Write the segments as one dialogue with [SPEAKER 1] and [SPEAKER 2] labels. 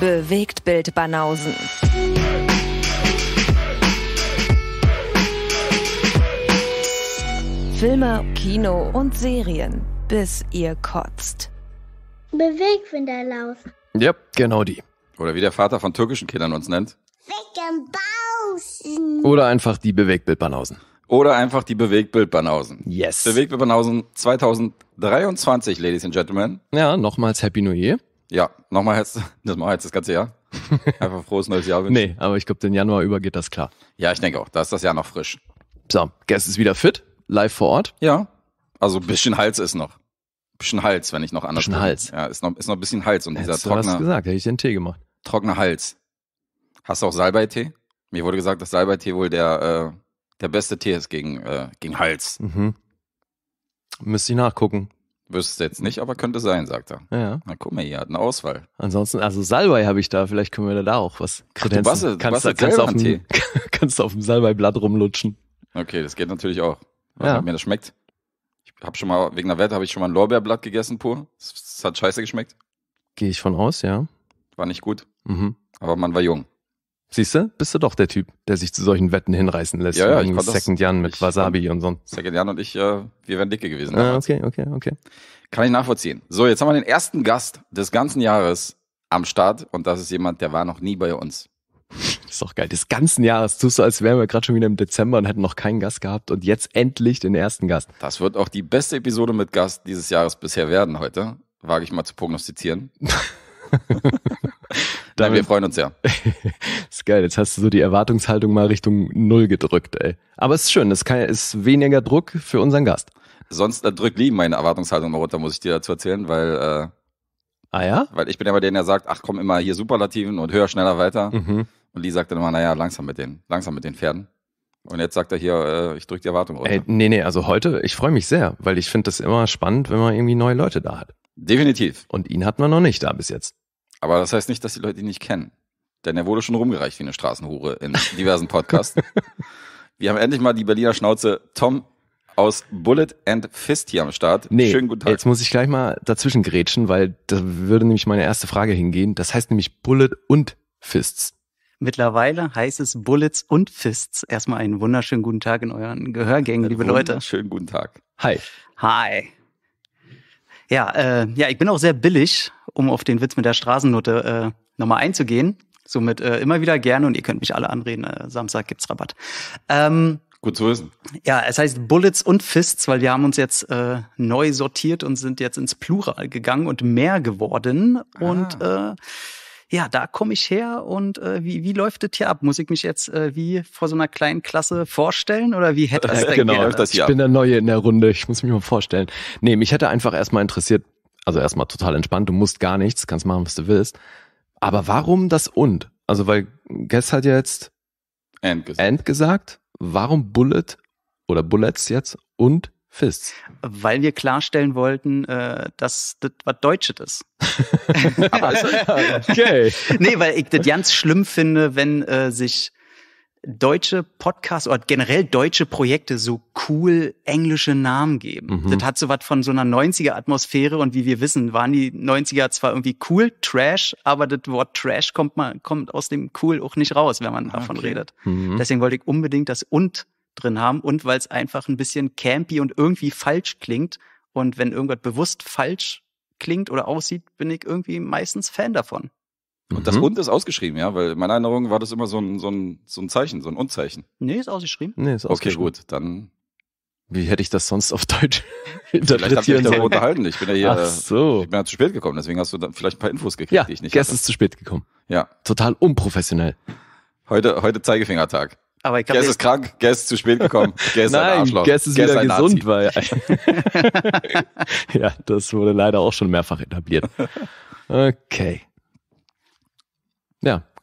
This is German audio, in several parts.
[SPEAKER 1] Bewegt Bild Banausen. Filme,
[SPEAKER 2] Kino und Serien, bis ihr kotzt. Bewegt Winterlaus.
[SPEAKER 3] Ja, genau die. Oder wie der Vater von türkischen Kindern uns nennt.
[SPEAKER 2] Wegenbausen.
[SPEAKER 3] Oder einfach die Bewegtbildbanausen. Oder einfach die Bewegtbildbanausen. Yes. Bewegtbildbanausen 2023, Ladies and Gentlemen. Ja, nochmals Happy New Year. Ja, nochmal jetzt, das machen wir jetzt das ganze Jahr. Einfach frohes neues Jahr wünschen. nee, aber ich glaube, den Januar über geht das klar. Ja, ich denke auch, da ist das Jahr noch frisch. So, Guest ist wieder fit, live vor Ort. Ja, also ein bisschen Hals ist noch. Ein bisschen Hals, wenn ich noch anders Bisschen bin. Hals. Ja, ist noch, ist noch ein bisschen Hals und dieser trockene. Du hast gesagt,
[SPEAKER 1] hätte ich den Tee gemacht.
[SPEAKER 3] Trockener Hals. Hast du auch Salbeitee? Mir wurde gesagt, dass Salbeitee wohl der, äh, der beste Tee ist gegen, äh, gegen Hals.
[SPEAKER 1] Mhm. Müsste ich nachgucken.
[SPEAKER 3] Wüsste jetzt nicht, aber könnte sein, sagt er. Ja. Na guck mal, hier hat eine Auswahl.
[SPEAKER 1] Ansonsten, also Salbei habe ich da, vielleicht können wir da auch was kredenzen. Ach, du basse, kannst, du kannst, auf dem, kannst du auf dem Salbeiblatt rumlutschen.
[SPEAKER 3] Okay, das geht natürlich auch. Ja. Ob mir das schmeckt. Ich habe schon mal, wegen der Wette habe ich schon mal ein Lorbeerblatt gegessen pur. Es hat scheiße geschmeckt. Gehe ich von aus, ja. War nicht gut. Mhm. Aber man war jung. Siehst du, bist du doch der Typ, der sich zu solchen Wetten hinreißen lässt. Ja, ja ich Second das, Jan mit ich, Wasabi und so. Second Jan und ich, äh, wir wären dicke gewesen. Ah, okay, okay, okay. Kann ich nachvollziehen. So, jetzt haben wir den ersten Gast des ganzen Jahres am Start und das ist jemand, der war noch nie bei uns. Ist doch geil. Des ganzen
[SPEAKER 1] Jahres tust du, als wären wir gerade schon wieder im Dezember und hätten noch keinen Gast gehabt und jetzt endlich den ersten Gast.
[SPEAKER 3] Das wird auch die beste Episode mit Gast dieses Jahres bisher werden heute. Wage ich mal zu prognostizieren. Nein, wir freuen uns ja.
[SPEAKER 1] ist geil. Jetzt hast du so die Erwartungshaltung mal Richtung Null gedrückt,
[SPEAKER 3] ey. Aber es ist schön. Es ist weniger Druck für unseren Gast. Sonst äh, drückt Lee meine Erwartungshaltung mal runter, muss ich dir dazu erzählen, weil, äh, Ah ja? Weil ich bin ja bei denen, der sagt, ach komm immer hier Superlativen und höher, schneller, weiter. Mhm. Und Lee sagt dann immer, naja, langsam mit den, langsam mit den Pferden. Und jetzt sagt er hier, äh, ich drücke die Erwartung runter.
[SPEAKER 1] Ey, nee, nee, also heute, ich freue mich sehr, weil ich finde das immer spannend, wenn man irgendwie neue Leute da hat. Definitiv. Und ihn hatten wir noch nicht da bis
[SPEAKER 3] jetzt. Aber das heißt nicht, dass die Leute ihn nicht kennen. Denn er wurde schon rumgereicht wie eine Straßenhure in diversen Podcasts. Wir haben endlich mal die Berliner Schnauze Tom aus Bullet and Fist hier am Start. Nee, Schönen guten Tag. Jetzt
[SPEAKER 1] muss ich gleich mal dazwischen grätschen, weil da würde nämlich meine erste Frage hingehen. Das heißt nämlich Bullet und Fists.
[SPEAKER 2] Mittlerweile heißt es Bullets und Fists. Erstmal einen wunderschönen guten Tag in euren Gehörgängen, liebe Leute. Schönen guten Tag. Hi. Hi. Ja, äh, ja, ich bin auch sehr billig um auf den Witz mit der Straßennote äh, nochmal einzugehen. Somit äh, immer wieder gerne und ihr könnt mich alle anreden. Äh, Samstag gibt's Rabatt. Ähm, Gut zu wissen. Ja, es heißt Bullets und Fists, weil wir haben uns jetzt äh, neu sortiert und sind jetzt ins Plural gegangen und mehr geworden. Ah. Und äh, ja, da komme ich her und äh, wie, wie läuft das hier ab? Muss ich mich jetzt äh, wie vor so einer kleinen Klasse vorstellen oder wie hätte das denn Genau, gerne? das hier Ich ab. bin
[SPEAKER 1] der Neue in der Runde, ich muss mich mal vorstellen. Nee, mich hätte einfach erstmal interessiert, also erstmal total entspannt, du musst gar nichts, kannst machen, was du willst. Aber warum das und? Also weil Guess hat ja jetzt End gesagt. End gesagt. Warum Bullet oder Bullets jetzt und Fists? Weil
[SPEAKER 2] wir klarstellen wollten, äh, dass
[SPEAKER 1] das was Deutsches ist.
[SPEAKER 2] Aber, also, okay. nee, weil ich das ganz schlimm finde, wenn äh, sich deutsche Podcasts oder generell deutsche Projekte so cool englische Namen geben. Mhm. Das hat so was von so einer 90er Atmosphäre und wie wir wissen, waren die 90er zwar irgendwie cool, Trash, aber das Wort Trash kommt mal, kommt aus dem cool auch nicht raus, wenn man ah, okay. davon redet. Mhm. Deswegen wollte ich unbedingt das und drin haben und weil es einfach ein bisschen campy und irgendwie falsch klingt und wenn irgendwas bewusst falsch klingt oder aussieht, bin ich irgendwie meistens
[SPEAKER 3] Fan davon. Und mhm. das und ist ausgeschrieben, ja, weil in meiner Erinnerung war das immer so ein, so ein, so ein Zeichen, so ein Unzeichen. Nee, ist ausgeschrieben. Nee, ist ausgeschrieben. Okay, gut, dann. Wie hätte ich das sonst auf Deutsch interpretiert? Vielleicht habt ihr euch darüber unterhalten. Ich bin ja hier, Ach so. ich bin ja zu spät gekommen, deswegen hast du dann vielleicht ein paar Infos gekriegt, ja, die ich nicht gestern hatte. ist zu spät gekommen. Ja. Total unprofessionell. Heute, heute Zeigefingertag. Aber ich Gess ist krank, Gess ist zu spät gekommen, Gess ist Nein, ein Arschloch. Gess ist Guess wieder gesund, Nazi.
[SPEAKER 1] weil ja, das wurde leider auch schon mehrfach etabliert. Okay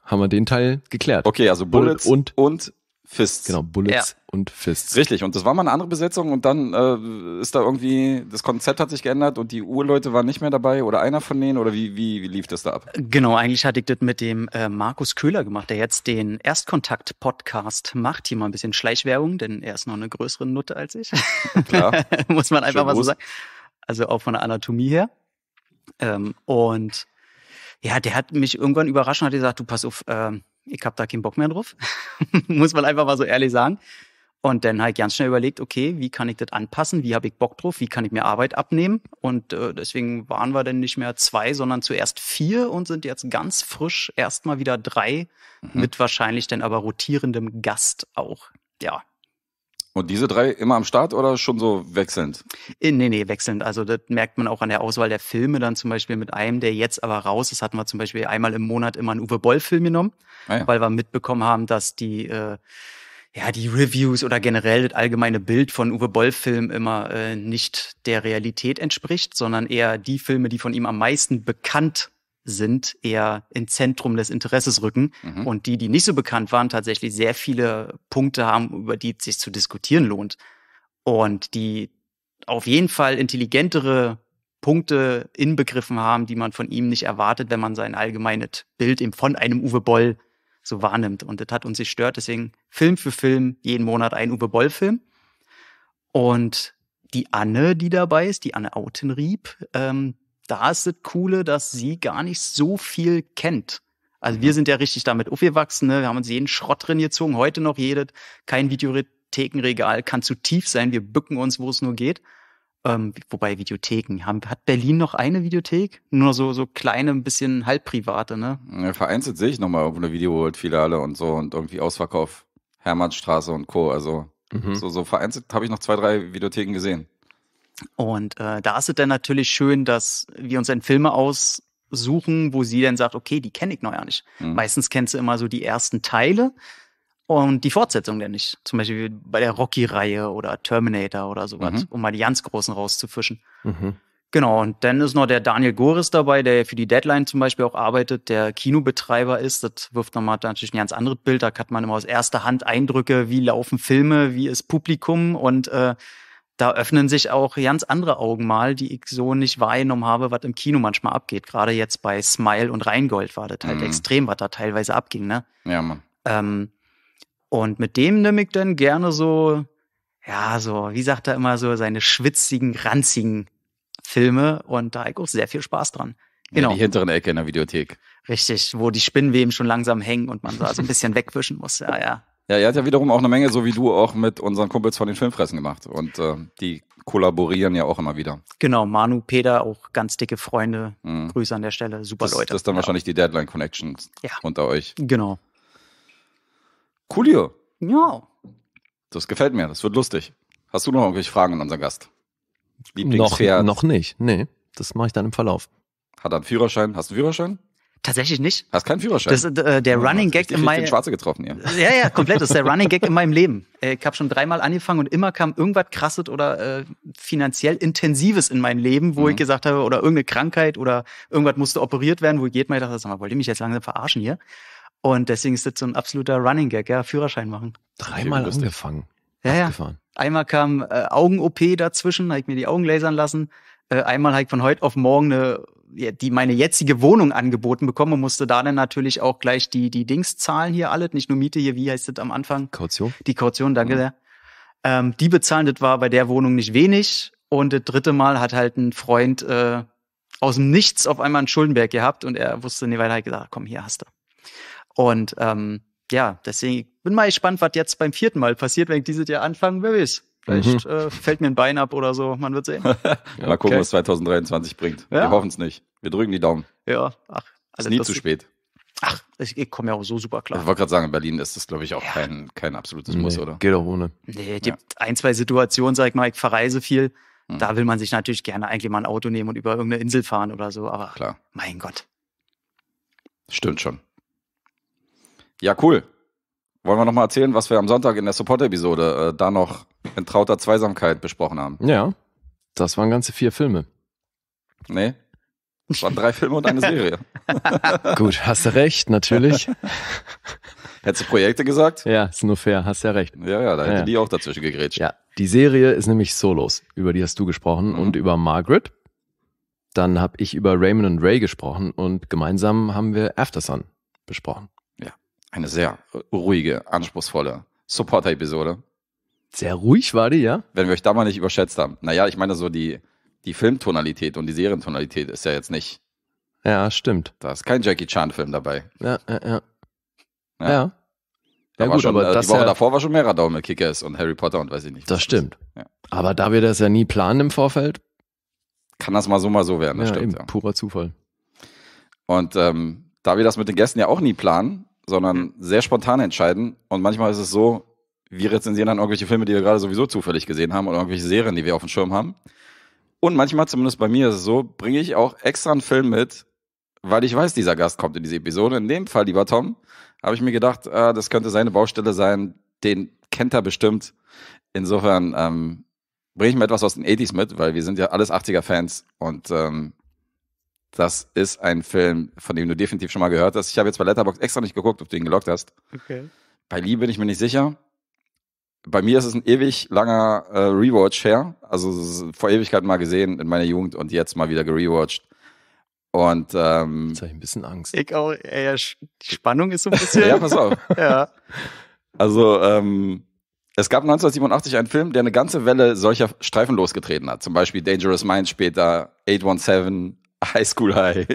[SPEAKER 3] haben wir den Teil geklärt. Okay, also Bullets und, und Fists. Genau, Bullets ja. und Fists. Richtig, und das war mal eine andere Besetzung und dann äh, ist da irgendwie, das Konzept hat sich geändert und die Urleute waren nicht mehr dabei oder einer von denen oder wie, wie, wie lief das da ab?
[SPEAKER 2] Genau, eigentlich hatte ich das mit dem äh, Markus Köhler gemacht, der jetzt den Erstkontakt-Podcast macht. Hier mal ein bisschen Schleichwerbung, denn er ist noch eine größere Nutte als ich. Klar. Muss man einfach Schön mal so groß. sagen. Also auch von der Anatomie her. Ähm, und ja, der hat mich irgendwann überrascht und hat gesagt, du pass auf, äh, ich hab da keinen Bock mehr drauf. Muss man einfach mal so ehrlich sagen. Und dann habe ich ganz schnell überlegt, okay, wie kann ich das anpassen? Wie habe ich Bock drauf? Wie kann ich mir Arbeit abnehmen? Und äh, deswegen waren wir dann nicht mehr zwei, sondern zuerst vier und sind jetzt ganz frisch erstmal wieder drei, mhm. mit wahrscheinlich dann aber rotierendem Gast auch.
[SPEAKER 3] Ja, und diese drei immer am Start oder schon so wechselnd?
[SPEAKER 2] Äh, nee, nee, wechselnd. Also das merkt man auch an der Auswahl der Filme dann zum Beispiel mit einem, der jetzt aber raus ist, hatten wir zum Beispiel einmal im Monat immer einen Uwe Boll-Film genommen, ah ja. weil wir mitbekommen haben, dass die äh, ja, die Reviews oder generell das allgemeine Bild von Uwe Boll-Filmen immer äh, nicht der Realität entspricht, sondern eher die Filme, die von ihm am meisten bekannt sind, eher ins Zentrum des Interesses rücken. Mhm. Und die, die nicht so bekannt waren, tatsächlich sehr viele Punkte haben, über die es sich zu diskutieren lohnt. Und die auf jeden Fall intelligentere Punkte inbegriffen haben, die man von ihm nicht erwartet, wenn man sein allgemeines Bild eben von einem Uwe Boll so wahrnimmt. Und das hat uns gestört. Deswegen Film für Film, jeden Monat ein Uwe Boll-Film. Und die Anne, die dabei ist, die Anne Autenrieb, ähm, da ist das Coole, dass sie gar nicht so viel kennt. Also wir mhm. sind ja richtig damit aufgewachsen, ne? wir haben uns jeden Schrott drin gezogen, heute noch jedes, kein Videothekenregal kann zu tief sein, wir bücken uns, wo es nur geht. Ähm, wobei Videotheken, haben, hat Berlin noch eine Videothek? Nur so, so kleine, ein bisschen halb private, ne?
[SPEAKER 3] Ja, vereinzelt sehe ich nochmal irgendwo eine videoholt und so und irgendwie Ausverkauf, Hermannstraße und Co. Also mhm. so, so vereinzelt habe ich noch zwei, drei Videotheken gesehen.
[SPEAKER 2] Und äh, da ist es dann natürlich schön,
[SPEAKER 3] dass wir uns dann Filme
[SPEAKER 2] aussuchen, wo sie dann sagt, okay, die kenne ich noch ja nicht. Mhm. Meistens kennst du immer so die ersten Teile und die Fortsetzung dann nicht. Zum Beispiel bei der Rocky-Reihe oder Terminator oder sowas, mhm. um mal die ganz Großen rauszufischen. Mhm. Genau, und dann ist noch der Daniel Goris dabei, der für die Deadline zum Beispiel auch arbeitet, der Kinobetreiber ist. Das wirft nochmal natürlich ein ganz anderes Bild. Da hat man immer aus erster Hand Eindrücke, wie laufen Filme, wie ist Publikum und äh, da öffnen sich auch ganz andere Augen mal, die ich so nicht wahrgenommen habe, was im Kino manchmal abgeht. Gerade jetzt bei Smile und Rheingold war das halt mhm. extrem, was da teilweise abging, ne? Ja, Mann. Ähm, und mit dem nehme ich dann gerne so, ja, so, wie sagt er immer so, seine schwitzigen, ranzigen Filme. Und da habe ich auch sehr viel Spaß dran. Genau. Ja, die hinteren Ecke
[SPEAKER 3] in der Videothek.
[SPEAKER 2] Richtig, wo die Spinnweben schon langsam hängen und man da so ein bisschen wegwischen muss. Ja, ja.
[SPEAKER 3] Ja, er hat ja wiederum auch eine Menge, so wie du auch, mit unseren Kumpels von den Filmfressen gemacht. Und äh, die kollaborieren ja auch immer wieder.
[SPEAKER 2] Genau, Manu, Peter, auch ganz dicke Freunde. Mhm. Grüße an der Stelle, super das, Leute. Das ist dann ja. wahrscheinlich
[SPEAKER 3] die Deadline Connection ja. unter euch. Genau. Coolio. Ja. Das gefällt mir, das wird lustig. Hast du noch irgendwelche Fragen an unseren Gast? Lieblingspferd? Noch, noch nicht, nee. Das mache ich dann im Verlauf. Hat er einen Führerschein? Hast du einen Führerschein? Tatsächlich nicht. Hast keinen Führerschein. Das ist äh, der oh, Running Gag in meinem Schwarze getroffen, ja.
[SPEAKER 1] Ja, ja, komplett.
[SPEAKER 3] Das ist der Running
[SPEAKER 2] Gag in meinem Leben. Äh, ich habe schon dreimal angefangen und immer kam irgendwas krasses oder äh, finanziell intensives in mein Leben, wo mhm. ich gesagt habe oder irgendeine Krankheit oder irgendwas musste operiert werden, wo ich jedes Mal dachte, sag mal, wollt ihr mich jetzt langsam verarschen hier? Und deswegen ist das so ein absoluter Running Gag, ja, Führerschein machen. Dreimal angefangen. Ja, ja. Einmal kam äh, Augen-OP dazwischen, habe ich mir die Augen lasern lassen. Äh, einmal habe ich von heute auf morgen eine die meine jetzige Wohnung angeboten bekommen und musste da dann natürlich auch gleich die, die Dings zahlen hier alle, nicht nur Miete hier, wie heißt das am Anfang? Kaution. Die Kaution, danke mhm. sehr. Ähm, die bezahlen, das war bei der Wohnung nicht wenig. Und das dritte Mal hat halt ein Freund äh, aus dem Nichts auf einmal einen Schuldenberg gehabt und er wusste nie weiter, hat gesagt, komm, hier hast du. Und ähm, ja, deswegen bin mal gespannt, was jetzt beim vierten Mal passiert, wenn ich dieses Jahr anfangen, wer weiß. Vielleicht mhm. äh, fällt mir ein Bein ab oder so, man wird sehen. mal
[SPEAKER 3] gucken, okay. was 2023 bringt. Ja. Wir hoffen es nicht. Wir drücken die Daumen. Ja, ach. Also ist nie zu spät.
[SPEAKER 2] Ach, ich, ich komme ja auch so super klar. Ich wollte
[SPEAKER 3] gerade sagen, in Berlin ist das, glaube ich, auch ja. kein, kein absolutes nee, Muss, oder? Geht auch ohne. Nee, es gibt ja. ein, zwei Situationen, sag ich mal, ich verreise viel.
[SPEAKER 2] Hm. Da will man sich natürlich gerne eigentlich mal ein Auto nehmen und über irgendeine Insel fahren oder so, aber klar. mein Gott.
[SPEAKER 3] Stimmt schon. Ja, cool. Wollen wir nochmal erzählen, was wir am Sonntag in der Support-Episode äh, da noch in trauter Zweisamkeit besprochen haben. Ja,
[SPEAKER 1] das waren ganze vier Filme.
[SPEAKER 3] Nee, das waren drei Filme und eine Serie.
[SPEAKER 1] Gut, hast du recht, natürlich.
[SPEAKER 3] Hättest du Projekte gesagt? Ja, ist nur fair, hast ja recht. Ja, ja, da hätte ja. die auch dazwischen gegrätscht. Ja, die
[SPEAKER 1] Serie ist nämlich Solos, über die hast du gesprochen mhm. und über Margaret. Dann habe ich über Raymond und Ray gesprochen und gemeinsam haben wir Aftersun besprochen.
[SPEAKER 3] Ja, eine sehr ruhige, anspruchsvolle Supporter-Episode. Sehr ruhig war die, ja? Wenn wir euch da mal nicht überschätzt haben. Naja, ich meine so die, die Filmtonalität und die Serientonalität ist ja jetzt nicht.
[SPEAKER 1] Ja, stimmt.
[SPEAKER 3] Da ist kein Jackie Chan-Film dabei.
[SPEAKER 1] Ja, ja, ja. Ja. ja.
[SPEAKER 3] Da ja, gut, schon, aber äh, das die Woche ja, davor war schon mehrere Daumen Kickers und Harry Potter und weiß ich nicht.
[SPEAKER 1] Das stimmt. Ja. Aber da wir das ja nie planen im Vorfeld,
[SPEAKER 3] kann das mal so mal so werden. Das ja, stimmt. Eben,
[SPEAKER 1] ja. Purer Zufall.
[SPEAKER 3] Und ähm, da wir das mit den Gästen ja auch nie planen, sondern mhm. sehr spontan entscheiden und manchmal ist es so, wir rezensieren dann irgendwelche Filme, die wir gerade sowieso zufällig gesehen haben oder irgendwelche Serien, die wir auf dem Schirm haben. Und manchmal, zumindest bei mir ist es so, bringe ich auch extra einen Film mit, weil ich weiß, dieser Gast kommt in diese Episode. In dem Fall, lieber Tom, habe ich mir gedacht, ah, das könnte seine Baustelle sein, den kennt er bestimmt. Insofern ähm, bringe ich mir etwas aus den 80s mit, weil wir sind ja alles 80er-Fans und ähm, das ist ein Film, von dem du definitiv schon mal gehört hast. Ich habe jetzt bei Letterboxd extra nicht geguckt, ob du ihn gelockt hast. Okay. Bei Lee bin ich mir nicht sicher bei mir ist es ein ewig langer äh, Rewatch her. Also vor Ewigkeit mal gesehen in meiner Jugend und jetzt mal wieder gerewatcht. Und ähm, jetzt habe ich ein bisschen Angst. Ich auch, ey, die Spannung ist so ein bisschen. ja, pass auf. ja. Also ähm, es gab 1987 einen Film, der eine ganze Welle solcher Streifen losgetreten hat. Zum Beispiel Dangerous Minds später, 817, High School High.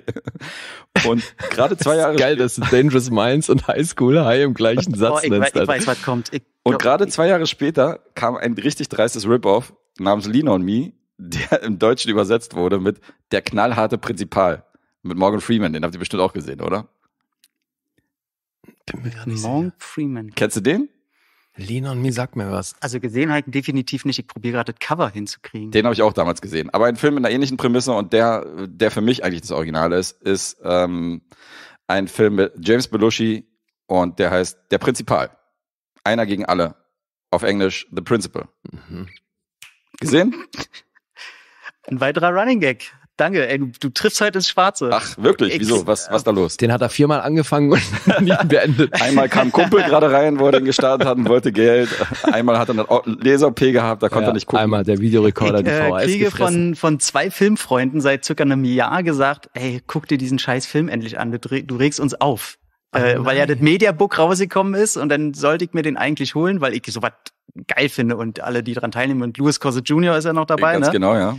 [SPEAKER 3] Und gerade zwei Jahre. geil, dass Dangerous Minds und High School High im gleichen oh, Satz oh, ich, nennst. Weiß, ich weiß, was kommt. Ich und gerade zwei Jahre später kam ein richtig dreistes Rip-Off namens Lean on Me, der im Deutschen übersetzt wurde mit Der knallharte Prinzipal. Mit Morgan Freeman. Den habt ihr bestimmt auch gesehen, oder?
[SPEAKER 2] Bin mir gar nicht Morgan Freeman. Kennst du den? Lena und
[SPEAKER 1] mir sagt mir was. Also gesehen
[SPEAKER 2] habe definitiv nicht. Ich probiere gerade das Cover hinzukriegen.
[SPEAKER 3] Den habe ich auch damals gesehen. Aber ein Film mit einer ähnlichen Prämisse und der, der für mich eigentlich das Original ist, ist ähm, ein Film mit James Belushi und der heißt Der Prinzipal. Einer gegen alle. Auf Englisch The Principal. Mhm. Gesehen? ein weiterer Running Gag danke. Ey, du, du triffst heute halt ins Schwarze. Ach, wirklich? Wieso? Was, was da los? Den hat er viermal angefangen und nicht beendet. Einmal kam Kumpel gerade rein, wo er den gestartet hat und wollte Geld. Einmal hat er einen Laser-P gehabt, da konnte ja, er nicht gucken. Einmal der Videorekorder, die äh, VHS kriege gefressen.
[SPEAKER 2] von, von zwei Filmfreunden seit circa einem Jahr gesagt, ey, guck dir diesen scheiß Film endlich an, du regst uns auf. äh, ah, weil ja das Mediabook rausgekommen ist und dann sollte ich mir den eigentlich holen, weil ich sowas geil finde und alle, die daran teilnehmen. Und Louis Corset Jr. ist ja noch dabei. Ganz ne? genau, ja.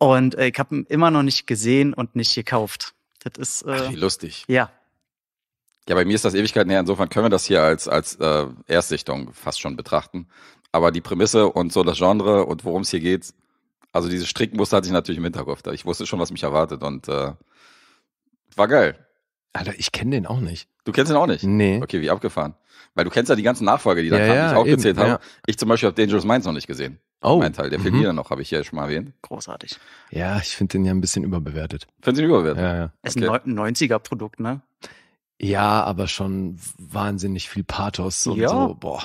[SPEAKER 2] Und äh, ich habe ihn immer noch nicht gesehen und nicht gekauft. Das ist äh, Ach, wie lustig. Ja.
[SPEAKER 3] Ja, bei mir ist das Ewigkeit näher. Insofern können wir das hier als, als äh, Erstsichtung fast schon betrachten. Aber die Prämisse und so das Genre und worum es hier geht, also diese Strickmuster hatte ich natürlich im Hinterkopf. Ich wusste schon, was mich erwartet und äh, war geil. Alter, ich kenne den auch nicht. Du kennst den auch nicht? Nee. Okay, wie abgefahren. Weil du kennst ja die ganzen Nachfolger, die da ja, ja, auch gezählt haben. Ja. Ich zum Beispiel habe Dangerous Minds noch nicht gesehen. Oh. Mein Teil, der mhm. Verlierer noch, habe ich ja schon mal erwähnt. Großartig.
[SPEAKER 1] Ja, ich finde den ja ein bisschen überbewertet.
[SPEAKER 3] Findest du ihn überbewertet? Ja, ja. Ist okay. ein 90er-Produkt,
[SPEAKER 1] ne? Ja, aber schon wahnsinnig viel Pathos und ja. so, boah.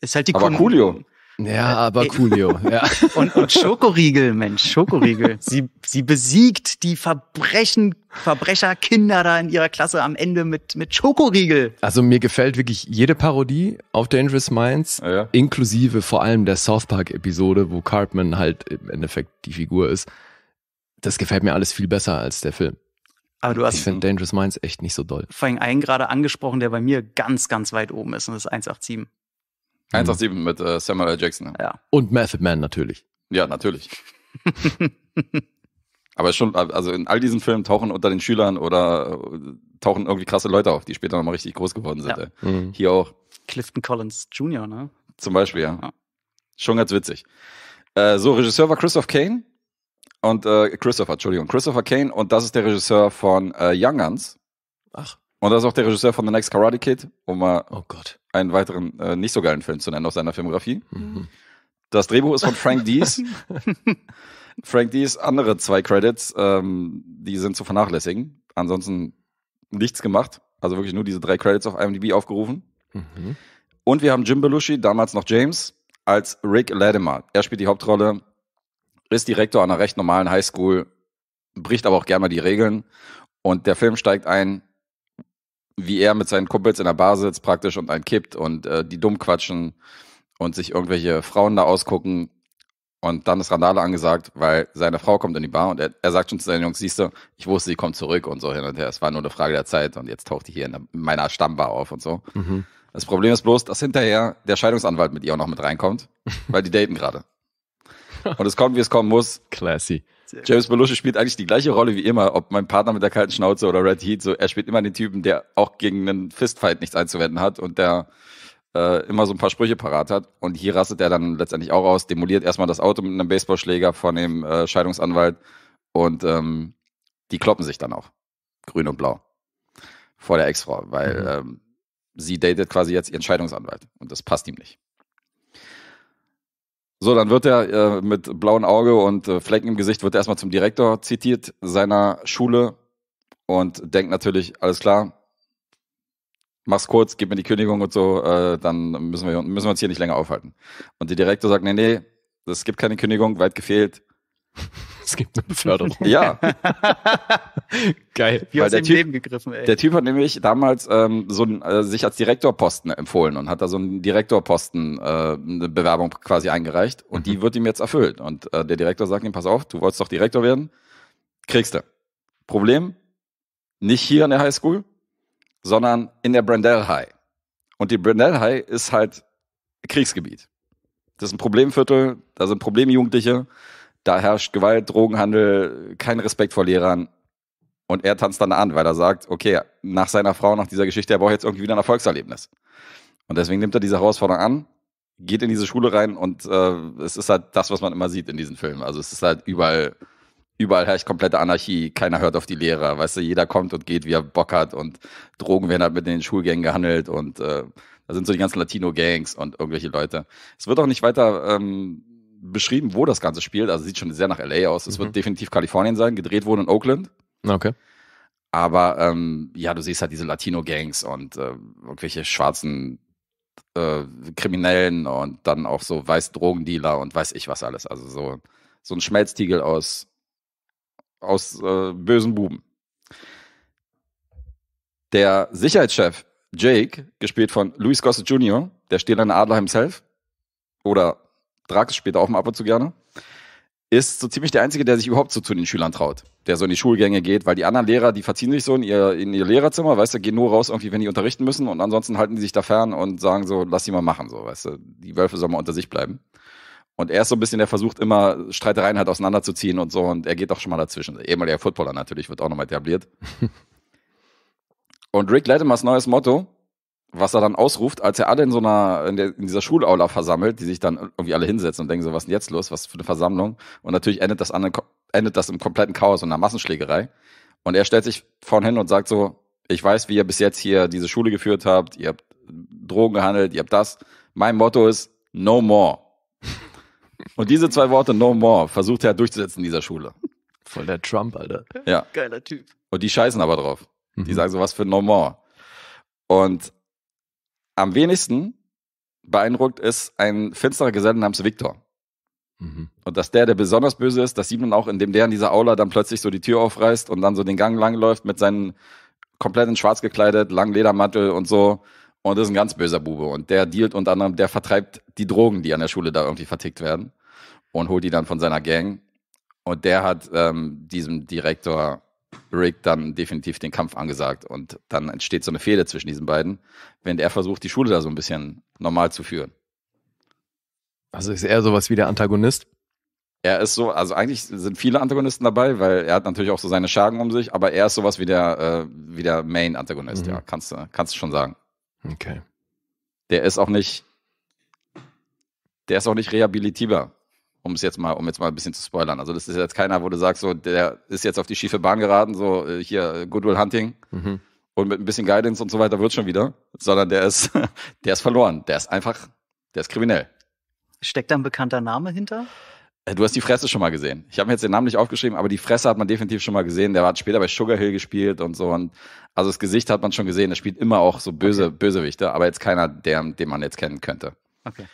[SPEAKER 1] Ist halt die aber Coolio. Ja, aber Coolio. ja. Und, und
[SPEAKER 2] Schokoriegel, Mensch, Schokoriegel. Sie, sie besiegt die Verbrechen, Verbrecherkinder da in ihrer Klasse am Ende mit, mit Schokoriegel.
[SPEAKER 1] Also mir gefällt wirklich jede Parodie auf Dangerous Minds, ja, ja. inklusive vor allem der South Park-Episode, wo Cartman halt im Endeffekt die Figur ist. Das gefällt mir alles viel besser als der Film. Aber du hast ich finde Dangerous Minds echt nicht so doll.
[SPEAKER 2] Vor allem einen gerade angesprochen, der bei mir ganz, ganz weit oben ist und das ist 187.
[SPEAKER 3] 187 hm. mit äh, Samuel L. Jackson. Ja.
[SPEAKER 1] Und Method Man natürlich.
[SPEAKER 3] Ja, natürlich. Aber schon, also in all diesen Filmen tauchen unter den Schülern oder äh, tauchen irgendwie krasse Leute auf, die später nochmal richtig groß geworden sind. Ja. Mhm. Hier auch. Clifton
[SPEAKER 2] Collins Jr., ne?
[SPEAKER 3] Zum Beispiel, ja. ja. Schon ganz witzig. Äh, so, Regisseur war Christoph Kane und äh, Christopher, Entschuldigung, Christopher Kane und das ist der Regisseur von äh, Young Guns. Ach. Und das ist auch der Regisseur von The Next Karate Kid, um mal. Oh Gott einen weiteren äh, nicht so geilen Film zu nennen aus seiner Filmografie. Mhm. Das Drehbuch ist von Frank Dees. Frank Dees andere zwei Credits, ähm, die sind zu vernachlässigen. Ansonsten nichts gemacht. Also wirklich nur diese drei Credits auf IMDb aufgerufen. Mhm. Und wir haben Jim Belushi, damals noch James, als Rick Latimer. Er spielt die Hauptrolle, ist Direktor einer recht normalen Highschool, bricht aber auch gerne mal die Regeln. Und der Film steigt ein wie er mit seinen Kumpels in der Bar sitzt praktisch und einen kippt und äh, die dumm quatschen und sich irgendwelche Frauen da ausgucken. Und dann ist Randale angesagt, weil seine Frau kommt in die Bar und er, er sagt schon zu seinen Jungs, siehst du, ich wusste, sie kommt zurück und so hin und her. Es war nur eine Frage der Zeit und jetzt taucht die hier in, meiner Stammbar auf und so. Mhm. Das Problem ist bloß, dass hinterher der Scheidungsanwalt mit ihr auch noch mit reinkommt, weil die daten gerade. Und es kommt, wie es kommen muss. Classy. James Belushi spielt eigentlich die gleiche Rolle wie immer, ob mein Partner mit der kalten Schnauze oder Red Heat, so er spielt immer den Typen, der auch gegen einen Fistfight nichts einzuwenden hat und der äh, immer so ein paar Sprüche parat hat. Und hier rastet er dann letztendlich auch aus, demoliert erstmal das Auto mit einem Baseballschläger von dem äh, Scheidungsanwalt und ähm, die kloppen sich dann auch. Grün und blau. Vor der Ex-Frau, weil mhm. ähm, sie datet quasi jetzt ihren Scheidungsanwalt und das passt ihm nicht. So, dann wird er äh, mit blauem Auge und äh, Flecken im Gesicht, wird er erstmal zum Direktor zitiert seiner Schule und denkt natürlich, alles klar, mach's kurz, gib mir die Kündigung und so, äh, dann müssen wir, müssen wir uns hier nicht länger aufhalten. Und der Direktor sagt, nee, nee, es gibt keine Kündigung, weit gefehlt es gibt eine Beförderung. Ja. Geil. Wie Weil aus der dem typ, Leben gegriffen, ey. Der Typ hat nämlich damals ähm, so äh, sich als Direktorposten empfohlen und hat da so einen Direktorposten äh, eine Bewerbung quasi eingereicht und mhm. die wird ihm jetzt erfüllt. Und äh, der Direktor sagt ihm, pass auf, du wolltest doch Direktor werden, kriegst du. Problem, nicht hier in der High School, sondern in der Brendel High. Und die Brendel High ist halt Kriegsgebiet. Das ist ein Problemviertel, da sind Problemjugendliche. Jugendliche da herrscht Gewalt, Drogenhandel, kein Respekt vor Lehrern. Und er tanzt dann an, weil er sagt, okay, nach seiner Frau, nach dieser Geschichte, er braucht jetzt irgendwie wieder ein Erfolgserlebnis. Und deswegen nimmt er diese Herausforderung an, geht in diese Schule rein und äh, es ist halt das, was man immer sieht in diesen Filmen. Also es ist halt überall, überall herrscht komplette Anarchie, keiner hört auf die Lehrer, weißt du, jeder kommt und geht, wie er Bock hat und Drogen werden halt mit in den Schulgängen gehandelt und äh, da sind so die ganzen Latino-Gangs und irgendwelche Leute. Es wird auch nicht weiter ähm, beschrieben, wo das Ganze spielt. Also sieht schon sehr nach LA aus. Es mhm. wird definitiv Kalifornien sein. Gedreht wurde in Oakland. Okay. Aber ähm, ja, du siehst halt diese Latino-Gangs und äh, irgendwelche schwarzen äh, Kriminellen und dann auch so weiß Drogendealer und weiß ich was alles. Also so, so ein Schmelztiegel aus, aus äh, bösen Buben. Der Sicherheitschef Jake, gespielt von Louis Gossett Jr., der Stehlerne Adler himself, oder Drax später auch mal ab und zu gerne, ist so ziemlich der Einzige, der sich überhaupt so zu den Schülern traut, der so in die Schulgänge geht, weil die anderen Lehrer, die verziehen sich so in ihr, in ihr Lehrerzimmer, weißt du, gehen nur raus irgendwie, wenn die unterrichten müssen und ansonsten halten die sich da fern und sagen so, lass sie mal machen, so, weißt du, die Wölfe sollen mal unter sich bleiben. Und er ist so ein bisschen, der versucht immer Streitereien halt auseinanderzuziehen und so und er geht auch schon mal dazwischen. Ehemaliger Footballer natürlich, wird auch nochmal etabliert. und Rick Latimer's neues Motto was er dann ausruft, als er alle in so einer, in, der, in, dieser Schulaula versammelt, die sich dann irgendwie alle hinsetzen und denken so, was ist denn jetzt los? Was für eine Versammlung? Und natürlich endet das, an, endet das im kompletten Chaos und einer Massenschlägerei. Und er stellt sich vorn hin und sagt so, ich weiß, wie ihr bis jetzt hier diese Schule geführt habt, ihr habt Drogen gehandelt, ihr habt das. Mein Motto ist no more. und diese zwei Worte no more versucht er durchzusetzen in dieser Schule. Voll der Trump, Alter. Ja. Geiler Typ. Und die scheißen aber drauf. Die mhm. sagen so, was für no more. Und am wenigsten beeindruckt ist ein finsterer Geselle namens Viktor. Mhm. Und dass der, der besonders böse ist, das sieht man auch, indem der in dieser Aula dann plötzlich so die Tür aufreißt und dann so den Gang langläuft mit seinen komplett in schwarz gekleidet, langen Ledermantel und so. Und das ist ein ganz böser Bube. Und der dealt unter anderem, der vertreibt die Drogen, die an der Schule da irgendwie vertickt werden und holt die dann von seiner Gang. Und der hat ähm, diesem Direktor Rick dann definitiv den Kampf angesagt und dann entsteht so eine Fehde zwischen diesen beiden, wenn er versucht, die Schule da so ein bisschen normal zu führen. Also ist
[SPEAKER 1] er sowas wie der Antagonist?
[SPEAKER 3] Er ist so, also eigentlich sind viele Antagonisten dabei, weil er hat natürlich auch so seine Schergen um sich, aber er ist sowas wie der, äh, der Main-Antagonist, mhm. ja, kannst du schon sagen. Okay. Der ist auch nicht, der ist auch nicht rehabilitierbar um es jetzt mal, um jetzt mal ein bisschen zu spoilern. Also das ist jetzt keiner, wo du sagst, so, der ist jetzt auf die schiefe Bahn geraten, so äh, hier äh, Goodwill Hunting mhm. und mit ein bisschen Guidance und so weiter wird schon wieder, sondern der ist, der ist verloren, der ist einfach, der ist kriminell.
[SPEAKER 2] Steckt da ein bekannter Name hinter?
[SPEAKER 3] Äh, du hast die Fresse schon mal gesehen. Ich habe mir jetzt den Namen nicht aufgeschrieben, aber die Fresse hat man definitiv schon mal gesehen. Der hat später bei Sugar Hill gespielt und so. Und also das Gesicht hat man schon gesehen. Der spielt immer auch so böse okay. Bösewichte, aber jetzt keiner, der, den man jetzt kennen könnte. Okay.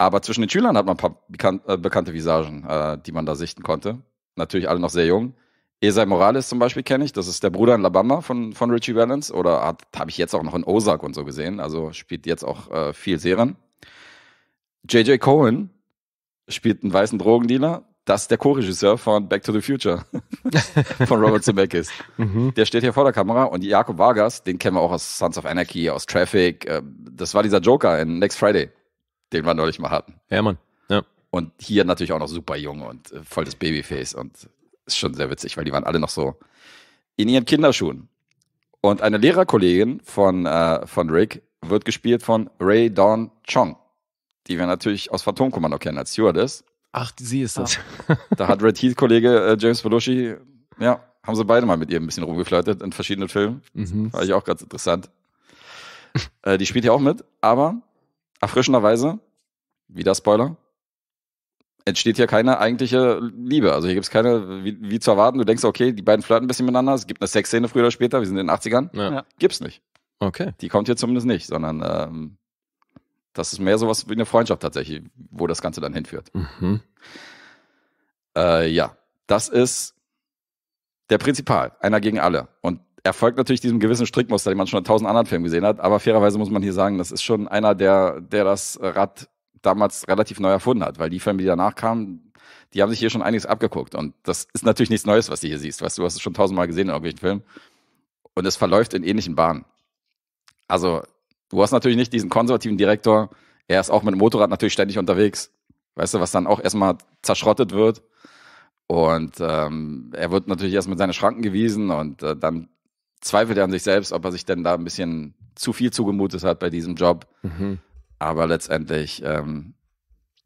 [SPEAKER 3] Aber zwischen den Schülern hat man ein paar bekan äh, bekannte Visagen, äh, die man da sichten konnte. Natürlich alle noch sehr jung. Esai Morales zum Beispiel kenne ich, das ist der Bruder in Alabama von, von Richie Valens oder habe ich jetzt auch noch in Ozark und so gesehen, also spielt jetzt auch äh, viel Serien. J.J. Cohen spielt einen weißen Drogendealer, das ist der Co-Regisseur von Back to the Future von Robert Zemeckis. Mhm. Der steht hier vor der Kamera und Jakob Vargas, den kennen wir auch aus Sons of Anarchy, aus Traffic, äh, das war dieser Joker in Next Friday den wir neulich mal hatten. Ja, Mann. Ja. Und hier natürlich auch noch super jung und äh, voll das Babyface und ist schon sehr witzig, weil die waren alle noch so in ihren Kinderschuhen. Und eine Lehrerkollegin von, äh, von Rick wird gespielt von Ray Dawn Chong, die wir natürlich aus Phantomkommando kennen als Stewardess. Ach, sie ist das. Da hat Red Heat-Kollege äh, James Belushi, ja, haben sie beide mal mit ihr ein bisschen rumgeflirtet in verschiedenen Filmen. Mhm. War ich auch ganz interessant. äh, die spielt ja auch mit, aber Erfrischenderweise, wieder Spoiler, entsteht hier keine eigentliche Liebe. Also hier gibt es keine, wie, wie, zu erwarten, du denkst, okay, die beiden flirten ein bisschen miteinander, es gibt eine Sexszene früher oder später, wir sind in den 80ern. Ja. Gibt's nicht. Okay. Die kommt hier zumindest nicht, sondern ähm, das ist mehr sowas wie eine Freundschaft tatsächlich, wo das Ganze dann hinführt. Mhm. Äh, ja, das ist der Prinzipal, einer gegen alle. Und erfolgt natürlich diesem gewissen Strickmuster, den man schon in tausend anderen Filmen gesehen hat. Aber fairerweise muss man hier sagen, das ist schon einer, der, der das Rad damals relativ neu erfunden hat, weil die Filme, die danach kamen, die haben sich hier schon einiges abgeguckt. Und das ist natürlich nichts Neues, was du hier siehst. Weißt du, du hast es schon tausendmal gesehen in irgendwelchen Filmen. Und es verläuft in ähnlichen Bahnen. Also, du hast natürlich nicht diesen konservativen Direktor. Er ist auch mit dem Motorrad natürlich ständig unterwegs. Weißt du, was dann auch erstmal zerschrottet wird. Und ähm, er wird natürlich erst mit seinen Schranken gewiesen und äh, dann zweifelt er an sich selbst, ob er sich denn da ein bisschen zu viel zugemutet hat bei diesem Job. Mhm. Aber letztendlich ähm,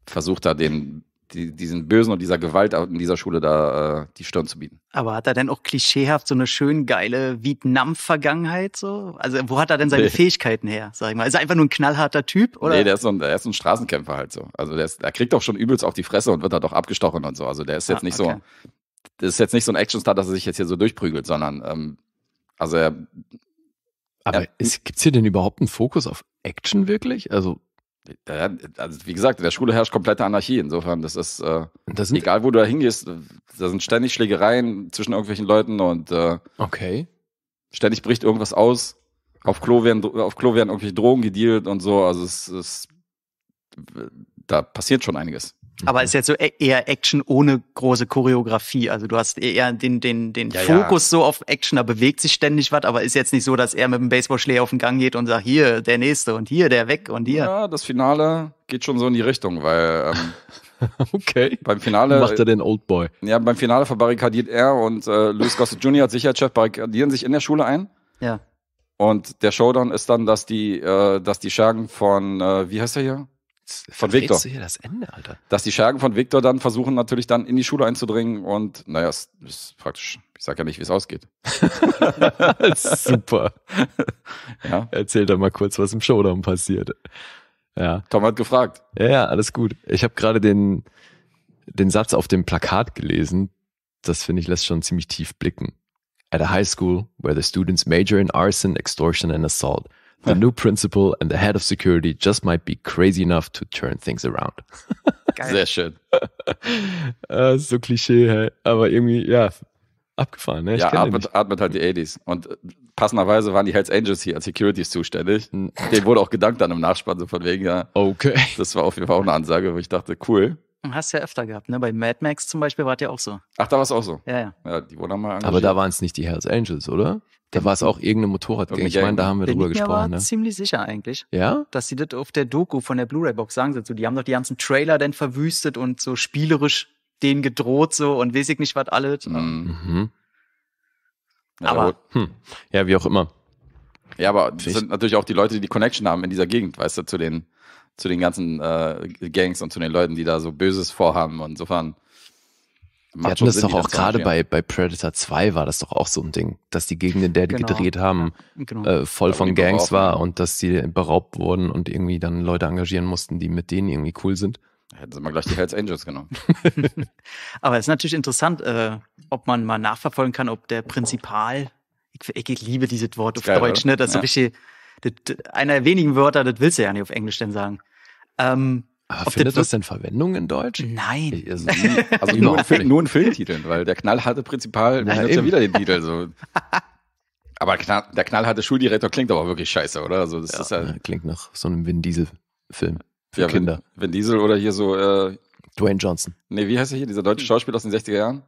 [SPEAKER 3] versucht er den, die, diesen Bösen und dieser Gewalt in dieser Schule da äh, die Stirn zu bieten.
[SPEAKER 2] Aber hat er denn auch klischeehaft so eine schön geile Vietnam-Vergangenheit so? Also wo hat er denn seine nee. Fähigkeiten her, sag ich mal? Ist er einfach nur ein knallharter Typ, oder? Nee, der ist
[SPEAKER 3] so ein, der ist so ein Straßenkämpfer halt so. Also der, ist, der kriegt doch schon übelst auf die Fresse und wird da doch abgestochen und so. Also der ist jetzt ah, nicht okay. so, das ist jetzt nicht so ein Actionstar, dass er sich jetzt hier so durchprügelt, sondern ähm, also er.
[SPEAKER 1] Aber gibt es hier denn überhaupt einen Fokus auf
[SPEAKER 3] Action wirklich? Also ja, also wie gesagt, in der Schule herrscht komplette Anarchie. Insofern, das ist äh, das sind, egal, wo du da hingehst, da sind ständig Schlägereien zwischen irgendwelchen Leuten und äh, okay. ständig bricht irgendwas aus. Auf Klo werden, auf Klo werden irgendwelche Drogen gedealt und so. Also es ist, da passiert schon einiges.
[SPEAKER 2] Aber mhm. ist jetzt so e-, eher Action ohne große Choreografie. Also du hast eher den, den, den ja, Fokus ja. so auf Action, da bewegt sich ständig was, aber ist jetzt nicht so, dass er mit dem Baseballschläger auf den Gang geht und sagt, hier, der nächste und hier, der weg und hier. Ja, das
[SPEAKER 3] Finale geht schon so in die Richtung, weil ähm, Okay. Beim Finale macht er den Old Boy. Ja, beim Finale verbarrikadiert er und äh, Louis Gossett Jr. als Sicherheitschef barrikadieren sich in der Schule ein. Ja. Und der Showdown ist dann, dass die, äh, dass die Schergen von, äh, wie heißt er hier? von Victor. Du hier das Ende, Alter. Dass die Schergen von Victor dann versuchen, natürlich dann in die Schule einzudringen und naja, es ist praktisch. Ich sag ja nicht, wie es ausgeht. Super. Ja. Erzähl doch mal kurz, was im Showdown passiert. Ja. Tom hat gefragt.
[SPEAKER 1] Ja, ja alles gut. Ich habe gerade den, den Satz auf dem Plakat gelesen. Das finde ich lässt schon ziemlich tief blicken. At a high school where the students major in arson, extortion and assault. The new principal and the head of security just might be crazy enough to turn things around.
[SPEAKER 3] Geil. Sehr schön.
[SPEAKER 1] Ah, so Klischee, aber irgendwie, ja, abgefahren. Ne? Ich ja, atmet,
[SPEAKER 3] atmet halt die 80s. Und passenderweise waren die Hells Angels hier als Securities zuständig. Hm. Dem wurde auch gedankt dann im Nachspann, so von wegen, ja. Okay. Das war auf jeden Fall auch eine Ansage, wo ich dachte, cool.
[SPEAKER 2] Hast du ja öfter gehabt, ne? Bei Mad Max zum Beispiel war es ja
[SPEAKER 3] auch so. Ach, da war es auch so. Ja, ja. ja die wurden mal Aber
[SPEAKER 1] da waren es nicht die Hells Angels, oder? Da äh, war es auch irgendeine Motorradgang. Ich meine, da haben wir drüber gesprochen. Ich war ne? ziemlich
[SPEAKER 2] sicher eigentlich. Ja? Dass sie das auf der Doku von der Blu-ray-Box sagen So, die haben doch die ganzen Trailer dann verwüstet und so spielerisch denen gedroht so und weiß ich nicht was alles. Mhm.
[SPEAKER 1] mhm.
[SPEAKER 3] aber, hm. ja, wie auch immer. Ja, aber das sind natürlich auch die Leute, die die Connection haben in dieser Gegend, weißt du, zu den zu den ganzen äh, Gangs und zu den Leuten, die da so Böses vorhaben. Und insofern. Wir hatten das Sinn, doch auch gerade bei,
[SPEAKER 1] bei Predator 2 war das doch auch so ein Ding, dass die Gegend, in der die genau. gedreht haben, genau. äh, voll da von Gangs war und dass die beraubt wurden und irgendwie dann Leute engagieren mussten, die mit denen irgendwie cool sind. Hätten sie mal gleich die Hells Angels genommen.
[SPEAKER 2] Aber es ist natürlich interessant, äh, ob man mal nachverfolgen kann, ob der Prinzipal, ich, ich liebe dieses Wort auf Geil, Deutsch, ne, oder? ne? Das ist ja. so richtig das, einer der wenigen Wörter, das willst du ja nicht auf Englisch denn sagen.
[SPEAKER 1] Ähm, aber findet das, denn Verwendung in Deutsch? Nein. Also, also nur, in Film,
[SPEAKER 3] nur, in Filmtiteln, weil der knallharte Prinzipal Na, benutzt eben. ja wieder den Titel. So. Aber knall, der knallharte Schuldirektor klingt aber wirklich scheiße, oder? Also das ja. ist ja, ne,
[SPEAKER 1] klingt nach so einem Vin Diesel-Film für ja, Kinder.
[SPEAKER 3] Vin, Vin Diesel oder hier so äh, Dwayne Johnson. Nee, wie heißt er hier, dieser deutsche Schauspieler aus den 60er Jahren?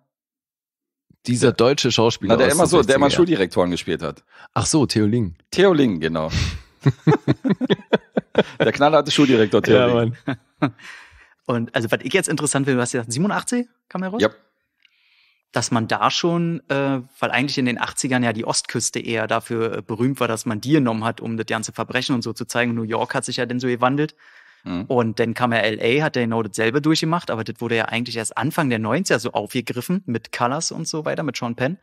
[SPEAKER 3] dieser deutsche Schauspieler. Na, der immer so, der mal Schuldirektoren gespielt hat. Ach so, Theo Ling. Theo Ling, genau. der knallharte Schuldirektor
[SPEAKER 1] Theo ja,
[SPEAKER 2] Ling. Mann. Und also, was ich jetzt interessant finde, was hast gesagt, 87 kam der raus? Ja. Dass man da schon, äh, weil eigentlich in den 80ern ja die Ostküste eher dafür äh, berühmt war, dass man die genommen hat, um das ganze Verbrechen und so zu zeigen. New York hat sich ja dann so gewandelt. Mhm. Und dann kam ja LA, hat der genau dasselbe durchgemacht, aber das wurde ja eigentlich erst Anfang der 90er so aufgegriffen mit Colors und so weiter, mit Sean Penn.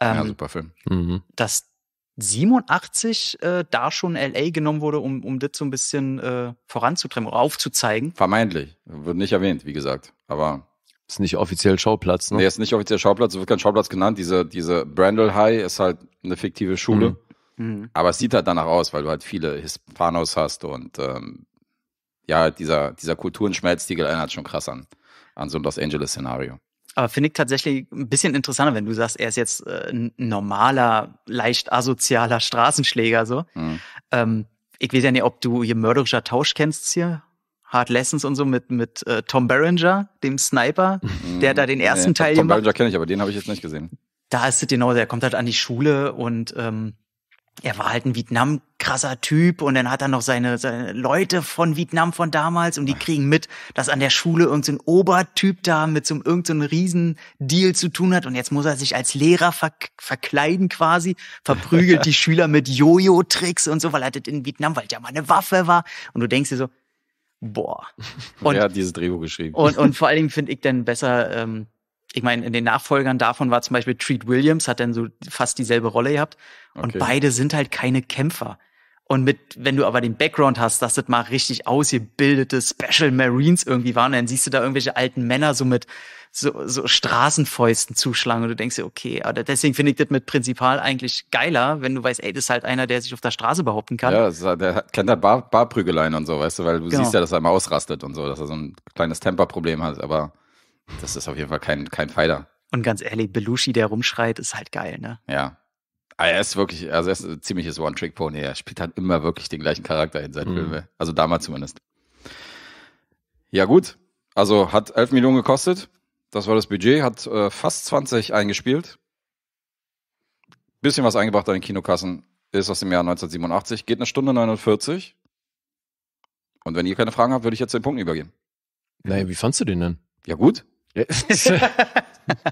[SPEAKER 2] Ähm, ja, super
[SPEAKER 3] Film. Mhm.
[SPEAKER 2] Dass 87 äh, da schon LA genommen wurde, um, um das so ein bisschen äh, voranzutreiben
[SPEAKER 3] oder aufzuzeigen. Vermeintlich. Wird nicht erwähnt, wie gesagt. Aber ist nicht offiziell Schauplatz, ne? Nee, ist nicht offiziell Schauplatz, wird kein Schauplatz genannt. Diese, diese Brandel High ist halt eine fiktive Schule. Mhm. Mhm. Aber es sieht halt danach aus, weil du halt viele Hispanos hast und ähm, ja, dieser, dieser Kulturenschmelz, die erinnert schon krass an, an so ein Los Angeles-Szenario. Aber
[SPEAKER 2] finde ich tatsächlich ein bisschen interessanter, wenn du sagst, er ist jetzt äh, ein normaler, leicht asozialer Straßenschläger. so. Mhm. Ähm, ich weiß ja nicht, ob du hier mörderischer Tausch kennst hier. Hard Lessons und so mit, mit äh, Tom Berenger, dem Sniper, mhm. der da den ersten nee, Teil Tom gemacht Tom
[SPEAKER 3] Berenger kenne ich, aber den habe ich jetzt nicht gesehen.
[SPEAKER 2] Da ist es genau, der kommt halt an die Schule und ähm, er war halt ein Vietnam krasser Typ und dann hat er noch seine, seine Leute von Vietnam von damals und die kriegen mit, dass an der Schule irgendein so Obertyp da mit so einem irgendeinem so Riesendeal zu tun hat und jetzt muss er sich als Lehrer verk verkleiden quasi, verprügelt die Schüler mit Jojo-Tricks und so, weil er das in Vietnam, weil der mal eine Waffe war und du denkst dir so,
[SPEAKER 3] boah. Und, Wer hat dieses Drehbuch geschrieben? Und, und
[SPEAKER 2] vor allen Dingen finde ich dann besser, ähm, ich meine, in den Nachfolgern davon war zum Beispiel Treat Williams, hat dann so fast dieselbe Rolle gehabt. Und okay. beide sind halt keine Kämpfer. Und mit, wenn du aber den Background hast, dass das mal richtig ausgebildete Special Marines irgendwie waren, dann siehst du da irgendwelche alten Männer so mit so, so Straßenfäusten zuschlagen und du denkst dir, okay, aber deswegen finde ich das mit Prinzipal eigentlich geiler, wenn du weißt, ey, das ist halt einer, der sich auf der Straße behaupten kann. Ja,
[SPEAKER 3] halt, der kennt halt Bar, Barprügeleien und so, weißt du, weil du genau. siehst ja, dass er mal ausrastet und so, dass er so ein kleines Temperproblem hat, aber das ist auf jeden Fall kein, kein Pfeiler.
[SPEAKER 2] Und ganz ehrlich, Belushi, der rumschreit, ist halt geil, ne?
[SPEAKER 3] Ja. Ah, er ist wirklich, also er ist ein ziemliches One-Trick-Pony. Er spielt halt immer wirklich den gleichen Charakter in seinen mhm. Filmen. Also damals zumindest. Ja, gut. Also hat 11 Millionen gekostet. Das war das Budget. Hat äh, fast 20 eingespielt. Bisschen was eingebracht an den Kinokassen. Ist aus dem Jahr 1987. Geht eine Stunde 49. Und wenn ihr keine Fragen habt, würde ich jetzt den Punkt übergehen. Naja, wie fandst du den denn? Ja, gut. Äh,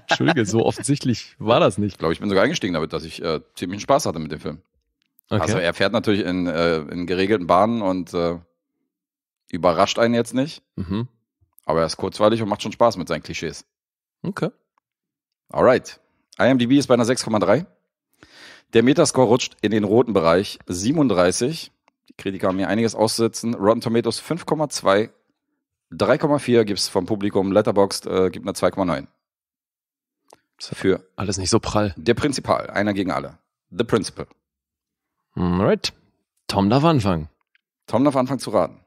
[SPEAKER 3] Entschuldige, so offensichtlich war das nicht. Ich glaube, ich bin sogar eingestiegen damit, dass ich äh, ziemlich Spaß hatte mit dem Film. Okay. Also er fährt natürlich in, äh, in geregelten Bahnen und äh, überrascht einen jetzt nicht. Mhm. Aber er ist kurzweilig und macht schon Spaß mit seinen Klischees. Okay. Alright. IMDb ist bei einer 6,3. Der Metascore rutscht in den roten Bereich 37. Die Kritiker haben hier einiges auszusetzen. Rotten Tomatoes 5,2 3,4 gibt es vom Publikum, Letterboxd äh, gibt eine 2,9. Für alles nicht so prall. Der Prinzipal, einer gegen alle. The Principal. Mm, alright. Tom darf anfangen. Tom darf anfangen zu raten.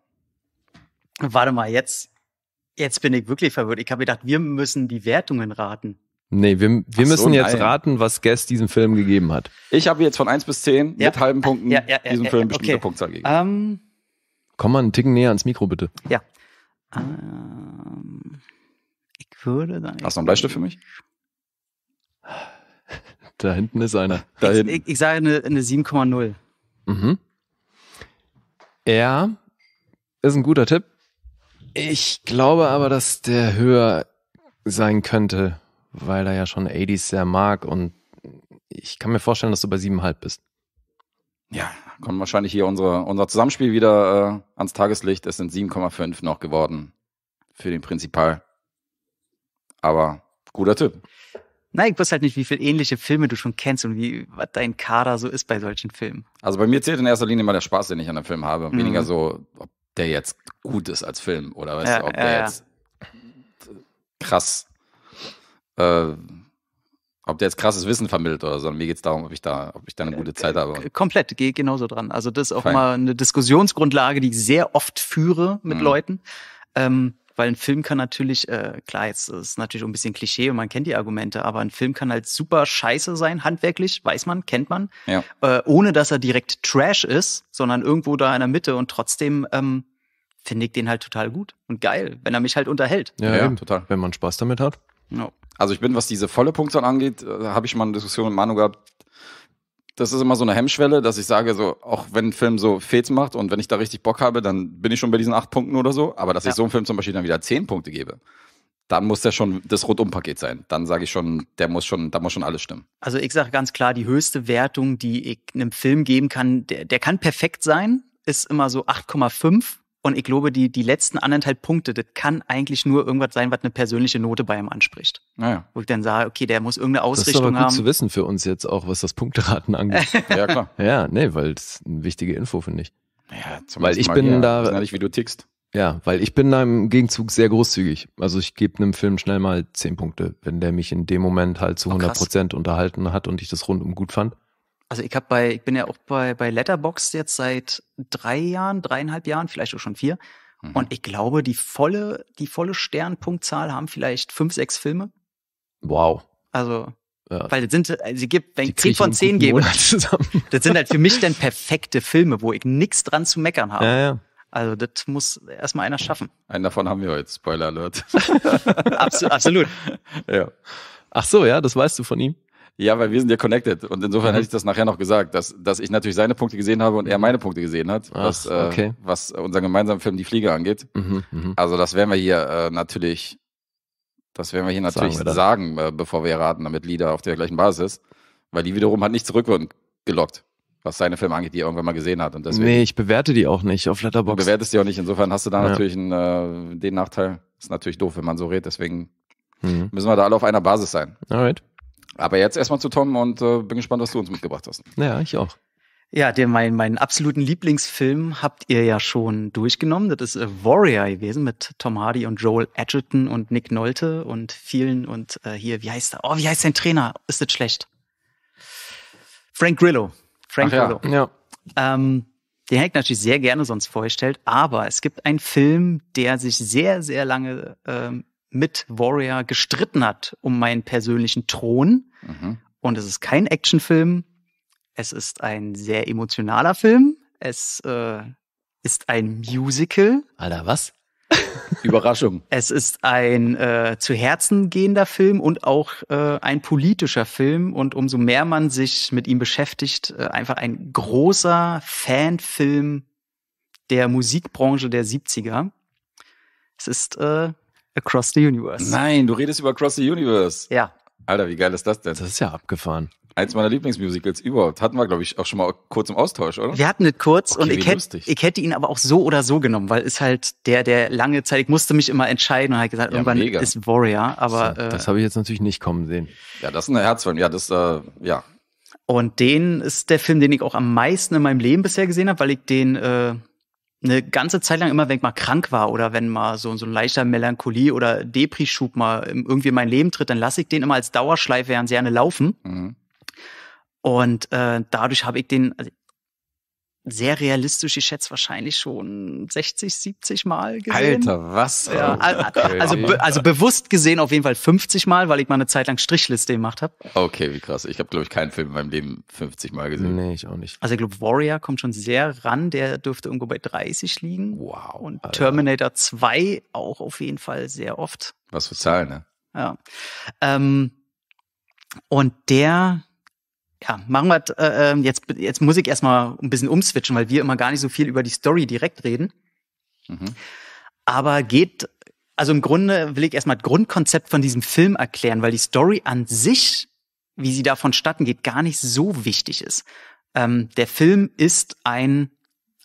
[SPEAKER 2] Warte mal, jetzt, jetzt bin ich wirklich verwirrt. Ich habe gedacht, wir müssen die Wertungen raten.
[SPEAKER 1] Nee, wir, wir so, müssen jetzt nein.
[SPEAKER 3] raten, was Guest diesem Film gegeben hat. Ich habe jetzt von 1 bis 10 ja. mit halben Punkten ja, ja, diesem Film bestimmte okay. Punktzahl gegeben. Um,
[SPEAKER 1] ähm. Komm mal einen Ticken näher ans Mikro, bitte. Ja. Ähm, ich würde dann. Hast du noch einen Bleistift für mich? Da hinten ist einer. Da ich, ich,
[SPEAKER 2] ich, sage eine, eine
[SPEAKER 1] 7,0. Mhm. Er ist ein guter Tipp. Ich glaube aber, dass der höher sein könnte, weil er ja schon 80s sehr mag und ich kann mir vorstellen, dass du bei 7,5 bist.
[SPEAKER 3] Ja, kommen wahrscheinlich hier unsere, unser Zusammenspiel wieder äh, ans Tageslicht. Es sind 7,5 noch geworden für den Prinzipal. Aber guter
[SPEAKER 2] Tipp. Nein, ich wusste halt nicht, wie viele ähnliche Filme du schon kennst und wie was dein Kader so ist bei solchen Filmen.
[SPEAKER 3] Also bei mir zählt in erster Linie mal der Spaß, den ich an dem Film habe. Mhm. Weniger so, ob der jetzt gut ist als Film oder weißt ja, du, ob ja, der ja. jetzt krass äh, ob der jetzt krasses Wissen vermittelt oder so, mir geht es darum, ob ich da, ob ich da eine gute Zeit äh, habe.
[SPEAKER 2] Komplett, gehe genauso dran. Also das ist auch Fein. mal eine Diskussionsgrundlage, die ich sehr oft führe mit mhm. Leuten. Ähm, weil ein Film kann natürlich, äh, klar, jetzt ist natürlich ein bisschen Klischee und man kennt die Argumente, aber ein Film kann halt super scheiße sein, handwerklich, weiß man, kennt man, ja. äh, ohne dass er direkt Trash ist, sondern irgendwo da in der Mitte und trotzdem ähm, finde ich
[SPEAKER 3] den halt total gut und geil, wenn er mich halt unterhält. Ja, ja total. Wenn man Spaß damit hat. Ja. Also ich bin, was diese volle Punktzahl angeht, äh, habe ich mal eine Diskussion mit Manu gehabt. Das ist immer so eine Hemmschwelle, dass ich sage, so, auch wenn ein Film so Fehls macht und wenn ich da richtig Bock habe, dann bin ich schon bei diesen acht Punkten oder so. Aber dass ja. ich so einem Film zum Beispiel dann wieder zehn Punkte gebe, dann muss der schon das Rundum-Paket sein. Dann sage ich schon, der muss schon, da muss schon alles stimmen.
[SPEAKER 2] Also ich sage ganz klar, die höchste Wertung, die ich einem Film geben kann, der, der kann perfekt sein, ist immer so 8,5 und ich glaube, die, die letzten anderthalb Punkte, das kann eigentlich nur irgendwas sein, was eine persönliche Note bei ihm anspricht. Naja. Wo ich dann sage, okay, der muss irgendeine Ausrichtung haben. Das ist aber gut haben. zu
[SPEAKER 1] wissen für uns jetzt auch, was das Punkteraten angeht. ja, klar. Ja, nee, weil das ist eine wichtige Info, finde ich. Naja, zum weil ich mal, bin da. Ich nicht, wie du tickst. Ja, weil ich bin da im Gegenzug sehr großzügig. Also ich gebe einem Film schnell mal zehn Punkte, wenn der mich in dem Moment halt zu 100 Prozent unterhalten hat und ich das rundum gut fand.
[SPEAKER 2] Also ich habe bei, ich bin ja auch bei, bei Letterbox jetzt seit drei Jahren, dreieinhalb Jahren, vielleicht auch schon vier. Mhm. Und ich glaube, die volle, die volle Sternpunktzahl haben vielleicht fünf, sechs Filme. Wow. Also, ja. weil das sind, äh, sie gibt, wenn die ich zehn von zehn gebe, das sind halt für mich dann perfekte Filme, wo ich nichts dran zu meckern habe. Ja, ja. Also das muss erstmal
[SPEAKER 3] einer schaffen. Einen davon haben wir heute, Spoiler Alert. absolut. Ja. Ach so, ja, das weißt du von ihm. Ja, weil wir sind ja connected. Und insofern mhm. hätte ich das nachher noch gesagt, dass, dass ich natürlich seine Punkte gesehen habe und er mhm. meine Punkte gesehen hat, Ach, was, äh, was unseren gemeinsamen Film Die Fliege angeht. Mhm, mhm, Also das werden wir hier äh, natürlich, das werden wir hier natürlich sagen, wir sagen äh, bevor wir raten, damit Lieder auf der gleichen Basis. ist. Weil die wiederum hat nicht zurückwirkend gelockt was seine Filme angeht, die er irgendwann mal gesehen hat. Und deswegen, nee, ich
[SPEAKER 1] bewerte die auch nicht auf Letterboxd. Du bewertest
[SPEAKER 3] die auch nicht, insofern hast du da ja. natürlich einen, äh, den Nachteil. Ist natürlich doof, wenn man so redet, deswegen mhm. müssen wir da alle auf einer Basis sein. Alright. Aber jetzt erstmal zu Tom und äh, bin gespannt, was du uns mitgebracht hast.
[SPEAKER 1] Ja, ich auch.
[SPEAKER 2] Ja, den, mein, meinen absoluten Lieblingsfilm habt ihr ja schon durchgenommen. Das ist äh, Warrior gewesen mit Tom Hardy und Joel Edgerton und Nick Nolte und vielen und äh, hier, wie heißt er? Oh, wie heißt sein Trainer? Ist das schlecht? Frank Grillo. Frank Ach, Grillo. Ja. ja. Ähm, den hätte ich natürlich sehr gerne sonst vorgestellt, aber es gibt einen Film, der sich sehr, sehr lange ähm, mit Warrior gestritten hat um meinen persönlichen Thron. Mhm. Und es ist kein Actionfilm. Es ist ein sehr emotionaler Film. Es äh, ist ein Musical. Alter, was? Überraschung. Es ist ein äh, zu Herzen gehender Film und auch äh, ein politischer Film. Und umso mehr man sich mit ihm beschäftigt, äh, einfach ein großer Fanfilm der Musikbranche der 70er. Es ist äh, Across the Universe.
[SPEAKER 3] Nein, du redest über Across the Universe. Ja. Alter, wie geil ist das denn? Das ist ja abgefahren. Eins meiner Lieblingsmusicals überhaupt. Hatten wir, glaube ich, auch schon mal kurz im Austausch, oder? Wir hatten es kurz okay, und ich hätte,
[SPEAKER 2] ich hätte ihn aber auch so oder so genommen, weil ist halt der, der lange Zeit, ich musste mich immer entscheiden und habe gesagt, ja, irgendwann mega. ist Warrior, aber. Das, das äh,
[SPEAKER 3] habe
[SPEAKER 1] ich jetzt natürlich nicht
[SPEAKER 3] kommen sehen. Ja, das ist ein Herzfilm, ja, das, äh, ja.
[SPEAKER 1] Und den ist der Film, den ich auch
[SPEAKER 2] am meisten in meinem Leben bisher gesehen habe, weil ich den, äh, eine ganze Zeit lang immer, wenn ich mal krank war oder wenn mal so, so ein leichter Melancholie oder Depri-Schub mal irgendwie in mein Leben tritt, dann lasse ich den immer als Dauerschleife ganz gerne laufen. Mhm. Und äh, dadurch habe ich den, also sehr realistisch, ich schätze wahrscheinlich schon 60, 70 Mal gesehen. Alter, was? Ja, oh, okay. also, be also bewusst gesehen auf jeden Fall 50 Mal, weil ich mal eine Zeit lang Strichliste gemacht habe.
[SPEAKER 3] Okay, wie krass. Ich habe, glaube ich, keinen Film in meinem Leben 50 Mal gesehen. Nee, ich auch nicht.
[SPEAKER 2] Also ich glaube, Warrior kommt schon sehr ran, der dürfte irgendwo bei 30 liegen. Wow. Und Alter. Terminator 2 auch auf jeden Fall sehr oft.
[SPEAKER 3] Was für Zahlen, ne?
[SPEAKER 2] Ja. Ähm, und der ja, machen wir äh, ähm, jetzt, jetzt muss ich erstmal ein bisschen umswitchen, weil wir immer gar nicht so viel über die Story direkt reden. Mhm. Aber geht, also im Grunde will ich erstmal das Grundkonzept von diesem Film erklären, weil die Story an sich, wie sie da vonstatten geht, gar nicht so wichtig ist. Ähm, der Film ist ein,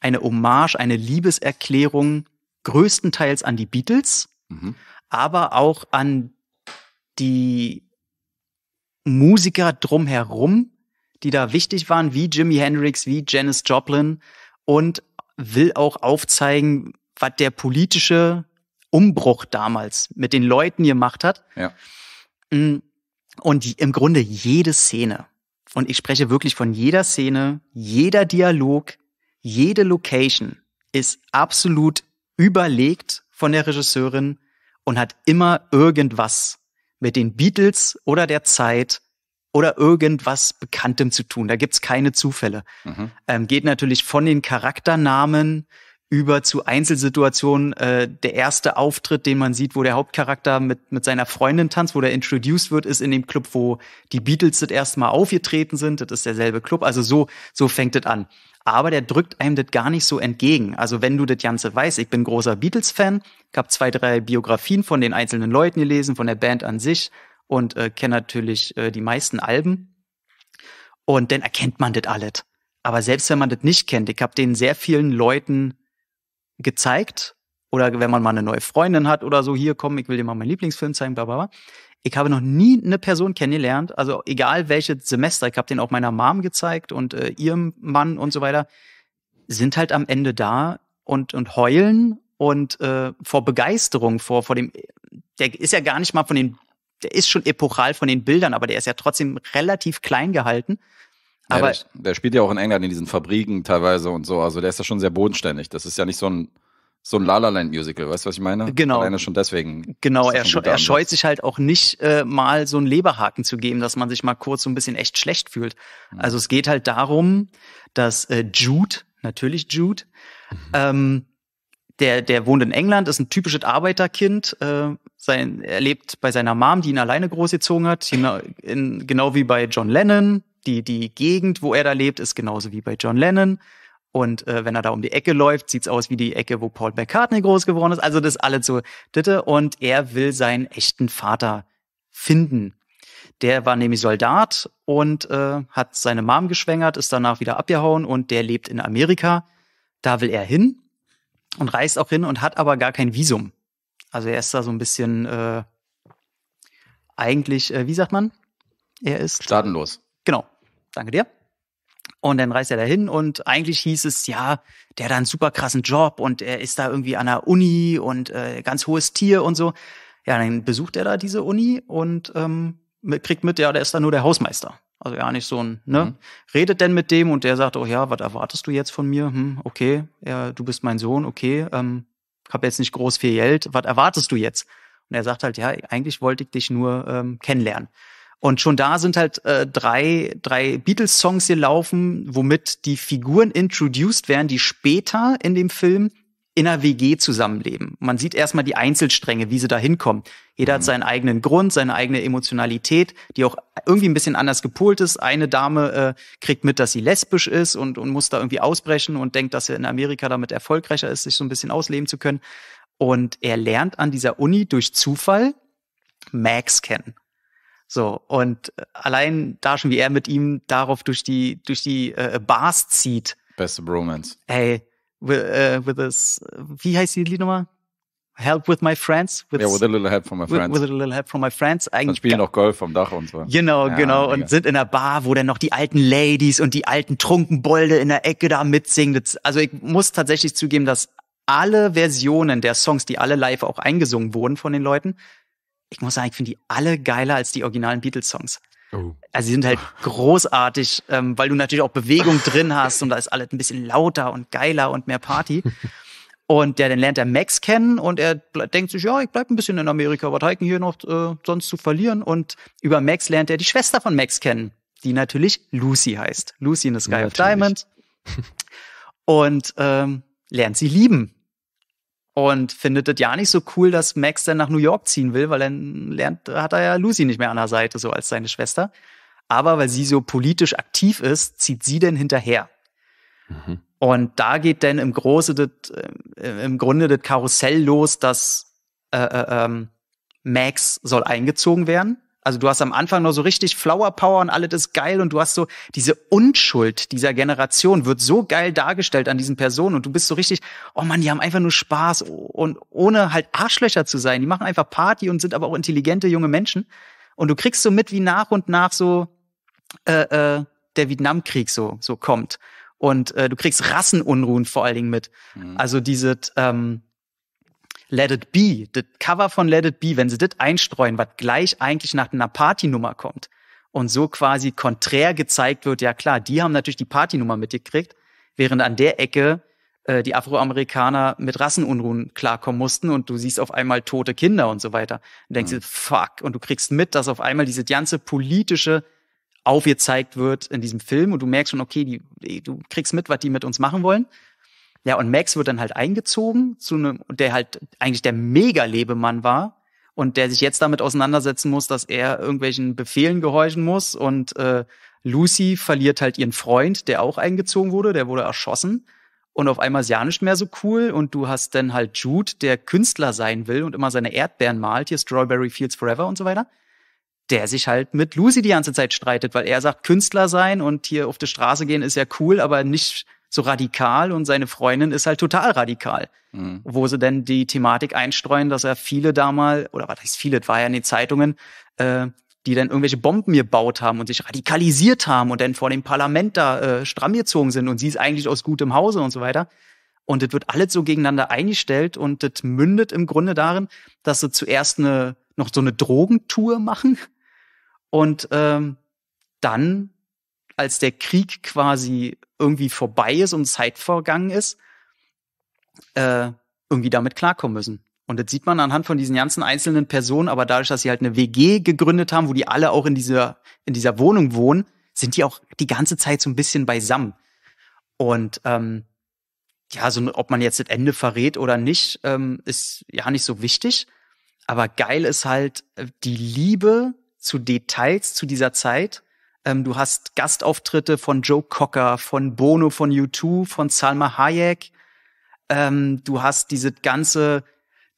[SPEAKER 2] eine Hommage, eine Liebeserklärung größtenteils an die Beatles, mhm. aber auch an die Musiker drumherum, die da wichtig waren, wie Jimi Hendrix, wie Janis Joplin und will auch aufzeigen, was der politische Umbruch damals mit den Leuten gemacht hat. Ja. Mm, und im Grunde jede Szene, und ich spreche wirklich von jeder Szene, jeder Dialog, jede Location ist absolut überlegt von der Regisseurin und hat immer irgendwas mit den Beatles oder der Zeit oder irgendwas Bekanntem zu tun. Da gibt's keine Zufälle. Mhm. Ähm, geht natürlich von den Charakternamen über zu Einzelsituationen. Äh, der erste Auftritt, den man sieht, wo der Hauptcharakter mit, mit seiner Freundin tanzt, wo der introduced wird, ist in dem Club, wo die Beatles das erste Mal aufgetreten sind. Das ist derselbe Club. Also so, so fängt es an. Aber der drückt einem das gar nicht so entgegen. Also wenn du das Ganze weißt, ich bin großer Beatles-Fan, ich habe zwei, drei Biografien von den einzelnen Leuten gelesen, von der Band an sich, und äh, kenne natürlich äh, die meisten Alben. Und dann erkennt man das alles. Aber selbst wenn man das nicht kennt, ich habe den sehr vielen Leuten gezeigt oder wenn man mal eine neue Freundin hat oder so, hier komm, ich will dir mal meinen Lieblingsfilm zeigen, bla bla bla. Ich habe noch nie eine Person kennengelernt, also egal welches Semester, ich habe den auch meiner Mom gezeigt und äh, ihrem Mann und so weiter, sind halt am Ende da und, und heulen und äh, vor Begeisterung, vor, vor dem, der ist ja gar nicht mal von den der ist schon epochal von den Bildern, aber der ist ja trotzdem relativ klein gehalten.
[SPEAKER 3] Aber ja, der, der, spielt ja auch in England in diesen Fabriken teilweise und so. Also der ist ja schon sehr bodenständig. Das ist ja nicht so ein so ein La La Land Musical, weißt du, was ich meine? Genau. Alleine schon deswegen. Genau, er, sch er scheut
[SPEAKER 2] sich halt auch nicht, äh, mal so einen Leberhaken zu geben, dass man sich mal kurz so ein bisschen echt schlecht fühlt. Mhm. Also es geht halt darum, dass äh, Jude, natürlich Jude, mhm. ähm, der, der wohnt in England, ist ein typisches Arbeiterkind. Äh, sein, er lebt bei seiner Mom, die ihn alleine großgezogen hat, genau, in, genau wie bei John Lennon. Die, die Gegend, wo er da lebt, ist genauso wie bei John Lennon. Und äh, wenn er da um die Ecke läuft, sieht's aus wie die Ecke, wo Paul McCartney groß geworden ist. Also das alles so ditte. Und er will seinen echten Vater finden. Der war nämlich Soldat und äh, hat seine Mom geschwängert, ist danach wieder abgehauen und der lebt in Amerika. Da will er hin und reist auch hin und hat aber gar kein Visum. Also er ist da so ein bisschen äh, eigentlich, äh, wie sagt man? Er ist staatenlos. Genau. Danke dir. Und dann reist er dahin und eigentlich hieß es, ja, der hat einen super krassen Job und er ist da irgendwie an der Uni und äh, ganz hohes Tier und so. Ja, dann besucht er da diese Uni und ähm, kriegt mit, ja, der ist da nur der Hausmeister. Also ja, nicht so ein, ne? Mhm. Redet denn mit dem und der sagt, oh ja, was erwartest du jetzt von mir? Hm, okay, ja, du bist mein Sohn, okay, ähm, hab jetzt nicht groß viel Geld, was erwartest du jetzt? Und er sagt halt, ja, eigentlich wollte ich dich nur ähm, kennenlernen. Und schon da sind halt äh, drei, drei Beatles-Songs gelaufen, womit die Figuren introduced werden, die später in dem Film in einer WG zusammenleben. Man sieht erstmal die Einzelstränge, wie sie da hinkommen. Jeder mhm. hat seinen eigenen Grund, seine eigene Emotionalität, die auch irgendwie ein bisschen anders gepolt ist. Eine Dame äh, kriegt mit, dass sie lesbisch ist und, und muss da irgendwie ausbrechen und denkt, dass er in Amerika damit erfolgreicher ist, sich so ein bisschen ausleben zu können. Und er lernt an dieser Uni durch Zufall Max kennen. So, und äh, allein da schon, wie er mit ihm darauf durch die, durch die äh, Bars
[SPEAKER 3] zieht. Beste Bromance.
[SPEAKER 2] Ey, äh, with, uh, with this, wie heißt die Liednummer? Help with my friends. With ja, yeah, with a little help from my friends. With, with a little help
[SPEAKER 3] from my friends. Eigentlich Dann spielen noch Golf vom Dach und so. Genau, ja, genau.
[SPEAKER 2] Und sind in der Bar, wo dann noch die alten Ladies und die alten Trunkenbolde in der Ecke da mitsingen. Das, also ich muss tatsächlich zugeben, dass alle Versionen der Songs, die alle live auch eingesungen wurden von den Leuten, ich muss sagen, ich finde die alle geiler als die originalen Beatles-Songs. Oh. Also sie sind halt großartig, ähm, weil du natürlich auch Bewegung drin hast und da ist alles ein bisschen lauter und geiler und mehr Party. Und ja, dann lernt er Max kennen und er denkt sich, ja, ich bleib ein bisschen in Amerika, was heiken hier noch äh, sonst zu verlieren? Und über Max lernt er die Schwester von Max kennen, die natürlich Lucy heißt. Lucy in the Sky ja, of Diamond. Und ähm, lernt sie lieben und findet das ja nicht so cool, dass Max dann nach New York ziehen will, weil dann lernt, hat er ja Lucy nicht mehr an der Seite, so als seine Schwester. Aber weil sie so politisch aktiv ist, zieht sie denn hinterher. Mhm. Und da geht denn im, Große das, äh, im Grunde das Karussell los, dass äh, äh, ähm, Max soll eingezogen werden also du hast am Anfang noch so richtig Flower Power und alle das geil und du hast so diese Unschuld dieser Generation wird so geil dargestellt an diesen Personen und du bist so richtig, oh man, die haben einfach nur Spaß und ohne halt Arschlöcher zu sein. Die machen einfach Party und sind aber auch intelligente junge Menschen. Und du kriegst so mit, wie nach und nach so äh, äh, der Vietnamkrieg so, so kommt. Und äh, du kriegst Rassenunruhen vor allen Dingen mit. Mhm. Also diese, ähm, Let It Be, das Cover von Let It Be, wenn sie das einstreuen, was gleich eigentlich nach einer Partynummer kommt und so quasi konträr gezeigt wird, ja klar, die haben natürlich die Partynummer mitgekriegt, während an der Ecke äh, die Afroamerikaner mit Rassenunruhen klarkommen mussten und du siehst auf einmal tote Kinder und so weiter. Und denkst mhm. dir, fuck, und du kriegst mit, dass auf einmal diese ganze politische aufgezeigt wird in diesem Film und du merkst schon, okay, die, du kriegst mit, was die mit uns machen wollen ja, und Max wird dann halt eingezogen zu einem, der halt eigentlich der Mega-Lebemann war und der sich jetzt damit auseinandersetzen muss, dass er irgendwelchen Befehlen gehorchen muss und äh, Lucy verliert halt ihren Freund, der auch eingezogen wurde, der wurde erschossen und auf einmal ist ja nicht mehr so cool und du hast dann halt Jude, der Künstler sein will und immer seine Erdbeeren malt, hier Strawberry Fields Forever und so weiter, der sich halt mit Lucy die ganze Zeit streitet, weil er sagt, Künstler sein und hier auf die Straße gehen ist ja cool, aber nicht so radikal und seine Freundin ist halt total radikal. Mhm. Wo sie denn die Thematik einstreuen, dass er viele damals, oder was heißt viele, das war ja in den Zeitungen, äh, die dann irgendwelche Bomben gebaut haben und sich radikalisiert haben und dann vor dem Parlament da äh, stramm gezogen sind und sie ist eigentlich aus gutem Hause und so weiter. Und das wird alles so gegeneinander eingestellt und das mündet im Grunde darin, dass sie zuerst eine, noch so eine Drogentour machen und ähm, dann als der Krieg quasi irgendwie vorbei ist und Zeit vergangen ist, äh, irgendwie damit klarkommen müssen. Und das sieht man anhand von diesen ganzen einzelnen Personen, aber dadurch, dass sie halt eine WG gegründet haben, wo die alle auch in dieser, in dieser Wohnung wohnen, sind die auch die ganze Zeit so ein bisschen beisammen. Und ähm, ja, so ob man jetzt das Ende verrät oder nicht, ähm, ist ja nicht so wichtig. Aber geil ist halt äh, die Liebe zu Details zu dieser Zeit ähm, du hast Gastauftritte von Joe Cocker, von Bono, von U2, von Salma Hayek. Ähm, du hast diese ganze,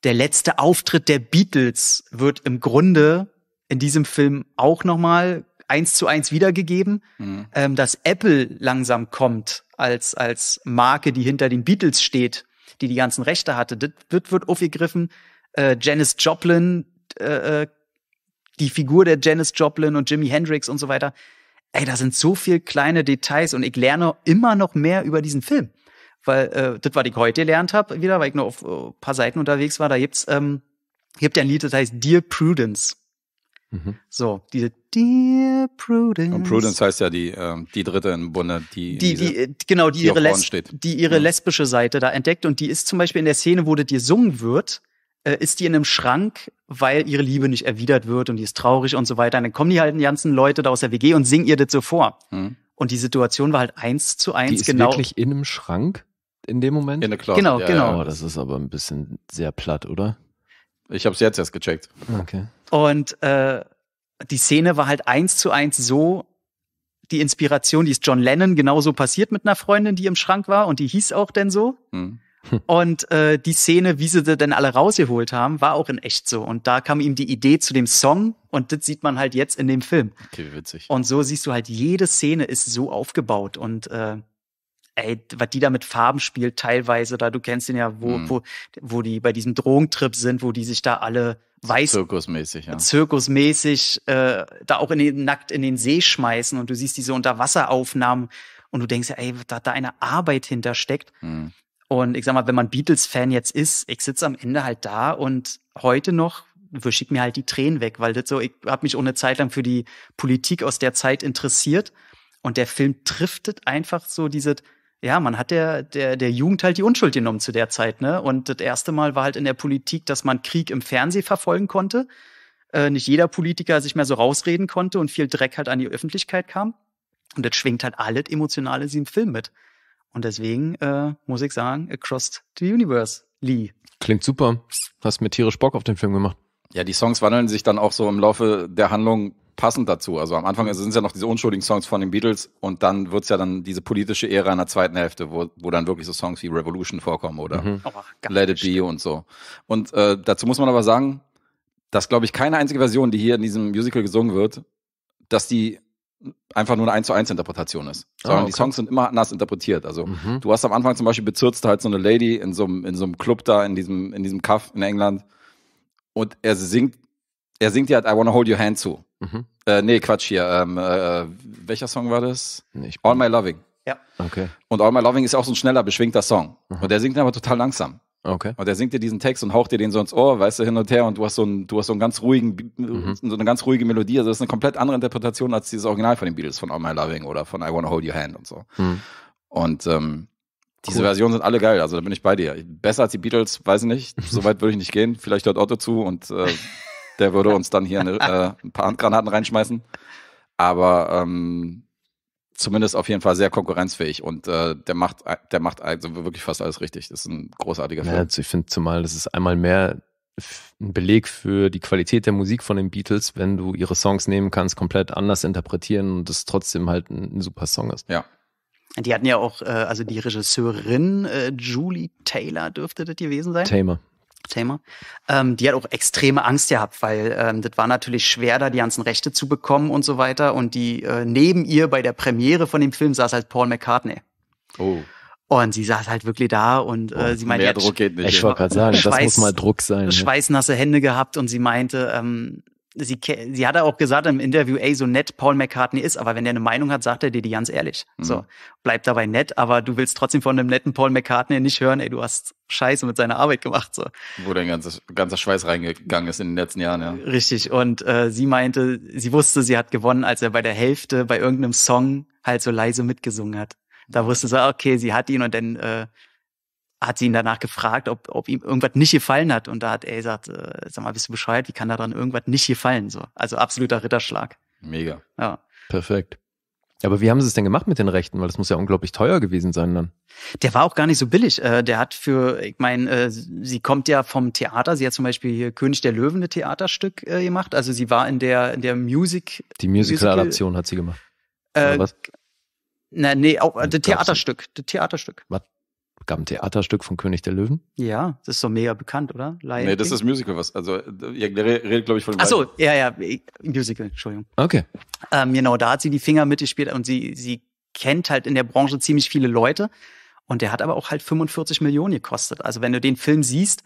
[SPEAKER 2] der letzte Auftritt der Beatles wird im Grunde in diesem Film auch nochmal eins zu eins wiedergegeben, mhm. ähm, dass Apple langsam kommt als, als Marke, die hinter den Beatles steht, die die ganzen Rechte hatte. Das wird, wird aufgegriffen. Äh, Janis Joplin äh, äh die Figur der Janis Joplin und Jimi Hendrix und so weiter. Ey, da sind so viel kleine Details und ich lerne immer noch mehr über diesen Film. Weil äh, das, was ich heute gelernt habe, wieder, weil ich nur auf uh, paar Seiten unterwegs war, da gibt's, ähm, gibt ja ein Lied, das heißt Dear Prudence.
[SPEAKER 3] Mhm. So,
[SPEAKER 2] diese Dear Prudence. Und Prudence
[SPEAKER 3] heißt ja die, ähm, die dritte im Bunde, die, die, diese, die äh, genau, die, die ihre, Les die
[SPEAKER 2] ihre ja. lesbische Seite da entdeckt. Und die ist zum Beispiel in der Szene, wo das gesungen wird, äh, ist die in einem Schrank, weil ihre Liebe nicht erwidert wird und die ist traurig und so weiter. Und dann kommen die halt die ganzen Leute da aus der WG und singen ihr das so vor. Hm. Und die Situation war halt eins zu eins die ist genau Wirklich
[SPEAKER 1] in einem Schrank in dem Moment? In der Closet. Genau, ja, genau. Oh, das ist aber ein bisschen sehr platt,
[SPEAKER 3] oder? Ich habe es jetzt erst gecheckt. Okay.
[SPEAKER 2] Und äh, die Szene war halt eins zu eins so die Inspiration, die ist John Lennon genauso passiert mit einer Freundin, die im Schrank war und die hieß auch denn so. Hm. Und äh, die Szene, wie sie denn alle rausgeholt haben, war auch in echt so. Und da kam ihm die Idee zu dem Song und das sieht man halt jetzt in dem Film. Okay, witzig. Und so siehst du halt, jede Szene ist so aufgebaut und äh, ey, was die da mit Farben spielt, teilweise, da du kennst ihn ja, wo, mhm. wo, wo die bei diesem Drogentrip sind, wo die sich da alle weiß. Zirkusmäßig, ja. Zirkusmäßig, äh, da auch in den, nackt in den See schmeißen und du siehst diese Unterwasseraufnahmen und du denkst ja, ey, da, da eine Arbeit hintersteckt. Mhm. Und ich sag mal, wenn man Beatles-Fan jetzt ist, ich sitze am Ende halt da und heute noch wischig mir halt die Tränen weg, weil das so, ich habe mich ohne Zeit lang für die Politik aus der Zeit interessiert und der Film triftet einfach so dieses, ja, man hat der, der, der Jugend halt die Unschuld genommen zu der Zeit, ne? Und das erste Mal war halt in der Politik, dass man Krieg im Fernsehen verfolgen konnte. Äh, nicht jeder Politiker sich mehr so rausreden konnte und viel Dreck halt an die Öffentlichkeit kam. Und das schwingt halt alles Emotionale in diesem Film mit. Und deswegen äh, muss ich sagen, Across the Universe, Lee.
[SPEAKER 1] Klingt super. Hast mir tierisch Bock auf den Film gemacht.
[SPEAKER 3] Ja, die Songs wandeln sich dann auch so im Laufe der Handlung passend dazu. Also am Anfang sind es ja noch diese unschuldigen Songs von den Beatles und dann wird's ja dann diese politische Ära in der zweiten Hälfte, wo, wo dann wirklich so Songs wie Revolution vorkommen oder mhm. oh, Let It Be und so. Und äh, dazu muss man aber sagen, dass, glaube ich, keine einzige Version, die hier in diesem Musical gesungen wird, dass die einfach nur eine 1 zu 1 Interpretation ist. Sondern ah, okay. die Songs sind immer anders interpretiert. Also mhm. du hast am Anfang zum Beispiel bezirzt halt so eine Lady in so einem, in so einem Club da, in diesem, in diesem Cuff in England. Und er singt, er singt ja halt I Wanna Hold Your Hand zu. Mhm. Äh, nee, Quatsch hier. Ähm, äh, äh welcher Song war das? Nee, All My Loving. Ja. Okay. Und All My Loving ist auch so ein schneller, beschwingter Song. Mhm. Und der singt aber total langsam. Okay. Und er singt dir diesen Text und haucht dir den so ins Ohr, weißt du, hin und her und du hast so ein, du hast so einen ganz ruhigen, mhm. so eine ganz ruhige Melodie. Also das ist eine komplett andere Interpretation als dieses Original von den Beatles, von All My Loving oder von I Wanna Hold Your Hand und so. Mhm. Und ähm, diese cool. Versionen sind alle geil, also da bin ich bei dir. Besser als die Beatles, weiß ich nicht. Soweit würde ich nicht gehen. Vielleicht hört Otto zu und äh, der würde uns dann hier eine, äh, ein paar Handgranaten reinschmeißen. Aber ähm, zumindest auf jeden Fall sehr konkurrenzfähig und äh, der macht, der macht also wirklich fast alles richtig. Das ist ein großartiger Film. Ja, also
[SPEAKER 1] ich finde zumal, das ist einmal mehr ein Beleg für die Qualität der Musik von den Beatles, wenn du ihre Songs nehmen kannst, komplett anders interpretieren und das trotzdem halt ein, ein super Song ist. Ja.
[SPEAKER 2] Die hatten ja auch, äh, also die Regisseurin äh, Julie Taylor dürfte das gewesen sein. Tamer. Thema, ähm, die hat auch extreme Angst gehabt, weil ähm, das war natürlich schwer, da die ganzen Rechte zu bekommen und so weiter. Und die äh, neben ihr bei der Premiere von dem Film saß halt Paul McCartney. Oh. Und sie saß halt wirklich da und äh, sie meinte, mehr Druck geht nicht. Ich wollte ne? gerade sagen, Schweiß, das muss mal Druck
[SPEAKER 1] sein. Ne? Schweißnasse
[SPEAKER 2] Hände gehabt und sie meinte, ähm, sie, sie hat auch gesagt im Interview, ey, so nett Paul McCartney ist, aber wenn der eine Meinung hat, sagt er dir die ganz ehrlich. Mhm. So, bleib dabei nett, aber du willst trotzdem von einem netten Paul McCartney nicht hören, ey, du hast Scheiße mit seiner Arbeit gemacht. So.
[SPEAKER 3] Wo dein ganzes, ganzer Schweiß reingegangen ist in den letzten Jahren, ja.
[SPEAKER 2] Richtig, und äh, sie meinte, sie wusste, sie hat gewonnen, als er bei der Hälfte bei irgendeinem Song halt so leise mitgesungen hat. Da wusste sie, okay, sie hat ihn und dann äh, hat sie ihn danach gefragt, ob, ob ihm irgendwas nicht gefallen hat. Und da hat er gesagt, äh, sag mal, bist du bescheuert? Wie kann da dann irgendwas nicht gefallen? So, also absoluter Ritterschlag.
[SPEAKER 1] Mega. Ja. Perfekt. Aber wie haben sie es denn gemacht mit den Rechten? Weil das muss ja unglaublich teuer gewesen sein dann. Der war auch gar nicht so billig. Äh, Der hat für, ich meine, äh, sie kommt ja vom
[SPEAKER 2] Theater. Sie hat zum Beispiel hier König der Löwen ein Theaterstück äh, gemacht. Also sie war in der in der Music. Die Musical-Adaption
[SPEAKER 1] hat sie gemacht. Äh, Oder was?
[SPEAKER 2] Na, nee, auch äh, das Theaterstück. Das Theaterstück.
[SPEAKER 1] Was? gab ein Theaterstück von König der Löwen.
[SPEAKER 2] Ja, das ist so mega bekannt, oder? Lion nee, das ist
[SPEAKER 3] Musical, was, also, ihr redet, glaube ich, von Achso, ja, ja,
[SPEAKER 2] Musical, Entschuldigung. Okay. Ähm, genau, da hat sie die Finger mitgespielt und sie, sie kennt halt in der Branche ziemlich viele Leute. Und der hat aber auch halt 45 Millionen gekostet. Also wenn du den Film siehst,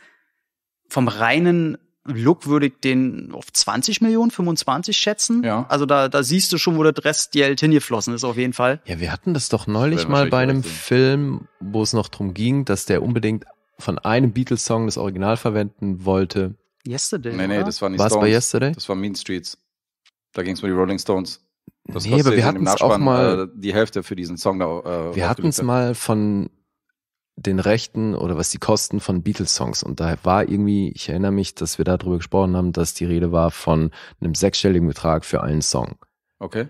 [SPEAKER 2] vom reinen Look würde ich den auf 20 Millionen, 25 schätzen. Ja. Also da, da siehst du schon, wo das Restgeld hingeflossen ist, auf jeden Fall. Ja, wir
[SPEAKER 1] hatten das doch neulich mal bei einem sein. Film, wo es noch drum ging, dass der unbedingt von einem Beatles-Song das Original verwenden wollte.
[SPEAKER 3] Yesterday. Nee, nee, oder? das war nicht War's Stones. bei Yesterday? Das war Mean Streets. Da ging es um die Rolling Stones. Das nee, aber wir hatten es auch mal äh, die Hälfte für diesen Song da. Äh, wir hatten es mal
[SPEAKER 1] von den Rechten oder was die Kosten von Beatles-Songs. Und da war irgendwie, ich erinnere mich, dass wir darüber gesprochen haben, dass die Rede war von einem sechsstelligen Betrag für einen Song. Okay.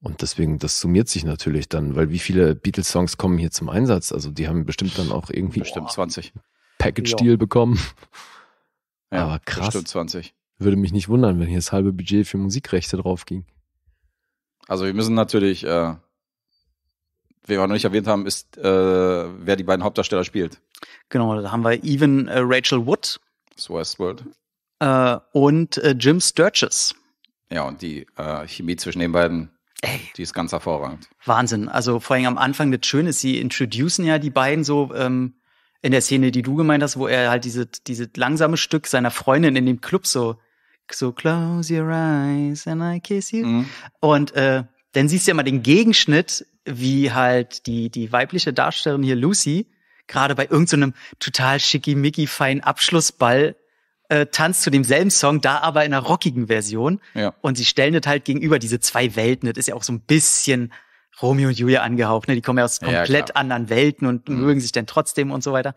[SPEAKER 1] Und deswegen, das summiert sich natürlich dann, weil wie viele Beatles-Songs kommen hier zum Einsatz? Also die haben bestimmt dann auch irgendwie bestimmt 20 Package-Deal ja. bekommen. Ja, Aber krass. Bestimmt 20. Würde mich nicht wundern, wenn hier das halbe Budget für Musikrechte drauf ging.
[SPEAKER 3] Also wir müssen natürlich äh, wir noch nicht erwähnt haben, ist, äh, wer die beiden Hauptdarsteller spielt. Genau, da haben wir Even äh, Rachel Wood.
[SPEAKER 2] Das Westworld. Äh, und äh, Jim Sturges. Ja, und die äh,
[SPEAKER 3] Chemie zwischen den beiden, Ey. die ist ganz hervorragend.
[SPEAKER 2] Wahnsinn. Also vor allem am Anfang, das Schöne ist, sie introducen ja die beiden so ähm, in der Szene, die du gemeint hast, wo er halt dieses, diese langsame Stück seiner Freundin in dem Club so so close your eyes and I kiss you. Mhm. Und äh, dann siehst du ja mal den Gegenschnitt wie halt die, die weibliche Darstellerin hier Lucy gerade bei irgendeinem so total schickimicki feinen Abschlussball äh, tanzt zu demselben Song, da aber in einer rockigen Version. Ja. Und sie stellen das halt gegenüber diese zwei Welten. Das ist ja auch so ein bisschen Romeo und Julia angehaucht. Ne? Die kommen ja aus komplett ja, anderen Welten und mhm. mögen sich denn trotzdem und so weiter.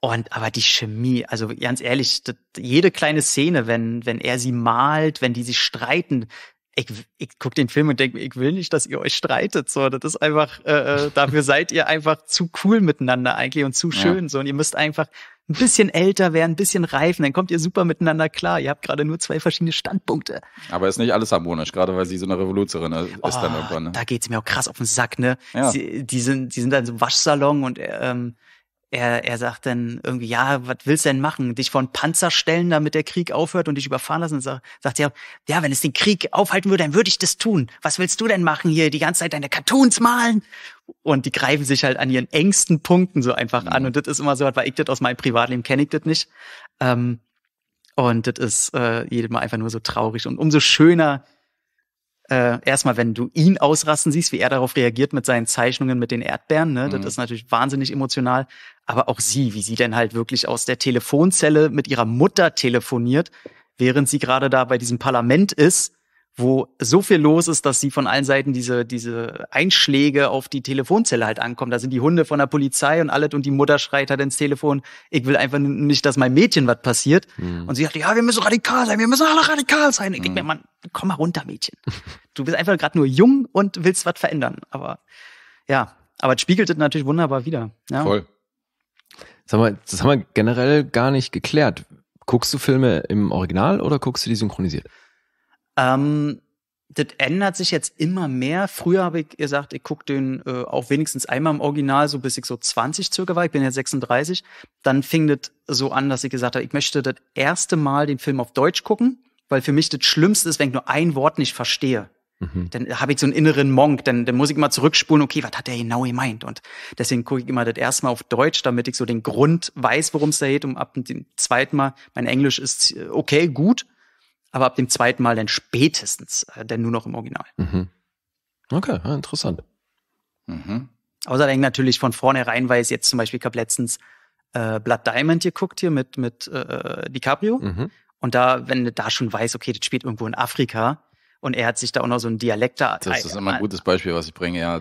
[SPEAKER 2] Und aber die Chemie, also ganz ehrlich, das, jede kleine Szene, wenn wenn er sie malt, wenn die sich streiten, ich, ich gucke den Film und denke mir, ich will nicht, dass ihr euch streitet. So, das ist einfach, äh, äh dafür seid ihr einfach zu cool miteinander eigentlich und zu schön. Ja. So, und ihr müsst einfach ein bisschen älter werden, ein bisschen reifen, dann kommt ihr super miteinander klar. Ihr habt gerade nur zwei verschiedene Standpunkte.
[SPEAKER 3] Aber ist nicht alles harmonisch, gerade weil sie so eine Revoluzerin ist oh, dann irgendwann. Ne? Da geht's mir auch krass auf den Sack, ne? Ja. Sie,
[SPEAKER 2] die, sind, die sind dann so im Waschsalon und ähm, er, er sagt dann irgendwie, ja, was willst du denn machen? Dich vor einen Panzer stellen, damit der Krieg aufhört und dich überfahren lassen? Und sagt, sagt er, ja, wenn es den Krieg aufhalten würde, dann würde ich das tun. Was willst du denn machen hier? Die ganze Zeit deine Cartoons malen? Und die greifen sich halt an ihren engsten Punkten so einfach mhm. an. Und das ist immer so, weil ich das aus meinem Privatleben kenne ich das nicht. Ähm, und das ist äh, jedes Mal einfach nur so traurig. Und umso schöner äh, erstmal, wenn du ihn ausrasten siehst, wie er darauf reagiert mit seinen Zeichnungen mit den Erdbeeren, ne, das mhm. ist natürlich wahnsinnig emotional. Aber auch sie, wie sie denn halt wirklich aus der Telefonzelle mit ihrer Mutter telefoniert, während sie gerade da bei diesem Parlament ist, wo so viel los ist, dass sie von allen Seiten diese, diese Einschläge auf die Telefonzelle halt ankommen. Da sind die Hunde von der Polizei und alles und die Mutter schreit halt ins Telefon, ich will einfach nicht, dass mein Mädchen was passiert. Mhm. Und sie sagt, ja, wir müssen radikal sein, wir müssen alle radikal sein. Ich mhm. denke mir, Mann, komm mal runter, Mädchen. Du bist einfach gerade nur jung und willst was verändern. Aber ja, aber es spiegelt es natürlich wunderbar wieder. Ja. Voll.
[SPEAKER 1] Das haben, wir, das haben wir generell gar nicht geklärt. Guckst du Filme im Original oder guckst du die synchronisiert? Ähm,
[SPEAKER 2] das ändert sich jetzt immer mehr. Früher habe ich gesagt, ich gucke den äh, auch wenigstens einmal im Original, so bis ich so 20 circa war. Ich bin jetzt 36. Dann fing das so an, dass ich gesagt habe, ich möchte das erste Mal den Film auf Deutsch gucken weil für mich das Schlimmste ist, wenn ich nur ein Wort nicht verstehe. Mhm. Dann habe ich so einen inneren Monk, dann, dann muss ich immer zurückspulen, okay, was hat der genau gemeint? Und deswegen gucke ich immer das erste Mal auf Deutsch, damit ich so den Grund weiß, worum es da geht. Und ab dem zweiten Mal, mein Englisch ist äh, okay, gut, aber ab dem zweiten Mal dann spätestens, äh, denn nur noch im Original.
[SPEAKER 1] Mhm. Okay, ja, interessant. Mhm.
[SPEAKER 2] Außerdem natürlich von vornherein, weil ich jetzt zum Beispiel, ich habe letztens äh, Blood Diamond geguckt hier mit, mit äh, äh DiCaprio. Mhm. Und da, wenn du da schon weißt, okay, das spielt irgendwo in Afrika und er hat
[SPEAKER 3] sich da auch noch so einen Dialekt da. Das ist immer ein gutes Beispiel, was ich bringe, ja.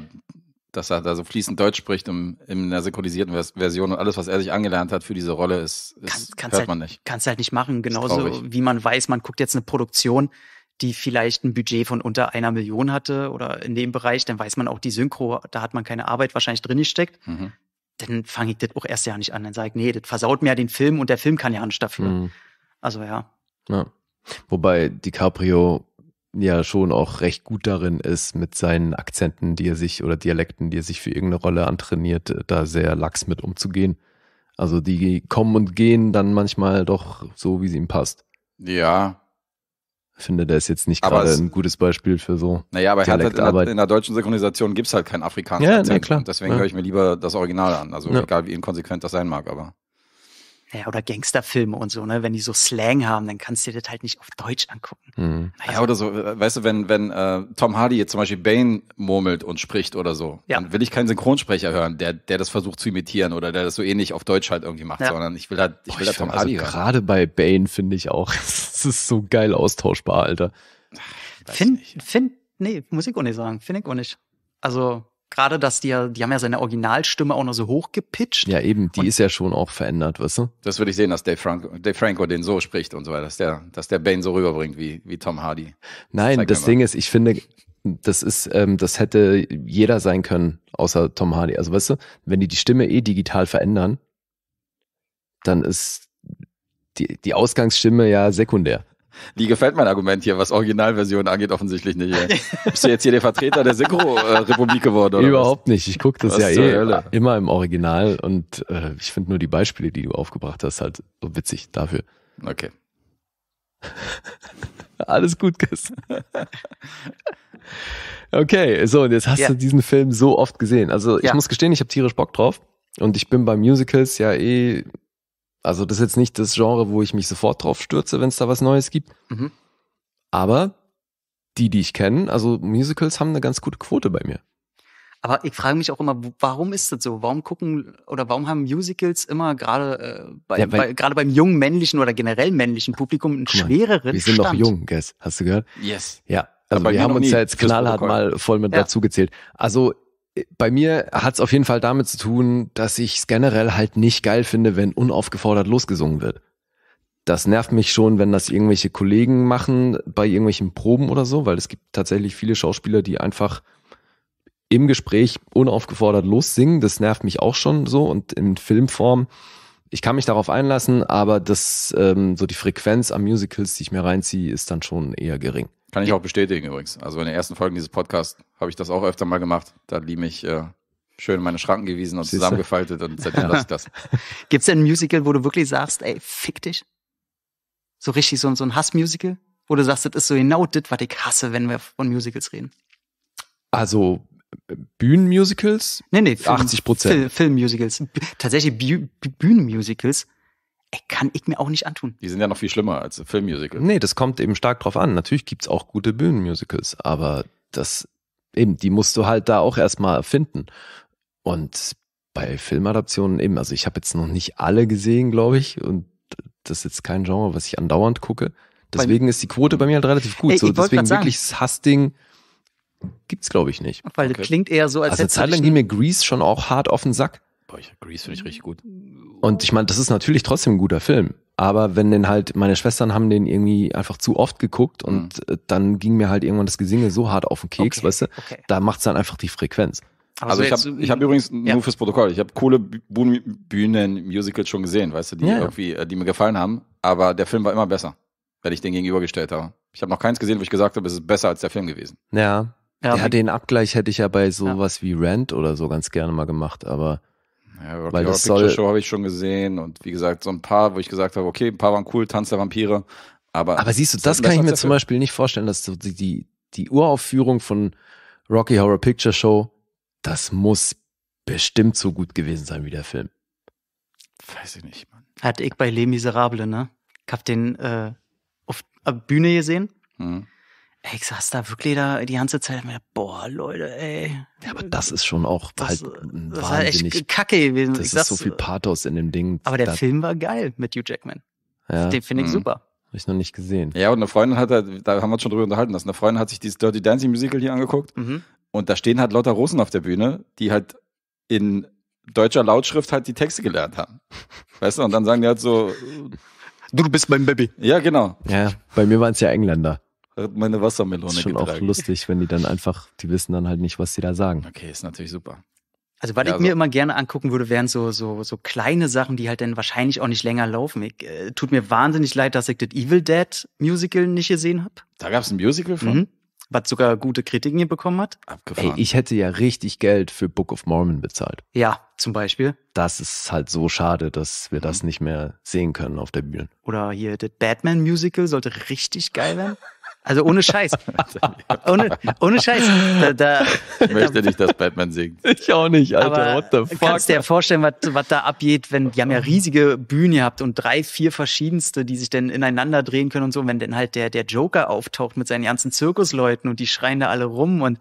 [SPEAKER 3] Dass er da so fließend Deutsch spricht im, in einer synchronisierten Version und alles, was er sich angelernt hat für diese Rolle, ist, ist Kann, hört halt, man nicht.
[SPEAKER 2] Kannst du halt nicht machen. Genauso wie man weiß, man guckt jetzt eine Produktion, die vielleicht ein Budget von unter einer Million hatte oder in dem Bereich, dann weiß man auch die Synchro, da hat man keine Arbeit wahrscheinlich drin gesteckt. Mhm. Dann fange ich das auch erst ja nicht an. Dann sage ich, nee, das versaut mir ja den Film und der Film kann ja nicht dafür. Mhm. Also ja.
[SPEAKER 1] ja. Wobei DiCaprio ja schon auch recht gut darin ist, mit seinen Akzenten, die er sich oder Dialekten, die er sich für irgendeine Rolle antrainiert, äh, da sehr lax mit umzugehen. Also die kommen und gehen dann manchmal doch so, wie es ihm passt. Ja. Ich finde, der ist jetzt nicht gerade ein gutes Beispiel für so. Naja, aber halt in, der, in
[SPEAKER 3] der deutschen Synchronisation gibt es halt keinen afrikanischen ja, Akzent. Ja, klar. Deswegen ja. höre ich mir lieber das Original an. Also ja. egal, wie inkonsequent das sein mag, aber äh, oder Gangsterfilme und
[SPEAKER 2] so, ne? Wenn die so Slang haben, dann kannst du dir das halt nicht auf Deutsch angucken.
[SPEAKER 3] Mhm. Also, ja, oder so, weißt du, wenn, wenn äh, Tom Hardy jetzt zum Beispiel Bane murmelt und spricht oder so, ja. dann will ich keinen Synchronsprecher hören, der, der das versucht zu imitieren oder der das so ähnlich auf Deutsch halt irgendwie macht, ja. sondern ich will da, ich Boah, will da Tom Hardy also Gerade
[SPEAKER 1] bei Bane finde ich auch, es ist so geil austauschbar, Alter. Find,
[SPEAKER 2] find, nee, muss ich auch nicht sagen, finde ich auch nicht. Also, gerade, dass die ja, die haben ja seine Originalstimme
[SPEAKER 1] auch noch so hoch gepitcht. Ja, eben, die und ist ja schon auch verändert, weißt du?
[SPEAKER 3] Das würde ich sehen, dass Dave Franco, Dave Franco den so spricht und so weiter, dass der, dass der Bane so rüberbringt wie, wie Tom Hardy.
[SPEAKER 1] Nein, Zeig das Ding ist, ich finde, das ist, ähm, das hätte jeder sein können, außer Tom Hardy. Also weißt du, wenn die die Stimme eh digital verändern, dann ist die, die Ausgangsstimme ja sekundär.
[SPEAKER 3] Die gefällt mein Argument hier, was Originalversion angeht, offensichtlich nicht. Bist du jetzt hier der Vertreter der Synchro-Republik geworden, oder? Überhaupt
[SPEAKER 1] was? nicht. Ich gucke das was ja eh Hölle? immer im Original und äh, ich finde nur die Beispiele, die du aufgebracht hast, halt so witzig dafür. Okay. Alles gut, Chris. okay, so, und jetzt hast ja. du diesen Film so oft gesehen. Also ich ja. muss gestehen, ich habe tierisch Bock drauf. Und ich bin bei Musicals ja eh also das ist jetzt nicht das Genre, wo ich mich sofort drauf stürze, wenn es da was Neues gibt. Mhm. Aber die, die ich kenne, also Musicals haben eine ganz gute Quote bei mir.
[SPEAKER 2] Aber ich frage mich auch immer, warum ist das so? Warum gucken oder warum haben Musicals immer gerade äh, bei, ja, bei, gerade beim jungen männlichen oder generell männlichen Publikum einen schwereren Wir sind noch jung,
[SPEAKER 1] guess. Hast du gehört? Yes. Ja, also wir haben uns ja jetzt knallhart mal voll mit ja. dazu gezählt. Also bei mir hat es auf jeden Fall damit zu tun, dass ich es generell halt nicht geil finde, wenn unaufgefordert losgesungen wird. Das nervt mich schon, wenn das irgendwelche Kollegen machen bei irgendwelchen Proben oder so, weil es gibt tatsächlich viele Schauspieler, die einfach im Gespräch unaufgefordert lossingen. Das nervt mich auch schon so und in Filmform. Ich kann mich darauf einlassen, aber das ähm, so die Frequenz am Musicals, die ich mir reinziehe, ist dann schon eher gering.
[SPEAKER 3] Kann ich auch bestätigen übrigens. Also in den ersten Folgen dieses Podcasts habe ich das auch öfter mal gemacht. Da lieb ich äh, schön in meine Schranken gewiesen und Siehste? zusammengefaltet und seitdem lasse ich das. Gibt's denn ein Musical, wo du wirklich sagst, ey, fick dich?
[SPEAKER 2] So richtig so, so ein Hassmusical? Wo du sagst, das ist so genau das, was ich hasse, wenn wir von Musicals reden.
[SPEAKER 1] Also Bühnenmusicals? Nee, nee, Film, 80 Prozent. Film, Filmmusicals. Tatsächlich Bühnenmusicals kann ich mir auch nicht antun. Die sind ja noch viel schlimmer als Filmmusical. Nee, das kommt eben stark drauf an. Natürlich gibt es auch gute Bühnenmusicals, aber das eben, die musst du halt da auch erstmal finden. Und bei Filmadaptionen eben, also ich habe jetzt noch nicht alle gesehen, glaube ich, und das ist jetzt kein Genre, was ich andauernd gucke. Deswegen ist die Quote bei mir halt relativ gut. Ey, so, deswegen wirklich das gibt es, glaube ich nicht. Weil okay. das klingt eher so, als also hätte Zeit lang ging mir Grease schon auch hart auf den Sack.
[SPEAKER 3] Boah, ich, Grease finde ich richtig gut.
[SPEAKER 1] Und ich meine, das ist natürlich trotzdem ein guter Film. Aber wenn den halt, meine Schwestern haben den irgendwie einfach zu oft geguckt und mhm. Äh, dann ging mir halt irgendwann das Gesinge so hart auf den Keks, okay, weißt du, okay. da macht's dann einfach die Frequenz.
[SPEAKER 3] Also, also ich habe äh, ich hab übrigens ja. nur fürs Protokoll, ich habe coole Bühnen-Musicals schon gesehen, weißt du, die ja. irgendwie, äh, die mir gefallen haben, aber der Film war immer besser, wenn ich den gegenübergestellt habe. Ich habe noch keins gesehen, wo ich gesagt habe, es ist besser als der Film gewesen.
[SPEAKER 1] Ja. Ja, den Abgleich hätte ich ja bei sowas ja. wie Rent oder so ganz gerne mal gemacht, aber ja, weil die das Picture soll, Show
[SPEAKER 3] habe ich schon gesehen und wie gesagt, so ein paar, wo ich gesagt habe, okay, ein paar waren cool, Tanz der Vampire, aber. Aber siehst du, das kann ich mir zum Beispiel
[SPEAKER 1] nicht vorstellen, dass die, die, die Uraufführung von Rocky Horror Picture Show, das muss bestimmt so gut gewesen sein wie der Film.
[SPEAKER 2] Weiß ich nicht, Mann. Hat ich bei Les Miserables, ne? Ich hab den äh, auf der Bühne gesehen. Mhm. Ey, ich saß da wirklich da die ganze Zeit mir,
[SPEAKER 1] boah, Leute, ey. Ja, aber das ist schon auch das, halt das wahnsinnig. Halt
[SPEAKER 2] echt kacke gewesen. Das ich ist so viel
[SPEAKER 3] Pathos in dem Ding. Aber der Film
[SPEAKER 2] war geil mit Hugh Jackman.
[SPEAKER 3] Ja. Den finde ich mhm. super. Habe ich noch nicht gesehen. Ja, und eine Freundin hat, halt, da haben wir uns schon drüber unterhalten lassen, eine Freundin hat sich dieses Dirty Dancing Musical hier angeguckt mhm. und da stehen halt lauter Russen auf der Bühne, die halt in deutscher Lautschrift halt die Texte gelernt haben. Weißt du, und dann sagen die halt so... Du bist mein Baby. Ja, genau.
[SPEAKER 1] Ja, bei mir waren es ja Engländer
[SPEAKER 3] hat meine Wassermelone das ist schon getragen. auch
[SPEAKER 1] lustig, wenn die dann einfach, die wissen dann halt nicht, was sie da sagen.
[SPEAKER 3] Okay, ist natürlich super. Also was ja, ich also mir so. immer
[SPEAKER 2] gerne angucken würde, wären so, so, so kleine Sachen, die halt dann wahrscheinlich auch nicht länger laufen. Ich, äh, tut mir wahnsinnig leid, dass ich das Evil Dead Musical nicht gesehen habe. Da gab es ein Musical von? Mhm. Was sogar gute Kritiken hier bekommen hat.
[SPEAKER 1] Abgefahren. Ey, ich hätte ja richtig Geld für Book of Mormon bezahlt. Ja, zum Beispiel. Das ist halt so schade, dass wir mhm. das nicht mehr sehen können auf der Bühne.
[SPEAKER 2] Oder hier das Batman Musical sollte richtig geil werden. Also ohne Scheiß. ohne, ohne Scheiß. Da, da,
[SPEAKER 3] ich möchte nicht, dass Batman singt. Ich auch nicht, Alter. Aber What the fuck? Kannst dir ja
[SPEAKER 2] vorstellen, was, was da abgeht, wenn die haben ja riesige Bühne habt und drei, vier verschiedenste, die sich dann ineinander drehen können und so. Und wenn dann halt der, der Joker auftaucht mit seinen ganzen Zirkusleuten und die schreien da alle rum und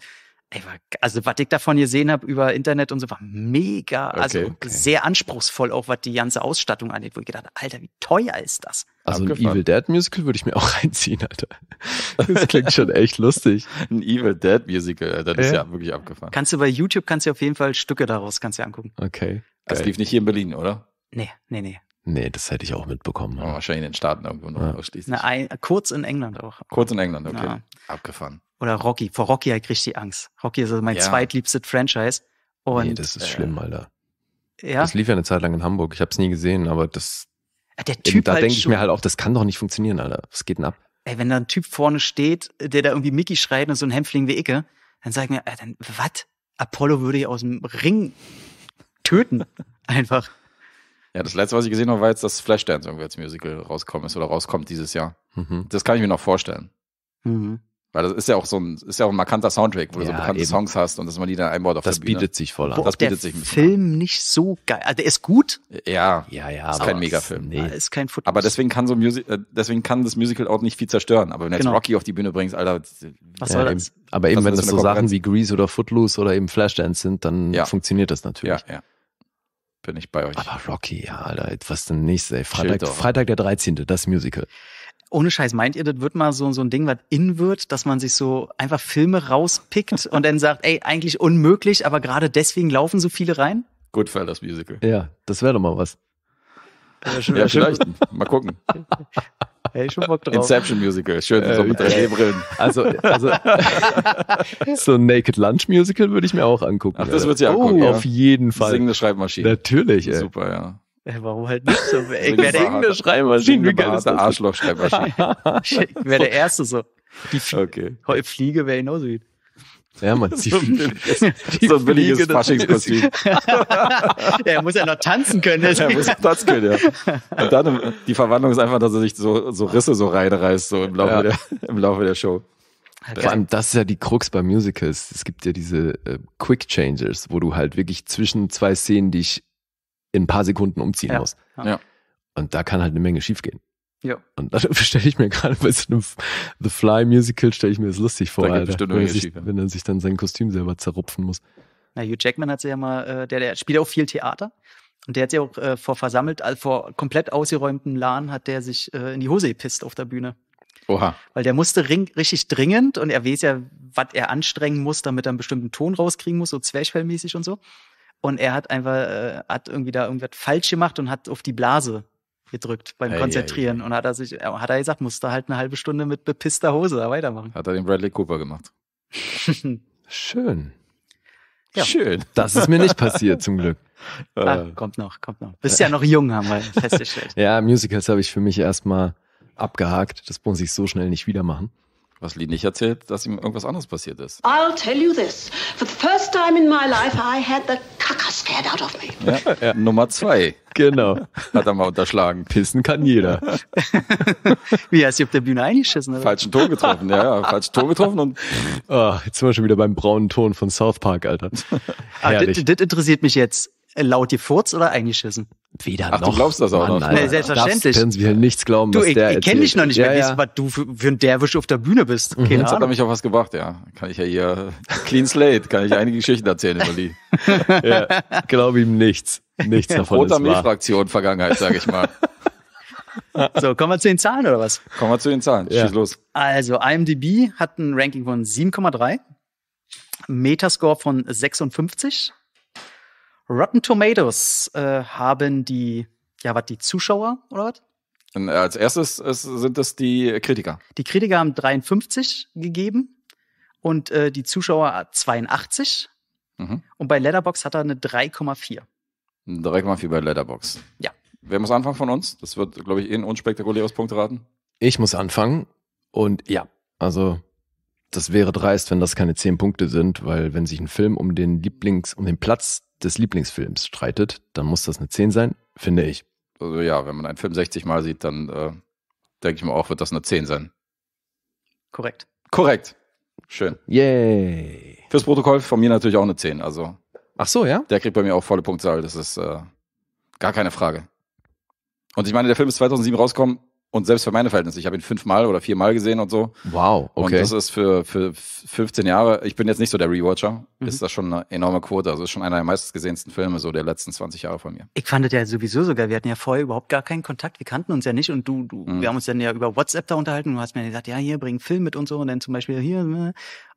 [SPEAKER 2] ey, also was ich davon gesehen habe über Internet und so, war mega, also okay, okay. sehr anspruchsvoll, auch was die ganze Ausstattung angeht, wo ich gedacht Alter, wie teuer ist das?
[SPEAKER 1] Also Abgefahren. ein Evil Dead Musical würde ich mir auch reinziehen, Alter. Das klingt schon echt lustig. Ein
[SPEAKER 3] Evil Dead Musical, Alter, äh, das äh? ist ja wirklich abgefahren.
[SPEAKER 2] Kannst du bei YouTube, kannst du auf jeden Fall Stücke daraus, kannst du angucken.
[SPEAKER 3] Okay. Das Geil. lief nicht hier in Berlin, oder? Nee, nee, nee. Nee, das hätte ich auch mitbekommen. Oh, wahrscheinlich in den Staaten irgendwo noch ja. ausschließlich. Na, ein, kurz in England auch. Kurz in England, okay. Ja. Abgefahren.
[SPEAKER 2] Oder Rocky. Vor Rocky habe ich richtig Angst. Rocky ist also mein ja. zweitliebstes Franchise. Und, nee, das ist äh, schlimm, Alter.
[SPEAKER 1] Ja. Das lief ja eine Zeit lang in Hamburg. Ich habe es nie gesehen, aber das, Ah, der Typ Eben, da halt denke ich mir halt auch, das kann doch nicht funktionieren, Alter. Was geht denn ab?
[SPEAKER 2] Ey, wenn da ein Typ vorne steht, der da irgendwie Mickey schreit und so ein Hämpfling wie Icke, dann sag ich mir, dann was? Apollo würde ich aus dem Ring töten.
[SPEAKER 3] Einfach. Ja, das letzte, was ich gesehen habe, war jetzt, dass Flashdance irgendwie als Musical rauskommen ist oder rauskommt dieses Jahr. Mhm. Das kann ich mir noch vorstellen. Mhm. Weil das ist ja auch so ein, ist ja auch ein markanter Soundtrack, wo ja, du so bekannte eben. Songs hast und dass man die dann einbaut auf das der Bühne. Das bietet sich voll an. Wo das bietet sich ein Film an. nicht so geil. Also der ist gut. Ja. Ja, ja. Ist kein Megafilm. Nee. Ist kein Football. Aber deswegen kann so Musi äh, deswegen kann das Musical auch nicht viel zerstören. Aber wenn du genau. jetzt Rocky auf die Bühne bringst, Alter. Was soll ja, das? Eben, aber eben, das wenn das so Sachen wie
[SPEAKER 1] Grease oder Footloose oder eben Flashdance sind, dann ja. funktioniert das natürlich. Ja, ja. Bin ich bei euch. Aber Rocky, ja, Alter, was denn nächstes, ey? Freitag, Freitag der 13., das Musical.
[SPEAKER 2] Ohne Scheiß, meint ihr, das wird mal so, so ein Ding, was in wird, dass man sich so einfach Filme rauspickt und dann sagt, ey, eigentlich unmöglich, aber gerade deswegen laufen so viele rein?
[SPEAKER 3] Goodfellas Musical. Ja, das wäre doch mal was. Ja, schon, ja vielleicht. mal gucken.
[SPEAKER 2] Hey, schon Bock drauf. Inception Musical,
[SPEAKER 3] schön, äh, so mit äh, Brillen. Also, also
[SPEAKER 1] so ein Naked Lunch Musical würde ich mir auch angucken. Ach, das wird ja oh, angucken. Auf jeden Fall. Singende
[SPEAKER 3] Schreibmaschine. Natürlich, ey. Super, ja.
[SPEAKER 2] Äh, warum halt nicht so? Ich wäre der Schreibmaschine. Wie geil ist das? Arschloch-Schreibmaschine. ich wäre der Erste
[SPEAKER 3] so. Die Fl okay.
[SPEAKER 2] Fliege wäre genauso
[SPEAKER 3] wie. Ja, man, so, billiges, die so ein billiges Fliege, Faschingskostüm. ja, er muss ja noch tanzen können. Deswegen. Er muss tanzen können, ja. Und dann die Verwandlung ist einfach, dass er sich so, so Risse so reinreißt, so im Laufe, ja. der, im Laufe der Show. Vor allem, das ist ja die
[SPEAKER 1] Krux bei Musicals. Es gibt ja diese äh, Quick Changers, wo du halt wirklich zwischen zwei Szenen dich in ein paar Sekunden umziehen ja. muss. Ja. Und da kann halt eine Menge schiefgehen. Ja. Und das stelle ich mir gerade bei so einem The Fly Musical, stelle ich mir das lustig vor, da Alter, wenn, er sich, wenn er sich dann sein Kostüm selber zerrupfen muss.
[SPEAKER 2] Na, Hugh Jackman hat sie ja mal, äh, der, der spielt auch viel Theater. Und der hat sich auch äh, vor versammelt, also vor komplett ausgeräumten Lahn hat der sich äh, in die Hose gepisst auf der Bühne. Oha. Weil der musste ring, richtig dringend und er weiß ja, was er anstrengen muss, damit er einen bestimmten Ton rauskriegen muss, so zwerchfellmäßig und so. Und er hat einfach, äh, hat irgendwie da irgendwas falsch gemacht und hat auf die Blase gedrückt beim hey, Konzentrieren. Hey, hey. Und hat er sich, äh, hat er gesagt, musste halt eine halbe Stunde mit bepisster Hose da weitermachen.
[SPEAKER 3] Hat er den Bradley Cooper gemacht.
[SPEAKER 2] Schön. Ja. Schön. Das ist mir nicht passiert,
[SPEAKER 3] zum Glück.
[SPEAKER 1] Ah, äh. kommt noch,
[SPEAKER 3] kommt noch. Bist ja noch jung, haben wir festgestellt.
[SPEAKER 1] ja, Musicals habe ich für mich erstmal
[SPEAKER 3] abgehakt. Das muss ich so schnell nicht wieder machen. Was Lee nicht erzählt, dass ihm irgendwas anderes passiert ist.
[SPEAKER 1] I'll tell you this. For the first time in my life I had the caca scared out of
[SPEAKER 3] me. Ja, ja. Nummer zwei. Genau. Hat er mal unterschlagen. Pissen kann jeder. Wie heißt sie auf der Bühne eingeschissen? Oder? Falschen Ton getroffen, ja, ja. Falschen Ton getroffen und.
[SPEAKER 1] Oh, jetzt sind wir schon wieder beim braunen Ton von South Park, Alter. Ah, das
[SPEAKER 2] interessiert mich jetzt. Äh, laut gefurzt oder eingeschissen? Weder Ach, noch. du glaubst das auch Mann, noch? Nee, selbstverständlich. Das können
[SPEAKER 1] wir nichts glauben, du,
[SPEAKER 2] was ich, der ich kenne dich noch nicht, ja, mehr, ja. was du für, für ein Derwisch auf der Bühne bist. Mhm. Keine mhm. Jetzt hat er mich auf was gebracht, ja.
[SPEAKER 3] Kann ich ja hier, clean slate, kann ich einige Geschichten erzählen über die. ja, glaub ihm nichts. Nichts davon Roter ist Milchfraktion Vergangenheit, sage ich mal. So, kommen
[SPEAKER 2] wir zu den Zahlen oder was? Kommen wir zu den Zahlen. Schieß los. Also, IMDb hat ein Ranking von 7,3, Metascore von 56, Rotten Tomatoes äh, haben die, ja, was, die Zuschauer oder was?
[SPEAKER 3] Äh, als erstes es, sind es die Kritiker.
[SPEAKER 2] Die Kritiker haben 53 gegeben und äh, die Zuschauer 82. Mhm. Und bei Letterbox hat er eine 3,4.
[SPEAKER 3] 3,4 bei Letterbox. Ja. Wer muss anfangen von uns? Das wird, glaube ich, eh ein unspektakuläres Punkteraten.
[SPEAKER 1] Ich muss anfangen. Und ja, also das wäre dreist, wenn das keine 10 Punkte sind, weil wenn sich ein Film um den Lieblings, um den Platz des Lieblingsfilms streitet, dann muss das eine 10 sein, finde ich.
[SPEAKER 3] Also ja, wenn man einen Film 60 Mal sieht, dann äh, denke ich mir auch, wird das eine 10 sein. Korrekt. Korrekt. Schön. Yay. Fürs Protokoll von mir natürlich auch eine 10. Also. Ach so, ja? Der kriegt bei mir auch volle Punktzahl. Das ist äh, gar keine Frage. Und ich meine, der Film ist 2007 rausgekommen. Und selbst für meine Verhältnisse, ich habe ihn fünfmal oder viermal gesehen und so. Wow, okay. Und das ist für, für 15 Jahre, ich bin jetzt nicht so der Rewatcher, mhm. ist das schon eine enorme Quote. Also ist schon einer der meistgesehensten Filme so der letzten 20 Jahre von mir.
[SPEAKER 2] Ich fand das ja sowieso sogar, wir hatten ja vorher überhaupt gar keinen Kontakt, wir kannten uns ja nicht und du, du mhm. wir haben uns dann ja über WhatsApp da unterhalten und du hast mir gesagt, ja, hier, bring einen Film mit und so und dann zum Beispiel hier. Ne.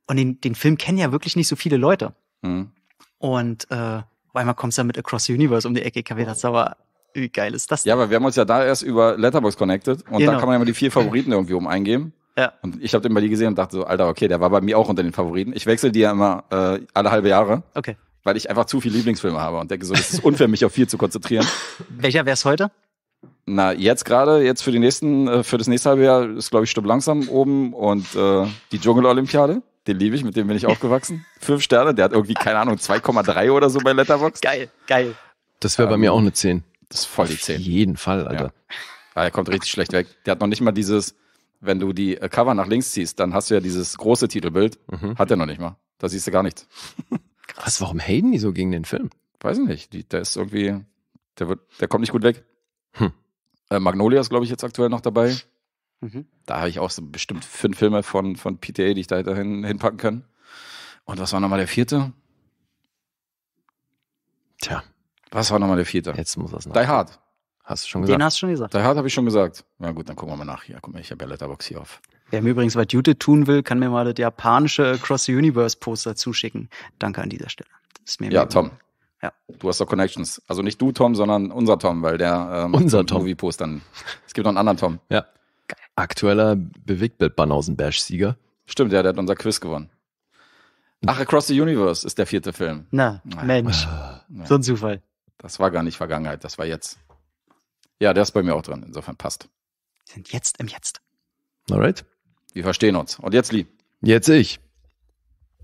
[SPEAKER 2] Und den, den Film kennen ja wirklich nicht so viele Leute. Mhm. Und äh, auf einmal kommst du dann mit Across the Universe um die Ecke, ich habe gedacht, aber
[SPEAKER 3] wie geil ist das? Denn? Ja, aber wir haben uns ja da erst über Letterbox connected und genau. da kann man ja mal die vier Favoriten irgendwie um eingeben. Ja. Und ich habe den bei dir gesehen und dachte so, Alter, okay, der war bei mir auch unter den Favoriten. Ich wechsle die ja immer äh, alle halbe Jahre. Okay. Weil ich einfach zu viele Lieblingsfilme habe und denke so, es ist unfair, mich auf vier zu konzentrieren. Welcher wär's heute? Na, jetzt gerade, jetzt für die nächsten, äh, für das nächste halbe Jahr ist, glaube ich, Stück langsam oben und äh, die Dschungel-Olympiade. Den liebe ich, mit dem bin ich aufgewachsen. Fünf Sterne, der hat irgendwie, keine Ahnung, 2,3 oder so bei Letterboxd. Geil, geil.
[SPEAKER 1] Das wäre ähm, bei mir ähm, auch eine 10.
[SPEAKER 3] Das ist voll die 10. Auf jeden Fall, Alter. Ja. Ah, ja. Er kommt richtig schlecht weg. Der hat noch nicht mal dieses, wenn du die äh, Cover nach links ziehst, dann hast du ja dieses große Titelbild. Mhm. Hat er noch nicht mal. Da siehst du gar nichts. Krass, warum Hayden die so gegen den Film? Weiß ich nicht. Die, der ist irgendwie, der, wird, der kommt nicht gut weg. Hm. Äh, Magnolia ist, glaube ich, jetzt aktuell noch dabei. Mhm. Da habe ich auch so bestimmt fünf Filme von, von PTA, die ich da hätte hinpacken kann. Und was war nochmal der vierte? Tja. Was war nochmal der vierte? Jetzt muss das noch. Die Hard. Hast du schon gesagt? Den hast du schon gesagt. Die Hard habe ich schon gesagt. Na ja, gut, dann gucken wir mal nach. Ja, guck mal, ich habe ja Letterbox hier auf.
[SPEAKER 2] Wer mir übrigens was Jute tun will, kann mir mal das japanische Cross the Universe Poster zuschicken. Danke an dieser Stelle.
[SPEAKER 3] ja, Tom. Ja. Du hast doch Connections. Also nicht du, Tom, sondern unser Tom, weil der ähm, unser Tom. Movie Poster. Es gibt noch einen anderen Tom. Ja. Geil. Aktueller bewegtbild bash sieger Stimmt, ja, der hat unser Quiz gewonnen. Ach, Across the Universe ist der vierte Film.
[SPEAKER 2] Na, naja. Ah. Mensch. Ja.
[SPEAKER 3] Ah. So ein Zufall. Das war gar nicht Vergangenheit, das war jetzt. Ja, der ist bei mir auch drin. Insofern passt.
[SPEAKER 2] Wir sind jetzt im Jetzt.
[SPEAKER 1] Alright.
[SPEAKER 3] Wir verstehen uns. Und jetzt Lee. Jetzt ich.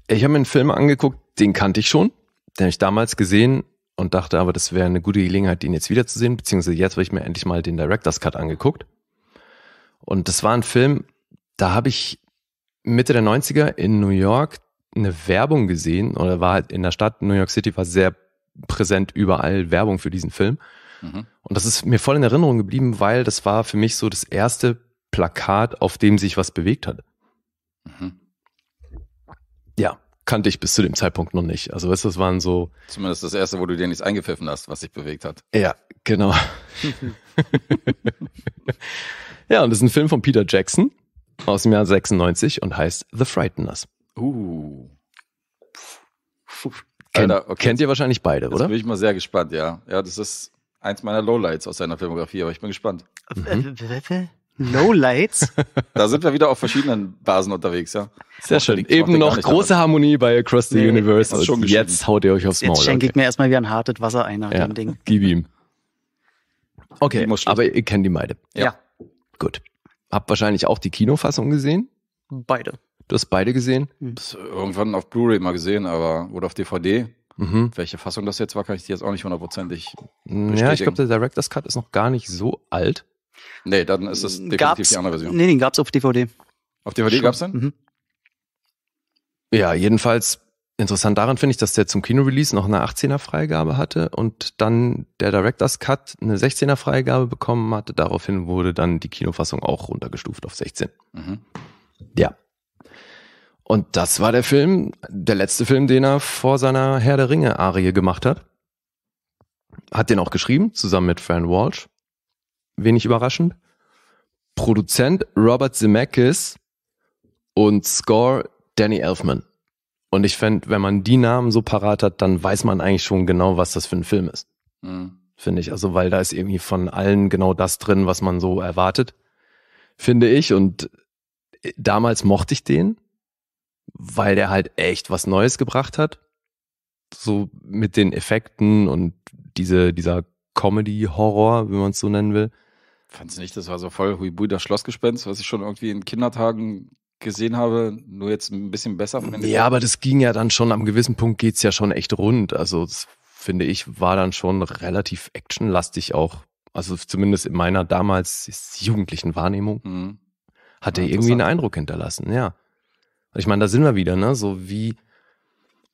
[SPEAKER 1] Ich habe mir einen Film angeguckt, den kannte ich schon. Den habe ich damals gesehen und dachte aber, das wäre eine gute Gelegenheit, ihn jetzt wiederzusehen. Beziehungsweise jetzt habe ich mir endlich mal den Director's Cut angeguckt. Und das war ein Film, da habe ich Mitte der 90er in New York eine Werbung gesehen oder war halt in der Stadt New York City, war sehr präsent überall Werbung für diesen Film. Mhm. Und das ist mir voll in Erinnerung geblieben, weil das war für mich so das erste Plakat, auf dem sich was bewegt hat. Mhm. Ja, kannte ich bis zu dem Zeitpunkt noch nicht. Also, weißt du, das waren so.
[SPEAKER 3] Zumindest das erste, wo du dir nichts eingepfiffen hast, was sich bewegt hat.
[SPEAKER 1] Ja, genau. ja, und das ist ein Film von Peter Jackson aus dem Jahr 96 und heißt The Frighteners.
[SPEAKER 3] Uh. Puh. Kennt, Alter, okay. kennt ihr wahrscheinlich beide, Jetzt oder? bin ich mal sehr gespannt, ja. Ja, das ist eins meiner Lowlights aus seiner Filmografie, aber ich bin gespannt. Mhm. Lowlights? da sind wir wieder auf verschiedenen Basen unterwegs, ja. Sehr schön. Ich Eben noch große daran.
[SPEAKER 2] Harmonie bei Across the nee, Universe. Also jetzt
[SPEAKER 3] haut ihr euch aufs Maul. Jetzt schenke
[SPEAKER 2] okay. ich mir erstmal wie ein hartes Wasser ein nach ja, dem Ding.
[SPEAKER 1] Gib ihm. Okay, aber ihr kennt die beide. Ja. ja. Gut. Habt wahrscheinlich auch die Kinofassung gesehen?
[SPEAKER 3] Beide. Du hast beide gesehen? Hm. Das äh, irgendwann auf Blu-ray mal gesehen, aber oder auf DVD. Mhm. Welche Fassung das jetzt war, kann ich dir jetzt auch nicht hundertprozentig bestätigen. Hm, ja, ich glaube,
[SPEAKER 1] der Director's Cut ist noch gar nicht so alt. Nee, dann ist es hm, definitiv gab's, die andere Version. Nee, den gab es auf DVD.
[SPEAKER 3] Auf DVD gab es den? Mhm.
[SPEAKER 1] Ja, jedenfalls interessant daran finde ich, dass der zum Kinorelease noch eine 18er Freigabe hatte und dann der Director's Cut eine 16er Freigabe bekommen hatte. Daraufhin wurde dann die Kinofassung auch runtergestuft auf 16. Mhm. Ja. Und das war der Film, der letzte Film, den er vor seiner Herr der Ringe-Arie gemacht hat. Hat den auch geschrieben, zusammen mit Fran Walsh. Wenig überraschend. Produzent Robert Zemeckis und Score Danny Elfman. Und ich fände, wenn man die Namen so parat hat, dann weiß man eigentlich schon genau, was das für ein Film ist. Mhm. Finde ich. Also, weil da ist irgendwie von allen genau das drin, was man so erwartet. Finde ich. Und äh, damals mochte ich den weil der halt echt was Neues gebracht hat. So mit den Effekten und diese, dieser Comedy-Horror, wenn man es so nennen will.
[SPEAKER 3] Fand's nicht, das war so voll Huibui, das Schlossgespenst, was ich schon irgendwie in Kindertagen gesehen habe, nur jetzt ein bisschen besser. Von ja,
[SPEAKER 1] aber das ging ja dann schon, am gewissen Punkt geht's ja schon echt rund. Also das, finde ich, war dann schon relativ actionlastig auch. Also zumindest in meiner damals jugendlichen Wahrnehmung. Mhm. Hat er irgendwie einen Eindruck hinterlassen, ja. Ich meine, da sind wir wieder, ne? So wie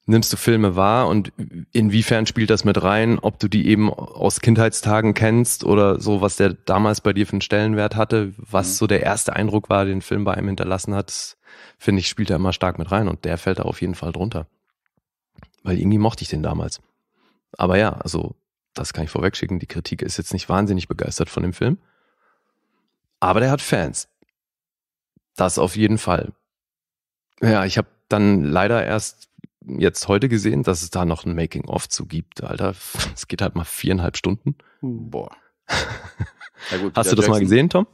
[SPEAKER 1] nimmst du Filme wahr und inwiefern spielt das mit rein, ob du die eben aus Kindheitstagen kennst oder so, was der damals bei dir für einen Stellenwert hatte, was mhm. so der erste Eindruck war, den Film bei einem hinterlassen hat, finde ich, spielt da immer stark mit rein und der fällt da auf jeden Fall drunter. Weil irgendwie mochte ich den damals. Aber ja, also das kann ich vorwegschicken, die Kritik ist jetzt nicht wahnsinnig begeistert von dem Film. Aber der hat Fans. Das auf jeden Fall. Ja, ich habe dann leider erst jetzt heute gesehen, dass es da noch ein Making-of zu gibt, Alter. Es geht halt mal viereinhalb Stunden. Hm. Boah. gut, Hast du das Jackson. mal gesehen, Tom?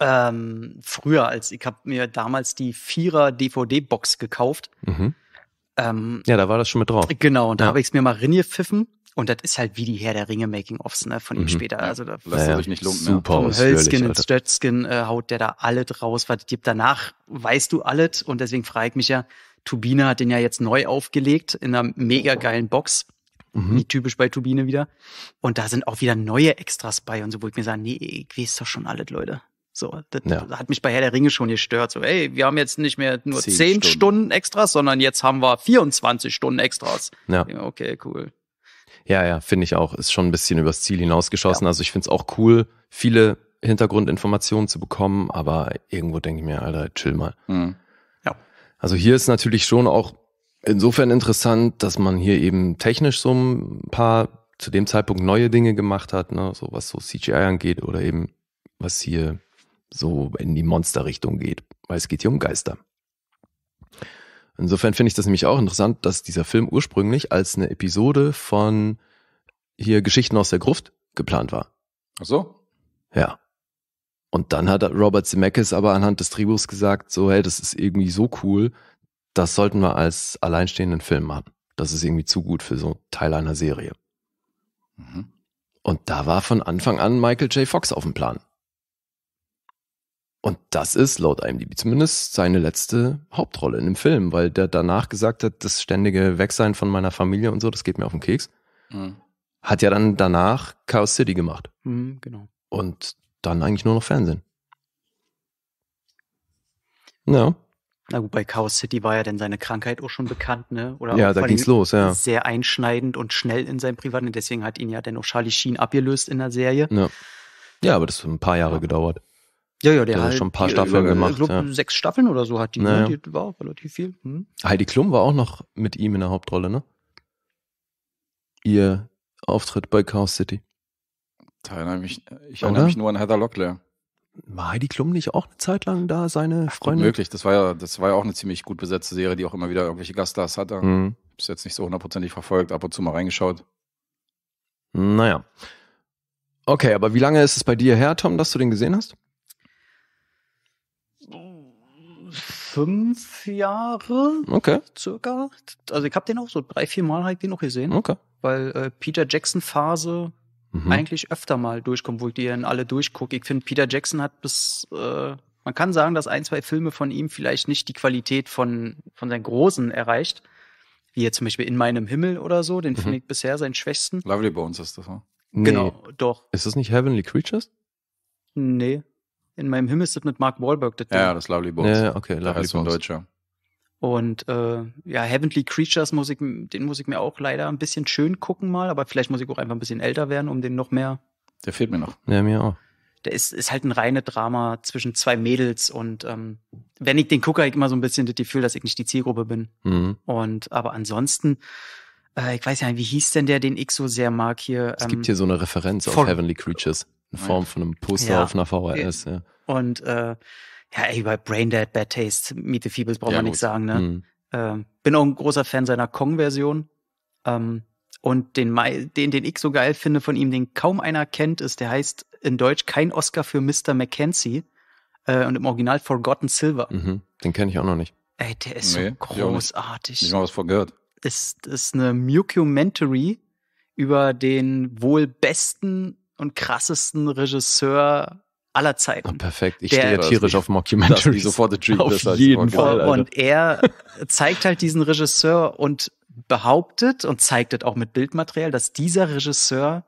[SPEAKER 2] Ähm, früher, als ich habe mir damals die Vierer-DVD-Box gekauft. Mhm. Ähm, ja, da
[SPEAKER 1] war das schon mit drauf. Genau, und da ja. habe ich
[SPEAKER 2] es mir mal reingepfiffen und das ist halt wie die Herr der Ringe Making-ofs ne, von ihm mhm. später. Also da lässt ja, sich nicht lumpen. Super ja. Hölzgen und Stötzgen äh, haut der da alle draus, was gibt danach, weißt du alles. Und deswegen frage ich mich ja, Turbine hat den ja jetzt neu aufgelegt in einer mega geilen Box. Mhm. Wie typisch bei Turbine wieder. Und da sind auch wieder neue Extras bei und so, wo ich mir sage, nee, ich weiß doch schon alles, Leute. So, das ja. hat mich bei Herr der Ringe schon gestört. So, ey, wir haben jetzt nicht mehr nur zehn Stunden. Stunden Extras, sondern jetzt haben wir 24 Stunden Extras.
[SPEAKER 1] Ja. Okay, cool. Ja, ja, finde ich auch. Ist schon ein bisschen übers Ziel hinausgeschossen. Ja. Also ich finde es auch cool, viele Hintergrundinformationen zu bekommen, aber irgendwo denke ich mir, Alter, chill mal. Mhm. Ja. Also hier ist natürlich schon auch insofern interessant, dass man hier eben technisch so ein paar zu dem Zeitpunkt neue Dinge gemacht hat, ne? so was so CGI angeht oder eben was hier so in die Monsterrichtung geht, weil es geht hier um Geister. Insofern finde ich das nämlich auch interessant, dass dieser Film ursprünglich als eine Episode von hier Geschichten aus der Gruft geplant war. Ach so? Ja. Und dann hat Robert Zemeckis aber anhand des Drehbuchs gesagt, so, hey, das ist irgendwie so cool, das sollten wir als alleinstehenden Film machen. Das ist irgendwie zu gut für so Teil einer Serie. Mhm. Und da war von Anfang an Michael J. Fox auf dem Plan. Und das ist laut IMDb zumindest seine letzte Hauptrolle in dem Film, weil der danach gesagt hat, das ständige Wegsein von meiner Familie und so, das geht mir auf den Keks. Mhm. Hat ja dann danach Chaos City gemacht. Mhm, genau. Und dann eigentlich nur noch Fernsehen. Ja.
[SPEAKER 2] Na gut, bei Chaos City war ja dann seine Krankheit auch schon bekannt, ne? Oder ja, da ging's los, ja. Sehr einschneidend und schnell in seinem Privaten. Deswegen hat ihn ja dann auch Charlie Sheen abgelöst in der Serie.
[SPEAKER 1] Ja, ja aber das hat ein paar Jahre ja. gedauert. Ja, ja, der, der hat halt schon ein paar die, äh, Staffeln über, äh, äh, gemacht. Glaub, ja.
[SPEAKER 2] Sechs Staffeln oder so hat die, ne? naja. die war auch relativ viel. Hm.
[SPEAKER 1] Heidi Klum war auch noch mit ihm in der Hauptrolle, ne? Ihr Auftritt bei Chaos City.
[SPEAKER 3] Da erinnere mich, ich oder? erinnere mich nur an Heather Locklear.
[SPEAKER 1] War Heidi Klum nicht auch eine Zeit lang da, seine Ach, Freundin? Möglich,
[SPEAKER 3] das war ja, das war ja auch eine ziemlich gut besetzte Serie, die auch immer wieder irgendwelche Gaststars hatte. Mhm. Bis jetzt nicht so hundertprozentig verfolgt, ab und zu mal reingeschaut. Naja. Okay, aber wie lange ist es bei dir her, Tom, dass du den gesehen hast?
[SPEAKER 2] fünf Jahre okay. circa. Also ich habe den auch so drei, vier Mal halt den noch gesehen. Okay. Weil äh, Peter Jackson Phase mhm. eigentlich öfter mal durchkommt, wo ich die dann alle durchgucke. Ich finde, Peter Jackson hat bis äh, man kann sagen, dass ein, zwei Filme von ihm vielleicht nicht die Qualität von, von seinen Großen erreicht. Wie jetzt zum Beispiel In meinem Himmel oder so, den mhm. finde ich bisher seinen schwächsten. Lovely Bones ist das, ne? Genau,
[SPEAKER 1] doch. Ist das nicht Heavenly Creatures?
[SPEAKER 2] Nee in meinem Himmel Himmelslied mit Mark Wahlberg. Das ja, das Lovely
[SPEAKER 3] Bones. Ja, okay, Lovely Bones. ein Deutscher.
[SPEAKER 2] Und äh, ja, Heavenly Creatures muss ich, den muss ich mir auch leider ein bisschen schön gucken mal, aber vielleicht muss ich auch einfach ein bisschen älter werden, um den noch mehr. Der fehlt mir noch. Ja, mir auch. Der ist, ist halt ein reines Drama zwischen zwei Mädels und ähm, wenn ich den gucke, habe ich immer so ein bisschen das Gefühl, dass ich nicht die Zielgruppe bin. Mhm. Und aber ansonsten, äh, ich weiß ja nicht, wie hieß denn der, den ich so sehr mag hier? Es gibt ähm,
[SPEAKER 1] hier so eine Referenz auf Heavenly Creatures in Form von einem Poster ja. auf einer VHS. Ja.
[SPEAKER 2] Und äh, ja, ey, bei Braindead, Bad Taste, Meet the Feebles braucht ja, man nichts sagen. Ne? Mhm. Ähm, bin auch ein großer Fan seiner Kong-Version. Ähm, und den, den, den ich so geil finde von ihm, den kaum einer kennt, ist, der heißt in Deutsch kein Oscar für Mr. Mackenzie äh, und im Original Forgotten Silver.
[SPEAKER 1] Mhm. Den kenne ich auch noch nicht. Ey, der ist nee, so großartig. Ich
[SPEAKER 3] mal was von gehört.
[SPEAKER 2] Ist, ist eine Mucumentary über den wohl besten und krassesten Regisseur aller Zeiten. Oh, perfekt. Ich der, stehe tierisch auf Mockumentaries. Sofort Dream, auf das jeden Fall. Alter. Und er zeigt halt diesen Regisseur und behauptet und zeigt es auch mit Bildmaterial, dass dieser Regisseur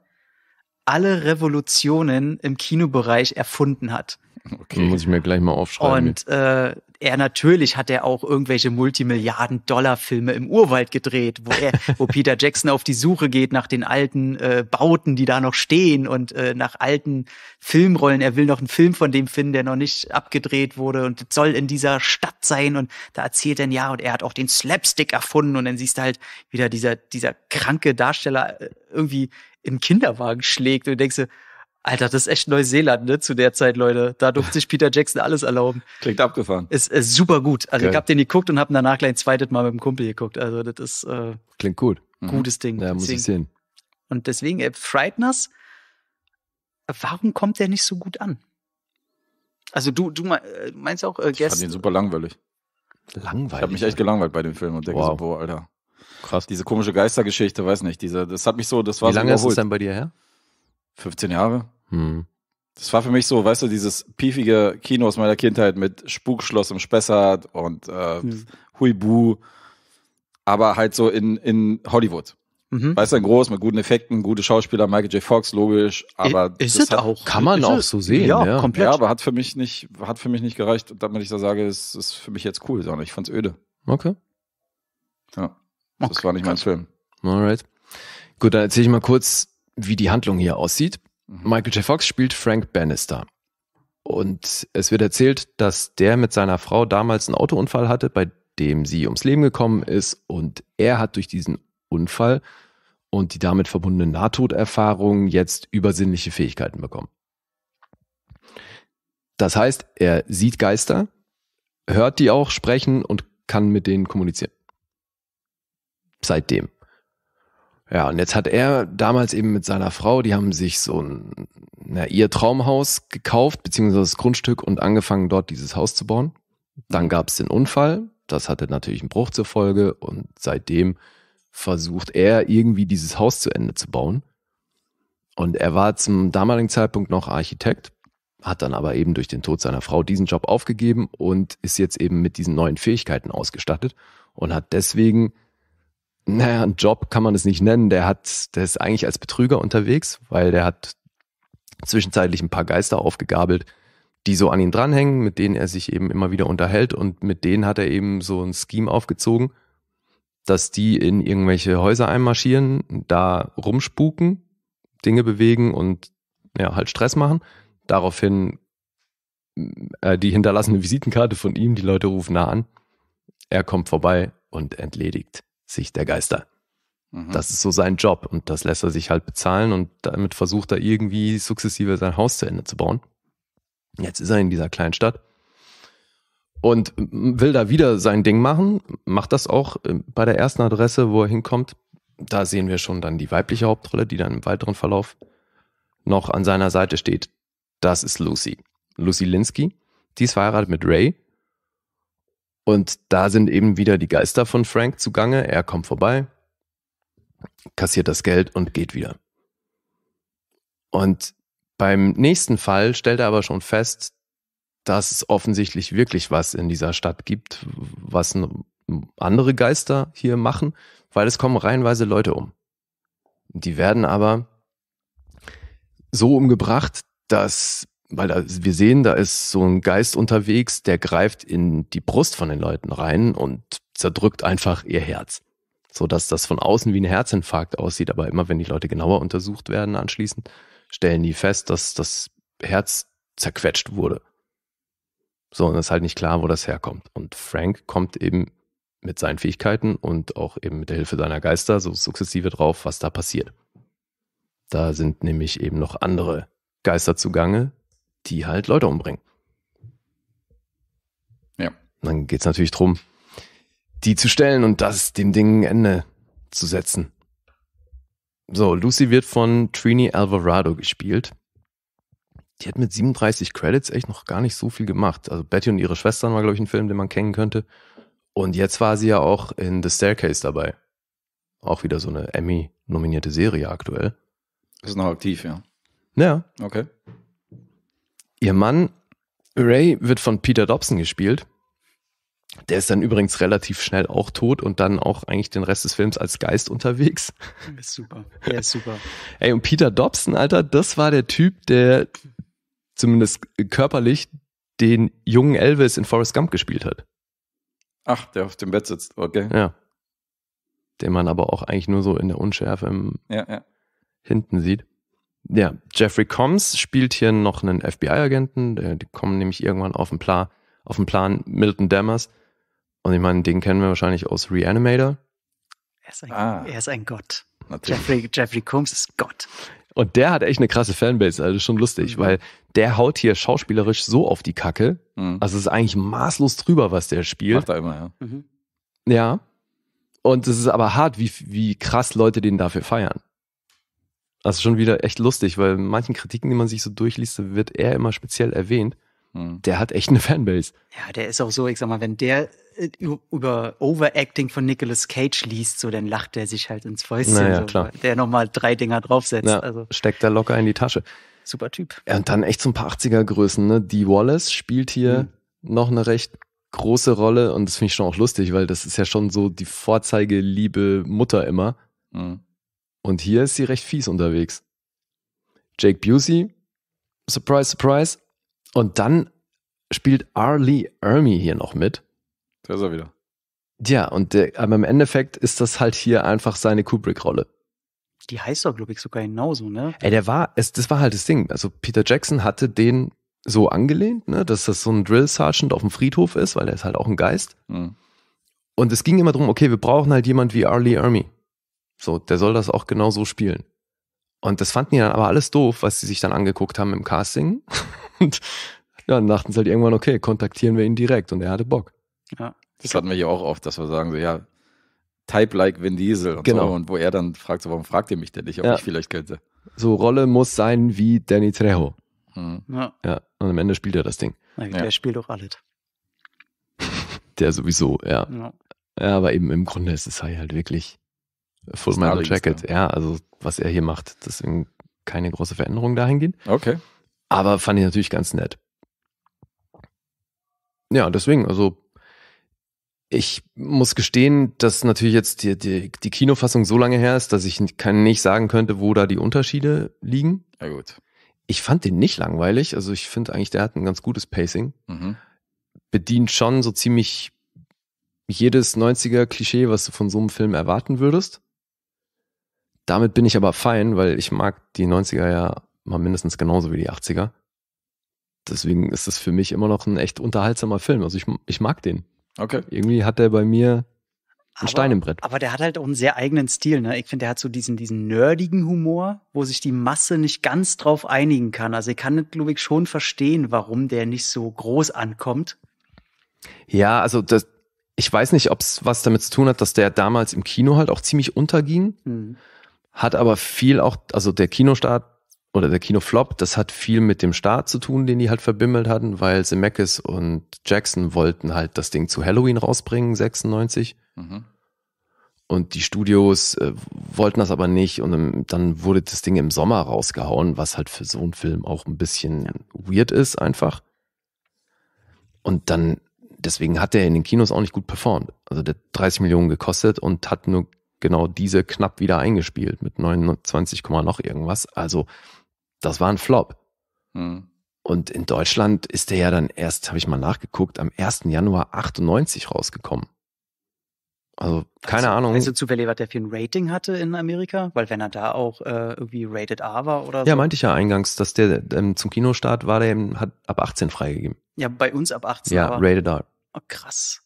[SPEAKER 2] alle Revolutionen im Kinobereich erfunden hat.
[SPEAKER 1] Okay. Muss ich mir gleich mal aufschreiben.
[SPEAKER 2] Und äh, er natürlich hat er auch irgendwelche Multimilliarden-Dollar-Filme im Urwald gedreht, wo er, wo Peter Jackson auf die Suche geht nach den alten äh, Bauten, die da noch stehen und äh, nach alten Filmrollen. Er will noch einen Film von dem finden, der noch nicht abgedreht wurde und soll in dieser Stadt sein. Und da erzählt er ja und er hat auch den Slapstick erfunden und dann siehst du halt wieder dieser dieser kranke Darsteller äh, irgendwie im Kinderwagen schlägt und denkst du, Alter, das ist echt Neuseeland, ne, zu der Zeit, Leute. Da durfte sich Peter Jackson
[SPEAKER 3] alles erlauben. Klingt abgefahren.
[SPEAKER 2] Ist, ist super gut. Also Geil. ich hab den geguckt und hab danach gleich ein zweites Mal mit dem Kumpel geguckt. Also das ist äh,
[SPEAKER 3] Klingt gut. Mhm. Gutes mhm. Ding. Ja, muss ich sehen.
[SPEAKER 2] Und deswegen, äh, Frighteners, äh, warum kommt der nicht so gut an?
[SPEAKER 3] Also du, du äh, meinst auch äh, gestern. Ich fand ihn super langweilig. Langweilig? Ich habe mich echt gelangweilt bei dem Film und denke wow. so, boah, Alter. Krass. Diese komische Geistergeschichte, weiß nicht. Diese, das hat mich so, das war Wie lange so ist es denn bei dir her? 15 Jahre. Hm. Das war für mich so, weißt du, dieses piefige Kino aus meiner Kindheit mit Spukschloss im Spessart und äh, mhm. Huibu, aber halt so in, in Hollywood. Mhm. Weißt du, groß, mit guten Effekten, gute Schauspieler, Michael J. Fox, logisch, aber. Ist es hat, auch. Kann man auch so sehen, ja, ja, komplett. Ja, aber hat für mich nicht, hat für mich nicht gereicht, damit ich da sage, es ist für mich jetzt cool, sondern ich fand's öde.
[SPEAKER 1] Okay. Ja. Okay, das war nicht mein Film. Alright. Gut, dann erzähle ich mal kurz, wie die Handlung hier aussieht. Mhm. Michael J. Fox spielt Frank Bannister. Und es wird erzählt, dass der mit seiner Frau damals einen Autounfall hatte, bei dem sie ums Leben gekommen ist. Und er hat durch diesen Unfall und die damit verbundene Nahtoderfahrung jetzt übersinnliche Fähigkeiten bekommen. Das heißt, er sieht Geister, hört die auch sprechen und kann mit denen kommunizieren. Seitdem. Ja, und jetzt hat er damals eben mit seiner Frau, die haben sich so ein, na, ihr Traumhaus gekauft, beziehungsweise das Grundstück und angefangen, dort dieses Haus zu bauen. Dann mhm. gab es den Unfall, das hatte natürlich einen Bruch zur Folge und seitdem versucht er irgendwie dieses Haus zu Ende zu bauen. Und er war zum damaligen Zeitpunkt noch Architekt, hat dann aber eben durch den Tod seiner Frau diesen Job aufgegeben und ist jetzt eben mit diesen neuen Fähigkeiten ausgestattet und hat deswegen naja, ein Job kann man es nicht nennen. Der hat, der ist eigentlich als Betrüger unterwegs, weil der hat zwischenzeitlich ein paar Geister aufgegabelt, die so an ihn dranhängen, mit denen er sich eben immer wieder unterhält und mit denen hat er eben so ein Scheme aufgezogen, dass die in irgendwelche Häuser einmarschieren, da rumspuken, Dinge bewegen und ja, halt Stress machen. Daraufhin äh, die hinterlassene Visitenkarte von ihm, die Leute rufen da an. Er kommt vorbei und entledigt Sicht der Geister. Mhm. Das ist so sein Job und das lässt er sich halt bezahlen und damit versucht er irgendwie sukzessive sein Haus zu Ende zu bauen. Jetzt ist er in dieser kleinen Stadt und will da wieder sein Ding machen, macht das auch äh, bei der ersten Adresse, wo er hinkommt. Da sehen wir schon dann die weibliche Hauptrolle, die dann im weiteren Verlauf noch an seiner Seite steht. Das ist Lucy. Lucy Linsky. Die ist verheiratet mit Ray, und da sind eben wieder die Geister von Frank zugange. Er kommt vorbei, kassiert das Geld und geht wieder. Und beim nächsten Fall stellt er aber schon fest, dass es offensichtlich wirklich was in dieser Stadt gibt, was andere Geister hier machen, weil es kommen reihenweise Leute um. Die werden aber so umgebracht, dass weil da, wir sehen, da ist so ein Geist unterwegs, der greift in die Brust von den Leuten rein und zerdrückt einfach ihr Herz. So dass das von außen wie ein Herzinfarkt aussieht, aber immer wenn die Leute genauer untersucht werden anschließend, stellen die fest, dass das Herz zerquetscht wurde. So, und es ist halt nicht klar, wo das herkommt. Und Frank kommt eben mit seinen Fähigkeiten und auch eben mit der Hilfe seiner Geister so sukzessive drauf, was da passiert. Da sind nämlich eben noch andere Geister zugange, die halt Leute umbringen. Ja. Und dann es natürlich darum, die zu stellen und das dem Ding ein Ende zu setzen. So, Lucy wird von Trini Alvarado gespielt. Die hat mit 37 Credits echt noch gar nicht so viel gemacht. Also Betty und ihre Schwestern war, glaube ich, ein Film, den man kennen könnte. Und jetzt war sie ja auch in The Staircase dabei. Auch wieder so eine Emmy-nominierte Serie aktuell.
[SPEAKER 3] Ist noch aktiv, ja. Ja. Okay.
[SPEAKER 1] Ihr Mann Ray wird von Peter Dobson gespielt. Der ist dann übrigens relativ schnell auch tot und dann auch eigentlich den Rest des Films als Geist unterwegs.
[SPEAKER 2] Ist super. Der ist super.
[SPEAKER 1] Ey, und Peter Dobson, Alter, das war der Typ, der zumindest körperlich den jungen Elvis in Forrest Gump gespielt hat.
[SPEAKER 3] Ach, der auf dem Bett sitzt, okay.
[SPEAKER 1] Ja. Den man aber auch eigentlich nur so in der Unschärfe im ja, ja. hinten sieht. Ja, Jeffrey Combs spielt hier noch einen FBI-Agenten. Die kommen nämlich irgendwann auf den, Plan, auf den Plan Milton Dammers. Und ich meine, den kennen wir wahrscheinlich aus Reanimator.
[SPEAKER 2] Er ist ein, ah. er ist ein Gott. Jeffrey,
[SPEAKER 1] Jeffrey Combs ist Gott. Und der hat echt eine krasse Fanbase, also schon lustig, mhm. weil der haut hier schauspielerisch so auf die Kacke. Mhm. Also es ist eigentlich maßlos drüber, was der spielt. Macht er immer, ja. Mhm. Ja. Und es ist aber hart, wie, wie krass Leute den dafür feiern. Also schon wieder echt lustig, weil in manchen Kritiken, die man sich so durchliest, wird er immer speziell erwähnt. Hm. Der hat echt eine Fanbase.
[SPEAKER 2] Ja, der ist auch so, ich sag mal, wenn der äh, über Overacting von Nicolas Cage liest, so dann lacht der sich halt ins Fäustchen, naja, so, klar. der nochmal drei Dinger draufsetzt. Ja, also. Steckt
[SPEAKER 1] da locker in die Tasche. Super Typ. Ja, und dann echt so ein paar 80er Größen, ne? Die Wallace spielt hier hm. noch eine recht große Rolle und das finde ich schon auch lustig, weil das ist ja schon so die Vorzeige liebe Mutter immer. Mhm. Und hier ist sie recht fies unterwegs. Jake Busey, surprise, surprise. Und dann spielt Arlie Ermy hier noch mit. Da ist er wieder. Ja, und der, aber im Endeffekt ist das halt hier einfach seine Kubrick-Rolle.
[SPEAKER 2] Die heißt doch, glaube ich, sogar genauso, ne? Ey,
[SPEAKER 1] der war, es, das war halt das Ding. Also Peter Jackson hatte den so angelehnt, ne, dass das so ein Drill-Sergeant auf dem Friedhof ist, weil er ist halt auch ein Geist. Mhm. Und es ging immer darum, okay, wir brauchen halt jemand wie Arlie Ermy. So, der soll das auch genau so spielen. Und das fanden die dann aber alles doof, was sie sich dann angeguckt haben im Casting. und ja, dann dachten sie halt irgendwann, okay, kontaktieren wir ihn direkt. Und er hatte Bock.
[SPEAKER 3] Ja. Das hatten wir hier auch oft, dass wir sagen so, ja, Type like Vin Diesel und genau. so. Und wo er dann fragt, so, warum fragt ihr mich denn nicht, ob ja. ich vielleicht könnte? So, Rolle
[SPEAKER 1] muss sein wie Danny Trejo. Mhm. Ja. ja. Und am Ende spielt er das Ding.
[SPEAKER 3] Ja. Der spielt
[SPEAKER 2] doch alles.
[SPEAKER 1] Der sowieso, ja. ja. Ja, aber eben im Grunde ist es halt wirklich Full Metal Jacket, ja. also was er hier macht, deswegen keine große Veränderung dahingehend. Okay. Aber fand ich natürlich ganz nett. Ja, deswegen, also ich muss gestehen, dass natürlich jetzt die, die, die Kinofassung so lange her ist, dass ich nicht sagen könnte, wo da die Unterschiede liegen. Ja, gut. Ich fand den nicht langweilig. Also ich finde eigentlich, der hat ein ganz gutes Pacing. Mhm. Bedient schon so ziemlich jedes 90er-Klischee, was du von so einem Film erwarten würdest. Damit bin ich aber fein, weil ich mag die 90er ja mal mindestens genauso wie die 80er. Deswegen ist das für mich immer noch ein echt unterhaltsamer Film. Also ich, ich mag den. Okay. Irgendwie hat der bei mir ein aber, Stein im Brett.
[SPEAKER 2] Aber der hat halt auch einen sehr eigenen Stil. Ne? Ich finde, der hat so diesen, diesen nerdigen Humor, wo sich die Masse nicht ganz drauf einigen kann. Also ich kann, glaube ich, schon verstehen, warum der nicht so groß ankommt.
[SPEAKER 1] Ja, also das, ich weiß nicht, ob es was damit zu tun hat, dass der damals im Kino halt auch ziemlich unterging. Hm hat aber viel auch, also der Kinostart oder der Kinoflop, das hat viel mit dem Start zu tun, den die halt verbimmelt hatten, weil Zemeckis und Jackson wollten halt das Ding zu Halloween rausbringen, 96. Mhm. Und die Studios äh, wollten das aber nicht und dann wurde das Ding im Sommer rausgehauen, was halt für so einen Film auch ein bisschen ja. weird ist einfach. Und dann, deswegen hat der in den Kinos auch nicht gut performt. Also der 30 Millionen gekostet und hat nur genau diese knapp wieder eingespielt mit 29, noch irgendwas. Also das war ein Flop. Hm. Und in Deutschland ist der ja dann erst, habe ich mal nachgeguckt, am 1. Januar 98 rausgekommen. Also keine also,
[SPEAKER 2] Ahnung. Weißt also du zufällig, was der für ein Rating hatte in Amerika? Weil wenn er da auch äh, irgendwie Rated A war oder so. Ja, meinte
[SPEAKER 1] ich ja eingangs, dass der ähm, zum Kinostart war, der hat ab 18 freigegeben.
[SPEAKER 2] Ja, bei uns ab 18. Ja, Rated R. Oh, krass.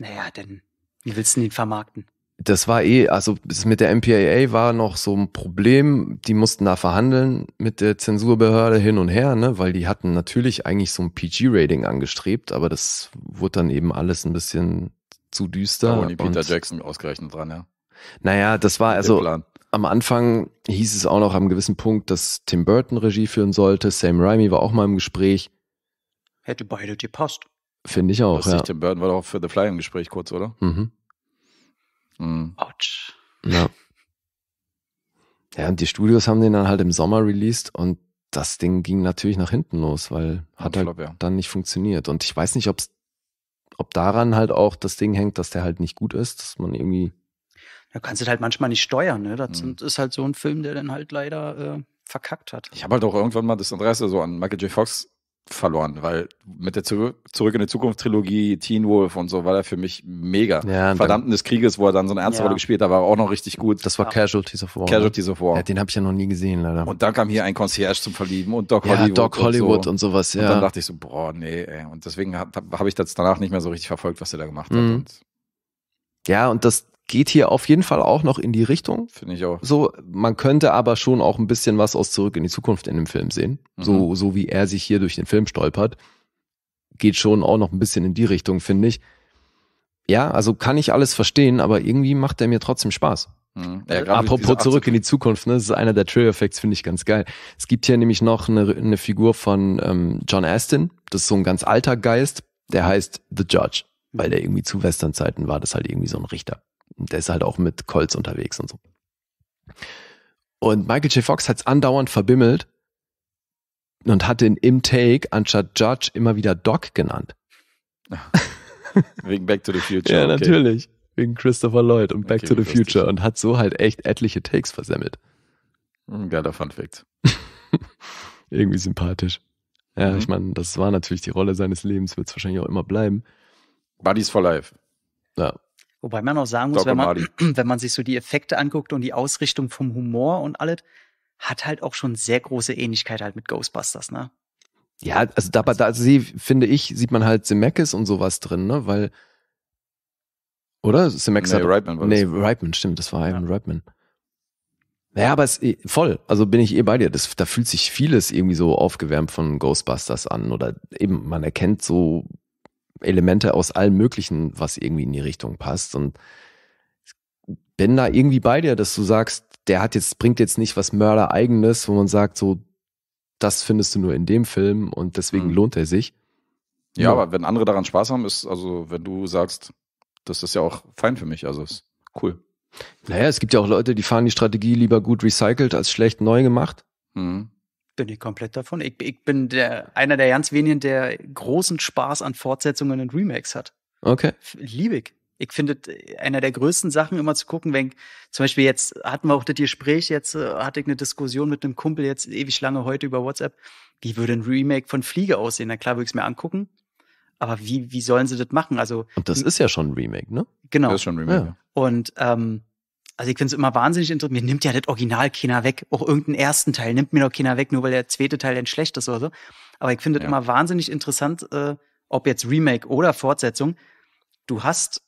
[SPEAKER 2] Naja, denn
[SPEAKER 1] wie willst du den vermarkten? das war eh, also das mit der MPAA war noch so ein Problem. Die mussten da verhandeln mit der Zensurbehörde hin und her, ne, weil die hatten natürlich eigentlich so ein PG-Rating angestrebt, aber das wurde dann eben alles ein bisschen zu düster. Da ja, Peter Jackson
[SPEAKER 3] ausgerechnet dran, ja.
[SPEAKER 1] Naja, das war also am Anfang hieß es auch noch am gewissen Punkt, dass Tim Burton Regie führen sollte. Sam Raimi war auch mal im Gespräch.
[SPEAKER 3] Hätte beide gepasst.
[SPEAKER 1] Finde ich auch. Das ja. Tim
[SPEAKER 3] Burton war doch auch für The Fly im Gespräch kurz, oder?
[SPEAKER 1] Mhm. Mhm. Autsch. Ja. Ja, und die Studios haben den dann halt im Sommer released und das Ding ging natürlich nach hinten los, weil hat halt ja. dann nicht funktioniert. Und ich weiß nicht, ob's, ob daran halt auch das Ding hängt, dass der halt nicht gut ist, dass man irgendwie.
[SPEAKER 2] Ja, kannst du halt manchmal nicht steuern, ne? Das mhm. ist halt so ein Film, der dann halt leider äh, verkackt hat. Ich habe halt
[SPEAKER 3] auch irgendwann mal das Interesse so an Michael J. Fox verloren, weil mit der Zur Zurück in die Zukunft Trilogie, Teen Wolf und so war er für mich mega. Ja, Verdammten des Krieges, wo er dann so eine ernste ja. Rolle gespielt hat, war auch noch richtig gut. Das war ja. Casualties of War. Casualties
[SPEAKER 1] ne? of War. Ja, den habe ich ja noch nie gesehen, leider.
[SPEAKER 3] Und dann kam hier ein Concierge zum Verlieben und Doc ja, Hollywood. Doc Hollywood und, so. und sowas, ja. Und dann dachte ich so, boah, nee, ey. Und deswegen habe hab ich das danach nicht mehr so richtig verfolgt, was er da gemacht mhm. hat. Und
[SPEAKER 1] ja, und das, geht hier auf jeden Fall auch noch in die Richtung. Finde ich auch. So, man könnte aber schon auch ein bisschen was aus Zurück in die Zukunft in dem Film sehen. Mhm. So, so wie er sich hier durch den Film stolpert. Geht schon auch noch ein bisschen in die Richtung, finde ich. Ja, also kann ich alles verstehen, aber irgendwie macht er mir trotzdem Spaß.
[SPEAKER 3] Mhm. Ja, Apropos zurück
[SPEAKER 1] in die Zukunft, ne? das ist einer der Trailer effects finde ich ganz geil. Es gibt hier nämlich noch eine, eine Figur von ähm, John Astin. das ist so ein ganz alter Geist, der heißt The Judge, weil der irgendwie zu Westernzeiten war, das halt irgendwie so ein Richter der ist halt auch mit Colts unterwegs und so. Und Michael J. Fox hat es andauernd verbimmelt und hat den im Take anstatt Judge immer wieder Doc genannt.
[SPEAKER 3] Wegen Back to the Future. ja, okay. natürlich.
[SPEAKER 1] Wegen Christopher Lloyd und Back okay, to the lustig. Future und hat so halt echt etliche Takes versemmelt. Ein hm, geiler Funfact. Irgendwie sympathisch. Ja, mhm. ich meine, das war natürlich die Rolle seines Lebens, wird es wahrscheinlich auch immer bleiben. Buddies for Life. Ja,
[SPEAKER 2] Wobei man auch sagen muss, wenn man, wenn man sich so die Effekte anguckt und die Ausrichtung vom Humor und alles, hat halt auch schon sehr große Ähnlichkeit halt mit Ghostbusters, ne?
[SPEAKER 1] Ja, also da, da also sie, finde ich, sieht man halt Zemeckis und sowas drin, ne? Weil, oder? Zemeckis nee, hat, Reitman war Nee, Reitman, stimmt, das war Ivan Reitman. Naja, aber es eh, voll. Also bin ich eh bei dir. Das, da fühlt sich vieles irgendwie so aufgewärmt von Ghostbusters an. Oder eben, man erkennt so Elemente aus allem Möglichen, was irgendwie in die Richtung passt. Und bin da irgendwie bei dir, dass du sagst, der hat jetzt, bringt jetzt nicht was Mörder-Eigenes, wo man sagt, so, das findest du nur in dem Film und deswegen mhm. lohnt er sich.
[SPEAKER 3] Ja, ja, aber wenn andere daran Spaß haben, ist, also wenn du sagst, das ist ja auch fein für mich, also ist cool.
[SPEAKER 1] Naja, es gibt ja auch Leute, die fahren die Strategie lieber gut recycelt als schlecht neu gemacht.
[SPEAKER 3] Mhm
[SPEAKER 2] bin ich komplett davon. Ich, ich bin der, einer der ganz wenigen, der großen Spaß an Fortsetzungen und Remakes hat. Okay. Liebe ich. Ich finde, einer der größten Sachen immer zu gucken, wenn, zum Beispiel jetzt hatten wir auch das Gespräch, jetzt äh, hatte ich eine Diskussion mit einem Kumpel jetzt ewig lange heute über WhatsApp. Wie würde ein Remake von Fliege aussehen? Na klar, würde ich es mir angucken. Aber wie, wie sollen sie das machen? Also. Und das ist
[SPEAKER 1] ja schon ein Remake, ne? Genau. Das ist schon ein Remake. Ja.
[SPEAKER 2] Und, ähm, also ich finde es immer wahnsinnig interessant. Mir nimmt ja das Original keiner weg. Auch irgendeinen ersten Teil nimmt mir doch keiner weg, nur weil der zweite Teil dann schlecht ist oder so. Aber ich finde es ja. immer wahnsinnig interessant, äh, ob jetzt Remake oder Fortsetzung. Du hast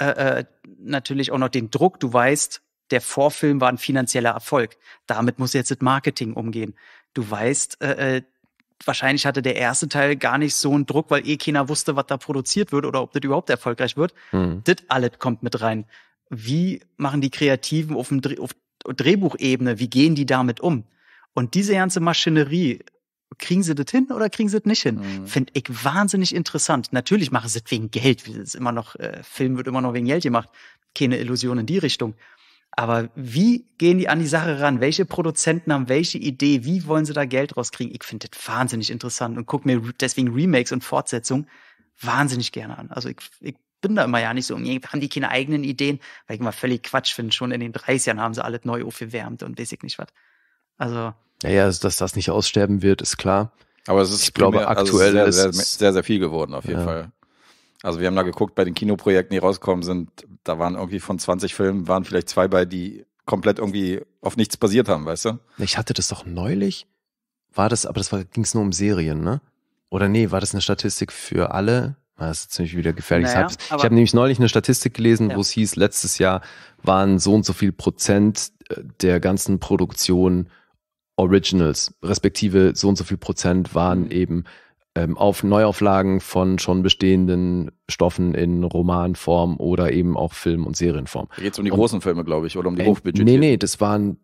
[SPEAKER 2] äh, äh, natürlich auch noch den Druck, du weißt, der Vorfilm war ein finanzieller Erfolg. Damit muss jetzt das Marketing umgehen. Du weißt, äh, äh, wahrscheinlich hatte der erste Teil gar nicht so einen Druck, weil eh keiner wusste, was da produziert wird oder ob das überhaupt erfolgreich wird. Mhm. Das alles kommt mit rein wie machen die Kreativen auf, dem Dreh, auf Drehbuchebene, wie gehen die damit um? Und diese ganze Maschinerie, kriegen sie das hin oder kriegen sie das nicht hin? Mhm. Finde ich wahnsinnig interessant. Natürlich machen sie das wegen Geld. Es immer noch, äh, Film wird immer noch wegen Geld gemacht. Keine Illusion in die Richtung. Aber wie gehen die an die Sache ran? Welche Produzenten haben welche Idee? Wie wollen sie da Geld rauskriegen? Ich finde das wahnsinnig interessant und gucke mir deswegen Remakes und Fortsetzungen wahnsinnig gerne an. Also ich, ich bin da immer ja nicht so, haben die keine eigenen Ideen, weil ich immer völlig Quatsch finde. Schon in den 30ern haben sie alles neu aufgewärmt und weiß ich nicht was. Also.
[SPEAKER 1] Naja, also, dass das nicht aussterben wird, ist klar. Aber es ist, ich glaube, primär, also aktuell also sehr, sehr, sehr,
[SPEAKER 3] sehr, viel geworden, auf jeden ja. Fall. Also, wir haben da geguckt, bei den Kinoprojekten, die rausgekommen sind, da waren irgendwie von 20 Filmen, waren vielleicht zwei bei, die komplett irgendwie auf nichts basiert haben, weißt du? Ich hatte das doch
[SPEAKER 1] neulich. War das, aber das ging es nur um Serien, ne? Oder nee, war das eine Statistik für alle das ist ziemlich wieder gefährlich. naja, Ich habe nämlich neulich eine Statistik gelesen, ja. wo es hieß, letztes Jahr waren so und so viel Prozent äh, der ganzen Produktion Originals, respektive so und so viel Prozent waren mhm. eben ähm, auf Neuauflagen von schon bestehenden Stoffen in Romanform oder eben auch Film- und Serienform. Da geht um die und, großen Filme,
[SPEAKER 3] glaube ich, oder um die Hochbudget. Nee, nee,
[SPEAKER 1] das waren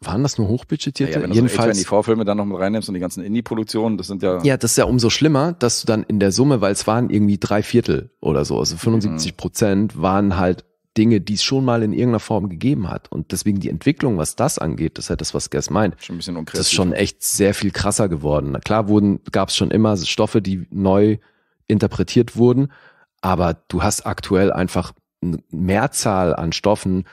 [SPEAKER 1] waren das nur hochbudgetierte? Ja, ja, wenn du Jedenfalls, so
[SPEAKER 3] a 24 dann noch mit reinnimmst und die ganzen Indie-Produktionen, das sind ja. Ja,
[SPEAKER 1] das ist ja umso schlimmer, dass du dann in der Summe, weil es waren irgendwie drei Viertel oder so, also 75 Prozent waren halt Dinge, die es schon mal in irgendeiner Form gegeben hat. Und deswegen die Entwicklung, was das angeht, das ist halt das, was Guess meint. Schon
[SPEAKER 3] ein bisschen unkreativ. Das ist schon
[SPEAKER 1] echt sehr viel krasser geworden. Na klar wurden, gab es schon immer Stoffe, die neu interpretiert wurden, aber du hast aktuell einfach eine Mehrzahl an Stoffen,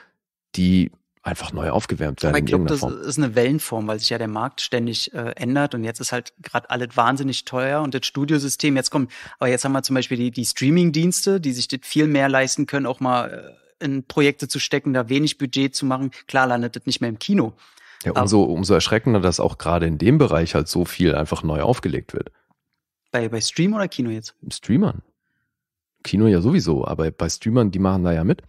[SPEAKER 1] die einfach neu aufgewärmt sein. Aber ich glaube, das Form.
[SPEAKER 2] ist eine Wellenform, weil sich ja der Markt ständig äh, ändert und jetzt ist halt gerade alles wahnsinnig teuer und das Studiosystem, jetzt kommt, aber jetzt haben wir zum Beispiel die, die Streaming-Dienste, die sich das viel mehr leisten können, auch mal äh, in Projekte zu stecken, da wenig Budget zu machen. Klar landet das nicht mehr im Kino.
[SPEAKER 1] Ja, umso, umso erschreckender, dass auch gerade in dem Bereich halt so viel einfach neu aufgelegt wird. Bei, bei Stream oder Kino jetzt? Streamern. Kino ja sowieso, aber bei Streamern, die machen da ja mit.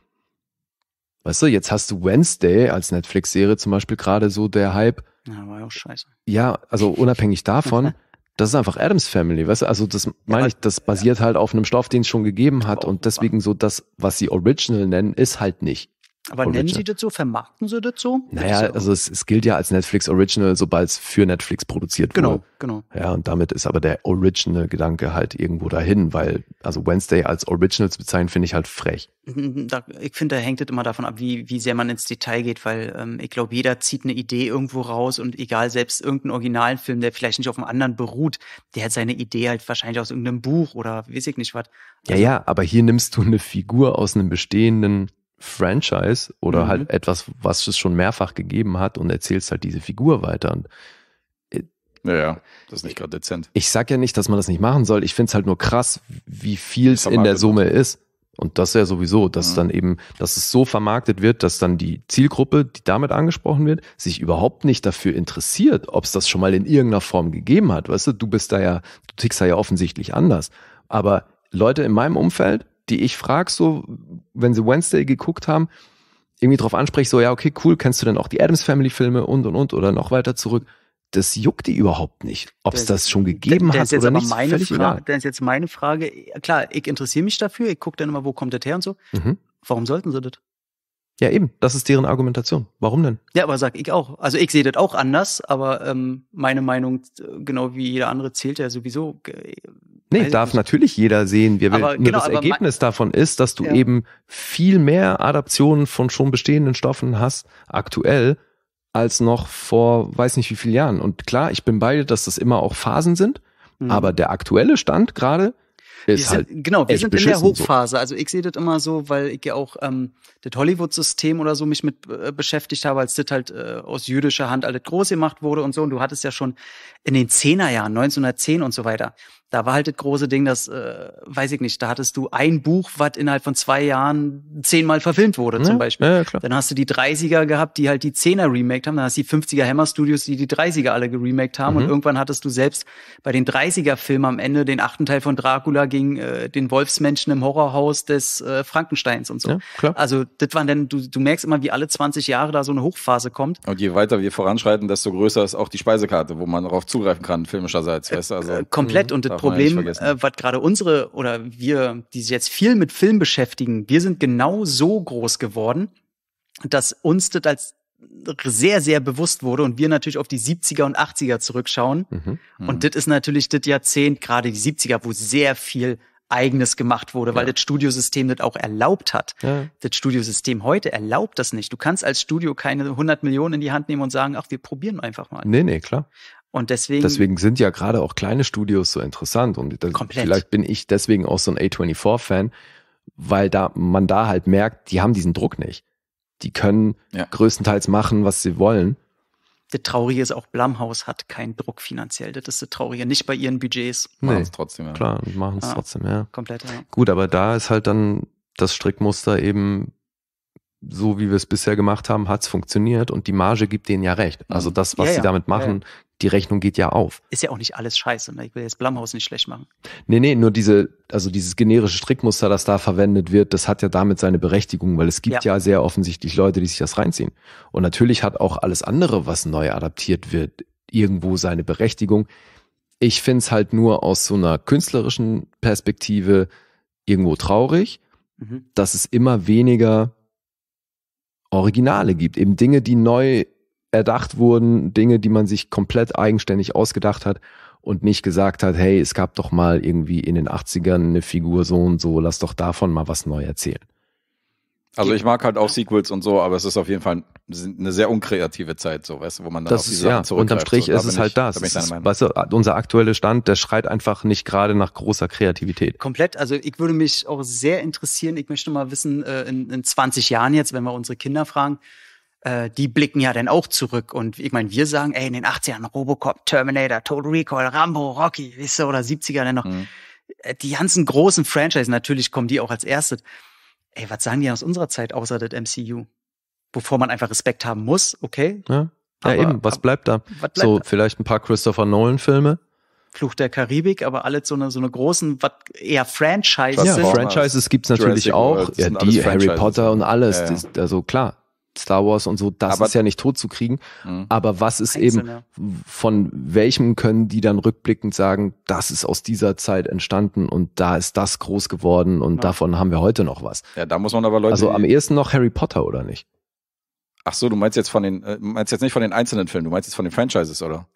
[SPEAKER 1] Weißt du, jetzt hast du Wednesday als Netflix-Serie zum Beispiel gerade so der Hype. Ja, war ja auch scheiße. Ja, also unabhängig davon, das ist einfach Adams Family, weißt du? Also das meine ich, das basiert ja. halt auf einem Stoff, den es schon gegeben hat und deswegen so das, was sie Original nennen, ist halt nicht. Aber Original. nennen Sie
[SPEAKER 2] das so? Vermarkten Sie das so? Naja,
[SPEAKER 1] also es, es, gilt ja als Netflix Original, sobald es für Netflix produziert genau, wurde. Genau, genau. Ja, und damit ist aber der Original-Gedanke halt irgendwo dahin, weil, also Wednesday als Original zu bezeichnen, finde ich halt frech.
[SPEAKER 2] Da, ich finde, da hängt es immer davon ab, wie, wie sehr man ins Detail geht, weil ähm, ich glaube, jeder zieht eine Idee irgendwo raus und egal, selbst irgendein originalen Film, der vielleicht nicht auf einem anderen beruht, der hat seine Idee halt wahrscheinlich aus irgendeinem Buch oder weiß ich nicht was.
[SPEAKER 1] Also, ja, ja, aber hier nimmst du eine Figur aus einem bestehenden Franchise oder halt mhm. halt etwas, was es schon mehrfach gegeben hat und erzählst halt diese Figur weiter. Und äh, ja, ja, das ist äh, nicht gerade dezent. Ich sag ja nicht, dass man das nicht machen soll. Ich finde es halt nur krass, wie viel es in der Summe ist. Und das ist ja sowieso, dass mhm. dann eben, dass es so vermarktet wird, dass dann die Zielgruppe, die damit angesprochen wird, sich überhaupt nicht dafür interessiert, ob es das schon mal in irgendeiner Form gegeben hat. Weißt du, du bist da ja, du tickst da ja offensichtlich anders. Aber Leute in meinem Umfeld, die ich frage, so, wenn sie Wednesday geguckt haben, irgendwie drauf anspreche, so, ja, okay, cool, kennst du denn auch die Adams Family Filme und und und oder noch weiter zurück? Das juckt die überhaupt nicht, ob es das schon gegeben das, das hat oder nicht. Meine Frage,
[SPEAKER 2] das ist jetzt meine Frage. Klar, ich interessiere mich dafür, ich gucke dann immer, wo kommt das her und so. Mhm. Warum sollten sie das?
[SPEAKER 1] Ja, eben, das ist deren Argumentation. Warum denn?
[SPEAKER 2] Ja, aber sag ich auch. Also ich sehe das auch anders, aber ähm, meine Meinung, äh, genau wie jeder andere, zählt ja sowieso. Äh,
[SPEAKER 1] Nee, darf nicht. natürlich jeder sehen. Wir aber, nur genau, das Ergebnis davon ist, dass du ja. eben viel mehr Adaptionen von schon bestehenden Stoffen hast, aktuell, als noch vor weiß nicht wie vielen Jahren. Und klar, ich bin beide, dass das immer auch Phasen sind, mhm. aber der aktuelle Stand gerade ist sind, halt genau, wir sind in der Hochphase.
[SPEAKER 2] So. Also ich sehe das immer so, weil ich ja auch ähm, das Hollywood-System oder so mich mit äh, beschäftigt habe, als das halt äh, aus jüdischer Hand alles groß gemacht wurde und so. Und du hattest ja schon in den Zehnerjahren, 1910 und so weiter, da war halt das große Ding, das äh, weiß ich nicht, da hattest du ein Buch, was innerhalb von zwei Jahren zehnmal verfilmt wurde ja, zum Beispiel. Ja, klar. Dann hast du die 30er gehabt, die halt die Zehner remaked haben. Dann hast du die 50er Hammer Studios, die die 30er alle geremaked haben. Mhm. Und irgendwann hattest du selbst bei den 30er-Filmen am Ende den achten Teil von Dracula gegen äh, den Wolfsmenschen im Horrorhaus des äh, Frankensteins und so. Ja, klar. Also das waren dann, du,
[SPEAKER 3] du merkst immer, wie alle 20 Jahre da so eine Hochphase kommt. Und je weiter wir voranschreiten, desto größer ist auch die Speisekarte, wo man darauf zugreifen kann, filmischerseits. Weißt du? also, äh, komplett. Mhm. Und das Problem, äh, was gerade unsere
[SPEAKER 2] oder wir, die sich jetzt viel mit Film beschäftigen, wir sind genau so groß geworden, dass uns das als sehr, sehr bewusst wurde und wir natürlich auf die 70er und 80er zurückschauen. Mhm. Mhm. Und das ist natürlich das Jahrzehnt, gerade die 70er, wo sehr viel eigenes gemacht wurde, weil ja. das Studiosystem das auch erlaubt hat. Ja. Das Studiosystem heute erlaubt das nicht. Du kannst als Studio keine 100 Millionen in die Hand nehmen und sagen, ach, wir probieren einfach mal. Nee, nee, klar. Und deswegen, deswegen
[SPEAKER 1] sind ja gerade auch kleine Studios so interessant. Und das, vielleicht bin ich deswegen auch so ein A24-Fan, weil da man da halt merkt, die haben diesen Druck nicht. Die können ja. größtenteils machen, was sie wollen.
[SPEAKER 2] Das Traurige ist
[SPEAKER 1] auch, Blumhaus
[SPEAKER 2] hat keinen Druck finanziell. Das ist das Traurige. Nicht bei ihren Budgets. Nee, machen es trotzdem, ja. Klar, machen es ah, trotzdem, ja. Komplett, ja.
[SPEAKER 1] Gut, aber da ist halt dann das Strickmuster eben so wie wir es bisher gemacht haben, hat es funktioniert und die Marge gibt denen ja recht. Also mhm. das, was ja, ja. sie damit machen, ja, die Rechnung geht ja auf.
[SPEAKER 2] Ist ja auch nicht alles scheiße, ne? Ich will jetzt Blumhaus nicht schlecht machen.
[SPEAKER 1] Nee, nee, nur diese, also dieses generische Strickmuster, das da verwendet wird, das hat ja damit seine Berechtigung, weil es gibt ja, ja sehr offensichtlich Leute, die sich das reinziehen. Und natürlich hat auch alles andere, was neu adaptiert wird, irgendwo seine Berechtigung. Ich finde es halt nur aus so einer künstlerischen Perspektive irgendwo traurig, mhm. dass es immer weniger Originale gibt, eben Dinge, die neu erdacht wurden, Dinge, die man sich komplett eigenständig ausgedacht hat und nicht gesagt hat, hey, es gab doch mal irgendwie in den 80ern eine Figur so und so, lass doch davon mal was neu erzählen.
[SPEAKER 3] Also ich mag halt auch Sequels und so, aber es ist auf jeden Fall eine sehr unkreative Zeit, so weißt du, wo man dann das auf die ist, Sachen ja, Unterm Strich so, ist es halt ich, das. Da ist, weißt
[SPEAKER 1] du, unser aktueller Stand, der schreit einfach nicht gerade nach großer Kreativität.
[SPEAKER 2] Komplett, also ich würde mich auch sehr interessieren, ich möchte mal wissen, äh, in, in 20 Jahren jetzt, wenn wir unsere Kinder fragen, äh, die blicken ja dann auch zurück. Und ich meine, wir sagen, ey, in den 80ern Robocop, Terminator, Total Recall, Rambo, Rocky, weißt du, oder 70er dann noch. Mhm. Äh, die ganzen großen Franchise, natürlich kommen die auch als erstes. Ey, was sagen die aus unserer Zeit außer das MCU? Wovor man einfach Respekt haben muss, okay?
[SPEAKER 1] Ja, aber, eben, was bleibt da? Was bleibt so, da? vielleicht ein paar Christopher Nolan-Filme.
[SPEAKER 2] Fluch der Karibik, aber alle so eine, so eine großen, was eher Franchises. Ja, Franchises gibt's natürlich Jurassic auch. World, ja, die,
[SPEAKER 1] Harry Potter und alles. Ja, ja. Das, also klar, Star Wars und so, das aber, ist ja nicht tot zu kriegen. Mh. Hm. Aber was ist Einzelne. eben, von welchem können die dann rückblickend sagen, das ist aus dieser Zeit entstanden und da ist das groß geworden und ja. davon haben wir heute noch was.
[SPEAKER 3] Ja, da muss man aber Leute. Also am
[SPEAKER 1] ehesten noch Harry Potter, oder
[SPEAKER 3] nicht? Ach so, du meinst jetzt von den, äh, meinst jetzt nicht von den einzelnen Filmen, du meinst jetzt von den Franchises, oder?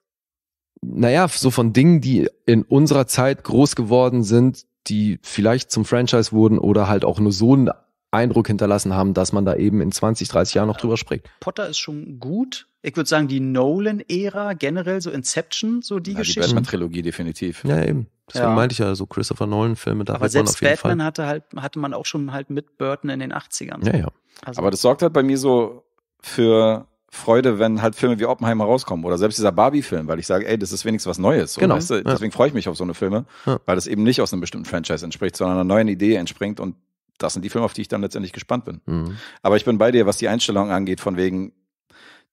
[SPEAKER 1] Naja, so von Dingen, die in unserer Zeit groß geworden sind, die vielleicht zum Franchise wurden oder halt auch nur so einen Eindruck hinterlassen haben, dass man da eben in 20, 30 Jahren noch drüber spricht.
[SPEAKER 2] Potter ist schon gut. Ich würde sagen, die Nolan-Ära generell, so Inception, so die ja, Geschichte. Die Batman-Trilogie
[SPEAKER 3] definitiv.
[SPEAKER 1] Ja, eben. Deswegen ja. meinte ich ja, so Christopher Nolan-Filme,
[SPEAKER 3] da Aber selbst Batman
[SPEAKER 2] Fall. hatte halt, hatte man auch schon halt mit Burton in den 80ern. Ja, ja. Also.
[SPEAKER 3] Aber das sorgt halt bei mir so für Freude, wenn halt Filme wie Oppenheimer rauskommen oder selbst dieser Barbie-Film, weil ich sage, ey, das ist wenigstens was Neues. Genau. Weißt du? Deswegen ja. freue ich mich auf so eine Filme, ja. weil das eben nicht aus einem bestimmten Franchise entspricht, sondern einer neuen Idee entspringt und das sind die Filme, auf die ich dann letztendlich gespannt bin. Mhm. Aber ich bin bei dir, was die Einstellung angeht, von wegen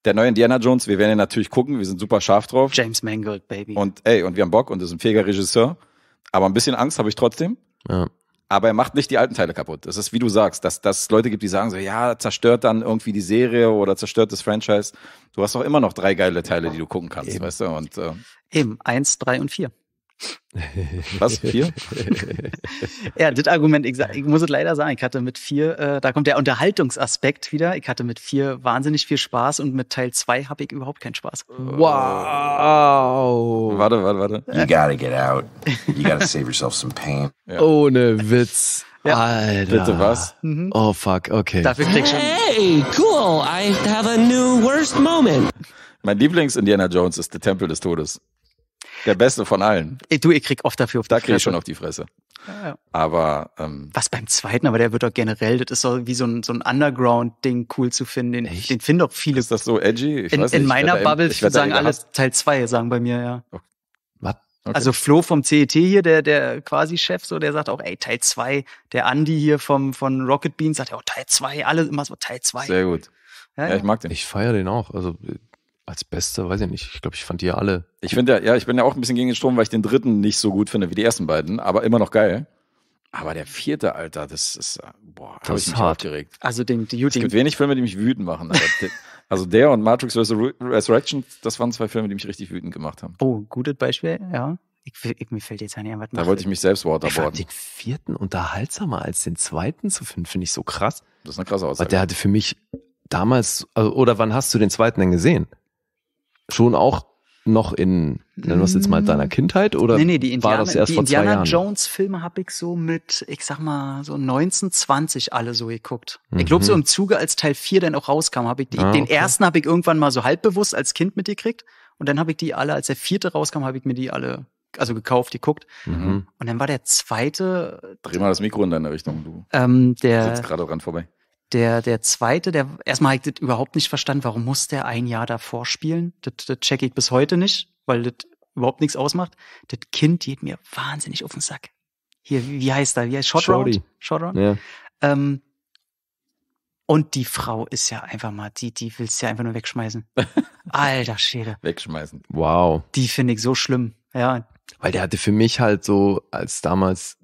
[SPEAKER 3] der neue Indiana Jones, wir werden ihn natürlich gucken, wir sind super scharf drauf. James Mangold, Baby. Und ey, und wir haben Bock und ist ein fähiger Regisseur. Aber ein bisschen Angst habe ich trotzdem. Ja. Aber er macht nicht die alten Teile kaputt. Das ist, wie du sagst, dass, dass es Leute gibt, die sagen so, ja, zerstört dann irgendwie die Serie oder zerstört das Franchise. Du hast doch immer noch drei geile Teile, die du gucken kannst, Eben. weißt du? Und, äh, Eben, eins, drei und vier. Was? Vier?
[SPEAKER 2] ja, das Argument, ich, ich, muss es leider sagen, ich hatte mit vier, äh, da kommt der Unterhaltungsaspekt wieder. Ich hatte mit vier wahnsinnig viel Spaß und mit Teil zwei habe ich überhaupt keinen Spaß.
[SPEAKER 3] Wow. Warte, warte, warte. You gotta get out. You gotta save yourself some pain. Ja. Ohne Witz. Ja. Alter. Bitte was? Mhm. Oh fuck, okay. Dafür kriegst du. Hey, cool. I have a new worst moment. Mein Lieblings-Indiana Jones ist der Tempel des Todes. Der beste von allen. Du, ich krieg oft dafür auf da die Fresse. Da krieg ich schon auf die Fresse. Ja, ja. Aber ähm,
[SPEAKER 2] was beim zweiten, aber der wird doch generell, das ist so wie so ein, so ein Underground-Ding cool zu finden. Den, den finden doch viele. Ist das so edgy? Ich in, weiß nicht. in meiner Bubble ich würde sagen alle Teil 2, sagen bei mir, ja. Okay. Oh, okay. Also Flo vom CET hier, der, der quasi Chef, so, der sagt auch, ey, Teil 2, der Andy hier vom, von Rocket Beans sagt ja auch oh, Teil 2, alle immer so Teil 2. Sehr
[SPEAKER 1] gut. Ja, ja, ich mag den. Ich feiere den auch. Also als beste, weiß ich nicht. Ich glaube, ich fand die ja
[SPEAKER 3] alle. Ich finde ja, ja, ich bin ja auch ein bisschen gegen den Strom, weil ich den dritten nicht so gut finde wie die ersten beiden, aber immer noch geil. Aber der vierte, Alter, das ist, äh, boah, habe ich mich hart. aufgeregt. Also den, die, Es gibt wenig Filme, die mich wütend machen. also der und Matrix Resurrection, das waren zwei Filme, die mich richtig wütend gemacht haben. Oh,
[SPEAKER 2] gutes Beispiel, ja. Ich, ich, mir fällt jetzt an, ja, was Da wollte ich mich
[SPEAKER 3] selbst waterboarden. Ich fand den
[SPEAKER 1] vierten unterhaltsamer als den zweiten zu finden, finde ich so krass. Das ist eine krasse Aussage. Aber der hatte für mich damals, also, oder wann hast du den zweiten denn gesehen? schon auch noch in, nennen wir es jetzt mal, mm. deiner Kindheit oder nee, nee, die Indiana, war das erst die vor zwei Indiana Jahren? Jones
[SPEAKER 2] Filme habe ich so mit, ich sag mal, so 19, 20 alle so geguckt. Mhm. Ich glaube, so im Zuge, als Teil 4 dann auch rauskam, habe ich die, ah, den ersten habe ich irgendwann mal so halbbewusst als Kind mitgekriegt und dann habe ich die alle, als der vierte rauskam, habe ich mir die alle also gekauft, geguckt. Mhm. Und dann war der zweite.
[SPEAKER 3] Dreh mal das Mikro in deine Richtung, du. Ähm, der. Sitzt gerade dran vorbei.
[SPEAKER 2] Der, der zweite, der erstmal habe ich das überhaupt nicht verstanden, warum muss der ein Jahr davor spielen? Das, das checke ich bis heute nicht, weil das überhaupt nichts ausmacht. Das Kind geht mir wahnsinnig auf den Sack. Hier, wie heißt er? Wie heißt Shot Round? Ja. Ähm, und die Frau ist ja einfach mal, die, die willst ja einfach nur wegschmeißen. Alter Schere.
[SPEAKER 3] Wegschmeißen. Wow.
[SPEAKER 1] Die finde ich so schlimm. Ja. Weil der hatte für mich halt so, als damals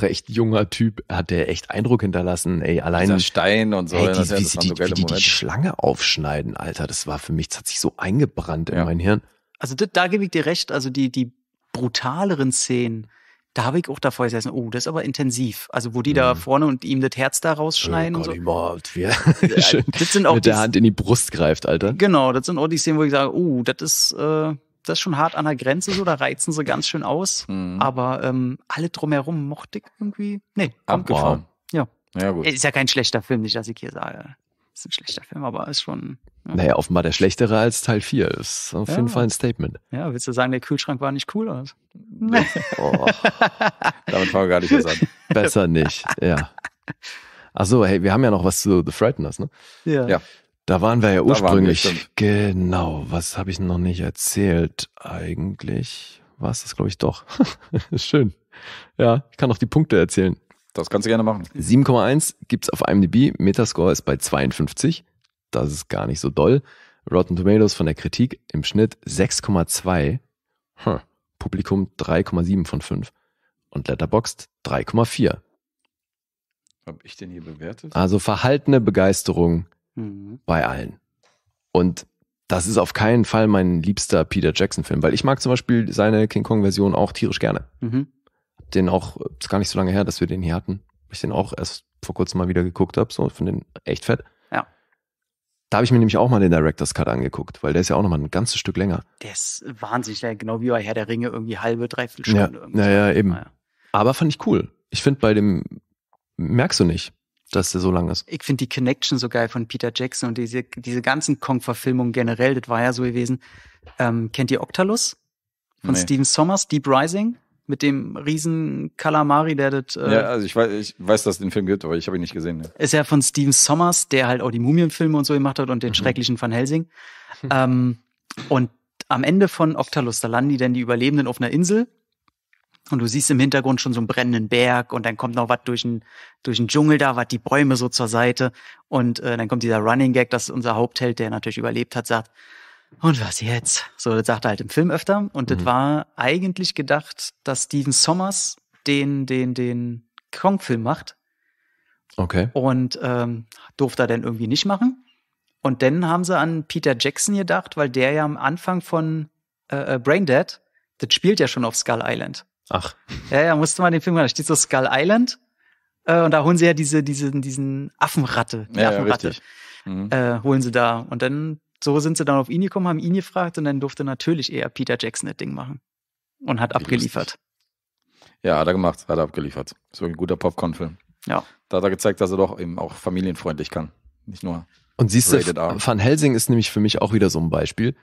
[SPEAKER 1] recht junger Typ, hat der echt Eindruck hinterlassen. Ey, allein. Dieser Stein und so. Ey, die, wie sie die, so wie die, die, Schlange aufschneiden, Alter, das war für mich, das hat sich so eingebrannt ja. in mein Hirn. Also da,
[SPEAKER 2] da gebe ich dir recht, also die, die brutaleren Szenen, da habe ich auch davor gesessen, oh, das ist aber intensiv. Also wo die mhm. da vorne und ihm das Herz da rausschneiden oh Gott, und so. Überhaupt, ja.
[SPEAKER 1] Das sind auch mit der Hand in die Brust greift, Alter.
[SPEAKER 2] Genau, das sind auch die Szenen, wo ich sage, oh, das ist, äh, ist schon hart an der Grenze so, da reizen sie ganz schön aus. Mhm. Aber ähm, alle drumherum mochte ich irgendwie. Nee, kommt Abgefahren.
[SPEAKER 3] Ja. ja gut. Ist ja
[SPEAKER 2] kein schlechter Film, nicht, dass ich hier sage. Ist ein schlechter Film, aber ist schon.
[SPEAKER 1] Ja. Naja, offenbar der schlechtere als Teil 4. Ist auf ja. jeden Fall ein Statement.
[SPEAKER 2] Ja, willst du sagen, der Kühlschrank war nicht cool? Oder? Nee.
[SPEAKER 1] oh. Damit fangen wir gar nicht erst an. Besser nicht, ja. Achso, hey, wir haben ja noch was zu The Frighteners, ne? Ja. ja. Da waren wir ja ursprünglich. Wir genau. Was habe ich noch nicht erzählt eigentlich? War es das, glaube ich, doch. Schön. Ja, ich kann noch die Punkte erzählen. Das kannst du gerne machen. 7,1 gibt's auf IMDb. Metascore ist bei 52. Das ist gar nicht so doll. Rotten Tomatoes von der Kritik im Schnitt 6,2. Hm. Publikum 3,7 von 5. Und Letterboxd 3,4.
[SPEAKER 3] Habe ich den hier bewertet? Also
[SPEAKER 1] verhaltene Begeisterung Mhm. Bei allen. Und das ist auf keinen Fall mein liebster Peter Jackson-Film, weil ich mag zum Beispiel seine King Kong-Version auch tierisch gerne. Mhm. Den auch, ist gar nicht so lange her, dass wir den hier hatten. Ich den auch erst vor kurzem mal wieder geguckt habe, so von den echt fett. Ja. Da habe ich mir nämlich auch mal den Director's Cut angeguckt, weil der ist ja auch nochmal ein ganzes Stück länger.
[SPEAKER 2] Der ist wahnsinnig genau wie bei Herr der Ringe, irgendwie halbe, dreiviertel Stunde. Ja,
[SPEAKER 1] irgendwie ja, ja eben. Ja. Aber fand ich cool. Ich finde, bei dem merkst du nicht dass der so lang ist.
[SPEAKER 2] Ich finde die Connection so geil von Peter Jackson und diese, diese ganzen Kong-Verfilmungen generell, das war ja so gewesen. Ähm, kennt ihr Octalus? Von nee. Steven Sommers, Deep Rising? Mit dem riesen Kalamari, der das.
[SPEAKER 3] Äh, ja, also ich weiß, ich weiß, dass es den Film gibt, aber ich habe ihn nicht gesehen. Ja.
[SPEAKER 2] Ist ja von Steven Sommers, der halt auch die Mumienfilme und so gemacht hat und den mhm. schrecklichen Van Helsing. Hm. ähm, und am Ende von Octalus, da landen die dann die Überlebenden auf einer Insel und du siehst im Hintergrund schon so einen brennenden Berg und dann kommt noch was durch den durch den Dschungel da, was die Bäume so zur Seite. Und äh, dann kommt dieser Running Gag, dass unser Hauptheld, der natürlich überlebt hat, sagt, und was jetzt? So, das sagt er halt im Film öfter. Und mhm. das war eigentlich gedacht, dass Steven Sommers den, den, den Kong-Film macht. Okay. Und ähm, durfte er dann irgendwie nicht machen. Und dann haben sie an Peter Jackson gedacht, weil der ja am Anfang von äh, äh Braindead, das spielt ja schon auf Skull Island. Ach. Ja, ja, musste man den Film machen. Da steht so Skull Island. Äh, und da holen sie ja diese, diese, diesen Affenratte. Die ja, Affenratte. Ja, mhm. äh, holen sie da. Und dann, so sind sie dann auf ihn gekommen, haben ihn gefragt und dann durfte natürlich eher Peter
[SPEAKER 3] Jackson das Ding machen. Und hat Wie abgeliefert. Lustig. Ja, hat er gemacht, hat er abgeliefert. Ist wirklich ein guter Popcorn-Film. Ja. Da hat er gezeigt, dass er doch eben auch familienfreundlich kann. Nicht nur.
[SPEAKER 1] Und siehst du, Van Helsing ist nämlich für mich auch wieder so ein Beispiel.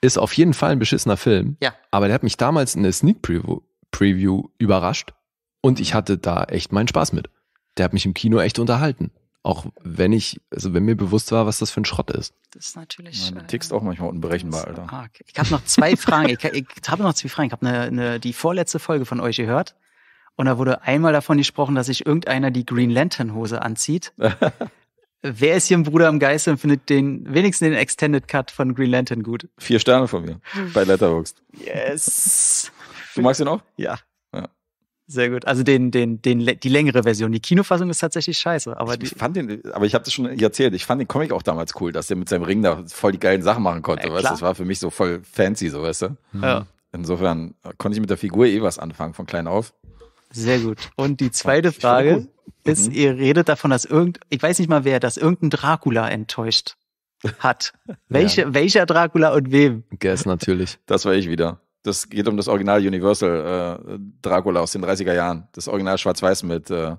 [SPEAKER 1] Ist auf jeden Fall ein beschissener Film. Ja. Aber der hat mich damals in der Sneak Preview Preview überrascht und ich hatte da echt meinen Spaß mit. Der hat mich im Kino echt unterhalten. Auch wenn ich, also wenn mir bewusst
[SPEAKER 3] war, was das für ein Schrott ist. Das ist natürlich. Ja, du äh, tickst äh, auch manchmal unberechenbar, Alter. Arg.
[SPEAKER 2] Ich habe noch zwei Fragen. ich, ich habe noch zwei Fragen. Ich habe eine, eine, die vorletzte Folge von euch gehört. Und da wurde einmal davon gesprochen, dass sich irgendeiner die Green Lantern Hose anzieht. Wer ist hier ein Bruder im Geiste und findet den, wenigstens den Extended Cut von Green Lantern gut? Vier Sterne von mir
[SPEAKER 3] bei Letterboxd.
[SPEAKER 2] Yes. Du magst ihn auch? Ja. Sehr gut. Also den, den,
[SPEAKER 3] den, die längere Version. Die Kinofassung ist tatsächlich scheiße. Aber ich, ich fand den, aber ich habe das schon erzählt, ich fand den Comic auch damals cool, dass der mit seinem Ring da voll die geilen Sachen machen konnte. Ja, weißt? Das war für mich so voll fancy, so weißt du. Ja. Mhm. Insofern konnte ich mit der Figur eh was anfangen von klein auf. Sehr gut. Und
[SPEAKER 2] die zweite Frage ist, mhm. ihr redet davon, dass irgend, ich weiß nicht mal wer, dass irgendein Dracula enttäuscht hat.
[SPEAKER 3] Welche, ja. Welcher Dracula und wem? Guess natürlich. Das war ich wieder. Das geht um das Original Universal äh, Dracula aus den 30er Jahren. Das Original Schwarz-Weiß mit äh,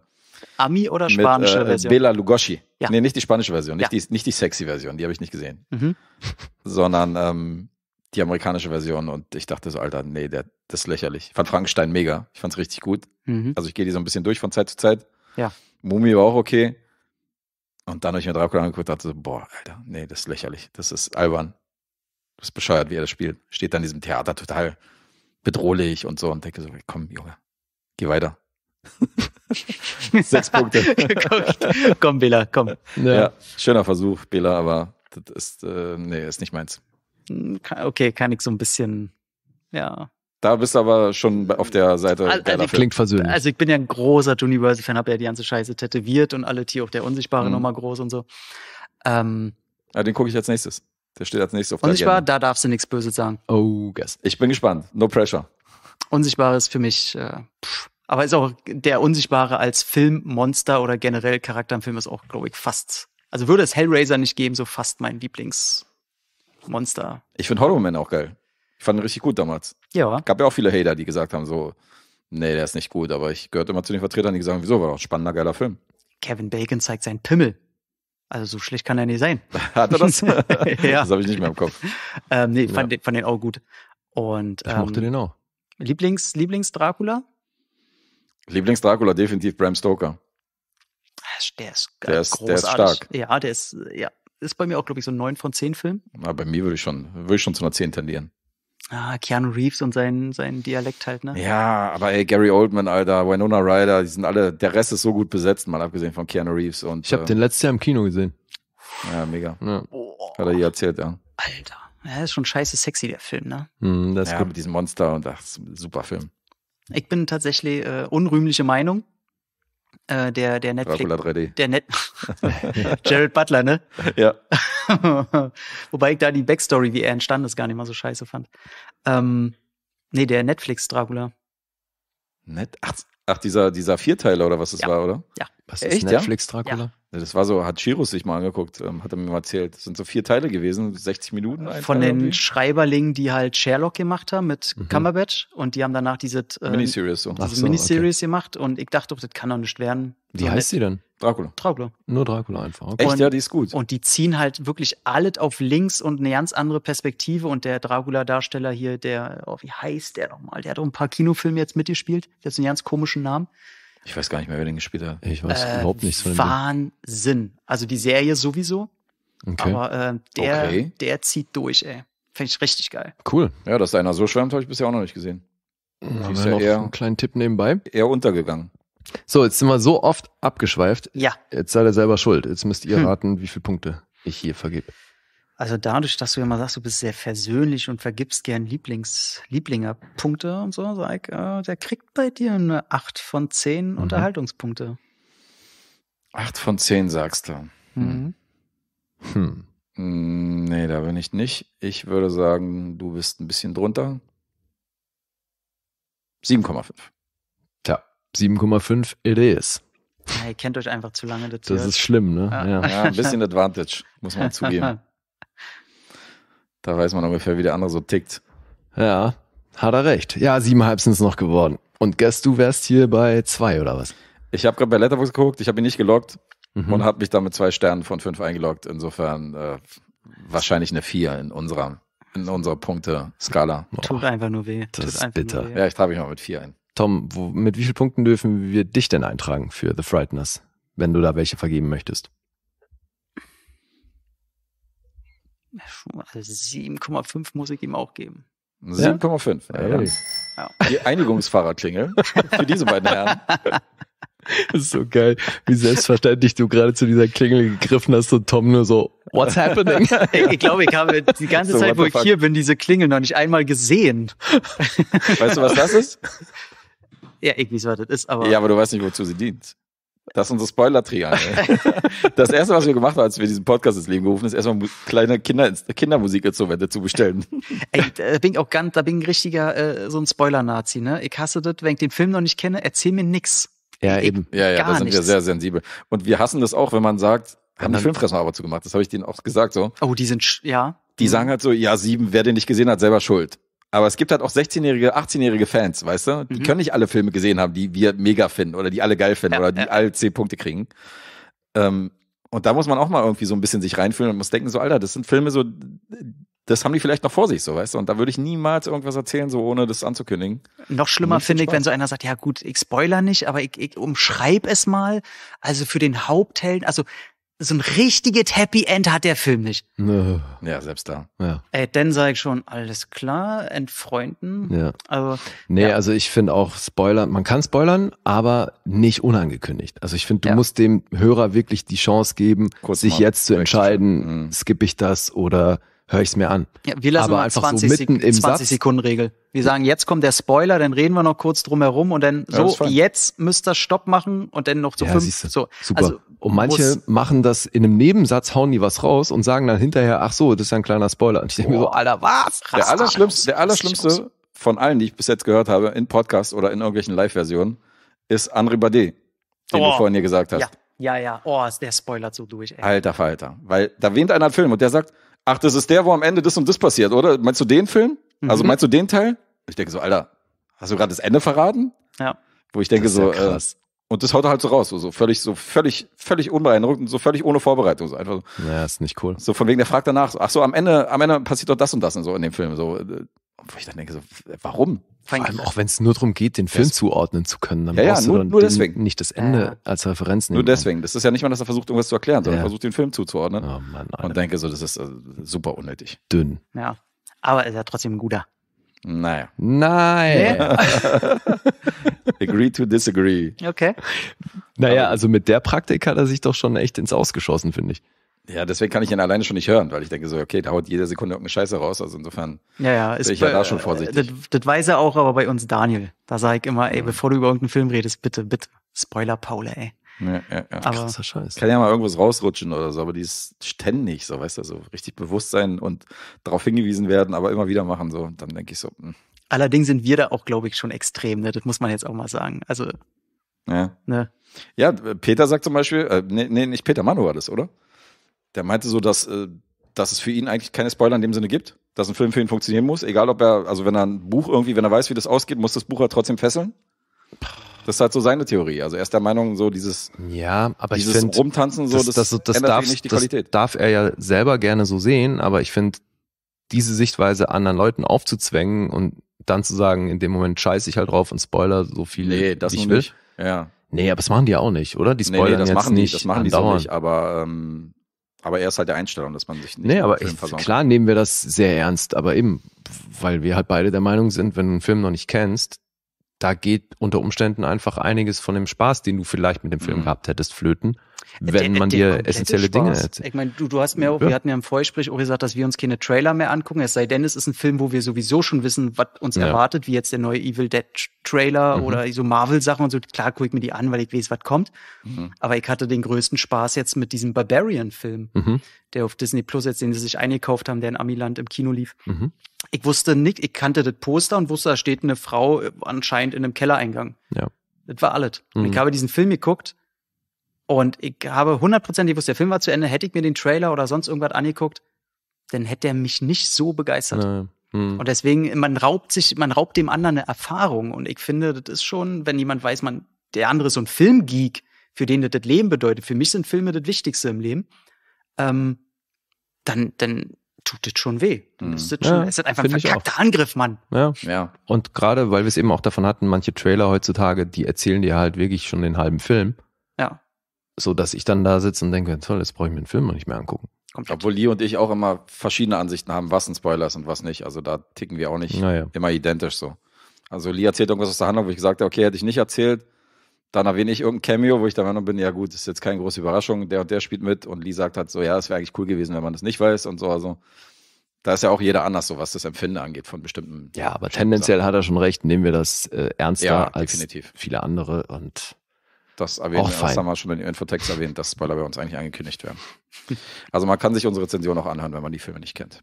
[SPEAKER 2] Ami oder spanische mit, äh, Version? Bela
[SPEAKER 3] Lugosi. Ja. Nee, nicht die spanische Version, nicht, ja. die, nicht die sexy Version, die habe ich nicht gesehen. Mhm. Sondern ähm, die amerikanische Version und ich dachte so, Alter, nee, der, das ist lächerlich. Ich fand Frankenstein mega. Ich fand es richtig gut. Mhm. Also ich gehe die so ein bisschen durch von Zeit zu Zeit. Ja. Mumie war auch okay. Und dann habe ich mir Dracula angeguckt und dachte so, boah, Alter, nee, das ist lächerlich. Das ist albern. Das ist bescheuert, wie er das spielt. Steht dann in diesem Theater total bedrohlich und so und denke so, komm, Junge, geh weiter.
[SPEAKER 2] Sechs Punkte. komm, Bela, komm.
[SPEAKER 3] Ja. ja. schöner Versuch, Bela, aber das ist, äh, nee, ist nicht meins. Hm, okay, kann ich so ein bisschen, ja. Da bist du aber schon auf der Seite also, also Klingt versöhnlich. Also
[SPEAKER 2] ich bin ja ein großer Tony fan habe ja die ganze Scheiße tätowiert und alle Tiere auf der Unsichtbare mhm. nochmal groß und so. Ähm,
[SPEAKER 3] ja, den gucke ich als nächstes. Der steht als nächstes auf der Unsichtbar, da darfst
[SPEAKER 2] du nichts Böses sagen.
[SPEAKER 3] Oh, guess. Ich bin gespannt. No pressure.
[SPEAKER 2] Unsichtbar ist für mich, äh, pff. aber ist auch der Unsichtbare als Filmmonster oder generell Charakter im Film ist auch, glaube ich, fast. Also würde es Hellraiser nicht geben, so fast mein Lieblingsmonster.
[SPEAKER 3] Ich finde Hollow Horrorman auch geil. Ich fand ihn richtig gut damals. Ja. Gab ja auch viele Hater, die gesagt haben, so, nee, der ist nicht gut, aber ich gehörte immer zu den Vertretern, die gesagt haben, wieso, war doch ein spannender, geiler Film.
[SPEAKER 2] Kevin Bacon zeigt seinen Pimmel. Also so schlecht kann er nicht sein.
[SPEAKER 3] Hat er das? ja. Das habe ich nicht mehr im Kopf.
[SPEAKER 2] ähm, nee, fand, ja. den, fand den auch gut. Und, ich ähm, mochte den auch. Lieblings, Lieblings Dracula?
[SPEAKER 3] Lieblings Dracula, definitiv Bram Stoker.
[SPEAKER 2] Ah, der ist, der ist, großartig. Der ist stark. Ja, der ist, ja, ist bei mir auch, glaube ich, so ein 9 von 10 Film.
[SPEAKER 3] Na, bei mir würde ich schon, würde ich schon zu einer 10 tendieren.
[SPEAKER 2] Ah, Keanu Reeves und sein, sein Dialekt halt, ne?
[SPEAKER 3] Ja, aber ey, Gary Oldman, Alter, Winona Ryder, die sind alle, der Rest ist so gut besetzt, mal abgesehen von Keanu Reeves. Und, ich habe äh, den letztes
[SPEAKER 1] Jahr im Kino gesehen.
[SPEAKER 3] Ja, mega. Ja. Hat er hier erzählt, ja. Alter,
[SPEAKER 2] ja, ist schon scheiße sexy, der Film, ne?
[SPEAKER 3] Mm, das ja, gut. mit diesem Monster und ach, super Film.
[SPEAKER 2] Ich bin tatsächlich äh, unrühmliche Meinung äh, der, der Netflix. Dracula 3D. Der Net
[SPEAKER 3] Jared Butler, ne? Ja.
[SPEAKER 2] Wobei ich da die Backstory, wie er entstanden ist, gar nicht mal so scheiße fand. Ähm, nee, der Netflix-Dracula.
[SPEAKER 3] Net ach, ach, dieser, dieser Vierteiler oder was es ja. war, oder? Ja. Was ist Echt, Netflix-Dracula? Ja? Ne, das war so, hat Chirus sich mal angeguckt, ähm, hat er mir mal erzählt. Das sind so vier Teile gewesen, 60 Minuten. Von Teil den Schreiberlingen, die
[SPEAKER 2] halt Sherlock gemacht haben mit mhm. Cumberbatch und die haben danach diese äh, Miniseries, so. diese so, Miniseries okay. gemacht und ich dachte doch, das kann doch nicht werden. Wie so heißt die denn?
[SPEAKER 1] Dracula. Dracula. Nur Dracula einfach. Okay. Echt, und, ja, die
[SPEAKER 2] ist gut. Und die ziehen halt wirklich alles auf links und eine ganz andere Perspektive und der Dracula-Darsteller hier, der, oh, wie heißt der nochmal? Der hat auch ein paar Kinofilme jetzt mitgespielt. Der hat so einen ganz komischen Namen.
[SPEAKER 3] Ich weiß gar nicht mehr, wer den gespielt hat. Ich weiß äh, überhaupt nichts von dem.
[SPEAKER 2] Wahnsinn. Also die Serie sowieso. Okay. Aber äh, der, okay. der zieht durch, ey. Finde ich richtig geil.
[SPEAKER 3] Cool. Ja, dass einer so schwärmt, habe ich bisher auch noch nicht gesehen. Haben wir ja noch eher, einen kleinen Tipp nebenbei? Eher untergegangen.
[SPEAKER 1] So, jetzt sind wir so oft abgeschweift. Ja. Jetzt seid ihr selber schuld. Jetzt müsst ihr hm. raten, wie viele Punkte ich hier vergebe.
[SPEAKER 2] Also dadurch, dass du immer sagst, du bist sehr versöhnlich und vergibst gern Lieblings, Lieblinger-Punkte und so, sag, äh, der kriegt bei dir eine 8 von 10 mhm. Unterhaltungspunkte.
[SPEAKER 3] 8 von 10 sagst du. Hm. Mhm. Hm. hm. Nee, da bin ich nicht. Ich würde sagen, du bist ein bisschen drunter. 7,5. Tja, 7,5 it is.
[SPEAKER 2] Ja, ihr kennt euch einfach zu lange dazu. Das ist schlimm, ne? Ja, ja. ja ein bisschen
[SPEAKER 3] Advantage, muss man zugeben. Da weiß man ungefähr, wie der andere so tickt. Ja, hat er recht. Ja, siebenhalb sind es noch geworden. Und guess, du wärst hier bei zwei oder was? Ich habe gerade bei Letterboxd geguckt, ich habe ihn nicht gelockt mhm. und habe mich da mit zwei Sternen von fünf eingeloggt. Insofern äh, wahrscheinlich eine vier in unserer, in unserer Punkte-Skala. Tut einfach nur weh. Das Tut ist bitter. Ja, ich trage mich mal mit vier ein.
[SPEAKER 1] Tom, wo, mit wie vielen Punkten dürfen wir dich denn eintragen für The Frighteners, wenn du da welche vergeben möchtest?
[SPEAKER 2] 7,5 also muss ich ihm auch geben.
[SPEAKER 3] 7,5. Ja? Ja, ja. Die Einigungsfahrerklingel für diese beiden Herren.
[SPEAKER 1] Das ist so geil, wie selbstverständlich du gerade zu dieser Klingel gegriffen hast und Tom nur so,
[SPEAKER 2] what's happening? Ich glaube, ich habe die ganze so, Zeit, wo ich fuck? hier bin, diese Klingel noch nicht einmal gesehen.
[SPEAKER 3] Weißt du, was das ist? Ja, ich weiß, was das ist, aber. Ja, aber du weißt nicht, wozu sie dient. Das ist unser Spoiler-Triangel. Das erste, was wir gemacht haben, als wir diesen Podcast ins Leben gerufen haben, ist erstmal kleine Kinder, Kindermusik Kindermusikinstrumente zu bestellen. Ey, da bin ich auch ganz, da bin ich
[SPEAKER 2] ein richtiger, äh, so ein Spoiler-Nazi, ne? Ich hasse das, wenn ich den Film noch nicht kenne, erzähl mir nix.
[SPEAKER 3] Ja, ich, eben. Ja, ja, da sind nichts. wir sehr sensibel. Und wir hassen das auch, wenn man sagt, haben die Filmfresser aber zu gemacht. Das habe ich denen auch gesagt so. Oh, die sind, ja. Die mhm. sagen halt so, ja, sieben, wer den nicht gesehen hat, selber schuld. Aber es gibt halt auch 16-jährige, 18-jährige Fans, weißt du? Die mhm. können nicht alle Filme gesehen haben, die wir mega finden oder die alle geil finden ja, oder die ja. alle 10 Punkte kriegen. Ähm, und da muss man auch mal irgendwie so ein bisschen sich reinfühlen und muss denken, so, Alter, das sind Filme, so, das haben die vielleicht noch vor sich, so, weißt du? Und da würde ich niemals irgendwas erzählen, so ohne das anzukündigen.
[SPEAKER 2] Noch schlimmer finde ich, wenn so einer sagt, ja gut, ich spoiler nicht, aber ich, ich umschreibe es mal. Also für den Haupthelden, also so ein richtiges Happy End hat der Film nicht.
[SPEAKER 1] Ja, selbst da. Ja.
[SPEAKER 2] Ey, dann sage ich schon, alles klar, entfreunden.
[SPEAKER 1] Ja. Also, nee, ja. also ich finde auch Spoilern, man kann spoilern, aber nicht unangekündigt. Also ich finde, du ja. musst dem Hörer wirklich die Chance geben, Kurz sich mal. jetzt zu entscheiden, mhm. skippe ich das oder höre ich es mir an.
[SPEAKER 2] Ja, wir lassen Aber einfach 20, so mitten im 20 Sekunden Regel. Wir sagen, jetzt kommt der Spoiler, dann reden wir noch kurz drum herum und dann so, ja, jetzt müsst ihr Stopp machen und dann noch zu ja, fünf. Siehste. So. Super. Also, und manche
[SPEAKER 1] machen das in einem Nebensatz, hauen die was raus und sagen dann hinterher, ach so, das ist ja ein kleiner
[SPEAKER 3] Spoiler. Und ich denke mir so, Alter, was? Krass, der allerschlimmste, der allerschlimmste von allen, die ich bis jetzt gehört habe, in Podcasts oder in irgendwelchen Live-Versionen, ist André Bade, den oh. du vorhin hier gesagt hast. Ja,
[SPEAKER 2] ja, ja. Oh, der spoilert so durch, ey.
[SPEAKER 3] Alter Falter. Weil da wähnt einer einen Film und der sagt, ach, das ist der, wo am Ende das und das passiert, oder? Meinst du den Film? Also mhm. Also meinst du den Teil? Ich denke so, Alter, hast du gerade das Ende verraten? Ja. Wo ich denke das ist so, äh, krass. Äh, und das haut er halt so raus, so, so völlig, so völlig, völlig unbeeindruckt und so völlig ohne Vorbereitung, so einfach
[SPEAKER 1] so. Ja, ist nicht cool.
[SPEAKER 3] So von wegen, der fragt danach, so, ach so, am Ende, am Ende passiert doch das und das und so in dem Film, so. Äh, wo ich dann denke so, warum? Vor allem auch,
[SPEAKER 1] wenn es nur darum geht, den Film yes. zuordnen zu können, dann ja, brauchst ja, nur, du nur deswegen. nicht das Ende ja. als Referenz nehmen. Nur
[SPEAKER 3] deswegen. Das ist ja nicht mal, dass er versucht, irgendwas zu erklären, sondern ja. versucht, den Film zuzuordnen. Oh Mann, und denke so, das ist äh, super unnötig. Dünn. Ja. Aber ist er trotzdem ein guter. Naja. Nein. Agree to disagree.
[SPEAKER 2] Okay.
[SPEAKER 1] Naja, also mit der Praktik hat er sich doch schon echt ins Ausgeschossen, finde ich.
[SPEAKER 3] Ja, deswegen kann ich ihn alleine schon nicht hören, weil ich denke so, okay, da haut jede Sekunde irgendeine Scheiße raus. Also insofern ja, ja, bin ich ja da schon vorsichtig.
[SPEAKER 2] Das, das weiß er auch, aber bei uns Daniel. Da sage ich immer, ey, bevor du über irgendeinen Film redest, bitte, bitte. Spoiler Paula, ey.
[SPEAKER 3] Ja, ja, ja. Aber Krasser Kann ja mal irgendwas rausrutschen oder so, aber die ist ständig, so weißt du, so richtig bewusst sein und darauf hingewiesen werden, aber immer wieder machen so. dann denke ich so. Mh. Hm. Allerdings sind wir da auch, glaube ich, schon extrem, ne? Das muss man jetzt auch mal sagen. Also. Ja. Ne? Ja, Peter sagt zum Beispiel, äh, nee, nee, nicht Peter, Manu war das, oder? der meinte so, dass, äh, dass es für ihn eigentlich keine Spoiler in dem Sinne gibt, dass ein Film für ihn funktionieren muss, egal ob er, also wenn er ein Buch irgendwie, wenn er weiß, wie das ausgeht, muss das Buch ja halt trotzdem fesseln. Das ist halt so seine Theorie. Also er ist der Meinung, so dieses, ja, aber dieses ich find, Rumtanzen, so, das, das, das, das darf, nicht die Qualität.
[SPEAKER 1] Das darf er ja selber gerne so sehen, aber ich finde, diese Sichtweise anderen Leuten aufzuzwängen und dann zu sagen, in dem Moment scheiße ich halt drauf und Spoiler so viele, nee, das ich will. Nicht. Ja. Nee, aber das machen die auch nicht, oder? Die spoilern nee, nee, das jetzt machen nicht. das machen die so nicht,
[SPEAKER 3] aber ähm, aber er ist halt der Einstellung, dass man sich nicht. Nee, aber ich, klar
[SPEAKER 1] nehmen wir das sehr ernst, aber eben, weil wir halt beide der Meinung sind, wenn du einen Film noch nicht kennst, da geht unter Umständen einfach einiges von dem Spaß, den du vielleicht mit dem Film mhm. gehabt hättest, flöten. Äh, wenn man dir essentielle Dinge erzählt.
[SPEAKER 2] Ich meine, du, du hast mir auch, ja. wir hatten ja im Vorgespräch auch gesagt, dass wir uns keine Trailer mehr angucken, es sei denn, es ist ein Film, wo wir sowieso schon wissen, was uns ja. erwartet, wie jetzt der neue Evil Dead Trailer mhm. oder so Marvel-Sachen und so. Klar gucke ich mir die an, weil ich weiß, was kommt. Mhm. Aber ich hatte den größten Spaß jetzt mit diesem Barbarian-Film, mhm. der auf Disney Plus jetzt, den sie sich eingekauft haben, der in Amiland im Kino lief. Mhm. Ich wusste nicht, ich kannte das Poster und wusste, da steht eine Frau anscheinend in einem Kellereingang. Ja. Das war alles. Und ich mhm. habe diesen Film geguckt und ich habe hundertprozentig gewusst, der Film war zu Ende. Hätte ich mir den Trailer oder sonst irgendwas angeguckt, dann hätte er mich nicht so begeistert. Nee. Hm. Und deswegen, man raubt sich, man raubt dem anderen eine Erfahrung. Und ich finde, das ist schon, wenn jemand weiß, man, der andere ist so ein Filmgeek, für den das das Leben bedeutet. Für mich sind Filme das Wichtigste im Leben. Ähm, dann, dann tut das schon weh. Dann hm. ist das, schon, ja, ist das einfach ein verkackter Angriff, Mann.
[SPEAKER 1] Ja. ja. Und gerade, weil wir es eben auch davon hatten, manche Trailer heutzutage, die erzählen dir halt wirklich schon den halben Film so dass ich dann da sitze und denke, toll, jetzt brauche ich mir den Film noch nicht mehr angucken.
[SPEAKER 3] Komplett. Obwohl Lee und ich auch immer verschiedene Ansichten haben, was ein Spoiler ist und was nicht. Also da ticken wir auch nicht naja. immer identisch so. Also Lee erzählt irgendwas aus der Handlung, wo ich gesagt habe, okay, hätte ich nicht erzählt. Dann erwähne ich irgendein Cameo, wo ich der Meinung bin, ja gut, ist jetzt keine große Überraschung, der und der spielt mit. Und Lee sagt halt so, ja, es wäre eigentlich cool gewesen, wenn man das nicht weiß und so. Also da ist ja auch jeder anders, so was das Empfinden angeht von bestimmten. Ja, aber bestimmten tendenziell Sachen. hat er schon recht, nehmen wir das äh, ernster ja, als viele andere und das erwähnen oh, auch wir, das haben wir schon in den Infotext erwähnt, dass Spoiler bei uns eigentlich angekündigt werden. Also man kann sich unsere Rezension auch anhören, wenn man die Filme nicht kennt.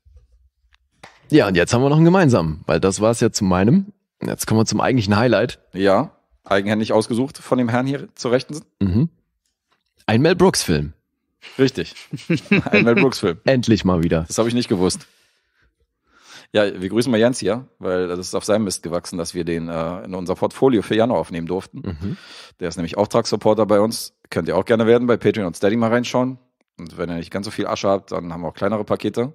[SPEAKER 1] Ja, und jetzt haben wir noch einen gemeinsamen, weil das war es ja zu
[SPEAKER 3] meinem. Jetzt kommen wir zum eigentlichen Highlight. Ja, eigenhändig ausgesucht von dem Herrn hier zur Rechten.
[SPEAKER 1] Mhm. Ein
[SPEAKER 3] Mel Brooks Film. Richtig. Ein Mel Brooks Film.
[SPEAKER 1] Endlich mal wieder. Das habe ich nicht gewusst.
[SPEAKER 3] Ja, wir grüßen mal Jens hier, weil das ist auf seinem Mist gewachsen, dass wir den äh, in unser Portfolio für Januar aufnehmen durften. Mhm. Der ist nämlich Auftragssupporter bei uns. Könnt ihr auch gerne werden, bei Patreon und Steady mal reinschauen. Und wenn ihr nicht ganz so viel Asche habt, dann haben wir auch kleinere Pakete.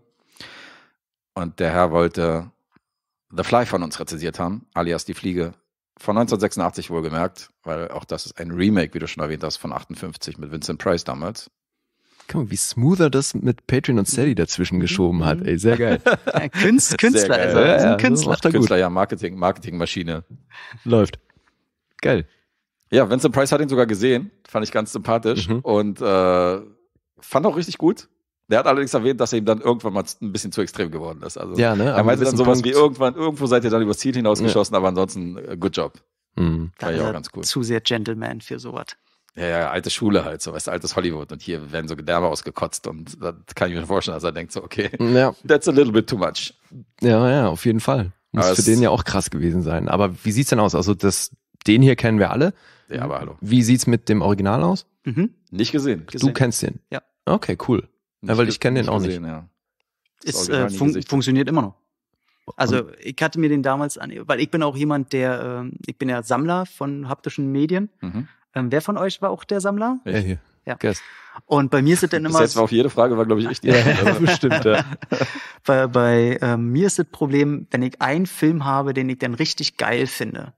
[SPEAKER 3] Und der Herr wollte The Fly von uns rezensiert haben, alias Die Fliege. Von 1986 wohlgemerkt, weil auch das ist ein Remake, wie du schon erwähnt hast, von 58 mit Vincent Price damals.
[SPEAKER 1] Guck mal, wie smoother das mit Patreon und
[SPEAKER 3] Sally mhm. dazwischen mhm. geschoben hat. Ey, sehr geil. Ja, Künstler, Künstler geil. also. Ja, ja, Künstler. Künstler, gut. ja, Marketing, Marketingmaschine. Läuft. Geil. Ja, Vincent Price hat ihn sogar gesehen. Fand ich ganz sympathisch. Mhm. Und äh, fand auch richtig gut. Der hat allerdings erwähnt, dass er ihm dann irgendwann mal ein bisschen zu extrem geworden ist. Also, ja, ne? Er meinte dann sowas wie irgendwann, irgendwo seid ihr dann übers Ziel hinausgeschossen, ja. aber ansonsten, äh, good job. Mhm. Fand ich auch ganz cool. Zu sehr Gentleman für sowas. Ja, ja, alte Schule halt, so, weißt du, altes Hollywood. Und hier werden so Gedärme ausgekotzt. Und das kann ich mir vorstellen, dass er denkt so, okay, ja. that's a little bit too much.
[SPEAKER 1] Ja, ja, auf jeden Fall. Muss aber für den ja auch krass gewesen sein. Aber wie sieht's denn aus? Also, das, den hier kennen wir alle. Ja, aber hallo. Wie sieht's mit dem Original aus? Mhm. Nicht gesehen. gesehen. Du kennst den? Ja. Okay, cool. Ja, weil ich kenne den auch gesehen,
[SPEAKER 3] nicht. Ja.
[SPEAKER 2] Ist, äh, fun
[SPEAKER 3] funktioniert immer noch.
[SPEAKER 2] Also ich hatte mir den damals an, weil ich bin auch jemand, der, äh, ich bin ja Sammler von haptischen Medien. Mhm. Ähm, wer von euch war auch der Sammler?
[SPEAKER 3] Ja, hier. Ja. Guess. Und bei mir ist es dann immer. Bis jetzt war auf jede Frage war, glaube ich, ich die
[SPEAKER 2] Bestimmt, ja. Bei, bei ähm, mir ist das Problem, wenn ich einen Film habe, den ich dann richtig geil finde,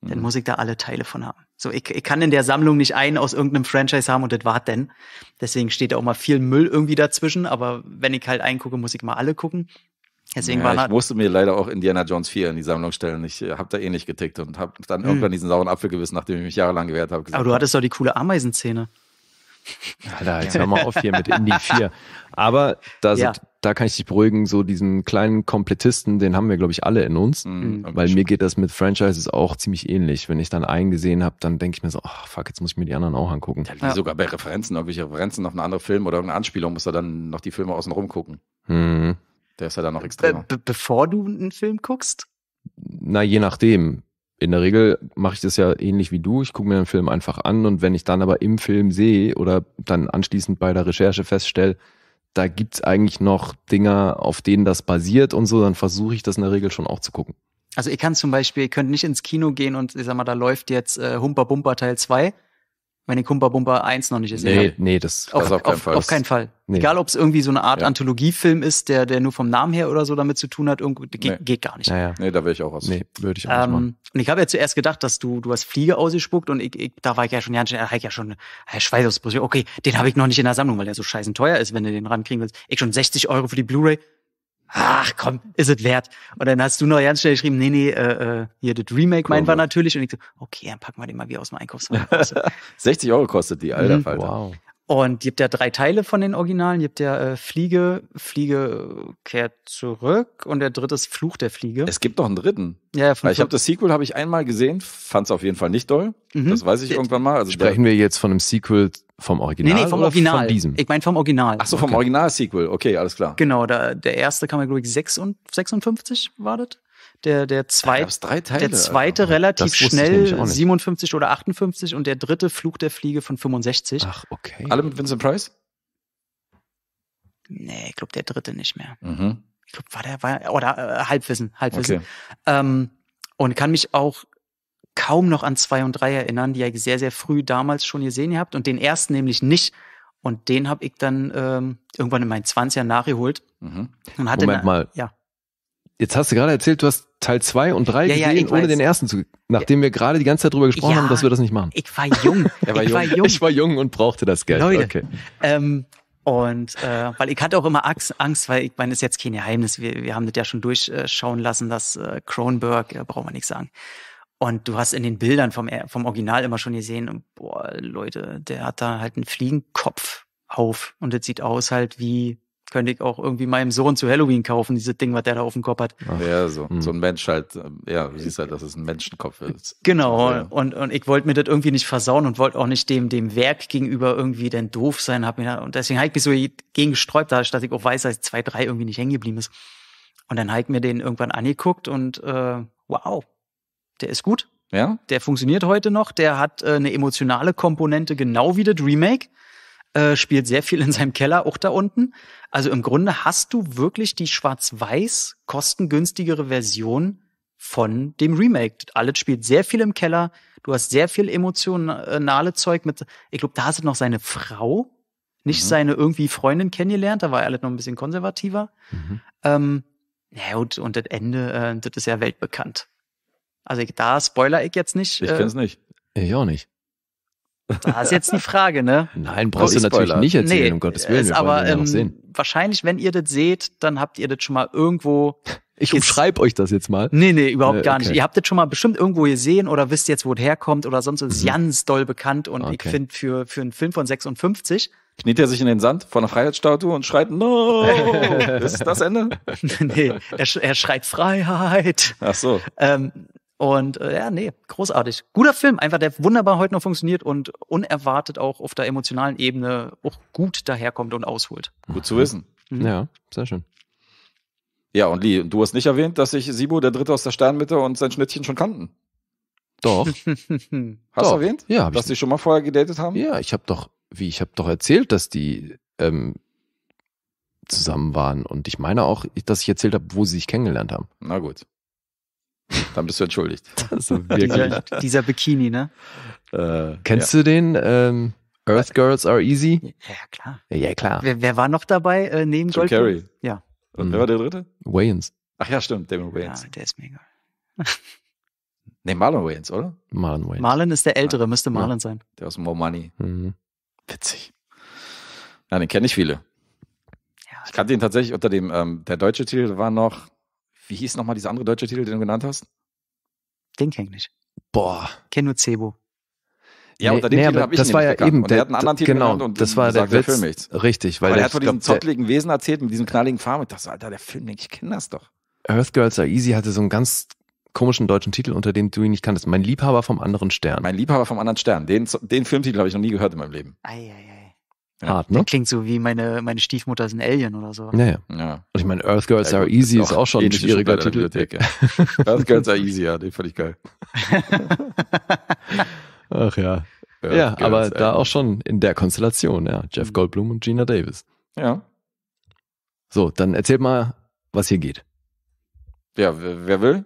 [SPEAKER 2] mhm. dann muss ich da alle Teile von haben. So, ich, ich kann in der Sammlung nicht einen aus irgendeinem Franchise haben und das war denn. Deswegen steht da auch mal viel Müll irgendwie dazwischen, aber wenn ich halt eingucke, muss ich mal alle gucken. Deswegen ja, halt ich musste
[SPEAKER 3] mir leider auch Indiana Jones 4 in die Sammlung stellen. Ich äh, habe da eh nicht getickt und habe dann mhm. irgendwann diesen sauren Apfel gewissen, nachdem ich mich jahrelang gewehrt habe. Aber du hattest
[SPEAKER 2] doch die coole Ameisenszene.
[SPEAKER 1] Alter,
[SPEAKER 3] jetzt hör mal auf hier mit Indie 4. Aber
[SPEAKER 1] da, sind, da kann ich dich beruhigen, so diesen kleinen Komplettisten, den haben wir, glaube ich, alle in uns. Mhm, mhm. weil mir geht das mit Franchises auch ziemlich ähnlich. Wenn ich dann einen gesehen habe, dann denke ich mir so, ach fuck, jetzt muss ich mir die anderen auch angucken. Ja,
[SPEAKER 3] ja. Sogar bei Referenzen, irgendwelche Referenzen auf einen anderen Film oder irgendeine Anspielung muss er dann noch die Filme außen rum gucken. Mhm. Der ist ja dann noch äh, extremer. Be bevor du einen Film guckst?
[SPEAKER 1] Na, je nachdem. In der Regel mache ich das ja ähnlich wie du. Ich gucke mir einen Film einfach an und wenn ich dann aber im Film sehe oder dann anschließend bei der Recherche feststelle, da gibt's eigentlich noch Dinger, auf denen das basiert und so, dann versuche ich das in der Regel schon auch zu gucken.
[SPEAKER 2] Also ihr kann zum Beispiel, ihr könnt nicht ins Kino gehen und ich sag mal, da läuft jetzt äh, Humper Bumper Teil 2 meine Kumpa Bumpa 1 noch nicht gesehen nee, habe.
[SPEAKER 3] Nee, das auf, auf, keinen auf, Fall. Auf keinen Fall. Nee. Egal,
[SPEAKER 2] ob es irgendwie so eine Art ja. Anthologiefilm ist, der, der nur vom Namen her oder so damit zu tun hat, irgendwie, ge nee. geht
[SPEAKER 3] gar nicht. Naja. Nee, da wäre ich auch raus. Nee, würde ich auch ähm, machen.
[SPEAKER 2] Und ich habe ja zuerst gedacht, dass du, du hast Fliege ausgespuckt und ich, ich, da war ich ja schon, ja, ich ja schon, Herr äh, Schweißausbrüche, okay, den habe ich noch nicht in der Sammlung, weil der so scheißen teuer ist, wenn du den rankriegen willst. Ich schon 60 Euro für die Blu-ray, ach komm, ist es wert. Und dann hast du noch ganz schnell geschrieben, nee, nee, äh, äh hier das Remake meint war natürlich. Und ich so, okay, dann packen wir den mal wie aus dem Einkaufswagen. 60 Euro kostet
[SPEAKER 1] die,
[SPEAKER 3] alter mhm. Falter.
[SPEAKER 2] Wow. Und ihr habt ja drei Teile von den Originalen. Ihr habt ja äh, Fliege,
[SPEAKER 3] Fliege äh, kehrt zurück und der dritte ist Fluch der Fliege. Es gibt noch einen dritten. Ja, ja von Weil ich habe das Sequel habe ich einmal gesehen, fand es auf jeden Fall nicht doll. Mhm. Das weiß ich irgendwann mal. Also Sprechen wir jetzt von einem Sequel
[SPEAKER 1] vom Original? Nee, nee, vom Original. Von diesem?
[SPEAKER 3] Ich meine vom Original. Ach so, vom okay. Original-Sequel. Okay,
[SPEAKER 2] alles klar. Genau, da, der erste kam ja, glaube ich, 56, 56 war der, der, ah, zweit,
[SPEAKER 1] der also zweite also, relativ schnell
[SPEAKER 2] 57 oder 58 und der dritte Flug der Fliege von 65. Ach, okay. Alle mit Vincent Price? Nee, ich glaube der dritte nicht mehr. Mhm. Ich glaube, war der, war, oder äh, Halbwissen, Halbwissen. Okay. Ähm, und kann mich auch kaum noch an zwei und drei erinnern, die ihr sehr, sehr früh damals schon gesehen habt und den ersten nämlich nicht. Und den habe ich dann ähm, irgendwann in meinen 20ern nachgeholt. Mhm. Und hatte Moment eine, mal, ja.
[SPEAKER 1] Jetzt hast du gerade erzählt, du hast Teil zwei und drei ja, gesehen, ja, ohne weiß. den ersten zu, nachdem wir gerade die ganze Zeit drüber gesprochen ja, haben, dass wir das nicht machen.
[SPEAKER 2] Ich war jung. war ich jung. war jung.
[SPEAKER 1] Ich war jung und brauchte das Geld. Leute, okay.
[SPEAKER 2] ähm, und äh, weil ich hatte auch immer Angst, weil ich meine, das ist jetzt kein Geheimnis. Wir, wir haben das ja schon durchschauen lassen, dass äh, Kronberg, äh, braucht man nicht sagen. Und du hast in den Bildern vom, äh, vom Original immer schon gesehen, boah, Leute, der hat da halt einen Fliegenkopf auf und das sieht aus halt wie könnte ich auch irgendwie meinem Sohn zu Halloween kaufen, dieses Ding, was der da auf dem Kopf hat.
[SPEAKER 3] Ach, ja, so, mhm. so ein Mensch halt, äh, ja, du siehst halt, dass es ein Menschenkopf ist. Äh,
[SPEAKER 2] genau, ja. und, und ich wollte mir das irgendwie nicht versauen und wollte auch nicht dem, dem Werk gegenüber irgendwie denn doof sein, hab mir, da, und deswegen habe ich mich so gegen gesträubt, da statt ich auch weiß, dass zwei drei irgendwie nicht hängen geblieben ist. Und dann habe ich mir den irgendwann angeguckt und äh, wow, der ist gut. Ja? Der funktioniert heute noch, der hat äh, eine emotionale Komponente, genau wie das Remake. Äh, spielt sehr viel in seinem Keller, auch da unten. Also im Grunde hast du wirklich die schwarz-weiß kostengünstigere Version von dem Remake. Alles spielt sehr viel im Keller. Du hast sehr viel emotionale Zeug mit, ich glaube, da hat noch seine Frau, nicht mhm. seine irgendwie Freundin kennengelernt, da war er noch ein bisschen konservativer. Mhm. Ähm, ja, und, und das Ende, äh, das ist ja weltbekannt. Also ich, da spoiler ich jetzt nicht. Ich äh, kenn's
[SPEAKER 1] nicht. Ich auch nicht. Das
[SPEAKER 2] ist jetzt die Frage, ne? Nein, brauchst du natürlich Spoiler. nicht erzählen, nee, um Gottes Willen. Wir aber ähm, sehen. wahrscheinlich, wenn ihr das seht, dann habt ihr das schon mal irgendwo. Ich umschreibe euch das jetzt mal. Nee, nee, überhaupt äh, gar nicht. Ihr habt das schon mal bestimmt irgendwo gesehen oder wisst jetzt, wo es herkommt oder sonst ist mhm. ganz doll bekannt. Und okay. ich finde,
[SPEAKER 3] für, für einen Film von 56 Kniet er sich in den Sand vor einer Freiheitsstatue und schreit, no! ist das Ende? nee,
[SPEAKER 2] er, sch er, schreit Freiheit. Ach so. Ähm, und äh, ja, nee, großartig. Guter Film, einfach der wunderbar heute noch funktioniert und unerwartet auch auf der emotionalen Ebene auch gut daherkommt und ausholt.
[SPEAKER 3] Gut zu wissen. Mhm. Ja, sehr schön. Ja, und Lee, du hast nicht erwähnt, dass sich Sibo, der Dritte aus der Sternmitte und sein Schnittchen schon kannten. Doch. hast du erwähnt? Ja, hab dass ich die schon mal vorher gedatet haben?
[SPEAKER 1] Ja, ich habe doch, wie ich habe doch erzählt, dass die ähm, zusammen waren und ich meine auch, dass ich erzählt habe, wo sie sich kennengelernt haben. Na gut. Dann bist du entschuldigt. Das ist Also dieser,
[SPEAKER 2] dieser, Bikini, ne? Äh, Kennst ja. du den? Ähm,
[SPEAKER 1] Earth Girls Are Easy? Ja, klar. Ja, klar. Wer, wer war noch dabei äh, neben Jim Goldblum? Carrey.
[SPEAKER 3] Ja. Und mhm. wer war der dritte? Wayans. Ach ja, stimmt, Damon Wayans. Ja, der ist mega. nee, Marlon Wayans, oder? Marlon Wayans. Marlon
[SPEAKER 2] ist der ah. Ältere, müsste Marlon ja. sein.
[SPEAKER 3] Der aus More Money. Mhm. Witzig. Ja, den kenne ich viele. Ja, ich kannte ihn tatsächlich unter dem, ähm, der deutsche Titel war noch wie hieß nochmal dieser andere deutsche Titel, den du genannt hast? Den kenne ich nicht. Boah. Kenne nur Cebo.
[SPEAKER 1] Ja, nee, unter dem nee, Titel habe ich das war
[SPEAKER 3] ja eben und der, hat einen anderen Titel genau, und das war der, Witz, der Film Richtig, weil aber der hat von diesem glaub, zottligen Wesen erzählt mit diesem knalligen Farben. Ich dachte, so, Alter, der Film, ich kenne das doch.
[SPEAKER 1] Earth Girls Are Easy hatte so einen ganz komischen deutschen Titel, unter dem du ihn nicht kanntest. Mein Liebhaber vom anderen Stern. Mein Liebhaber vom anderen Stern. Den, den Filmtitel habe ich noch nie
[SPEAKER 3] gehört in meinem Leben. Ei, ei, ei. Ja. Hart, ne?
[SPEAKER 1] Klingt so wie meine, meine Stiefmutter ist ein Alien oder so.
[SPEAKER 3] Naja. Ja. Und ich meine, Earth Girls ja, Are Easy ist auch schon ein schwieriger Titel. Earth Girls Are Easy, ja, den fand ich geil.
[SPEAKER 1] Ach ja. Earth ja, Girls aber da auch schon in der Konstellation, ja. Jeff mhm. Goldblum und Gina Davis. Ja. So, dann erzähl mal, was hier geht.
[SPEAKER 3] Ja, wer, will?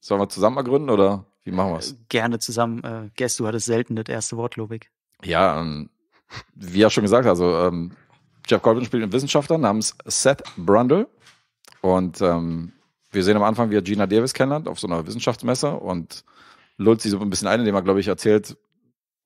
[SPEAKER 3] Sollen wir zusammen
[SPEAKER 2] mal gründen oder wie machen wir es? Äh, gerne zusammen. Äh, Guess, du hattest selten das erste Wort, Lobig.
[SPEAKER 3] Ja, ähm, wie ja schon gesagt, also ähm, Jeff Goldblum spielt einen Wissenschaftler namens Seth Brundle und ähm, wir sehen am Anfang, wie er Gina Davis kennenlernt auf so einer Wissenschaftsmesse und lullt sie so ein bisschen ein, indem er, glaube ich, erzählt,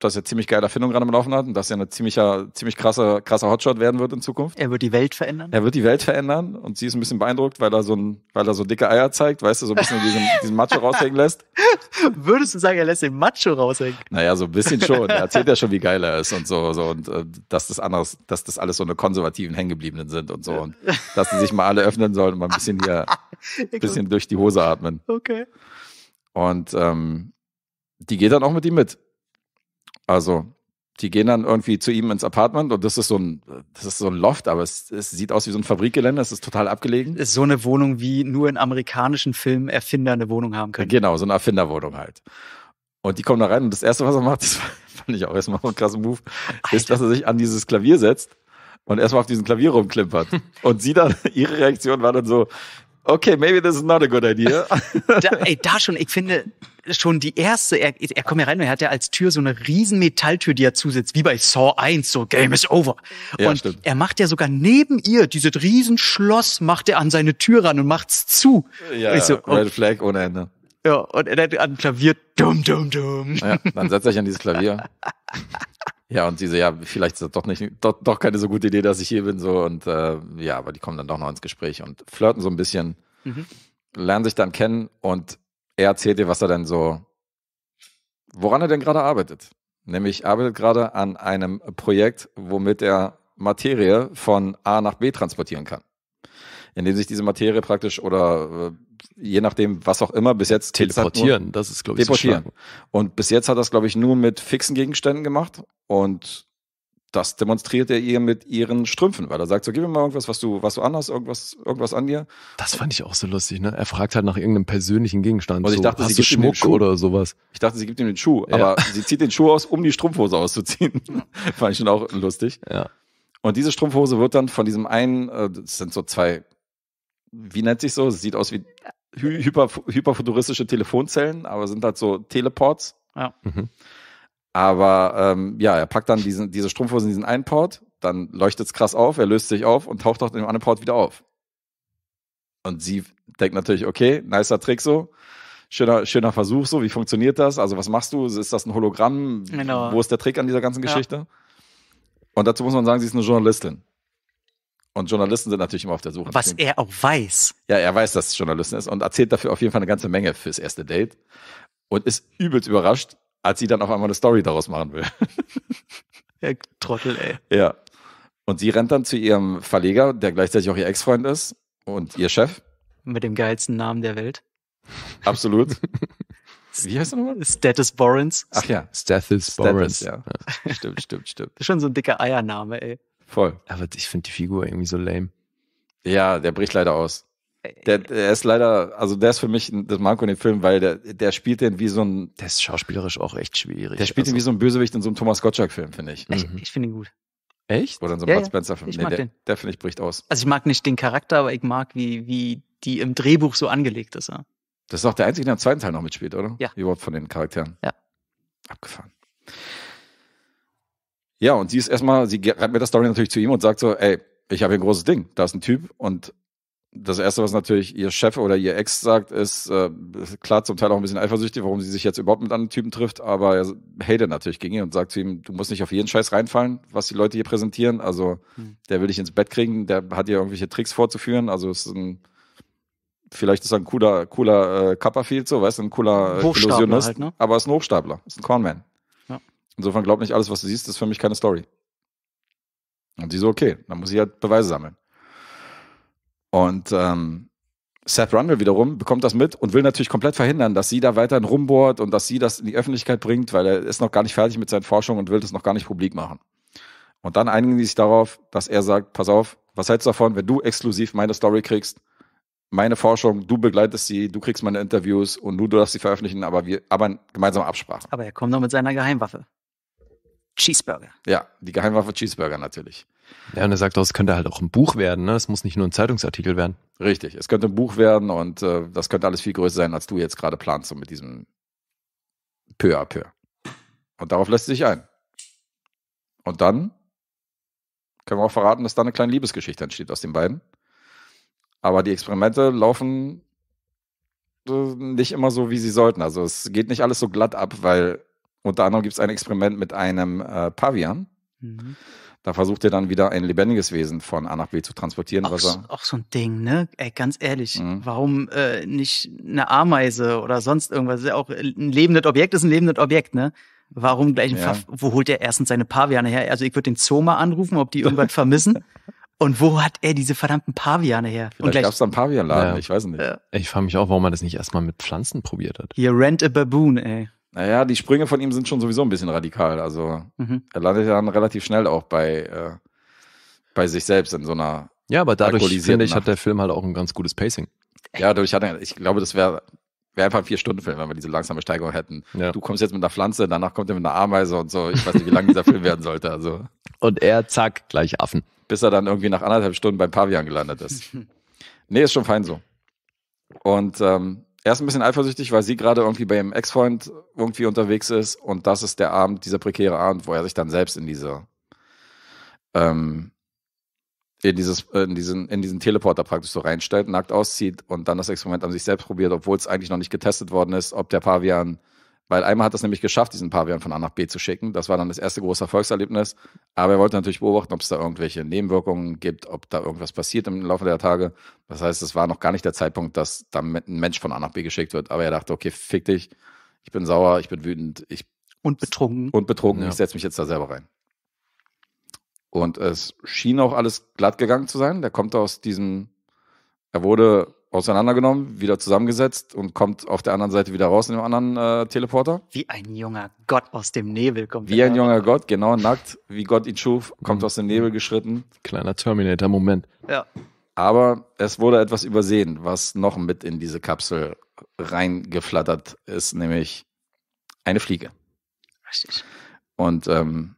[SPEAKER 3] dass er ziemlich geile Erfindungen gerade am Laufen hat und dass er ein ziemlicher, ziemlich krasser, krasser Hotshot werden wird in Zukunft. Er wird die Welt verändern. Er wird die Welt verändern und sie ist ein bisschen beeindruckt, weil er so ein, weil er so dicke Eier zeigt, weißt du, so ein bisschen diesen, diesen Macho raushängen lässt. Würdest du sagen, er lässt den Macho raushängen? Naja, so ein bisschen schon. Er erzählt ja schon, wie geil er ist und so, so und äh, dass das anderes, dass das alles so eine konservativen Hängengebliebenen sind und so und dass sie sich mal alle öffnen sollen und mal ein bisschen hier, ein bisschen durch die Hose atmen. Okay. Und ähm, die geht dann auch mit ihm mit. Also, die gehen dann irgendwie zu ihm ins Apartment und das ist so ein, das ist so ein Loft, aber es, es sieht aus wie so ein Fabrikgelände, es ist total abgelegen. Ist so eine Wohnung, wie nur in amerikanischen Filmen Erfinder eine Wohnung haben können. Genau, so eine Erfinderwohnung halt. Und die kommen da rein und das erste, was er macht, das fand ich auch erstmal ein krassen Move, Alter. ist, dass er sich an dieses Klavier setzt und erstmal auf diesem Klavier rumklimpert. und sie dann, ihre Reaktion war dann so, okay, maybe this is not a good idea.
[SPEAKER 2] da, ey, da schon, ich finde schon die erste, er, er kommt ja rein, er hat ja als Tür so eine riesen Metalltür, die er zusetzt, wie bei Saw 1, so Game is over. Ja, und stimmt. er macht ja sogar neben ihr dieses riesen Schloss, macht er an seine Tür ran und macht's zu.
[SPEAKER 3] Ja, so, Red und, Flag ohne Ende. Ja, und er hat an Klavier, dumm, dumm, dumm. Ja, dann setzt euch an dieses Klavier. Ja, und sie so, ja, vielleicht ist das doch nicht, doch, doch keine so gute Idee, dass ich hier bin, so und äh, ja, aber die kommen dann doch noch ins Gespräch und flirten so ein bisschen, mhm. lernen sich dann kennen und er erzählt dir, was er denn so, woran er denn gerade arbeitet. Nämlich arbeitet gerade an einem Projekt, womit er Materie von A nach B transportieren kann in dem sich diese Materie praktisch oder äh, je nachdem, was auch immer, bis jetzt. Teleportieren, nur, das ist, glaube ich, Teleportieren. So und bis jetzt hat das, glaube ich, nur mit fixen Gegenständen gemacht und das demonstriert er ihr mit ihren Strümpfen, weil er sagt, so gib mir mal irgendwas, was du, was du anhast, irgendwas, irgendwas an dir.
[SPEAKER 1] Das fand ich auch so lustig, ne? Er fragt halt nach irgendeinem persönlichen Gegenstand. Also ich dachte, so, sie gibt Schmuck den Schuh. oder
[SPEAKER 3] sowas. Ich dachte, sie gibt ihm den Schuh, ja. aber sie zieht den Schuh aus, um die Strumpfhose auszuziehen. fand ich schon auch lustig. Ja. Und diese Strumpfhose wird dann von diesem einen, äh, das sind so zwei wie nennt sich so? Sieht aus wie hyper, hyperfuturistische Telefonzellen, aber sind halt so Teleports. Ja. Mhm. Aber ähm, ja, er packt dann diesen, diese Strumpfhose in diesen einen Port, dann leuchtet es krass auf, er löst sich auf und taucht auch in dem anderen Port wieder auf. Und sie denkt natürlich, okay, nicer Trick so. Schöner, schöner Versuch so, wie funktioniert das? Also, was machst du? Ist das ein Hologramm? Genau. Wo ist der Trick an dieser ganzen Geschichte? Ja. Und dazu muss man sagen, sie ist eine Journalistin. Und Journalisten sind natürlich immer auf der Suche. Was
[SPEAKER 2] er auch weiß.
[SPEAKER 3] Ja, er weiß, dass es Journalisten ist und erzählt dafür auf jeden Fall eine ganze Menge fürs erste Date und ist übelst überrascht, als sie dann auf einmal eine Story daraus machen will.
[SPEAKER 2] Der Trottel, ey.
[SPEAKER 3] Ja. Und sie rennt dann zu ihrem Verleger, der gleichzeitig auch ihr Ex-Freund ist und ihr Chef.
[SPEAKER 2] Mit dem geilsten Namen der Welt. Absolut. Wie heißt er nochmal? Status Borens. Ach
[SPEAKER 3] ja. Status Borens. ja. Stimmt, stimmt, stimmt.
[SPEAKER 2] Das ist schon so ein dicker Eiername, ey.
[SPEAKER 3] Voll. Aber ich finde die Figur irgendwie so lame. Ja, der bricht leider aus. Der, der ist leider, also der ist für mich das Manko in dem Film, weil der, der spielt den wie so ein. Der ist schauspielerisch auch echt schwierig. Der spielt also. den wie also so ein Bösewicht in so einem Thomas Gottschalk-Film, finde ich. Ich, mhm. ich finde ihn gut. Echt? Oder in so einem ja, Bud Spencer-Film. Nee, der, der finde ich bricht aus.
[SPEAKER 2] Also ich mag nicht den Charakter, aber ich mag, wie, wie die im Drehbuch so angelegt ist. Ja?
[SPEAKER 3] Das ist auch der einzige, der im zweiten Teil noch mitspielt, oder? Ja. Überhaupt von den Charakteren. Ja. Abgefahren. Ja, und sie ist erstmal, sie reibt mir das Story natürlich zu ihm und sagt so, ey, ich habe hier ein großes Ding, da ist ein Typ und das Erste, was natürlich ihr Chef oder ihr Ex sagt, ist äh, klar zum Teil auch ein bisschen eifersüchtig, warum sie sich jetzt überhaupt mit anderen Typen trifft, aber er hatet natürlich gegen ihn und sagt zu ihm, du musst nicht auf jeden Scheiß reinfallen, was die Leute hier präsentieren. Also hm. der will dich ins Bett kriegen, der hat hier irgendwelche Tricks vorzuführen. Also es ist ein, vielleicht ist er ein cooler, cooler äh, Copperfield, so weißt du, ein cooler äh, Illusionist. Halt, ne? Aber es ist ein Hochstapler, ist ein Cornman. Insofern glaub nicht alles, was du siehst, ist für mich keine Story. Und sie so, okay, dann muss ich halt Beweise sammeln. Und ähm, Seth Rundle wiederum bekommt das mit und will natürlich komplett verhindern, dass sie da weiterhin rumbohrt und dass sie das in die Öffentlichkeit bringt, weil er ist noch gar nicht fertig mit seinen Forschungen und will das noch gar nicht publik machen. Und dann einigen sie sich darauf, dass er sagt, pass auf, was hältst du davon, wenn du exklusiv meine Story kriegst, meine Forschung, du begleitest sie, du kriegst meine Interviews und du darfst sie veröffentlichen, aber wir, aber gemeinsame Absprache. Aber er kommt noch mit seiner Geheimwaffe. Cheeseburger. Ja, die Geheimwaffe Cheeseburger natürlich. Ja, und er sagt auch, es könnte halt auch ein Buch werden, ne? Es muss nicht nur ein Zeitungsartikel werden. Richtig, es könnte ein Buch werden und äh, das könnte alles viel größer sein, als du jetzt gerade planst, so mit diesem peu à peu. Und darauf lässt sich ein. Und dann können wir auch verraten, dass da eine kleine Liebesgeschichte entsteht aus den beiden. Aber die Experimente laufen äh, nicht immer so, wie sie sollten. Also es geht nicht alles so glatt ab, weil unter anderem gibt es ein Experiment mit einem äh, Pavian. Mhm. Da versucht er dann wieder ein lebendiges Wesen von A nach B zu transportieren. Auch, so,
[SPEAKER 2] auch so ein Ding, ne? Ey, ganz ehrlich, mhm. warum äh, nicht eine Ameise oder sonst irgendwas? Auch ein lebendes Objekt ist ein lebendes Objekt, ne? Warum gleich ein ja. Wo holt er erstens seine Paviane her? Also ich würde den Zoma anrufen, ob die irgendwas vermissen. Und wo hat er diese verdammten Paviane her? Vielleicht gab es
[SPEAKER 3] da einen Pavianladen, ja. ich weiß nicht. Ich frage mich auch, warum man das nicht erstmal
[SPEAKER 1] mit Pflanzen probiert hat. Hier,
[SPEAKER 2] Rent a Baboon, ey.
[SPEAKER 3] Naja, die Sprünge von ihm sind schon sowieso ein bisschen radikal. Also mhm. er landet ja dann relativ schnell auch bei, äh, bei sich selbst in so einer. Ja, aber dadurch finde ich, Nacht. hat
[SPEAKER 1] der Film halt auch ein ganz gutes Pacing.
[SPEAKER 3] Ja, dadurch hat er, ich glaube, das wäre wäre einfach ein Vier-Stunden-Film, wenn wir diese langsame Steigerung hätten. Ja. Du kommst jetzt mit einer Pflanze, danach kommt er mit einer Ameise und so. Ich weiß nicht, wie lang dieser Film werden sollte. Also. Und er, zack, gleich Affen. Bis er dann irgendwie nach anderthalb Stunden beim Pavian gelandet ist. nee, ist schon fein so. Und ähm, er ist ein bisschen eifersüchtig, weil sie gerade irgendwie bei ihrem Ex-Freund irgendwie unterwegs ist und das ist der Abend, dieser prekäre Abend, wo er sich dann selbst in diese ähm, in, dieses, in, diesen, in diesen Teleporter praktisch so reinstellt, nackt auszieht und dann das Experiment an sich selbst probiert, obwohl es eigentlich noch nicht getestet worden ist, ob der Pavian weil einmal hat es nämlich geschafft, diesen Pavian von A nach B zu schicken. Das war dann das erste große Erfolgserlebnis. Aber er wollte natürlich beobachten, ob es da irgendwelche Nebenwirkungen gibt, ob da irgendwas passiert im Laufe der Tage. Das heißt, es war noch gar nicht der Zeitpunkt, dass da ein Mensch von A nach B geschickt wird. Aber er dachte, okay, fick dich. Ich bin sauer, ich bin wütend, ich.
[SPEAKER 2] Und betrunken. Und betrunken. Ja. Ich
[SPEAKER 3] setze mich jetzt da selber rein. Und es schien auch alles glatt gegangen zu sein. Der kommt aus diesem, er wurde auseinandergenommen, wieder zusammengesetzt und kommt auf der anderen Seite wieder raus in dem anderen äh, Teleporter.
[SPEAKER 2] Wie ein junger Gott aus dem Nebel kommt. Wie ein
[SPEAKER 3] junger Gott, genau, nackt, wie Gott ihn schuf, kommt mhm. aus dem Nebel geschritten. Kleiner Terminator-Moment. Ja. Aber es wurde etwas übersehen, was noch mit in diese Kapsel reingeflattert ist, nämlich eine Fliege. Richtig. Und ähm,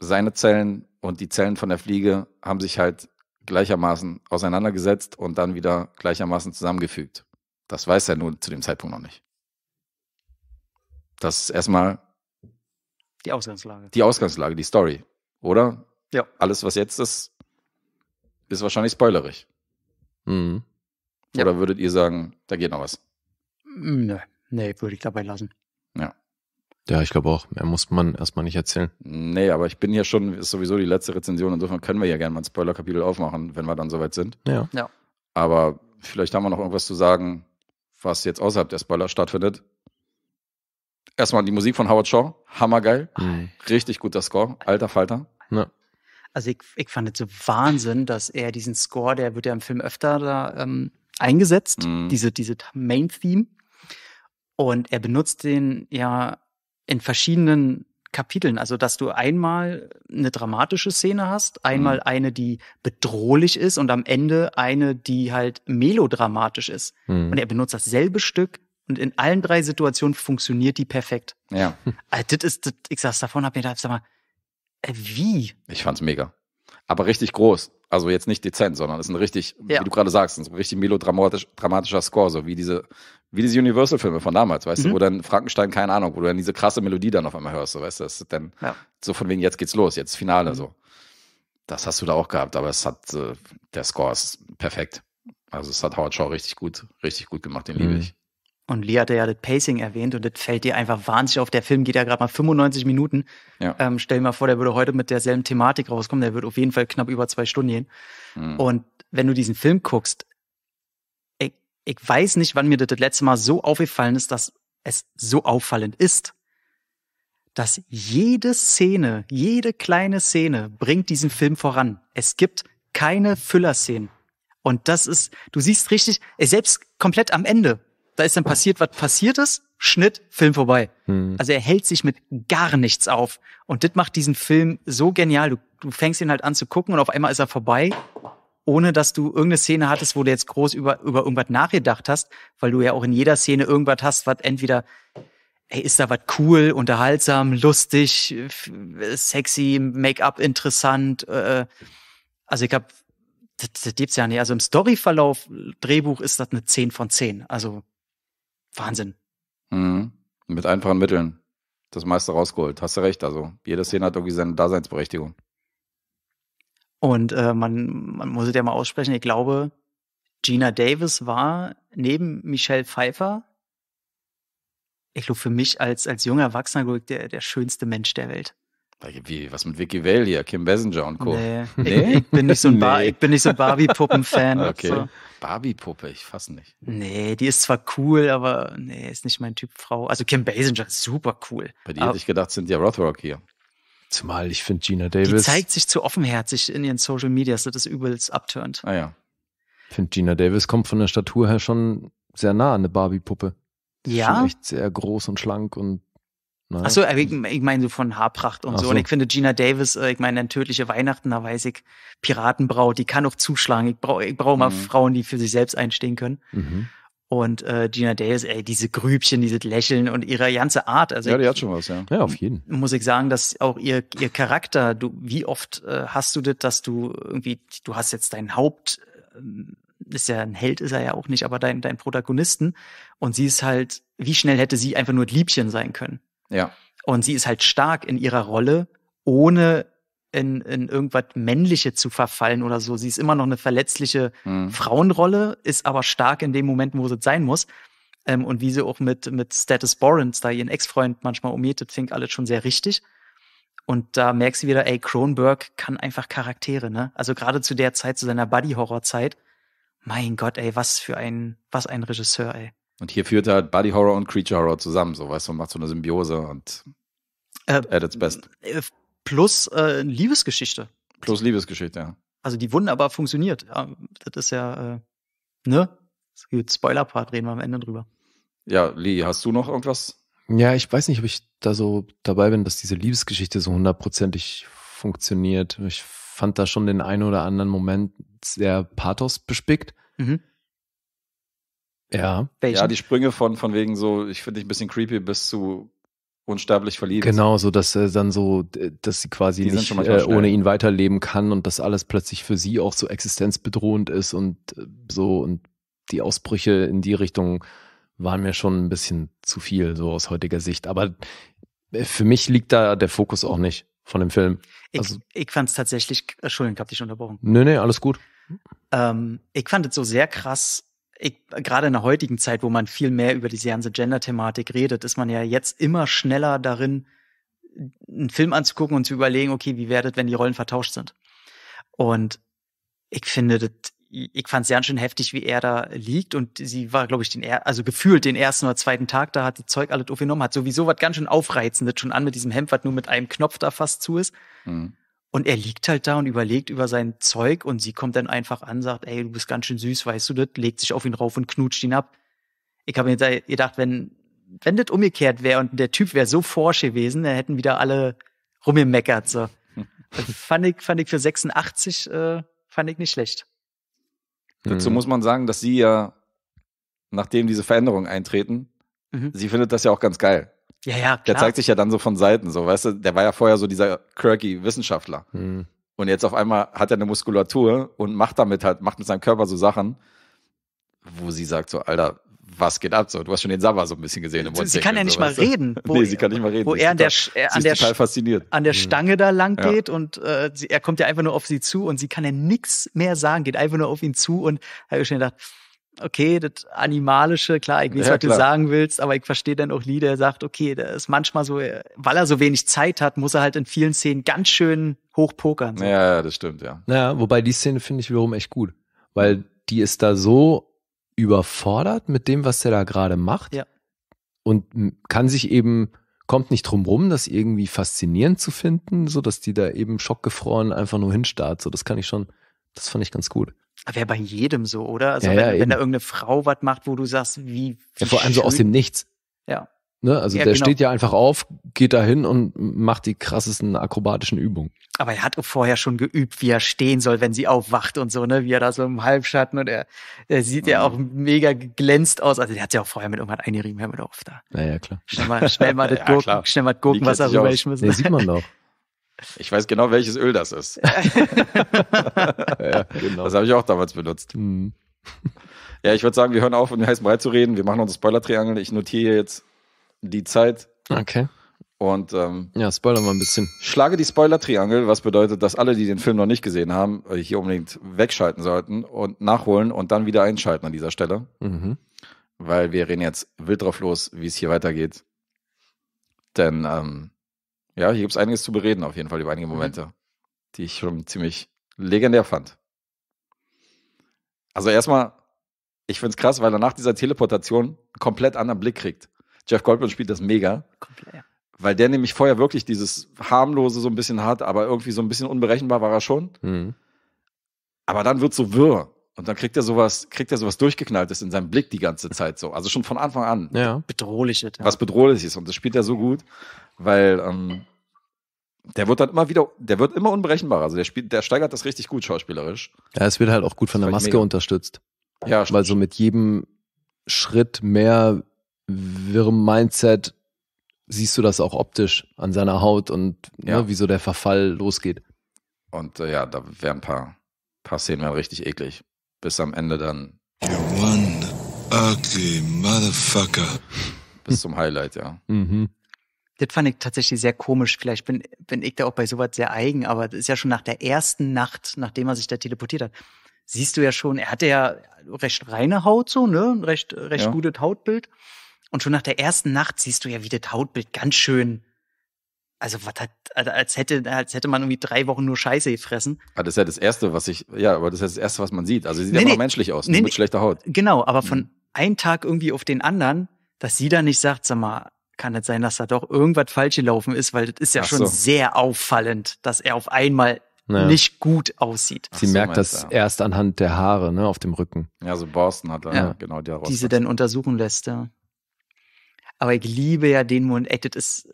[SPEAKER 3] seine Zellen und die Zellen von der Fliege haben sich halt gleichermaßen auseinandergesetzt und dann wieder gleichermaßen zusammengefügt. Das weiß er nun zu dem Zeitpunkt noch nicht. Das ist erstmal
[SPEAKER 2] die Ausgangslage.
[SPEAKER 3] Die Ausgangslage, die Story, oder? Ja. Alles, was jetzt ist, ist wahrscheinlich spoilerig. Mhm. Oder ja. würdet ihr sagen, da geht noch was?
[SPEAKER 2] Nee,
[SPEAKER 1] nee würde ich dabei lassen. Ja, ich glaube auch. Mehr muss man erstmal nicht erzählen.
[SPEAKER 3] Nee, aber ich bin ja schon, ist sowieso die letzte Rezension, insofern können wir ja gerne mal ein Spoiler-Kapitel aufmachen, wenn wir dann soweit sind. Ja. ja. Aber vielleicht haben wir noch irgendwas zu sagen, was jetzt außerhalb der Spoiler stattfindet. Erstmal die Musik von Howard Shaw, hammergeil. Mhm. Richtig guter Score, alter Falter. Ja.
[SPEAKER 2] Also ich, ich fand es so Wahnsinn, dass er diesen Score, der wird ja im Film öfter da ähm, eingesetzt, mhm. diese, diese Main-Theme. Und er benutzt den ja in verschiedenen Kapiteln. Also, dass du einmal eine dramatische Szene hast, einmal mhm. eine, die bedrohlich ist und am Ende eine, die halt melodramatisch ist. Mhm. Und er benutzt dasselbe Stück und in allen drei Situationen funktioniert die perfekt. Ja. Also, das ist, das, ich sag's davon, hab mir gedacht, sag mal, äh, wie?
[SPEAKER 3] Ich fand's mega aber richtig groß. Also jetzt nicht dezent, sondern es ist ein richtig, ja. wie du gerade sagst, ein richtig melodramatischer Score, so wie diese, wie diese Universal-Filme von damals, weißt mhm. du, wo dann Frankenstein, keine Ahnung, wo du dann diese krasse Melodie dann auf einmal hörst, so, weißt du, das ist dann ja. so von wegen, jetzt geht's los, jetzt Finale, mhm. so. Das hast du da auch gehabt, aber es hat, äh, der Score ist perfekt. Also es hat Howard Shaw richtig gut, richtig gut gemacht, den mhm. liebe ich.
[SPEAKER 2] Und Lee hatte ja das Pacing erwähnt und das fällt dir einfach wahnsinnig auf. Der Film geht ja gerade mal 95 Minuten. Ja. Ähm, stell dir mal vor, der würde heute mit derselben Thematik rauskommen. Der würde auf jeden Fall knapp über zwei Stunden gehen. Mhm. Und wenn du diesen Film guckst, ich, ich weiß nicht, wann mir das, das letzte Mal so aufgefallen ist, dass es so auffallend ist dass jede Szene, jede kleine Szene bringt diesen Film voran. Es gibt keine Füllerszenen. Und das ist, du siehst richtig, selbst komplett am Ende, da ist dann passiert, was passiert ist, Schnitt, Film vorbei. Hm. Also er hält sich mit gar nichts auf. Und das macht diesen Film so genial. Du, du fängst ihn halt an zu gucken und auf einmal ist er vorbei, ohne dass du irgendeine Szene hattest, wo du jetzt groß über, über irgendwas nachgedacht hast, weil du ja auch in jeder Szene irgendwas hast, was entweder ey, ist da was cool, unterhaltsam, lustig, sexy, Make-up interessant. Äh, also ich habe, das, das gibt's ja nicht. Also im Storyverlauf, Drehbuch ist das eine 10 von 10. Also Wahnsinn.
[SPEAKER 3] Mhm. Mit einfachen Mitteln das meiste rausgeholt. Hast du recht. Also jede Szene hat irgendwie seine Daseinsberechtigung.
[SPEAKER 2] Und äh, man, man muss es ja mal aussprechen. Ich glaube, Gina Davis war neben Michelle Pfeiffer, ich glaube, für mich als, als junger Erwachsener der, der schönste Mensch der Welt.
[SPEAKER 3] Wie, was mit Vicky hier, Kim Basinger und Co.? Nee, nee? Ich, bin nicht so ein, Bar nee. so ein Barbie-Puppen-Fan. okay. So. Also. Barbie-Puppe, ich fass nicht. Nee,
[SPEAKER 2] die ist zwar cool,
[SPEAKER 3] aber nee,
[SPEAKER 2] ist nicht mein Typ Frau. Also Kim Basinger ist super cool. Bei dir hätte ich
[SPEAKER 3] gedacht, sind ja Rothrock hier. Zumal ich finde Gina Davis. Die zeigt
[SPEAKER 2] sich zu offenherzig in ihren Social Medias, das übelst abturnt.
[SPEAKER 3] Ah ja.
[SPEAKER 1] Ich finde Gina Davis kommt von der Statur her schon sehr nah an eine Barbie-Puppe. Ja. Schon echt sehr groß und schlank und Ne? Achso,
[SPEAKER 2] äh, ich, meine so von Haarpracht und so. so. Und ich finde Gina Davis, äh, ich meine, dann tödliche Weihnachten, da weiß ich, Piratenbraut, die kann auch zuschlagen. Ich brauche ich brauch mal mhm. Frauen, die für sich selbst einstehen können. Mhm. Und äh, Gina Davis, ey, diese Grübchen, dieses Lächeln und ihre ganze Art. Also ja, die ich, hat
[SPEAKER 3] schon was, ja. Ja, auf jeden.
[SPEAKER 2] Muss ich sagen, dass auch ihr, ihr Charakter, du, wie oft äh, hast du das, dass du irgendwie, du hast jetzt dein Haupt, ähm, ist ja ein Held, ist er ja auch nicht, aber dein, dein Protagonisten. Und sie ist halt, wie schnell hätte sie einfach nur ein Liebchen sein können? Ja. Und sie ist halt stark in ihrer Rolle, ohne in, in irgendwas Männliche zu verfallen oder so. Sie ist immer noch eine verletzliche mhm. Frauenrolle, ist aber stark in dem Moment, wo sie sein muss. Ähm, und wie sie auch mit, mit Status Borens, da ihren Ex-Freund manchmal umjätet, fing alles schon sehr richtig. Und da merkst du wieder, ey, Kronberg kann einfach Charaktere, ne? Also gerade zu der Zeit, zu seiner Buddy-Horror-Zeit. Mein Gott, ey, was für ein, was ein Regisseur, ey.
[SPEAKER 3] Und hier führt er halt Body Horror und Creature Horror zusammen, so weißt du, macht so eine Symbiose und äh, at its best. Äh, plus äh, Liebesgeschichte. Plus Liebesgeschichte, ja. Also die wunderbar funktioniert. Ja, das ist
[SPEAKER 2] ja, äh, ne? Spoiler-Part reden wir am Ende drüber.
[SPEAKER 3] Ja, Lee, hast
[SPEAKER 2] du
[SPEAKER 1] noch irgendwas? Ja, ich weiß nicht, ob ich da so dabei bin, dass diese Liebesgeschichte so hundertprozentig funktioniert. Ich fand da schon den einen oder anderen Moment sehr pathos
[SPEAKER 3] bespickt. Mhm.
[SPEAKER 1] Ja. Welchen? Ja, die
[SPEAKER 3] Sprünge von, von wegen so, ich finde dich ein bisschen creepy bis zu unsterblich verliebt. Genau,
[SPEAKER 1] so dass äh, dann so, dass sie quasi die nicht äh, ohne ihn weiterleben kann und dass alles plötzlich für sie auch so existenzbedrohend ist und äh, so und die Ausbrüche in die Richtung waren mir schon ein bisschen zu viel, so aus heutiger Sicht. Aber äh, für mich liegt da der Fokus auch nicht von dem Film. Ich, also,
[SPEAKER 2] ich fand es tatsächlich, Entschuldigung, ich hab dich unterbrochen.
[SPEAKER 1] nee, nee, alles gut. Ähm,
[SPEAKER 2] ich fand es so sehr krass ich, gerade in der heutigen Zeit, wo man viel mehr über diese ganze Gender-Thematik redet, ist man ja jetzt immer schneller darin, einen Film anzugucken und zu überlegen, okay, wie werdet, wenn die Rollen vertauscht sind. Und ich finde, das, ich fand es ganz schön heftig, wie er da liegt. Und sie war, glaube ich, den, also gefühlt den ersten oder zweiten Tag da, hat die Zeug alles aufgenommen, hat sowieso was ganz schön Aufreizendes schon an mit diesem Hemd, was nur mit einem Knopf da fast zu ist. Mhm. Und er liegt halt da und überlegt über sein Zeug und sie kommt dann einfach an, sagt, ey, du bist ganz schön süß, weißt du das, legt sich auf ihn rauf und knutscht ihn ab. Ich habe mir gedacht, wenn, wenn das umgekehrt wäre und der Typ wäre so forsch gewesen, dann hätten wieder alle rumgemeckert, so. fand ich, fand ich für 86, äh, fand ich nicht schlecht.
[SPEAKER 3] Dazu mhm. muss man sagen, dass sie ja, nachdem diese Veränderungen eintreten, mhm. sie findet das ja auch ganz geil.
[SPEAKER 1] Ja, ja, klar. Der zeigt sich
[SPEAKER 3] ja dann so von Seiten, so, weißt du, der war ja vorher so dieser quirky Wissenschaftler. Mhm. Und jetzt auf einmal hat er eine Muskulatur und macht damit halt, macht mit seinem Körper so Sachen, wo sie sagt so, Alter, was geht ab? So, du hast schon den Sabber so ein bisschen gesehen im Sie kann ja nicht so, mal reden. Wo, nee, sie kann nicht mal reden. Wo er an der, total, an, der an der hm. Stange da lang ja. geht
[SPEAKER 2] und äh, sie, er kommt ja einfach nur auf sie zu und sie kann ja nichts mehr sagen, geht einfach nur auf ihn zu und habe ich schon gedacht, okay, das Animalische, klar, ich weiß, ja, was klar. du sagen willst, aber ich verstehe dann auch Lee, der sagt, okay, der ist manchmal so, äh, weil er so wenig Zeit hat, muss er halt in vielen Szenen ganz
[SPEAKER 3] schön hochpokern. So. Ja, ja, das stimmt, ja.
[SPEAKER 1] Naja, wobei die Szene finde ich wiederum echt gut, weil die ist da so überfordert mit dem, was der da gerade macht ja. und kann sich eben kommt nicht drum rum, das irgendwie faszinierend zu finden, so dass die da eben schockgefroren einfach nur hinstarrt. So, das kann ich schon, das fand ich ganz gut.
[SPEAKER 2] Ah, Wäre bei jedem so, oder? Also ja, wenn, ja, wenn da irgendeine Frau was macht, wo du sagst, wie. wie vor allem so aus dem
[SPEAKER 1] Nichts. Ja. Ne? Also ja, der genau. steht ja einfach auf, geht da hin und macht die krassesten akrobatischen Übungen.
[SPEAKER 2] Aber er hat vorher schon geübt, wie er stehen soll, wenn sie aufwacht und so, ne? Wie er da so im Halbschatten und er, er sieht ja auch mega geglänzt aus. Also der hat ja auch vorher mit irgendwann eingerieben, mal Müller da.
[SPEAKER 3] Naja, klar. Schnell mal, schnell mal das Gurken, schnell mal was er Gurkenwasser rübergeschmissen. Nee, sieht man doch. Ich weiß genau, welches Öl das ist. ja, genau. Das habe ich auch damals benutzt. Mhm. Ja, ich würde sagen, wir hören auf, um den heißen Brei zu reden. Wir machen unsere Spoiler-Triangel. Ich notiere jetzt die Zeit. Okay. Und ähm, ja, spoiler mal ein bisschen. Schlage die Spoiler-Triangel, was bedeutet, dass alle, die den Film noch nicht gesehen haben, äh, hier unbedingt wegschalten sollten und nachholen und dann wieder einschalten an dieser Stelle. Mhm. Weil wir reden jetzt wild drauf los, wie es hier weitergeht. Denn ähm, ja, hier gibt es einiges zu bereden, auf jeden Fall, über einige mhm. Momente, mhm. die ich schon ziemlich legendär fand. Also erstmal, ich finde es krass, weil er nach dieser Teleportation einen komplett anderen Blick kriegt. Jeff Goldblum spielt das mega. Komplett, ja. Weil der nämlich vorher wirklich dieses harmlose so ein bisschen hat, aber irgendwie so ein bisschen unberechenbar war er schon. Mhm. Aber dann wird so wirr. Und dann kriegt er sowas, kriegt er sowas durchgeknalltes in seinem Blick die ganze Zeit so. Also schon von Anfang an. Ja. Bedrohliches. Ja. Was ist Und das spielt er so gut. Weil ähm, der wird dann immer wieder, der wird immer unberechenbarer. Also der spielt, der steigert das richtig gut schauspielerisch.
[SPEAKER 1] Ja, es wird halt auch gut von das der Maske mega. unterstützt. Ja, stimmt. Weil so mit jedem Schritt mehr wirrem Mindset siehst du das auch optisch an seiner Haut und ne, ja. ne, wie so der Verfall
[SPEAKER 3] losgeht. Und äh, ja, da wären ein paar, paar Szenen wären richtig eklig. Bis am Ende dann. You're one ugly motherfucker. Bis zum Highlight, ja. Mhm
[SPEAKER 2] das fand ich tatsächlich sehr komisch. Vielleicht bin, bin ich da auch bei sowas sehr eigen, aber das ist ja schon nach der ersten Nacht, nachdem er sich da teleportiert hat, siehst du ja schon, er hatte ja recht reine Haut so, ne? Recht, recht ja. gutes Hautbild. Und schon nach der ersten Nacht siehst du ja, wie das Hautbild ganz schön also was hat, also als hätte, als hätte man irgendwie drei Wochen nur Scheiße gefressen.
[SPEAKER 3] Ah, das ist ja das Erste, was ich, ja, aber das ist ja das Erste, was man sieht. Also sie sieht nee, einfach nee, menschlich aus, nee, mit schlechter Haut.
[SPEAKER 2] Genau, aber von mhm. einem Tag irgendwie auf den anderen, dass sie da nicht sagt, sag mal, kann es sein, dass da doch irgendwas falsch gelaufen ist, weil das ist ja Ach schon so. sehr auffallend, dass er auf einmal ja. nicht gut aussieht. Sie so, merkt das ja. erst
[SPEAKER 1] anhand der Haare, ne, auf dem
[SPEAKER 3] Rücken. Ja, so Borsten hat er, ja. genau, die Rost Die sie dann
[SPEAKER 2] untersuchen lässt, ja. Aber ich liebe ja den Mund, ey, das ist,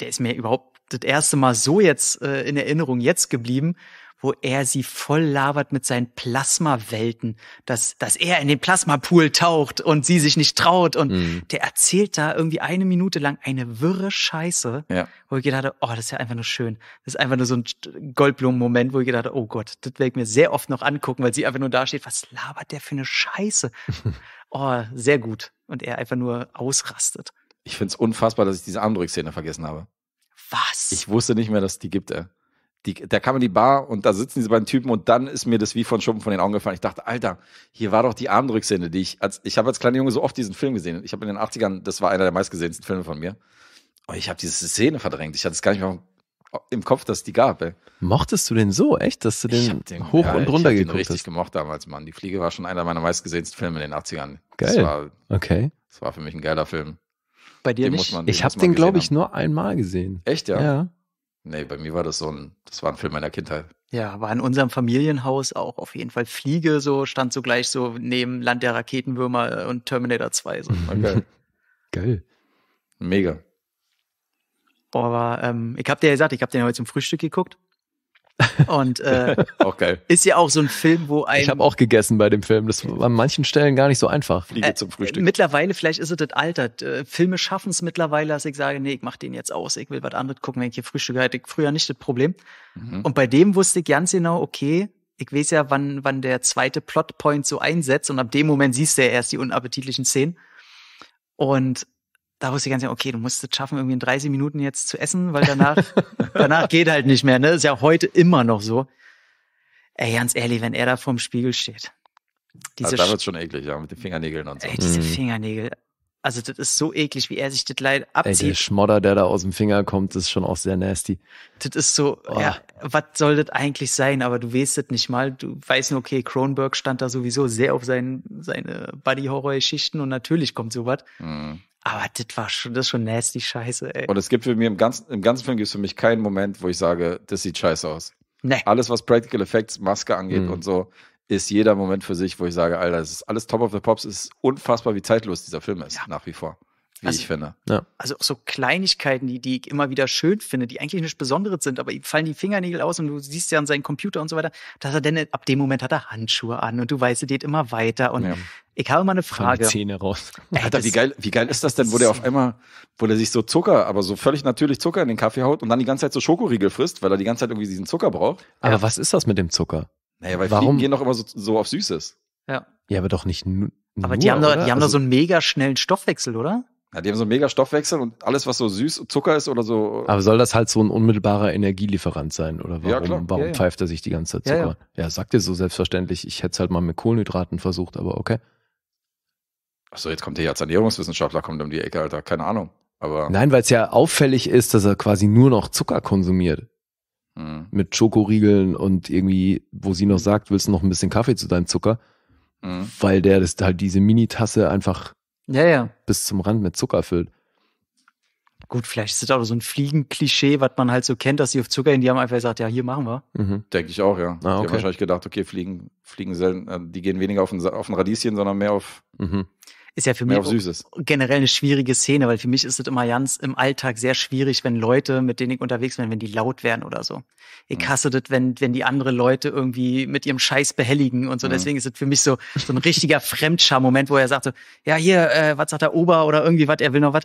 [SPEAKER 2] der ist mir überhaupt das erste Mal so jetzt äh, in Erinnerung jetzt geblieben, wo er sie voll labert mit seinen Plasmawelten, dass, dass er in den Plasmapool taucht und sie sich nicht traut. Und mhm. der erzählt da irgendwie eine Minute lang eine wirre Scheiße, ja. wo ich gedacht habe, oh, das ist ja einfach nur schön. Das ist einfach nur so ein Goldblumen-Moment, wo ich gedacht habe, oh Gott, das werde ich mir sehr oft noch angucken, weil sie einfach nur da steht, was labert der für eine Scheiße? oh, sehr gut. Und er einfach nur ausrastet.
[SPEAKER 3] Ich finde es unfassbar, dass ich diese Armdrückszene vergessen habe. Was? Ich wusste nicht mehr, dass es die gibt, ey die, der kam in die Bar und da sitzen diese beiden Typen und dann ist mir das wie von Schuppen von den Augen gefallen. Ich dachte, Alter, hier war doch die Armdrückszene, die ich als, ich habe als kleiner Junge so oft diesen Film gesehen. Ich habe in den 80ern, das war einer der meistgesehensten Filme von mir. Und ich habe diese Szene verdrängt. Ich hatte es gar nicht mehr im Kopf, dass die gab. Ey.
[SPEAKER 1] Mochtest du den so, echt, dass du den, den hoch ja, und runter ich geguckt den richtig hast?
[SPEAKER 3] gemocht damals, Mann. Die Fliege war schon einer meiner meistgesehensten Filme in den 80ern. Geil. Das war, okay. Das war für mich ein geiler Film. Bei dir den nicht? Man, ich habe den, glaube ich, haben.
[SPEAKER 1] nur einmal gesehen.
[SPEAKER 3] Echt, ja? Ja. Nee, bei mir war das so ein, das war ein Film meiner Kindheit.
[SPEAKER 2] Ja, war in unserem Familienhaus auch auf jeden Fall. Fliege so stand so gleich so neben Land der Raketenwürmer äh, und Terminator 2. So. Mhm.
[SPEAKER 3] Okay. Geil.
[SPEAKER 1] Mega.
[SPEAKER 2] Boah, aber ähm, ich hab dir ja gesagt, ich hab den heute zum Frühstück geguckt. Und äh,
[SPEAKER 1] auch geil. ist ja auch so
[SPEAKER 2] ein Film, wo ein. Ich habe
[SPEAKER 1] auch gegessen bei dem Film. Das war an manchen Stellen gar nicht so einfach. Fliege äh, zum Frühstück.
[SPEAKER 2] Mittlerweile, vielleicht ist es das Alter. Äh, Filme schaffen es mittlerweile, dass ich sage, nee, ich mach den jetzt aus. Ich will was anderes gucken, wenn ich hier Frühstück hatte. früher nicht das Problem. Mhm. Und bei dem wusste ich ganz genau, okay, ich weiß ja, wann, wann der zweite Plotpoint so einsetzt. Und ab dem Moment siehst du ja erst die unappetitlichen Szenen. Und da wusste ich ganz genau, okay, du musst es schaffen, irgendwie in 30 Minuten jetzt zu essen, weil danach, danach geht halt nicht mehr. Ne? Ist ja heute immer noch so. Ey, ganz ehrlich, wenn er da vorm Spiegel steht.
[SPEAKER 3] Also diese also da wird schon eklig, ja, mit den Fingernägeln und so. Ey, diese mhm.
[SPEAKER 2] Fingernägel also das ist so eklig, wie er sich das Leid abzieht. Ey, der
[SPEAKER 1] Schmodder, der da aus dem Finger kommt, ist schon auch sehr nasty.
[SPEAKER 2] Das ist so, oh. ja, was soll das eigentlich sein? Aber du weißt das nicht mal. Du weißt nur, okay, Kronberg stand da sowieso sehr auf seinen, seine Buddy-Horror-Geschichten und natürlich kommt sowas. Mhm. Aber das war schon, das ist schon nasty Scheiße, ey. Und
[SPEAKER 3] es gibt für mich im ganzen, im ganzen Film gibt es für mich keinen Moment, wo ich sage, das sieht scheiße aus. Nee. Alles, was Practical Effects, Maske angeht mhm. und so, ist jeder Moment für sich, wo ich sage, Alter, das ist alles Top of the Pops, es ist unfassbar, wie zeitlos dieser Film ist, ja. nach wie vor. Wie also, ich finde. Ja. Also auch so Kleinigkeiten, die, die ich immer wieder schön finde, die eigentlich nichts Besonderes sind, aber ihm fallen die
[SPEAKER 2] Fingernägel aus und du siehst ja an seinem Computer und so weiter, dass er denn ab dem Moment hat er Handschuhe an und du weißt, er geht immer weiter und ja. ich habe mal eine Frage. Die Zähne
[SPEAKER 3] raus. Ey, Alter, wie geil, wie geil ist das denn, wo der auf einmal, wo der sich so Zucker, aber so völlig natürlich Zucker in den Kaffee haut und dann die ganze Zeit so Schokoriegel frisst, weil er die ganze Zeit irgendwie diesen Zucker braucht. Aber ja. was ist das mit dem Zucker? Naja, weil Warum? Fliegen gehen doch immer so, so auf Süßes. Ja.
[SPEAKER 1] Ja, aber doch nicht nur. Aber die haben, doch, die haben also, doch so einen
[SPEAKER 3] mega schnellen Stoffwechsel, oder? Ja, die haben so einen mega Stoffwechsel und alles, was so süß Zucker ist oder so. Äh
[SPEAKER 1] aber soll das halt so ein unmittelbarer Energielieferant sein? Oder warum, ja, klar. warum ja, ja. pfeift er sich die ganze Zeit Zucker? Ja, ja. sagt ihr so selbstverständlich. Ich hätte es halt mal mit Kohlenhydraten versucht, aber okay.
[SPEAKER 3] Achso, jetzt kommt hier als Ernährungswissenschaftler, kommt um die Ecke, Alter. Keine Ahnung. Aber
[SPEAKER 1] Nein, weil es ja auffällig ist, dass er quasi nur noch Zucker konsumiert. Mhm. mit Schokoriegeln und irgendwie, wo sie noch sagt, willst du noch ein bisschen Kaffee zu deinem Zucker? Mhm. Weil der das halt diese Mini-Tasse einfach ja, ja. bis zum Rand mit Zucker füllt.
[SPEAKER 2] Gut, vielleicht ist das auch so ein Fliegen-Klischee, was man halt so kennt, dass sie auf Zucker hin, die haben einfach gesagt, ja, hier machen wir.
[SPEAKER 3] Mhm. Denke ich auch, ja. Ah, okay. Die haben wahrscheinlich gedacht, okay, Fliegen, Fliegen selten, äh, die gehen weniger auf ein, auf ein Radieschen, sondern mehr auf. Mhm ist ja für mich
[SPEAKER 2] generell eine schwierige Szene, weil für mich ist es immer ganz im Alltag sehr schwierig, wenn Leute, mit denen ich unterwegs bin, wenn die laut werden oder so. Ich mhm. hasse das, wenn, wenn die andere Leute irgendwie mit ihrem Scheiß behelligen und so. Mhm. Deswegen ist es für mich so, so ein richtiger Fremdscham-Moment, wo er sagt so, ja, hier, äh, was sagt der Ober oder irgendwie was, er will noch was.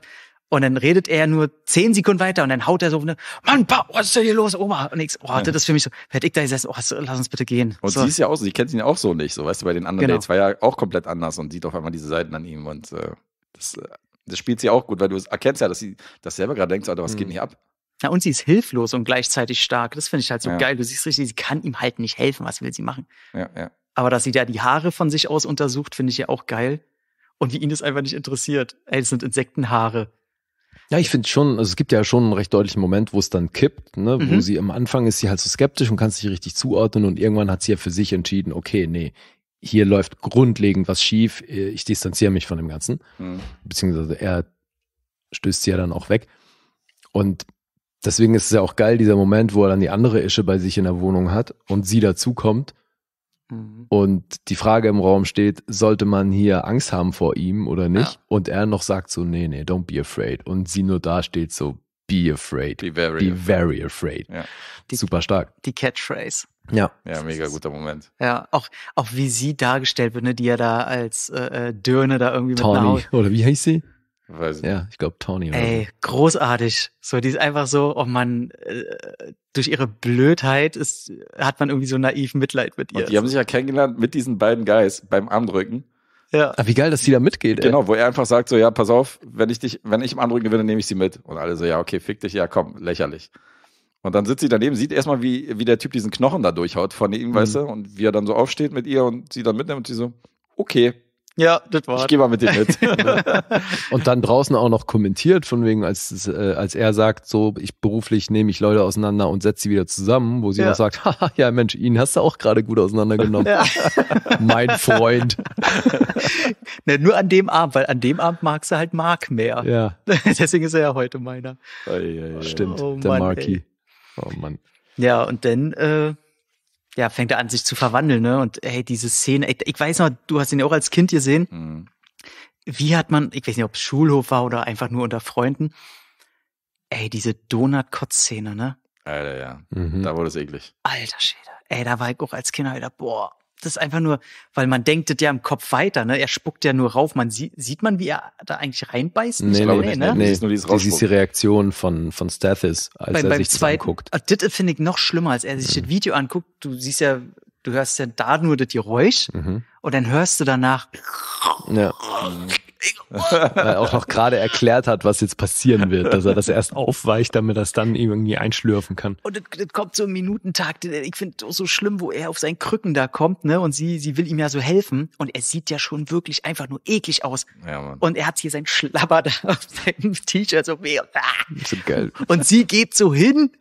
[SPEAKER 2] Und dann redet er nur zehn Sekunden weiter und dann haut er so, eine, Mann, pa, was ist denn hier los, Oma? Und ich, oh, ja. das ist für mich so, hätte ich da gesessen, oh, lass uns bitte gehen. Und so. sie ist
[SPEAKER 3] ja auch so, sie kennt ihn auch so nicht, so, weißt du, bei den anderen genau. Dates war ja auch komplett anders und sieht auf einmal diese Seiten an ihm und äh, das, äh, das spielt sie auch gut, weil du erkennst ja, dass sie das selber gerade denkt, Alter, was mhm. geht denn hier ab?
[SPEAKER 2] Na, und sie ist hilflos
[SPEAKER 3] und gleichzeitig stark. Das finde
[SPEAKER 2] ich halt so ja. geil. Du siehst richtig, sie kann ihm halt nicht helfen. Was will sie machen? Ja, ja. Aber dass sie da die Haare von sich aus untersucht, finde ich ja auch geil. Und wie ihn das einfach nicht interessiert. Ey, das sind Insektenhaare
[SPEAKER 1] ja, ich finde schon, also es gibt ja schon einen recht deutlichen Moment, wo es dann kippt, ne? Mhm. wo sie am Anfang ist sie halt so skeptisch und kann sich richtig zuordnen und irgendwann hat sie ja für sich entschieden, okay, nee, hier läuft grundlegend was schief, äh, ich distanziere mich von dem Ganzen. Mhm. Beziehungsweise er stößt sie ja dann auch weg. Und deswegen ist es ja auch geil, dieser Moment, wo er dann die andere Ische bei sich in der Wohnung hat und sie dazukommt Mhm. Und die Frage im Raum steht, sollte man hier Angst haben vor ihm oder nicht? Ja. Und er noch sagt so, nee, nee, don't be afraid. Und sie nur da steht so, be afraid. Be very, be afraid. very afraid. Ja. Die, Super stark. Die Catchphrase.
[SPEAKER 3] Ja. Ja, mega guter Moment.
[SPEAKER 1] Ja, auch, auch wie sie dargestellt wird,
[SPEAKER 2] ne, die ja da als äh, äh Dürne da irgendwie Tawny, mit nach
[SPEAKER 3] Hause, oder wie heißt sie? Weiß ja, ich glaube Tawny. Ey,
[SPEAKER 2] großartig. So, die ist einfach so, oh man, äh, durch ihre Blödheit ist, hat man irgendwie so naiv Mitleid mit ihr. Und
[SPEAKER 3] die haben sich ja kennengelernt mit diesen beiden Guys beim Armdrücken.
[SPEAKER 1] Ja. Aber ah, wie geil, dass die da mitgeht.
[SPEAKER 3] Genau, ey. wo er einfach sagt so, ja, pass auf, wenn ich dich, wenn ich im Armdrücken gewinne, nehme ich sie mit. Und alle so, ja, okay, fick dich, ja, komm, lächerlich. Und dann sitzt sie daneben, sieht erstmal, wie, wie der Typ diesen Knochen da durchhaut von ihm, mhm. weißt du, und wie er dann so aufsteht mit ihr und sie dann mitnimmt und sie so, okay, ja, das war. Ich gehe mal mit dir mit.
[SPEAKER 1] und dann draußen auch noch kommentiert, von wegen, als, äh, als er sagt, so, ich beruflich nehme ich Leute auseinander und setze sie wieder zusammen, wo sie ja. noch sagt, haha, ja Mensch, ihn hast du auch gerade gut auseinandergenommen. Ja. mein Freund. ne, nur an dem Abend, weil an dem Abend magst du halt Mark mehr. Ja.
[SPEAKER 2] Deswegen ist er ja heute meiner.
[SPEAKER 1] Oh, ja, Stimmt, oh, der Mann, Marky. Oh Mann.
[SPEAKER 2] Ja, und dann, äh, ja, fängt er an, sich zu verwandeln, ne? Und hey, diese Szene, ich, ich weiß noch, du hast ihn ja auch als Kind gesehen. Mhm. Wie hat man, ich weiß nicht, ob es Schulhof war oder einfach nur unter Freunden. Ey, diese Donut-Kotz-Szene, ne?
[SPEAKER 3] Alter, ja. Mhm. Da wurde es eklig.
[SPEAKER 2] Alter Schäder. Ey, da war ich auch als Kind, Alter, boah, das einfach nur, weil man denkt ja im Kopf weiter, ne? Er spuckt ja nur rauf. Man sieht, sieht man, wie er da eigentlich reinbeißt? Nee, ich nee, glaube nee, nicht, ne? nee, nur dieses die
[SPEAKER 1] Reaktion von, von Stathis, als bei, er sich das anguckt.
[SPEAKER 2] Ah, das finde ich noch schlimmer, als er sich mhm. das Video anguckt. Du siehst ja, du hörst ja da nur das Geräusch mhm. und dann hörst du danach.
[SPEAKER 1] Ja. Weil er auch noch gerade erklärt hat, was jetzt passieren wird, dass er das erst aufweicht, damit er es dann irgendwie einschlürfen kann.
[SPEAKER 2] Und das, das kommt so im Minutentag, Ich finde es so schlimm, wo er auf seinen Krücken da kommt, ne? Und sie, sie will ihm ja so helfen. Und er sieht ja schon wirklich einfach nur eklig aus. Ja, Mann. Und er hat hier seinen Schlabber da auf seinem T-Shirt so weh. Ah.
[SPEAKER 1] So geil. Und sie geht so hin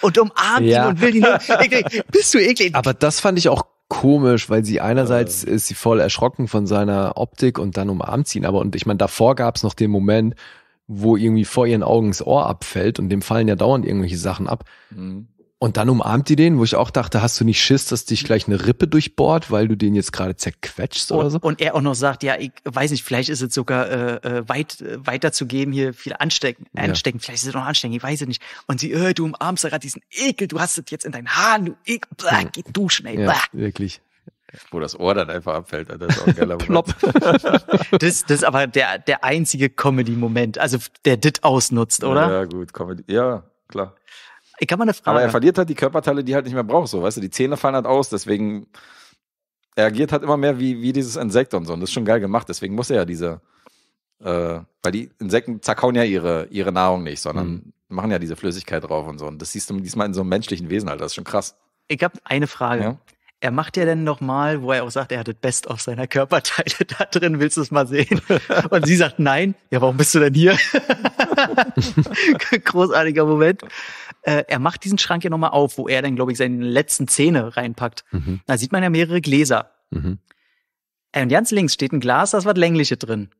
[SPEAKER 2] und umarmt ja. ihn und will ihn. nur.
[SPEAKER 1] Bist du eklig? Aber das fand ich auch komisch, weil sie einerseits äh. ist sie voll erschrocken von seiner Optik und dann umarmt sie ihn. Aber und ich meine, davor gab es noch den Moment, wo irgendwie vor ihren Augen das Ohr abfällt und dem fallen ja dauernd irgendwelche Sachen ab. Mhm. Und dann umarmt die den, wo ich auch dachte, hast du nicht Schiss, dass dich gleich eine Rippe durchbohrt, weil du den jetzt gerade zerquetscht
[SPEAKER 2] oder so? Und er auch noch sagt, ja, ich weiß nicht, vielleicht ist es sogar äh, äh weit äh, weiterzugeben, hier viel anstecken, anstecken, vielleicht ist es noch anstecken, ich weiß es nicht. Und sie, äh, du umarmst gerade diesen Ekel, du hast es jetzt in deinen Haaren, du Ekel, blah, hm. geh duschen, ey, blah. Ja,
[SPEAKER 3] wirklich. Wo das Ohr dann einfach abfällt, das ist auch ein geiler Moment.
[SPEAKER 2] das, das ist aber der, der einzige Comedy-Moment, also der dit ausnutzt, oder? Ja, ja
[SPEAKER 3] gut, Comedy, ja, klar. Ich kann mal eine Frage. Aber er verliert halt die Körperteile, die er halt nicht mehr braucht, so, weißt du, die Zähne fallen halt aus, deswegen er agiert halt immer mehr wie, wie dieses Insekt und so. Und das ist schon geil gemacht, deswegen muss er ja diese, äh, weil die Insekten zerkauen ja ihre, ihre Nahrung nicht, sondern mhm. machen ja diese Flüssigkeit drauf und so. Und das siehst du diesmal in so einem menschlichen Wesen halt, das ist schon krass. Ich habe eine Frage. Ja? er macht ja dann nochmal, wo er auch sagt, er hat das Best auf seiner
[SPEAKER 2] Körperteile da drin, willst du es mal sehen? Und sie sagt, nein, ja, warum bist du denn hier? Großartiger Moment. Äh, er macht diesen Schrank ja nochmal auf, wo er dann, glaube ich, seine letzten Zähne reinpackt. Mhm. Da sieht man ja mehrere Gläser. Mhm. Äh, und ganz links steht ein Glas, da ist was Längliche drin.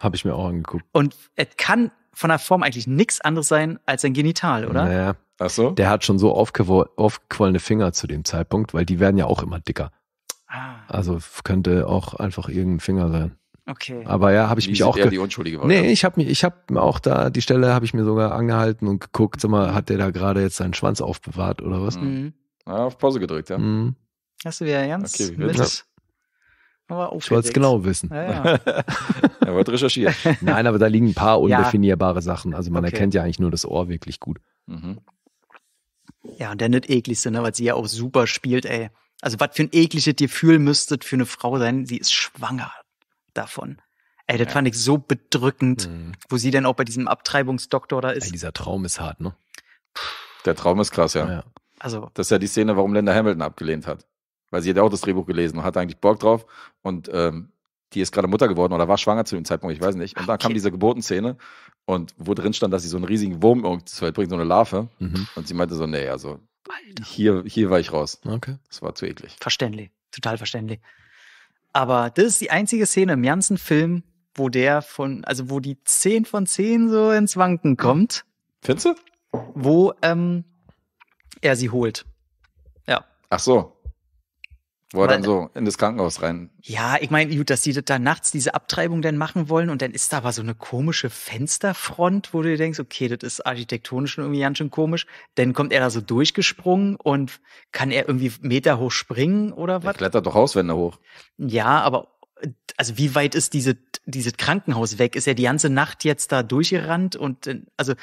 [SPEAKER 2] Habe ich mir auch angeguckt. Und es kann von der Form eigentlich nichts anderes sein als ein Genital, oder?
[SPEAKER 1] Naja, Ach so? Der hat schon so aufgequollene Finger zu dem Zeitpunkt, weil die werden ja auch immer dicker. Ah. Also könnte auch einfach irgendein Finger sein. Okay. Aber ja, habe ich Nicht mich auch die Unschuldige war, Nee, ich habe mich ich habe auch da die Stelle habe ich mir sogar angehalten und geguckt, sag mal, hat der da gerade jetzt seinen Schwanz aufbewahrt oder was? Mhm.
[SPEAKER 3] Ja, auf Pause gedrückt, ja. Mhm.
[SPEAKER 2] Hast du wieder ernst? Okay, wie mit? Aber ich wollte es genau wissen. Ja, ja.
[SPEAKER 1] er wollte recherchieren. Nein, aber da liegen ein paar undefinierbare ja. Sachen. Also man okay. erkennt ja eigentlich nur das Ohr wirklich gut. Mhm.
[SPEAKER 2] Ja, und der nicht ekligste, ne, weil sie ja auch super spielt, ey. Also was für ein ekliges Gefühl müsstet für eine Frau sein, sie ist schwanger davon. Ey, das ja. fand ich so bedrückend, mhm. wo sie dann auch bei diesem
[SPEAKER 1] Abtreibungsdoktor da ist. Ey, dieser Traum ist hart, ne?
[SPEAKER 3] Der Traum ist krass, ja. ja. Also. Das ist ja die Szene, warum Linda Hamilton abgelehnt hat. Weil sie hat ja auch das Drehbuch gelesen und hat eigentlich Bock drauf und ähm, die ist gerade Mutter geworden oder war schwanger zu dem Zeitpunkt, ich weiß nicht. Und okay. kam diese Geburtenszene und wo drin stand, dass sie so einen riesigen Wurm irgendwie zur Welt bringt, so eine Larve. Mhm. Und sie meinte so, nee, also Alter. hier, hier war ich raus. Okay. Das war zu eklig. Verständlich, total verständlich. Aber das ist
[SPEAKER 2] die einzige Szene im ganzen Film, wo der von, also wo die 10 von 10 so ins Wanken kommt. Findest du? Wo ähm, er sie holt.
[SPEAKER 3] Ja. Ach so. Wo er dann so in das Krankenhaus rein.
[SPEAKER 2] Ja, ich meine, gut, dass die das da nachts diese Abtreibung dann machen wollen und dann ist da aber so eine komische Fensterfront, wo du dir denkst, okay, das ist architektonisch schon irgendwie ganz schön komisch. Dann kommt er da so durchgesprungen und kann er irgendwie Meter hoch springen oder was? Er klettert doch Hauswände hoch. Ja, aber also wie weit ist diese, dieses Krankenhaus weg? Ist er die ganze Nacht jetzt da durchgerannt und also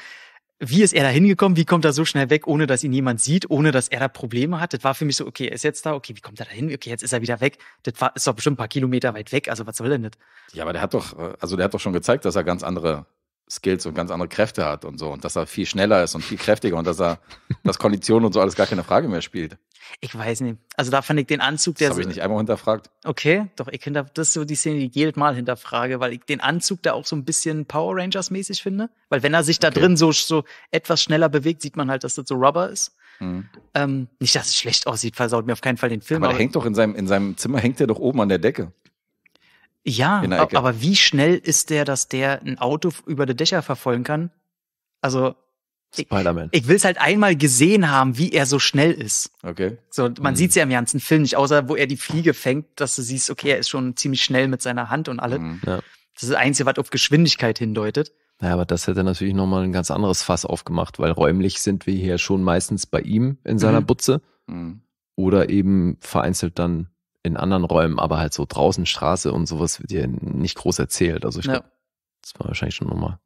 [SPEAKER 2] wie ist er da hingekommen? Wie kommt er so schnell weg, ohne dass ihn jemand sieht, ohne dass er da Probleme hat? Das war für mich so, okay, er ist jetzt da, okay, wie kommt er da hin? Okay, jetzt ist er wieder weg. Das war, ist doch bestimmt ein paar Kilometer weit weg,
[SPEAKER 3] also was soll denn das? Ja, aber der hat doch, äh, also der hat doch schon gezeigt, dass er ganz andere Skills und ganz andere Kräfte hat und so und dass er viel schneller ist und viel kräftiger und dass er das Kondition und so alles gar keine Frage mehr spielt.
[SPEAKER 2] Ich weiß nicht. Also da fand ich den Anzug, der das habe ich nicht einmal hinterfragt. Okay, doch ich hinter das ist so die Szene, die ich jedes Mal hinterfrage, weil ich den Anzug da auch so ein bisschen Power Rangers mäßig finde, weil wenn er sich da okay. drin so so etwas schneller bewegt, sieht man halt, dass das so Rubber ist. Mhm. Ähm, nicht,
[SPEAKER 3] dass es schlecht aussieht, versaut mir auf keinen Fall den Film. Aber, aber der hängt doch in seinem in seinem Zimmer hängt er doch oben an der Decke. Ja, aber wie
[SPEAKER 2] schnell ist der, dass der ein Auto über die Dächer verfolgen kann? Also
[SPEAKER 1] Spider-Man. Ich,
[SPEAKER 2] ich will es halt einmal gesehen haben, wie er so schnell ist. Okay. So, man mhm. es ja im ganzen Film nicht, außer wo er die Fliege fängt, dass du siehst, okay, er ist schon ziemlich schnell mit seiner Hand und alles. Mhm.
[SPEAKER 1] Ja. Das ist das
[SPEAKER 2] Einzige, was auf Geschwindigkeit hindeutet.
[SPEAKER 1] Ja, aber das hätte natürlich nochmal ein ganz anderes Fass aufgemacht, weil räumlich sind wir hier schon meistens bei ihm in seiner mhm. Butze. Mhm. Oder eben vereinzelt dann in anderen Räumen, aber halt so draußen Straße und sowas wird dir nicht groß erzählt. Also ich ja. glaube, das war wahrscheinlich schon nochmal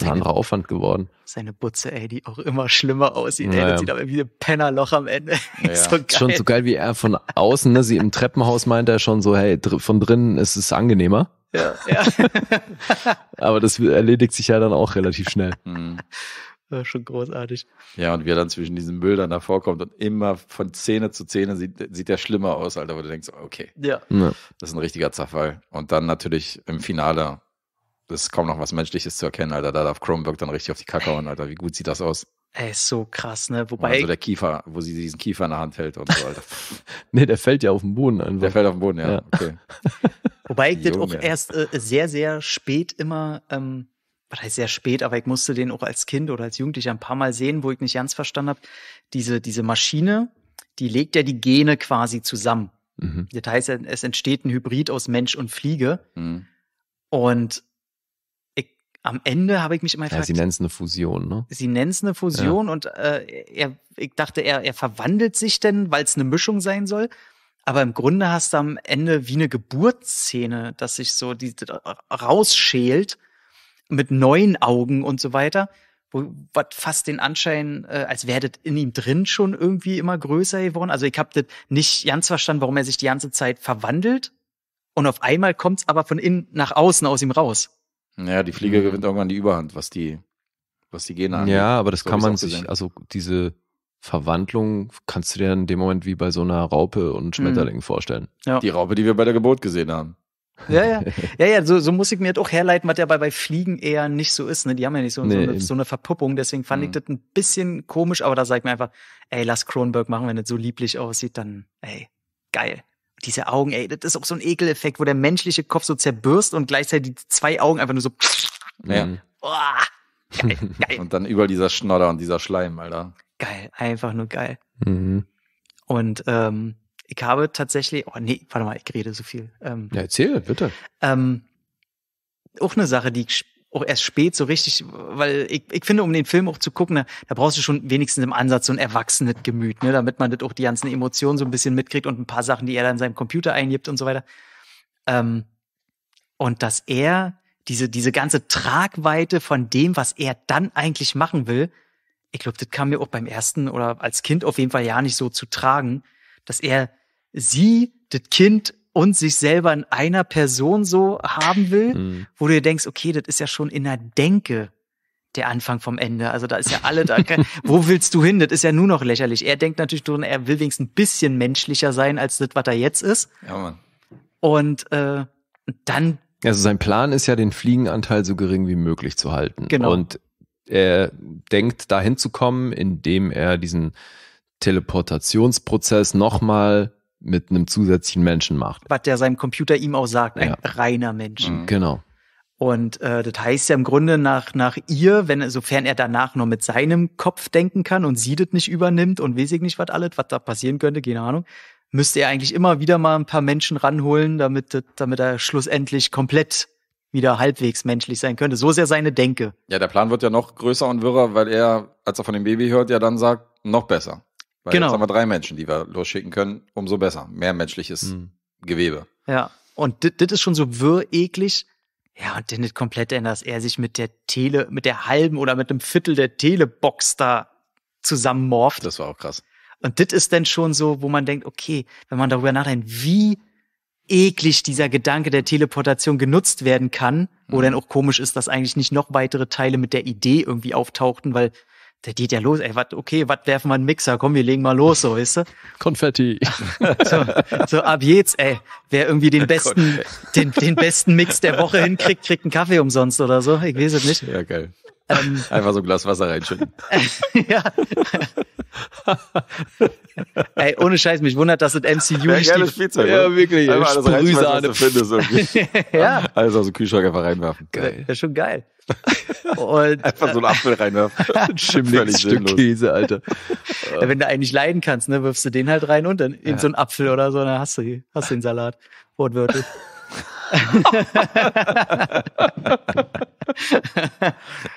[SPEAKER 1] ein anderer Aufwand geworden.
[SPEAKER 2] Seine Butze, ey, die auch immer schlimmer aussieht, naja. ey, das sieht aber wie ein Pennerloch am Ende. Naja. so geil. Schon
[SPEAKER 1] so geil, wie er von außen, ne, sie im Treppenhaus meint er schon so, hey, von drinnen ist es angenehmer. Ja. ja. aber das erledigt sich ja dann auch relativ schnell.
[SPEAKER 3] Mhm.
[SPEAKER 2] War schon großartig.
[SPEAKER 3] Ja, und wie er dann zwischen diesen Bildern davor kommt und immer von Szene zu Szene sieht, sieht er schlimmer aus, Alter, wo du denkst, okay, ja. das ist ein richtiger Zerfall. Und dann natürlich im Finale, das ist kaum noch was Menschliches zu erkennen, Alter, da darf Kronberg dann richtig auf die Kacke hauen, Alter, wie gut sieht das aus? Ey, so krass, ne? Wobei. Also der Kiefer, wo sie diesen Kiefer in der Hand hält und so, Alter. nee, der fällt ja auf den Boden einfach. Der fällt auf den Boden, ja. ja. Okay. Wobei ich das auch
[SPEAKER 2] erst äh, sehr, sehr spät immer ähm, war das sehr spät, aber ich musste den auch als Kind oder als Jugendlicher ein paar Mal sehen, wo ich nicht ganz verstanden habe. Diese, diese Maschine, die legt ja die Gene quasi zusammen. Mhm. Das heißt, es entsteht ein Hybrid aus Mensch und Fliege. Mhm. Und ich, am Ende habe ich mich immer gefragt. sie nennen
[SPEAKER 1] es eine Fusion, ne?
[SPEAKER 2] Sie nennen es eine Fusion ja. und äh, er, ich dachte, er, er verwandelt sich denn, weil es eine Mischung sein soll. Aber im Grunde hast du am Ende wie eine Geburtsszene, dass sich so die äh, rausschält mit neuen Augen und so weiter, wo was fast den Anschein, äh, als werdet in ihm drin schon irgendwie immer größer geworden. Also ich habe das nicht ganz verstanden, warum er sich die ganze Zeit verwandelt und auf einmal kommt es aber von innen nach außen aus ihm raus.
[SPEAKER 3] Naja, die Fliege mhm. gewinnt irgendwann die Überhand, was die, was die Gene angeht. Ja, aber das so kann man sich, gesehen. also diese Verwandlung kannst du dir in
[SPEAKER 1] dem Moment wie bei so einer Raupe und Schmetterling mhm. vorstellen.
[SPEAKER 3] Ja. Die Raupe, die wir bei der Geburt gesehen haben.
[SPEAKER 2] Ja, ja, ja, ja so, so muss ich mir das auch herleiten, was ja bei, bei Fliegen eher nicht so ist. Ne? Die haben ja nicht so, nee, so, eine, so eine Verpuppung, deswegen fand mhm. ich das ein bisschen komisch, aber da sag ich mir einfach, ey, lass Kronberg machen, wenn das so lieblich aussieht, dann, ey, geil. Diese Augen, ey, das ist auch so ein Ekeleffekt, wo der menschliche Kopf so zerbürst und gleichzeitig die zwei Augen einfach nur so.
[SPEAKER 3] Mhm. Ja. Oh, geil, geil. und dann überall dieser Schnodder und dieser Schleim, Alter.
[SPEAKER 2] Geil, einfach nur geil. Mhm. Und ähm, ich habe tatsächlich, oh nee, warte mal, ich rede so viel. Ähm,
[SPEAKER 3] ja, erzähl, bitte.
[SPEAKER 2] Ähm, auch eine Sache, die ich auch erst spät so richtig, weil ich, ich finde, um den Film auch zu gucken, da, ne, da brauchst du schon wenigstens im Ansatz so ein erwachsenes Gemüt, ne, damit man das auch die ganzen Emotionen so ein bisschen mitkriegt und ein paar Sachen, die er dann in seinem Computer eingibt und so weiter. Ähm, und dass er diese, diese ganze Tragweite von dem, was er dann eigentlich machen will, ich glaube, das kam mir auch beim ersten oder als Kind auf jeden Fall ja nicht so zu tragen, dass er sie, das Kind und sich selber in einer Person so haben will, mhm. wo du dir denkst, okay, das ist ja schon in der Denke der Anfang vom Ende. Also da ist ja alle da. wo willst du hin? Das ist ja nur noch lächerlich. Er denkt natürlich drin, er will wenigstens ein bisschen menschlicher sein als das, was er jetzt ist. Ja, Mann. Und äh,
[SPEAKER 1] dann. Also sein Plan ist ja, den Fliegenanteil so gering wie möglich zu halten. Genau. Und er denkt, dahin zu kommen, indem er diesen Teleportationsprozess nochmal mit einem zusätzlichen Menschen macht.
[SPEAKER 2] Was der seinem Computer ihm auch sagt, ein ja. reiner Mensch. Mhm. Genau. Und äh, das heißt ja im Grunde nach, nach ihr, wenn sofern er danach nur mit seinem Kopf denken kann und sie das nicht übernimmt und weiß ich nicht, was alles, was da passieren könnte, keine Ahnung, müsste er eigentlich immer wieder mal ein paar Menschen ranholen, damit, damit er schlussendlich komplett wieder halbwegs menschlich sein könnte. So ist ja seine Denke.
[SPEAKER 3] Ja, der Plan wird ja noch größer und wirrer, weil er, als er von dem Baby hört, ja dann sagt, noch besser. Weil genau. jetzt haben wir drei Menschen, die wir losschicken können, umso besser. Mehr menschliches mhm. Gewebe. Ja, und das ist schon
[SPEAKER 2] so wirr eklig. Ja, und dann nicht komplett ändert, dass er sich mit der Tele, mit der halben oder mit einem Viertel der Telebox da zusammenmorft. Das war auch krass. Und das ist dann schon so, wo man denkt, okay, wenn man darüber nachdenkt, wie eklig dieser Gedanke der Teleportation genutzt werden kann, wo mhm. dann auch komisch ist, dass eigentlich nicht noch weitere Teile mit der Idee irgendwie auftauchten, weil der geht ja los, ey, wat, okay, was werfen wir einen Mixer? Komm, wir legen mal los, so, weißt du? Konfetti. So, so ab jetzt, ey, wer irgendwie den besten, den, den besten Mix der Woche hinkriegt, kriegt einen Kaffee umsonst oder so. Ich weiß es nicht. Ja, geil. Ähm,
[SPEAKER 3] Einfach so ein Glas Wasser reinschütten. ja.
[SPEAKER 2] Ey, ohne Scheiß, mich wundert, dass das MCU ja, nicht die, Spielzeug, Ja, wirklich. Einfach alles reinschmeißen, findest.
[SPEAKER 3] ja. Alles aus dem Kühlschrank einfach reinwerfen.
[SPEAKER 2] Geil. Das ist schon geil.
[SPEAKER 3] Und, einfach so einen Apfel reinwerfen. ein schimmliges Käse, Alter.
[SPEAKER 2] Wenn du eigentlich leiden kannst, ne, wirfst du den halt rein und dann ja. in so einen Apfel oder so, dann hast du, hast du den Salat. Wortwörtlich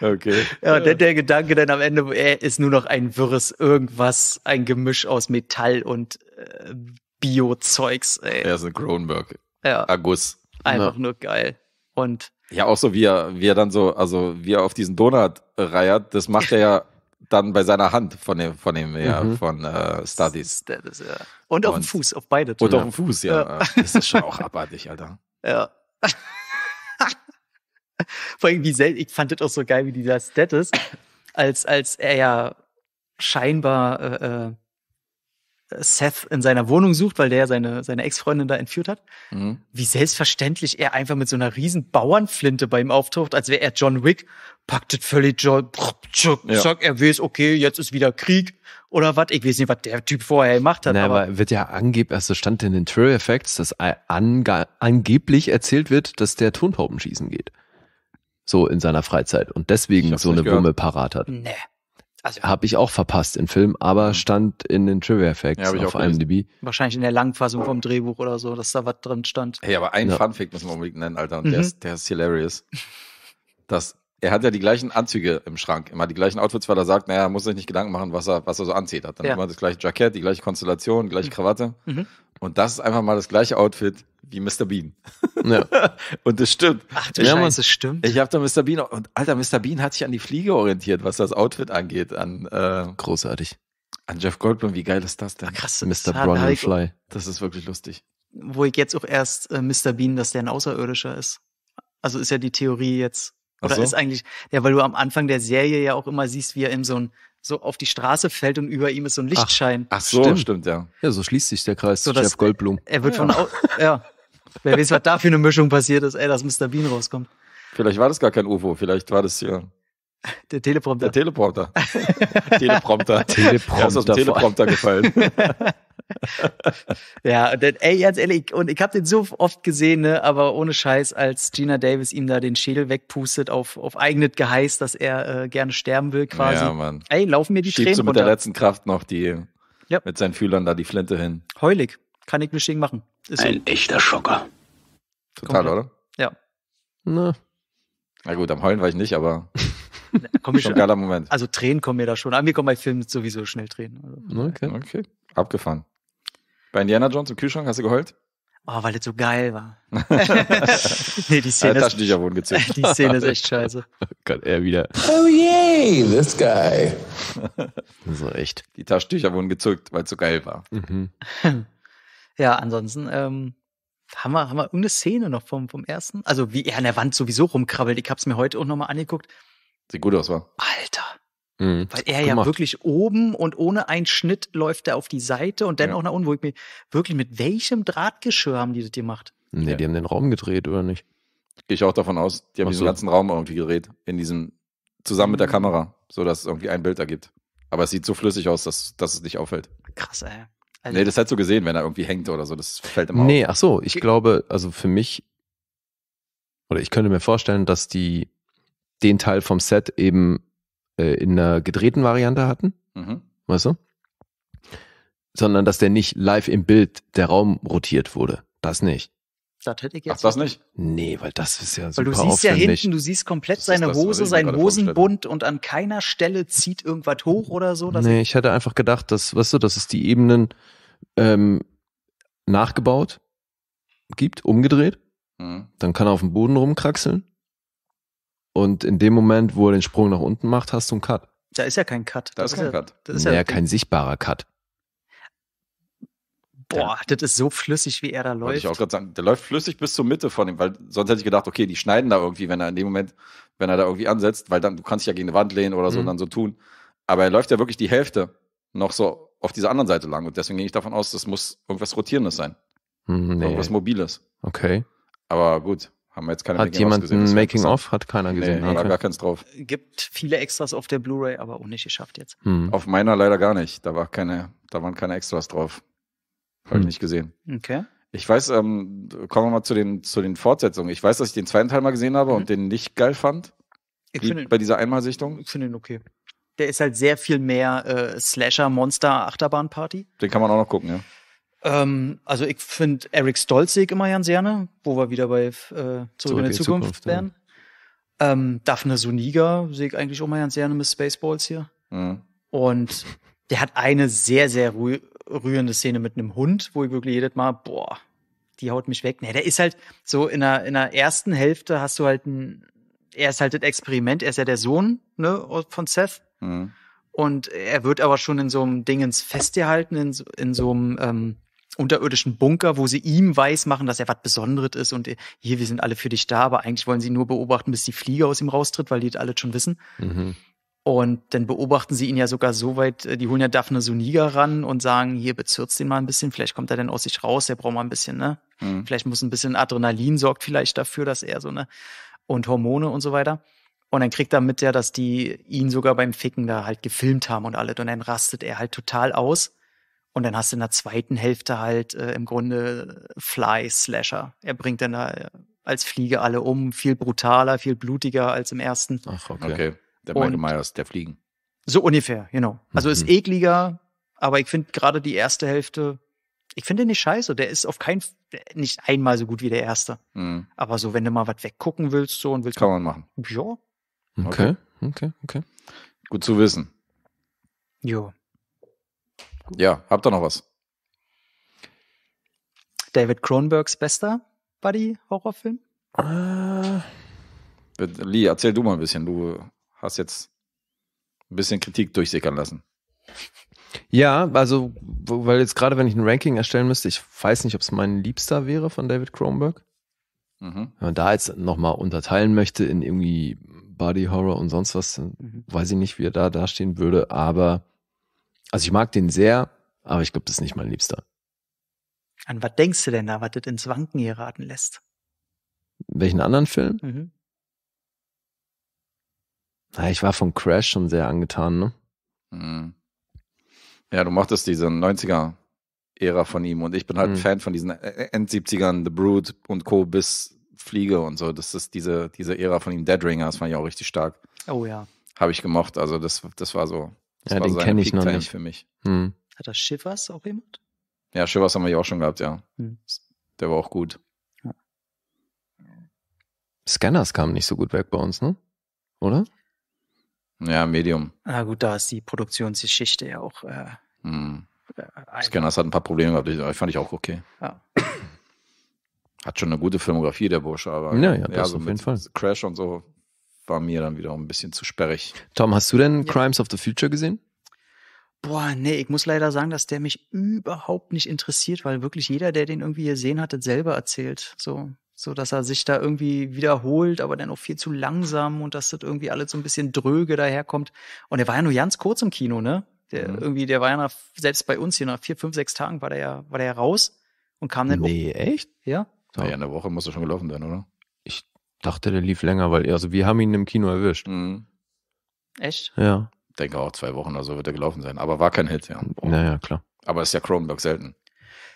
[SPEAKER 3] okay. Ja,
[SPEAKER 2] der, der Gedanke dann am Ende, er ist nur noch ein wirres irgendwas, ein Gemisch aus Metall und äh,
[SPEAKER 3] Bio-Zeugs, ey. Er ist ein Kronberg. Ja. Agus. Einfach ja. nur
[SPEAKER 2] geil. Und.
[SPEAKER 3] Ja, auch so, wie er, wie er dann so, also, wie er auf diesen Donut reiert, das macht er ja dann bei seiner Hand von dem, von dem, ja, mhm. von äh, Studies. Ist, ja. Und auf dem Fuß, auf beide. Und ja. auf dem Fuß, ja. Das ist schon auch abartig, Alter. Ja.
[SPEAKER 2] Vor allem, wie selten, ich fand das auch so geil, wie dieser Status, als, als er ja scheinbar äh, äh, Seth in seiner Wohnung sucht, weil der ja seine, seine Ex-Freundin da entführt hat, mhm. wie selbstverständlich er einfach mit so einer riesen Bauernflinte bei ihm auftaucht, als wäre er John Wick packt es völlig Job, ja. zack, er weiß, okay, jetzt ist wieder Krieg oder was. Ich weiß nicht, was der Typ vorher gemacht
[SPEAKER 1] hat. Naja, aber, aber wird ja angeblich, also stand in den Trailer Effects, dass ange angeblich erzählt wird, dass der Tonhauben schießen geht. So in seiner Freizeit und deswegen so eine Wumme parat hat. Nee. Also, habe ich auch verpasst im Film, aber mhm. stand in den Trivia Facts ja, auf IMDb.
[SPEAKER 2] Wahrscheinlich in der Langfassung vom Drehbuch oder so, dass da was drin stand. Hey, aber ein ja. Funfact
[SPEAKER 3] müssen wir unbedingt nennen, Alter, und mhm. der, ist, der ist hilarious. Dass er hat ja die gleichen Anzüge im Schrank, immer die gleichen Outfits, weil er sagt, naja, er muss sich nicht Gedanken machen, was er, was er so anzieht. Hat dann ja. immer das gleiche Jackett, die gleiche Konstellation, die gleiche mhm. Krawatte. Mhm. Und das ist einfach mal das gleiche Outfit wie Mr. Bean. Ja. und das stimmt. Ach du ich Scheiße, das stimmt. Ich habe da Mr. Bean, und alter, Mr. Bean hat sich an die Fliege orientiert, was das Outfit angeht. An, äh, Großartig. An Jeff Goldblum, wie geil ist das denn? Krass. Mr. Brian Fly. Das ist wirklich lustig.
[SPEAKER 2] Wo ich jetzt auch erst äh, Mr. Bean, dass der ein Außerirdischer ist. Also ist ja die Theorie jetzt oder so? ist eigentlich, ja, weil du am Anfang der Serie ja auch immer siehst, wie er in so ein so auf die Straße fällt und über ihm ist so ein Lichtschein. Ach, ach so, stimmt. stimmt.
[SPEAKER 3] ja. Ja, so schließt sich der Kreis so, Jeff Goldblum. Er wird ja. von,
[SPEAKER 2] ja. Wer weiß, was da für eine Mischung passiert ist, ey, dass Mr. Bean rauskommt.
[SPEAKER 3] Vielleicht war das gar kein UFO, vielleicht war das ja. Der Teleprompter. Der Teleprompter. Teleprompter. Teleprompter. Ja, ist aus dem Teleprompter gefallen.
[SPEAKER 2] ja, und ey, ganz ehrlich, und ich habe den so oft gesehen, ne, aber ohne Scheiß, als Gina Davis ihm da den Schädel wegpustet auf, auf eigenes Geheiß, dass er äh, gerne sterben will quasi. Ja, Mann. Ey, laufen mir die Schiebst Tränen du mit runter. der
[SPEAKER 3] letzten Kraft noch die, ja. mit seinen Fühlern da die Flinte hin. Heulig, kann ich nicht gegen machen. Ist Ein so. echter Schocker. Total, Komplett. oder?
[SPEAKER 2] Ja. Na.
[SPEAKER 3] Na gut, am Heulen war ich nicht, aber... Komm ich schon. Geiler Moment.
[SPEAKER 2] Also Tränen kommen mir da schon an. Mir kommen bei Filmen sowieso schnell Tränen.
[SPEAKER 3] Also, okay. okay. Abgefahren. Bei Indiana Jones im Kühlschrank hast du geheult? Oh, weil das so geil war.
[SPEAKER 1] nee,
[SPEAKER 3] die Szene, ist, die Szene ist echt scheiße. Gott, er wieder. Oh yay, this guy. So echt. Die Taschentücher wurden gezückt, weil es so geil war. Mhm.
[SPEAKER 2] ja, ansonsten ähm, haben, wir, haben wir irgendeine Szene noch vom, vom ersten? Also wie er an der Wand sowieso rumkrabbelt. Ich hab's mir heute auch nochmal angeguckt. Sieht gut aus, war.
[SPEAKER 1] Alter. Mhm. Weil er ja gemacht. wirklich
[SPEAKER 2] oben und ohne einen Schnitt läuft er auf die Seite und dann ja. auch nach unten, wo ich mir wirklich mit welchem Drahtgeschirr haben die das gemacht?
[SPEAKER 1] Nee, ja. die haben den Raum gedreht, oder nicht?
[SPEAKER 3] Gehe ich auch davon aus, die haben Ach diesen ganzen Raum irgendwie gedreht, in diesem, zusammen mit der mhm. Kamera, sodass es irgendwie ein Bild ergibt. Aber es sieht so flüssig aus, dass, dass es nicht auffällt. Krass, ey. Also nee, das hättest du gesehen, wenn er irgendwie hängt oder so. Das fällt immer nee, auf. Nee, ach so.
[SPEAKER 1] Ich glaube, also für mich, oder ich könnte mir vorstellen, dass die den Teil vom Set eben äh, in einer gedrehten Variante hatten. Mhm. Weißt du? Sondern, dass der nicht live im Bild der Raum rotiert wurde. Das nicht.
[SPEAKER 3] Das hätte ich jetzt. Ach, das nicht?
[SPEAKER 2] Nee, weil das ist ja
[SPEAKER 1] weil super Weil du siehst aufwendig. ja hinten,
[SPEAKER 2] du siehst komplett seine das, Hose, seinen Hosenbund und an keiner Stelle zieht irgendwas hoch oder so. Nee, ich
[SPEAKER 1] hätte einfach gedacht, dass, weißt du, dass es die Ebenen ähm, nachgebaut gibt, umgedreht. Mhm. Dann kann er auf dem Boden rumkraxeln. Und in dem Moment, wo er den Sprung nach unten macht, hast du einen Cut. Da ist ja kein
[SPEAKER 3] Cut. Da das ist kein ja, Cut. Das ist naja, ja kein
[SPEAKER 1] sichtbarer Cut.
[SPEAKER 3] Boah, ja. das ist so flüssig, wie er da läuft. Wollte ich auch gerade sagen, der läuft flüssig bis zur Mitte von ihm, weil sonst hätte ich gedacht, okay, die schneiden da irgendwie, wenn er in dem Moment, wenn er da irgendwie ansetzt, weil dann, du kannst dich ja gegen eine Wand lehnen oder so mhm. und dann so tun. Aber er läuft ja wirklich die Hälfte noch so auf dieser anderen Seite lang und deswegen gehe ich davon aus, das muss irgendwas Rotierendes sein.
[SPEAKER 1] Hm, nee. Irgendwas
[SPEAKER 3] Mobiles. Okay. Aber gut, haben wir jetzt keine Hat jemand ein Making-of? Hat keiner gesehen. Nee, okay. war gar keins drauf. Gibt viele Extras auf der Blu-ray, aber auch nicht geschafft jetzt. Hm. Auf meiner leider gar nicht. Da, war keine, da waren keine Extras drauf. Habe hm. ich nicht gesehen. Okay. Ich weiß, ähm, kommen wir mal zu den, zu den Fortsetzungen. Ich weiß, dass ich den zweiten Teil mal gesehen habe mhm. und den nicht geil fand. Ich finde bei dieser Einmalsichtung. Ich finde ihn okay.
[SPEAKER 2] Der ist halt sehr viel mehr äh,
[SPEAKER 3] Slasher, Monster, Achterbahnparty. Den kann man auch noch gucken, ja.
[SPEAKER 2] Ähm, also ich finde Eric Stolzig immer ganz gerne, wo wir wieder bei äh, Zurück, Zurück in die Zukunft, Zukunft wären. Ja. Ähm, Daphne Suniga sehe ich eigentlich auch mal ganz gerne mit Spaceballs hier. Mhm. Und der hat eine sehr, sehr rüh rührende Szene mit einem Hund, wo ich wirklich jedes Mal, boah, die haut mich weg. Nee, der ist halt so in der, in der ersten Hälfte hast du halt ein, er ist halt das Experiment, er ist ja der Sohn ne, von Seth. Mhm. Und er wird aber schon in so einem Dingens festgehalten, in, so, in so einem ähm, unterirdischen Bunker, wo sie ihm weiß machen, dass er was Besonderes ist und äh, hier, wir sind alle für dich da, aber eigentlich wollen sie nur beobachten, bis die Fliege aus ihm raustritt, weil die das alle schon wissen. Mhm. Und dann beobachten sie ihn ja sogar so weit, äh, die holen ja Daphne Suniga ran und sagen, hier bezürzt den mal ein bisschen, vielleicht kommt er denn aus sich raus, der braucht mal ein bisschen, ne? Mhm. Vielleicht muss ein bisschen Adrenalin sorgt vielleicht dafür, dass er so, ne? Und Hormone und so weiter. Und dann kriegt er mit ja, dass die ihn sogar beim Ficken da halt gefilmt haben und alles. Und dann rastet er halt total aus und dann hast du in der zweiten Hälfte halt äh, im Grunde äh, Fly-Slasher. Er bringt dann äh, als Fliege alle um, viel brutaler, viel blutiger als im ersten. Ach, okay. okay. Der Michael
[SPEAKER 3] Myers, der Fliegen.
[SPEAKER 2] So ungefähr, genau. Also mhm. ist ekliger, aber ich finde gerade die erste Hälfte, ich finde den nicht scheiße. Der ist auf keinen, nicht einmal so gut wie der erste. Mhm. Aber so,
[SPEAKER 3] wenn du mal was weggucken willst, so und willst. Kann man machen. Ja. Okay,
[SPEAKER 1] okay, okay.
[SPEAKER 3] Gut zu wissen. Jo. Ja, habt ihr noch was? David Cronenbergs bester
[SPEAKER 2] Buddy-Horrorfilm? Ah.
[SPEAKER 3] Lee, erzähl du mal ein bisschen. Du hast jetzt ein bisschen Kritik durchsickern lassen.
[SPEAKER 1] Ja, also, weil jetzt gerade, wenn ich ein Ranking erstellen müsste, ich weiß nicht, ob es mein Liebster wäre von David Cronenberg. Mhm. Wenn man da jetzt nochmal unterteilen möchte in irgendwie Body Horror und sonst was, mhm. weiß ich nicht, wie er da dastehen würde, aber also ich mag den sehr, aber ich glaube, das ist nicht mein Liebster.
[SPEAKER 2] An was denkst du denn da, was das ins Wanken geraten lässt?
[SPEAKER 1] Welchen anderen Film? Mhm. Na, ich war von Crash schon sehr angetan, ne?
[SPEAKER 3] Mhm. Ja, du mochtest diese 90er Ära von ihm. Und ich bin halt mhm. Fan von diesen End-70ern, The Brood und Co. bis Fliege und so. Das ist diese, diese Ära von ihm, Dead Ringer, das fand ich auch richtig stark. Oh ja. Habe ich gemocht. Also das, das war so. Das ja, den so kenne ich noch nicht. Für mich. Hm.
[SPEAKER 2] Hat das Schiffers auch jemand?
[SPEAKER 3] Ja, Schiffers haben wir ja auch schon gehabt, ja. Hm. Der war auch gut. Ja. Scanners kamen nicht so gut weg bei uns, ne? Oder? Ja, Medium.
[SPEAKER 2] Ah, gut, da ist die Produktionsgeschichte ja auch. Äh,
[SPEAKER 3] hm. äh, Scanners hat ein paar Probleme gehabt, ich, fand ich auch okay. Ja. Hat schon eine gute Filmografie, der Bursche, aber. Ja, ja, das ja, so auf jeden Fall. Crash und so war mir dann wieder ein bisschen zu sperrig. Tom, hast du
[SPEAKER 1] denn ja. Crimes of the Future gesehen?
[SPEAKER 2] Boah, nee, ich muss leider sagen, dass der mich überhaupt nicht interessiert, weil wirklich jeder, der den irgendwie gesehen hat, das selber erzählt. So, so dass er sich da irgendwie wiederholt, aber dann auch viel zu langsam und dass das irgendwie alles so ein bisschen dröge daherkommt. Und er war ja nur ganz kurz im Kino, ne? Der, mhm. Irgendwie, der war ja nach, selbst bei uns hier nach vier, fünf, sechs Tagen war der ja, war der ja raus und kam dann. Nee, echt? Ja.
[SPEAKER 1] Naja, in der Woche muss er schon gelaufen sein, oder? dachte, der lief länger, weil also wir haben ihn im Kino erwischt. Mhm. Echt?
[SPEAKER 3] Ja. denke auch zwei Wochen oder so wird er gelaufen sein. Aber war kein Hit, ja. Oh. Naja, klar. Aber ist ja Cronenberg selten.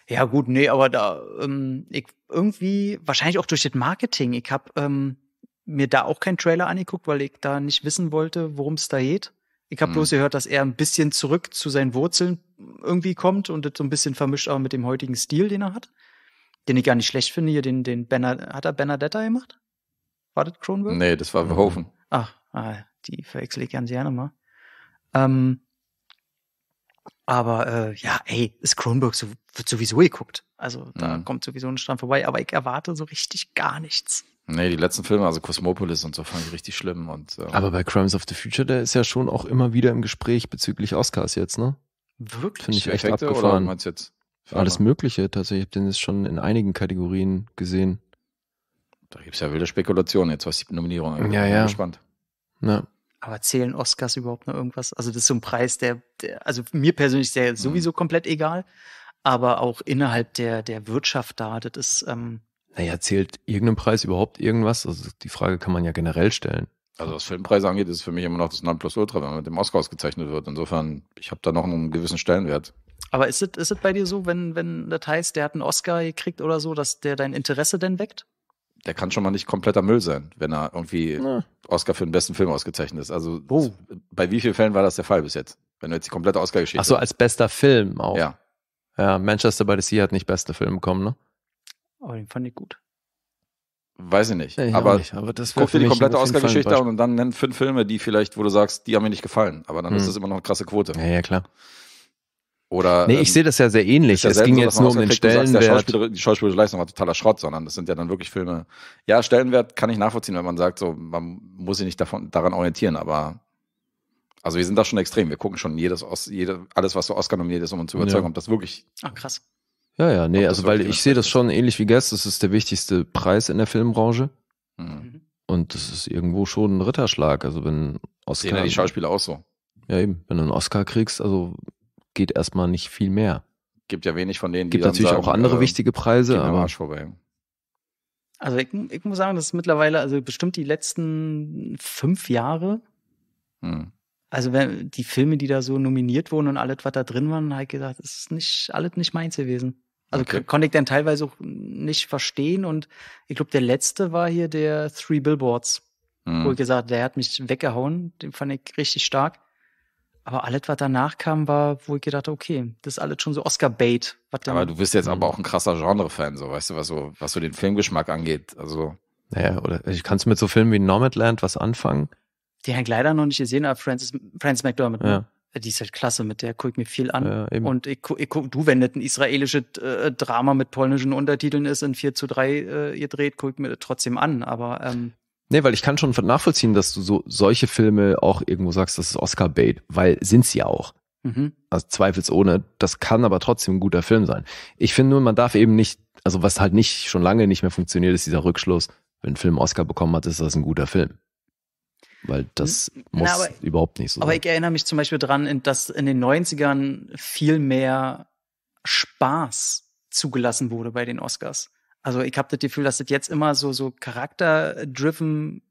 [SPEAKER 3] Ja, gut, nee, aber da ähm, ich irgendwie, wahrscheinlich auch durch das Marketing,
[SPEAKER 2] ich habe ähm, mir da auch keinen Trailer angeguckt, weil ich da nicht wissen wollte, worum es da geht. Ich habe mhm. bloß gehört, dass er ein bisschen zurück zu seinen Wurzeln irgendwie kommt und das so ein bisschen vermischt auch mit dem heutigen Stil, den er hat. Den ich gar nicht schlecht finde hier, den, den Benner, hat er Benedetta gemacht? War das Kronberg? Nee, das war Verhoeven. Ach, ah die verwechsel ich ganz gerne mal. Ähm, aber äh, ja, ey, ist Kronberg so, wird sowieso geguckt. Also da Nein. Mhm. kommt sowieso ein Strand vorbei, aber ich erwarte so richtig gar nichts.
[SPEAKER 3] Nee, die letzten Filme, also Cosmopolis und so, fand ich richtig schlimm. Und, ähm, aber bei Crimes of the
[SPEAKER 1] Future, der ist ja schon auch immer wieder im Gespräch bezüglich Oscars jetzt, ne? Wirklich? Finde ich Effekte echt abgefahren. Alles Mögliche tatsächlich. Ich habe den jetzt schon in einigen Kategorien gesehen. Da gibt
[SPEAKER 3] es ja wilde Spekulationen jetzt, was die Nominierung angeht. Ja, ja. Bin gespannt. Ja.
[SPEAKER 2] Aber zählen Oscars überhaupt noch irgendwas? Also, das ist so ein Preis, der, der also mir persönlich ist der mhm. sowieso komplett egal, aber auch innerhalb der, der Wirtschaft da, das ist. Ähm
[SPEAKER 1] naja, zählt irgendein Preis überhaupt irgendwas? Also, die Frage kann man ja generell stellen.
[SPEAKER 3] Also, was Filmpreise angeht, ist für mich immer noch das Nonplusultra, wenn man mit dem Oscar ausgezeichnet wird. Insofern, ich habe da noch einen gewissen Stellenwert.
[SPEAKER 1] Aber
[SPEAKER 2] ist es, ist bei dir so, wenn, wenn das heißt, der hat einen Oscar gekriegt oder so, dass der dein Interesse denn weckt?
[SPEAKER 3] der kann schon mal nicht kompletter Müll sein, wenn er irgendwie Na. Oscar für den besten Film ausgezeichnet ist. Also oh. bei wie vielen Fällen war das der Fall bis jetzt? Wenn du jetzt die komplette Oscar-Geschichte. Ach so,
[SPEAKER 1] als bester Film auch.
[SPEAKER 3] Ja. Ja,
[SPEAKER 1] Manchester by the Sea hat nicht beste Film bekommen, ne?
[SPEAKER 2] Aber oh, den fand ich gut.
[SPEAKER 1] Weiß
[SPEAKER 3] ich nicht. Ja, ich aber, nicht. aber guck dir die komplette Oscar-Geschichte an und dann nenn fünf Filme, die vielleicht, wo du sagst, die haben mir nicht gefallen. Aber dann hm. ist das immer noch eine krasse Quote. Ja, ja, klar. Oder, nee, ich ähm, sehe
[SPEAKER 1] das ja sehr ähnlich. Ja es ging so, jetzt nur um den Stellenwert. Sagst, Schauspieler,
[SPEAKER 3] die schauspielerische Leistung war totaler Schrott, sondern das sind ja dann wirklich Filme. Ja, Stellenwert kann ich nachvollziehen, wenn man sagt, so, man muss sich nicht davon, daran orientieren, aber also wir sind da schon extrem. Wir gucken schon jedes, jede, alles, was so Oscar nominiert ist, um uns zu überzeugen, ja. ob das wirklich. Ach, krass.
[SPEAKER 1] Ja, ja, nee, also weil ich sehe das schon ähnlich wie Guest, das ist der wichtigste Preis in der Filmbranche. Mhm. mhm. Und das ist irgendwo schon ein Ritterschlag. Also wenn Oscar. Sehen ja die Schauspieler auch so. Ja, eben. Wenn du einen Oscar kriegst, also geht erstmal nicht viel mehr.
[SPEAKER 3] Gibt ja wenig von denen, die Gibt natürlich sagen, auch andere äh, wichtige Preise, aber. Also ich, ich, muss sagen,
[SPEAKER 2] das ist mittlerweile, also bestimmt die letzten fünf Jahre. Hm. Also wenn die Filme, die da so nominiert wurden und alles, was da drin waren, habe ich gesagt, das ist nicht alles nicht meins gewesen. Also okay. konnte ich dann teilweise auch nicht verstehen. Und ich glaube, der letzte war hier der Three Billboards. Mhm. Wo hm. ich gesagt, der hat mich weggehauen. Den fand ich richtig stark. Aber alles, was danach kam, war, wo ich gedacht habe, okay, das ist alles schon so
[SPEAKER 3] Oscar-Bait. Aber du bist jetzt aber mhm. auch ein krasser Genre-Fan, so, weißt du, was so, was so den Filmgeschmack angeht, also.
[SPEAKER 1] Naja, oder ich kannst mit so Filmen wie Nomadland was anfangen?
[SPEAKER 3] Die habe ich leider noch nicht gesehen, aber Francis,
[SPEAKER 2] Francis McDormand, ne? ja. Äh, die ist halt klasse, mit der gucke ich mir viel an. Ja, und ich, ich guck, du, wenn das ein israelisches äh, Drama mit polnischen Untertiteln ist, in 4 zu 3 äh, gedreht, gucke ich mir das trotzdem an, aber ähm,
[SPEAKER 1] Nee, weil ich kann schon nachvollziehen, dass du so solche Filme auch irgendwo sagst, das ist Oscar-Bait, weil sind sie ja auch. Mhm. Also zweifelsohne. Das kann aber trotzdem ein guter Film sein. Ich finde nur, man darf eben nicht, also was halt nicht schon lange nicht mehr funktioniert, ist dieser Rückschluss, wenn ein Film Oscar bekommen hat, ist das ein guter Film. Weil das muss Na, aber, überhaupt nicht so aber sein. Aber
[SPEAKER 2] ich erinnere mich zum Beispiel dran, dass in den 90ern viel mehr Spaß zugelassen wurde bei den Oscars. Also ich habe das Gefühl, dass das jetzt immer so so Charakter-driven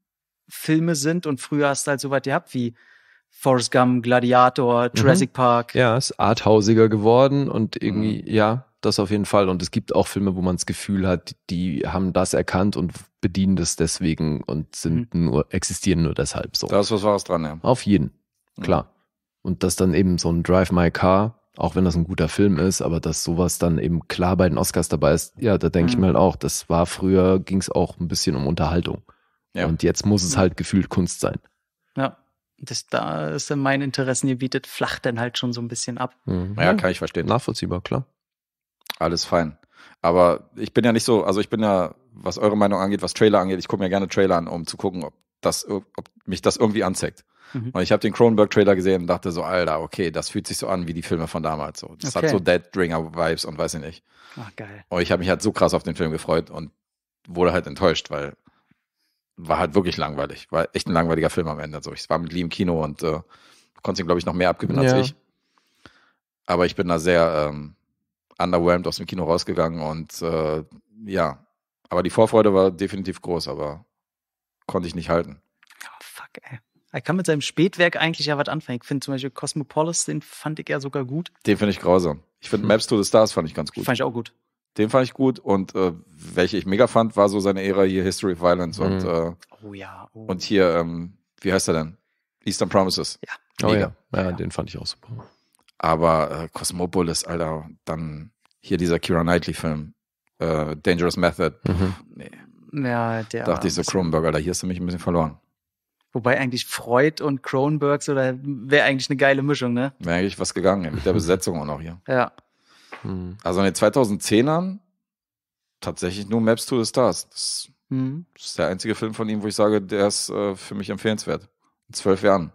[SPEAKER 2] Filme sind und früher hast du halt so weit gehabt wie Forrest Gump, Gladiator, mhm. Jurassic mhm.
[SPEAKER 1] Park. Ja, ist arthausiger geworden und irgendwie, mhm. ja, das auf jeden Fall. Und es gibt auch Filme, wo man das Gefühl hat, die haben das erkannt und bedienen das deswegen und sind mhm. nur, existieren nur deshalb so. Da ist was Wahres dran, ja. Auf jeden, mhm. klar. Und dass dann eben so ein Drive My Car auch wenn das ein guter Film ist, aber dass sowas dann eben klar bei den Oscars dabei ist, ja, da denke mhm. ich mir halt auch, das war früher, ging es auch ein bisschen um Unterhaltung. Ja. Und jetzt muss es mhm. halt gefühlt Kunst sein.
[SPEAKER 2] Ja, das da ist in mein Interessengebiet, flach dann halt schon so ein bisschen ab.
[SPEAKER 3] Mhm. Ja, kann ich verstehen. Nachvollziehbar, klar. Alles fein. Aber ich bin ja nicht so, also ich bin ja, was eure Meinung angeht, was Trailer angeht, ich gucke mir gerne Trailer an, um zu gucken, ob, das, ob mich das irgendwie anzeigt. Mhm. Und ich habe den Cronenberg-Trailer gesehen und dachte so, Alter, okay, das fühlt sich so an wie die Filme von damals. So. Das okay. hat so Dead Ringer-Vibes und weiß ich nicht. Ach, geil. Und ich habe mich halt so krass auf den Film gefreut und wurde halt enttäuscht, weil war halt wirklich langweilig. War echt ein langweiliger Film am Ende. So, ich war mit Lee im Kino und äh, konnte ihm, glaube ich, noch mehr abgewinnen ja. als ich. Aber ich bin da sehr ähm, underwhelmed aus dem Kino rausgegangen und äh, ja, aber die Vorfreude war definitiv groß, aber konnte ich nicht halten. Oh,
[SPEAKER 2] fuck, ey. Er kann mit seinem Spätwerk eigentlich ja was anfangen. Ich finde zum Beispiel Cosmopolis, den fand ich ja sogar gut.
[SPEAKER 3] Den finde ich grausam. Ich finde hm. Maps to the Stars fand ich ganz gut. Fand ich auch gut. Den fand ich gut und äh, welche ich mega fand, war so seine Ära hier History of Violence mhm. und äh, oh ja, oh. und hier ähm, wie heißt er denn? Eastern Promises. Ja, oh mega. Oh ja. Ja, ja. den fand ich auch super. Aber äh, Cosmopolis, Alter, dann hier dieser Kira Knightley Film äh, Dangerous Method. Mhm.
[SPEAKER 2] Nee. Ja, der Dachte ich
[SPEAKER 3] so Kronenberg, Alter, hier hast du mich ein bisschen verloren.
[SPEAKER 2] Wobei eigentlich Freud und Kronbergs oder wäre eigentlich eine geile Mischung, ne?
[SPEAKER 3] Wäre eigentlich was gegangen, mit der Besetzung auch noch hier. Ja. Hm. Also in den 2010ern tatsächlich nur Maps to the Stars. Das, hm. ist der einzige Film von ihm, wo ich sage, der ist äh, für mich empfehlenswert. In zwölf Jahren.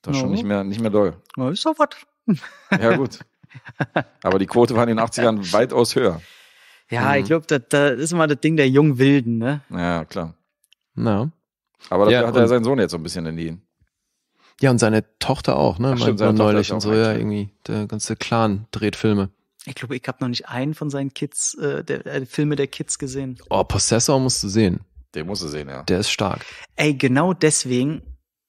[SPEAKER 3] Das ist no. schon nicht mehr, nicht mehr doll.
[SPEAKER 2] No, ist so was.
[SPEAKER 3] Ja, gut. Aber die Quote war in den 80ern weitaus höher.
[SPEAKER 2] Ja, mhm. ich glaube, das, das, ist immer das Ding der jungen Wilden, ne?
[SPEAKER 3] Ja, klar. Na. Aber dafür ja, hat er seinen Sohn jetzt so ein bisschen in die.
[SPEAKER 1] Ja, und seine Tochter auch, ne? Ach, stimmt, man, neulich und so, ja,
[SPEAKER 3] irgendwie. Der ganze Clan dreht Filme.
[SPEAKER 2] Ich glaube, ich habe noch nicht einen von seinen Kids, äh, der, äh, Filme der Kids gesehen.
[SPEAKER 1] Oh, Possessor musst du sehen.
[SPEAKER 2] Den musst du sehen, ja.
[SPEAKER 1] Der ist stark.
[SPEAKER 2] Ey, genau deswegen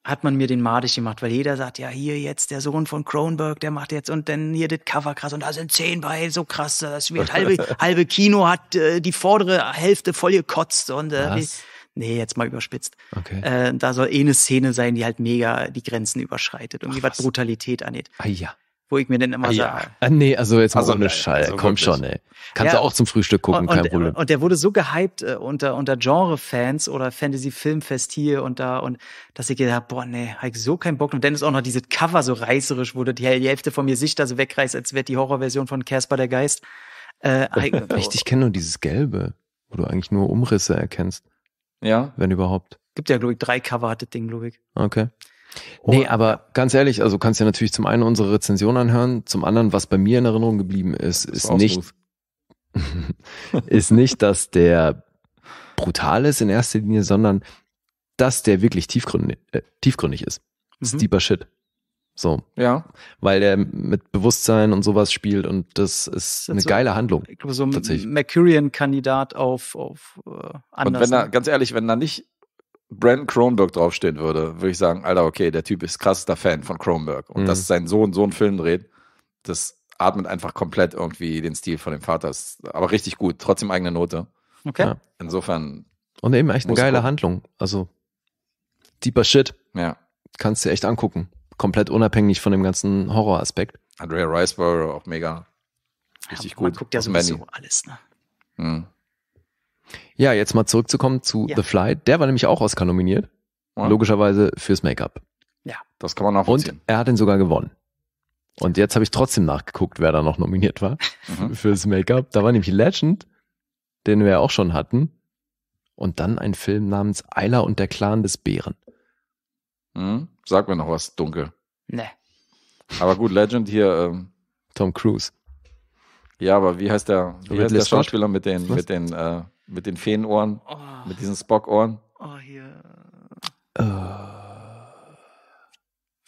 [SPEAKER 2] hat man mir den madig gemacht, weil jeder sagt, ja, hier jetzt der Sohn von Kronberg, der macht jetzt und dann hier das Cover krass und da sind zehn bei, so krass, das äh, wird halbe, halbe Kino hat äh, die vordere Hälfte voll gekotzt und äh, Was? Nee, jetzt mal überspitzt. Okay. Äh, da soll eh eine Szene sein, die halt mega die Grenzen überschreitet und Ach, was Brutalität angeht. Ah ja. Wo ich mir denn immer ah, sage.
[SPEAKER 1] Ah, nee, also jetzt mal so also ohne Schall. Also Komm schon, ey. Kannst ja, du auch zum Frühstück gucken, und, kein Problem.
[SPEAKER 2] Und der wurde so gehypt äh, unter, unter Genre-Fans oder Fantasy-Filmfest hier und da und dass ich gedacht boah, nee, hab ich so keinen Bock. Und dann ist auch noch dieses Cover so reißerisch, wo du die Hälfte von mir Sicht da so wegreißt, als wäre die Horrorversion von Casper der Geist. Äh, Echt, ich oh.
[SPEAKER 1] kenne nur dieses Gelbe, wo du eigentlich nur Umrisse erkennst. Ja. Wenn überhaupt.
[SPEAKER 2] Gibt ja, glaube ich, drei Cover hat das Ding, glaube ich.
[SPEAKER 1] Okay. nee, aber ganz ehrlich, also kannst ja natürlich zum einen unsere Rezension anhören, zum anderen, was bei mir in Erinnerung geblieben ist, ist nicht, ist nicht, dass der brutal ist in erster Linie, sondern dass der wirklich tiefgründig, äh, tiefgründig ist. Mhm. Steeper Shit. So. Ja. Weil der mit Bewusstsein und sowas spielt und das ist, das
[SPEAKER 2] eine so, geile Handlung. Ich glaube, so ein Mercurian-Kandidat auf, auf äh, anders. Und wenn da,
[SPEAKER 3] ganz ehrlich, wenn da nicht Brandon Kronberg draufstehen würde, würde ich sagen, Alter, okay, der Typ ist krassester Fan von Kronberg. Und mhm. dass sein Sohn so einen Film dreht, das atmet einfach komplett irgendwie den Stil von dem Vater. Aber richtig gut, trotzdem eigene Note. Okay. Ja. Insofern. Und eben echt eine geile Handlung. Also, deeper Shit. Ja. Kannst du dir echt
[SPEAKER 1] angucken komplett unabhängig von dem ganzen Horroraspekt.
[SPEAKER 3] Andrea Rice war auch mega. Richtig ja, gut. Man guckt ja sowieso Manny. alles, ne?
[SPEAKER 1] Hm. Ja, jetzt mal zurückzukommen zu ja. The Flight. Der war nämlich auch Oscar nominiert. Ja. Logischerweise fürs Make-up. Ja. Das kann man auch Und er hat ihn sogar gewonnen. Und jetzt habe ich trotzdem nachgeguckt, wer da noch nominiert war mhm. fürs Make-up. Da war nämlich Legend, den wir ja auch schon hatten. Und dann ein Film namens Eiler und der Clan des Bären.
[SPEAKER 3] Hm? Sag mir noch was, dunkel. Ne. Aber gut, Legend hier. Ähm, Tom Cruise. Ja, aber wie heißt der, wie heißt der Schauspieler mit den, was? mit den, äh, mit den Feenohren? Oh. Mit diesen Spock-Ohren? Oh, hier.
[SPEAKER 1] Uh.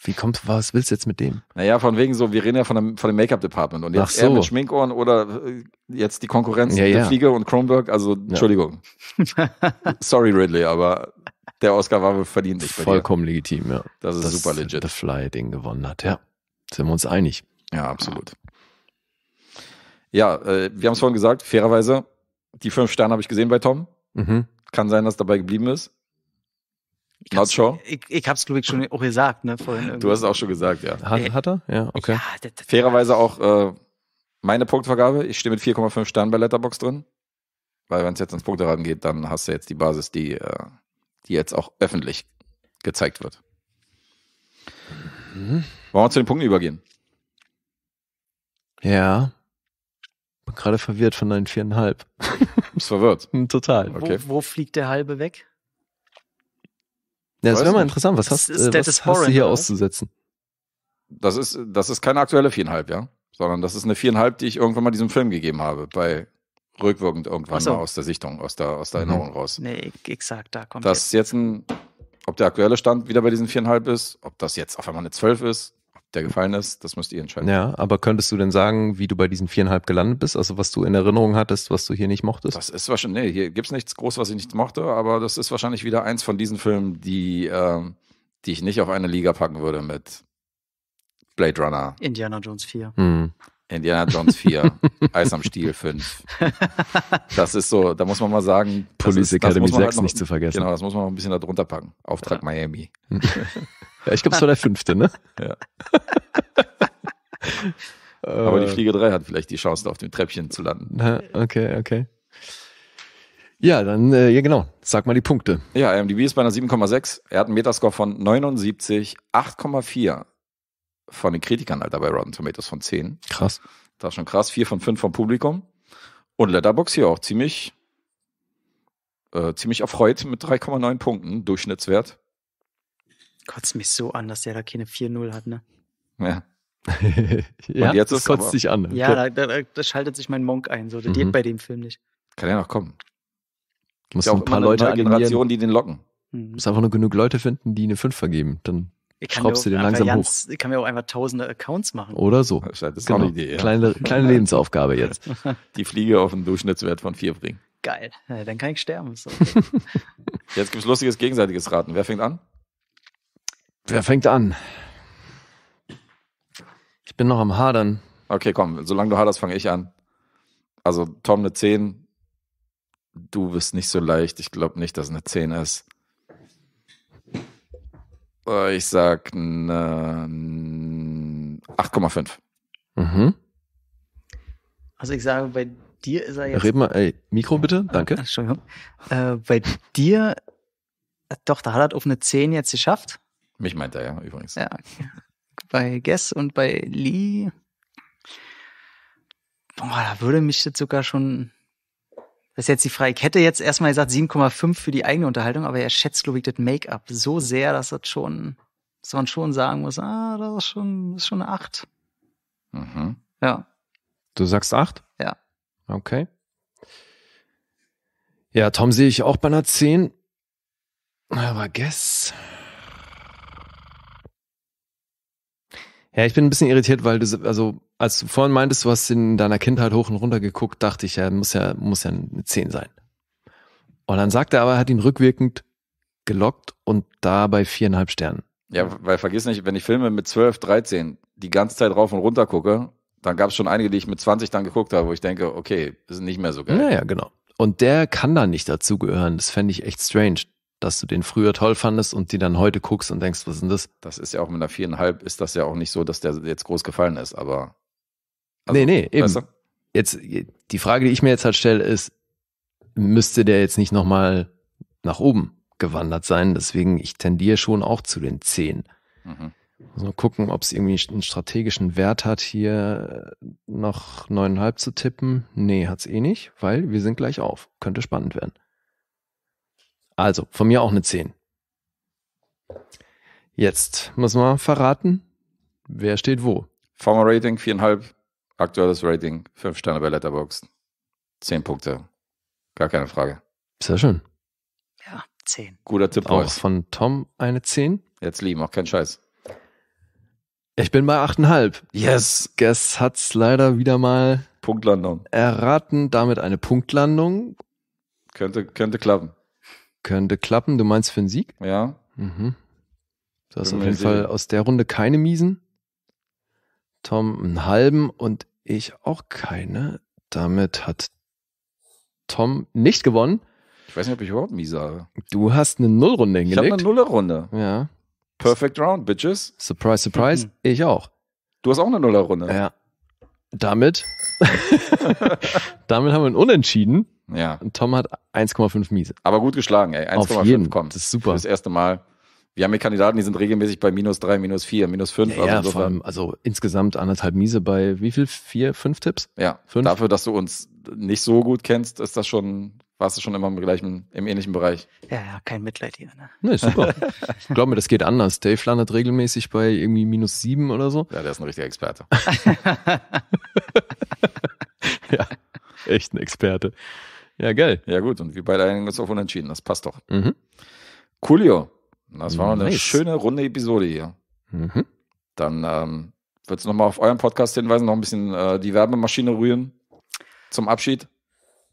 [SPEAKER 1] Wie kommt, was willst du jetzt
[SPEAKER 3] mit dem? Naja, von wegen so, wir reden ja von dem, von dem Make-up-Department und jetzt so. er mit Schminkohren oder äh, jetzt die Konkurrenz ja, der ja. Fliege und Kronberg, also ja. Entschuldigung. Sorry, Ridley, aber der Oscar war wohl verdient. Vollkommen legitim, ja. Das ist das super legit. The Fly Ding gewonnen
[SPEAKER 1] hat, ja. Sind wir uns einig. Ja, absolut.
[SPEAKER 3] Ja, äh, wir haben es vorhin gesagt, fairerweise, die fünf Sterne habe ich gesehen bei Tom. Mhm. Kann sein, dass dabei geblieben ist. Ich Not sure. Ich, ich habe es, glaube ich, schon auch gesagt, ne? Vorhin irgendwie. du hast es auch schon gesagt, ja. Hat,
[SPEAKER 1] äh, hat er? Ja, okay. Ja,
[SPEAKER 3] das, das fairerweise auch äh, meine Punktvergabe. Ich stehe mit 4,5 Sternen bei Letterbox drin. Weil wenn es jetzt ins Punkte geht, dann hast du jetzt die Basis, die äh, die jetzt auch öffentlich gezeigt wird. Mhm. Wollen wir zu den Punkten übergehen?
[SPEAKER 1] Ja. Bin gerade verwirrt von deinen viereinhalb. Ist verwirrt? Hm, total. Okay.
[SPEAKER 2] Wo, wo fliegt der halbe weg?
[SPEAKER 1] Ja, das wäre mal interessant. Was hast,
[SPEAKER 2] äh, was hast du hier auszusetzen?
[SPEAKER 3] Das ist, das ist keine aktuelle viereinhalb, ja? Sondern das ist eine viereinhalb, die ich irgendwann mal diesem Film gegeben habe, bei rückwirkend irgendwann so. mal aus der Sichtung, aus der, aus der mhm. Erinnerung raus. Nee, exakt, da kommt das jetzt. jetzt ob der aktuelle Stand wieder bei diesen viereinhalb ist, ob das jetzt auf einmal eine zwölf ist, ob der gefallen ist, das müsst ihr entscheiden. Ja,
[SPEAKER 1] aber könntest du denn sagen, wie du bei diesen viereinhalb gelandet bist? Also was du in Erinnerung hattest, was du hier nicht mochtest? Das
[SPEAKER 3] ist wahrscheinlich, nee, hier gibt es nichts groß, was ich nicht mochte, aber das ist wahrscheinlich wieder eins von diesen Filmen, die, äh, die ich nicht auf eine Liga packen würde mit Blade Runner.
[SPEAKER 2] Indiana Jones 4.
[SPEAKER 3] Mhm. Indiana Jones 4, Eis am Stiel 5. Das ist so, da muss man mal sagen. Police ist, Academy 6 halt noch, nicht zu vergessen. Genau, das muss man noch ein bisschen da drunter packen. Auftrag ja. Miami.
[SPEAKER 1] Ja, ich glaube, es war der fünfte, ne? Ja. Äh. Aber die Fliege
[SPEAKER 3] 3 hat vielleicht die Chance, auf dem Treppchen zu landen.
[SPEAKER 1] Okay, okay. Ja, dann, äh, ja genau, sag mal die Punkte.
[SPEAKER 3] Ja, MDB ist bei einer 7,6. Er hat einen Metascore von 79, 8,4, von den Kritikern, Alter, bei Rotten Tomatoes von 10. Krass. Das ist schon krass. 4 von 5 vom Publikum. Und Letterbox hier auch ziemlich, äh, ziemlich erfreut mit 3,9 Punkten, Durchschnittswert. Kotzt mich so an, dass der da keine 4-0 hat, ne? Ja. ja, jetzt das kotzt dich an. Ne? Ja, da,
[SPEAKER 2] da, da, schaltet sich mein Monk ein, so. Das mhm. geht bei dem Film nicht.
[SPEAKER 3] Kann ja noch kommen. Muss ja auch ein paar
[SPEAKER 2] Leute
[SPEAKER 1] eine Generation,
[SPEAKER 3] die den locken. Mhm.
[SPEAKER 1] Muss einfach nur genug Leute finden, die eine 5 vergeben. Dann ich kann schraubst du dir
[SPEAKER 2] langsam ganz, hoch. Ich kann mir auch einfach tausende Accounts machen.
[SPEAKER 3] Oder so. Das ist genau. eine Idee, ja. Kleine, kleine Lebensaufgabe jetzt. Die Fliege auf einen Durchschnittswert von vier bringen.
[SPEAKER 2] Geil. dann kann ich sterben. So.
[SPEAKER 3] jetzt es lustiges gegenseitiges Raten. Wer fängt an? Wer fängt an? Ich bin noch am Hadern. Okay, komm, solange du haderst, fange ich an. Also Tom eine 10. Du bist nicht so leicht. Ich glaube nicht, dass eine 10 ist. Äh, ich sag ne, 8,5. Mhm.
[SPEAKER 2] Also ich sage, bei dir ist er jetzt. Red mal,
[SPEAKER 3] ey, Mikro bitte, ah, danke. Entschuldigung. Äh, bei
[SPEAKER 2] dir, äh, doch, da hat er auf eine 10 jetzt geschafft. Mich meint er ja, übrigens. Ja. Bei Guess und bei Lee, boah, da würde mich jetzt sogar schon das ist jetzt die Frage. Ich hätte jetzt erstmal gesagt 7,5 für die eigene Unterhaltung, aber er schätzt, glaube ich, das Make-up so sehr, dass das schon, dass man schon sagen muss, ah, das ist schon, das ist schon eine 8.
[SPEAKER 3] Mhm. Ja. Du sagst
[SPEAKER 1] 8? Ja. Okay. Ja, Tom sehe ich auch bei einer 10. Aber guess. Ja, ich bin ein bisschen irritiert, weil du, also als du vorhin meintest, du hast in deiner Kindheit hoch und runter geguckt, dachte ich, ja, muss ja, muss ja eine 10 sein. Und dann sagt er aber, er hat ihn rückwirkend gelockt und da bei viereinhalb Sternen.
[SPEAKER 3] Ja, weil vergiss nicht, wenn ich Filme mit 12, 13 die ganze Zeit rauf und runter gucke, dann gab es schon einige, die ich mit 20 dann geguckt habe, wo ich denke, okay, ist nicht mehr so geil. Ja, ja,
[SPEAKER 1] genau. Und der kann da nicht dazugehören. Das fände ich echt strange, dass du den früher toll fandest und die dann heute guckst und denkst, was ist denn das? Das ist ja auch mit einer
[SPEAKER 3] viereinhalb, ist das ja auch nicht so, dass der jetzt groß gefallen ist, aber
[SPEAKER 1] also, nee, nee, eben. Weißt du? Jetzt, die Frage, die ich mir jetzt halt stelle, ist, müsste der jetzt nicht nochmal nach oben gewandert sein? Deswegen, ich tendiere schon auch zu den 10. Mhm. Also gucken, ob es irgendwie einen strategischen Wert hat, hier noch 9,5 zu tippen. Nee, hat es eh nicht, weil wir sind gleich auf. Könnte spannend werden.
[SPEAKER 3] Also, von mir auch eine 10. Jetzt
[SPEAKER 1] muss man verraten,
[SPEAKER 3] wer steht wo. Former Rating 4,5. Aktuelles Rating, 5 Sterne bei Letterboxd. 10 Punkte. Gar keine Frage.
[SPEAKER 1] Sehr schön. Ja, 10.
[SPEAKER 3] Guter Tipp, Auch Boys. von Tom eine 10. Jetzt lieben, auch kein Scheiß.
[SPEAKER 1] Ich bin bei 8,5. Yes. Guess hat's leider wieder mal Punktlandung. erraten. Damit eine Punktlandung. Könnte, könnte klappen. Könnte klappen. Du meinst für einen Sieg? Ja. Mhm.
[SPEAKER 3] Du hast auf jeden Fall
[SPEAKER 1] aus der Runde keine Miesen. Tom einen halben und ich auch keine. Damit hat Tom nicht gewonnen. Ich weiß nicht, ob ich überhaupt Mies habe. Du hast eine Nullrunde hingelegt. Ich habe eine Nullrunde. Ja. Perfect Round, Bitches. Surprise, surprise. Mhm. Ich auch. Du hast auch eine Nullrunde. Ja. Damit, damit haben wir einen Unentschieden.
[SPEAKER 3] Ja. Und Tom hat 1,5 Miese. Aber gut geschlagen, ey. 1,5 kommt. Das ist super. Für das erste Mal wir haben hier Kandidaten, die sind regelmäßig bei minus drei, minus vier, minus fünf. Ja, also, ja, allem, also
[SPEAKER 1] insgesamt anderthalb Miese bei wie viel? Vier, fünf Tipps?
[SPEAKER 3] Ja. Fünf? Dafür, dass du uns nicht so gut kennst, ist das schon, warst du schon immer im gleichen, im ähnlichen Bereich.
[SPEAKER 2] Ja, ja kein Mitleid hier. Ne,
[SPEAKER 1] nee, super.
[SPEAKER 3] Glaub mir, das geht anders. Dave landet regelmäßig bei irgendwie minus sieben oder so. Ja, der ist ein richtiger Experte. ja, echt ein Experte. Ja, geil. Ja, gut. Und wir beide einigen uns auf unentschieden. Das passt doch. Mhm. Coolio. Das war nice. eine schöne runde Episode hier. Mhm. Dann ähm, würde ich nochmal auf euren Podcast hinweisen, noch ein bisschen äh, die Werbemaschine rühren zum Abschied.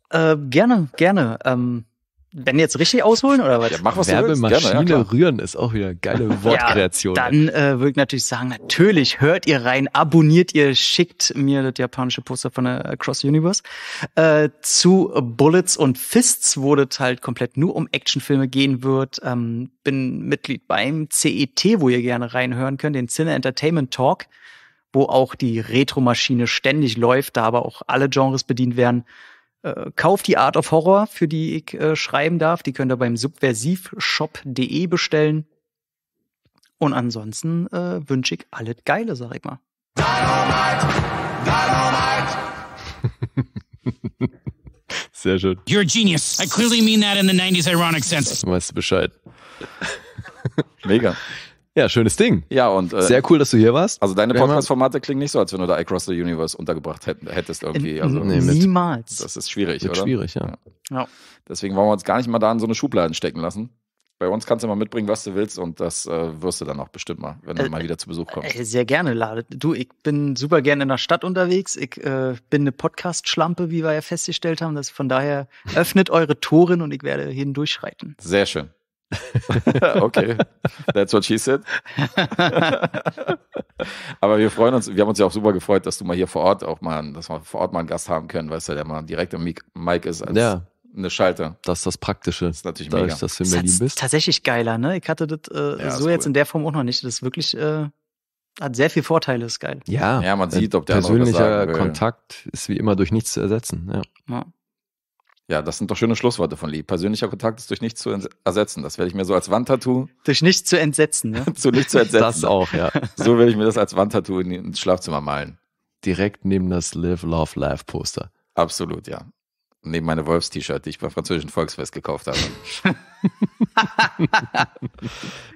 [SPEAKER 2] Äh, gerne, gerne. Ähm, wenn jetzt
[SPEAKER 3] richtig
[SPEAKER 1] ausholen oder was? Ja, mach was Werbemaschine ja, rühren ist auch wieder eine geile Wortkreation. ja, dann
[SPEAKER 2] äh, würde ich natürlich sagen, natürlich hört ihr rein, abonniert ihr, schickt mir das japanische Poster von der Cross Universe. Äh, zu Bullets und Fists wurde halt komplett nur um Actionfilme gehen wird. Ähm, bin Mitglied beim CET, wo ihr gerne reinhören könnt, den Cine Entertainment Talk, wo auch die Retro-Maschine ständig läuft, da aber auch alle Genres bedient werden. Äh, kauft die Art of Horror, für die ich äh, schreiben darf. Die könnt ihr beim subversivshop.de bestellen. Und ansonsten äh, wünsche ich alles Geile, sag ich mal. Dynamite,
[SPEAKER 3] Dynamite. Sehr schön. You're a genius.
[SPEAKER 2] I clearly mean that in the 90s ironic
[SPEAKER 3] sense. Weißt du Bescheid. Mega. Ja, schönes Ding. Ja, und äh, sehr cool, dass du hier warst. Also deine Podcast-Formate klingen nicht so, als wenn du da Across the Universe untergebracht hättest irgendwie. Also, nee, mit, Niemals. Das ist schwierig, oder? Schwierig, ja. ja. Deswegen wollen wir uns gar nicht mal da in so eine Schublade stecken lassen. Bei uns kannst du mal mitbringen, was du willst, und das äh, wirst du dann auch bestimmt mal, wenn du äh, mal wieder zu Besuch kommst.
[SPEAKER 2] Äh, sehr gerne, Lade. Du, ich bin super gerne in der Stadt unterwegs. Ich äh, bin eine Podcast-Schlampe, wie wir ja festgestellt haben. Das, von daher öffnet eure Toren und ich werde hindurchschreiten.
[SPEAKER 3] Sehr schön. okay, that's what she said. Aber wir freuen uns, wir haben uns ja auch super gefreut, dass du mal hier vor Ort auch mal, dass wir vor Ort mal einen Gast haben können, weißt du, der mal direkt im Mic ist als ja. eine Schalter. Das ist das Praktische. Das ist natürlich dadurch, mega. dass du in Berlin
[SPEAKER 2] bist. Tatsächlich geiler, ne? Ich hatte das äh, ja, so das jetzt cool. in der Form auch noch nicht. Das ist wirklich äh, hat sehr viele Vorteile, ist geil. Ja. Ja, man sieht, ob der Persönlicher
[SPEAKER 3] Kontakt ist wie
[SPEAKER 1] immer
[SPEAKER 2] durch nichts zu
[SPEAKER 3] ersetzen. ja. ja. Ja, das sind doch schöne Schlussworte von Lee. Persönlicher Kontakt ist durch nichts zu ersetzen. Das werde ich mir so als Wandtattoo. Durch nichts zu entsetzen, ne? zu nichts zu entsetzen. Das auch, ja. So werde ich mir das als Wandtattoo in, ins Schlafzimmer malen. Direkt neben das Live, Love, Laugh Poster. Absolut, ja. Neben meine Wolfs-T-Shirt, die ich beim französischen Volksfest gekauft habe.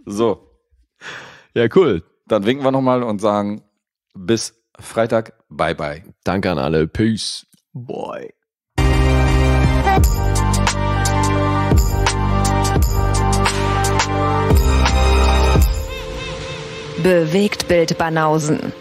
[SPEAKER 3] so. Ja, cool. Dann winken wir nochmal und sagen bis Freitag. Bye, bye. Danke an alle. Peace. Boy. Bewegt
[SPEAKER 1] Bild Banausen.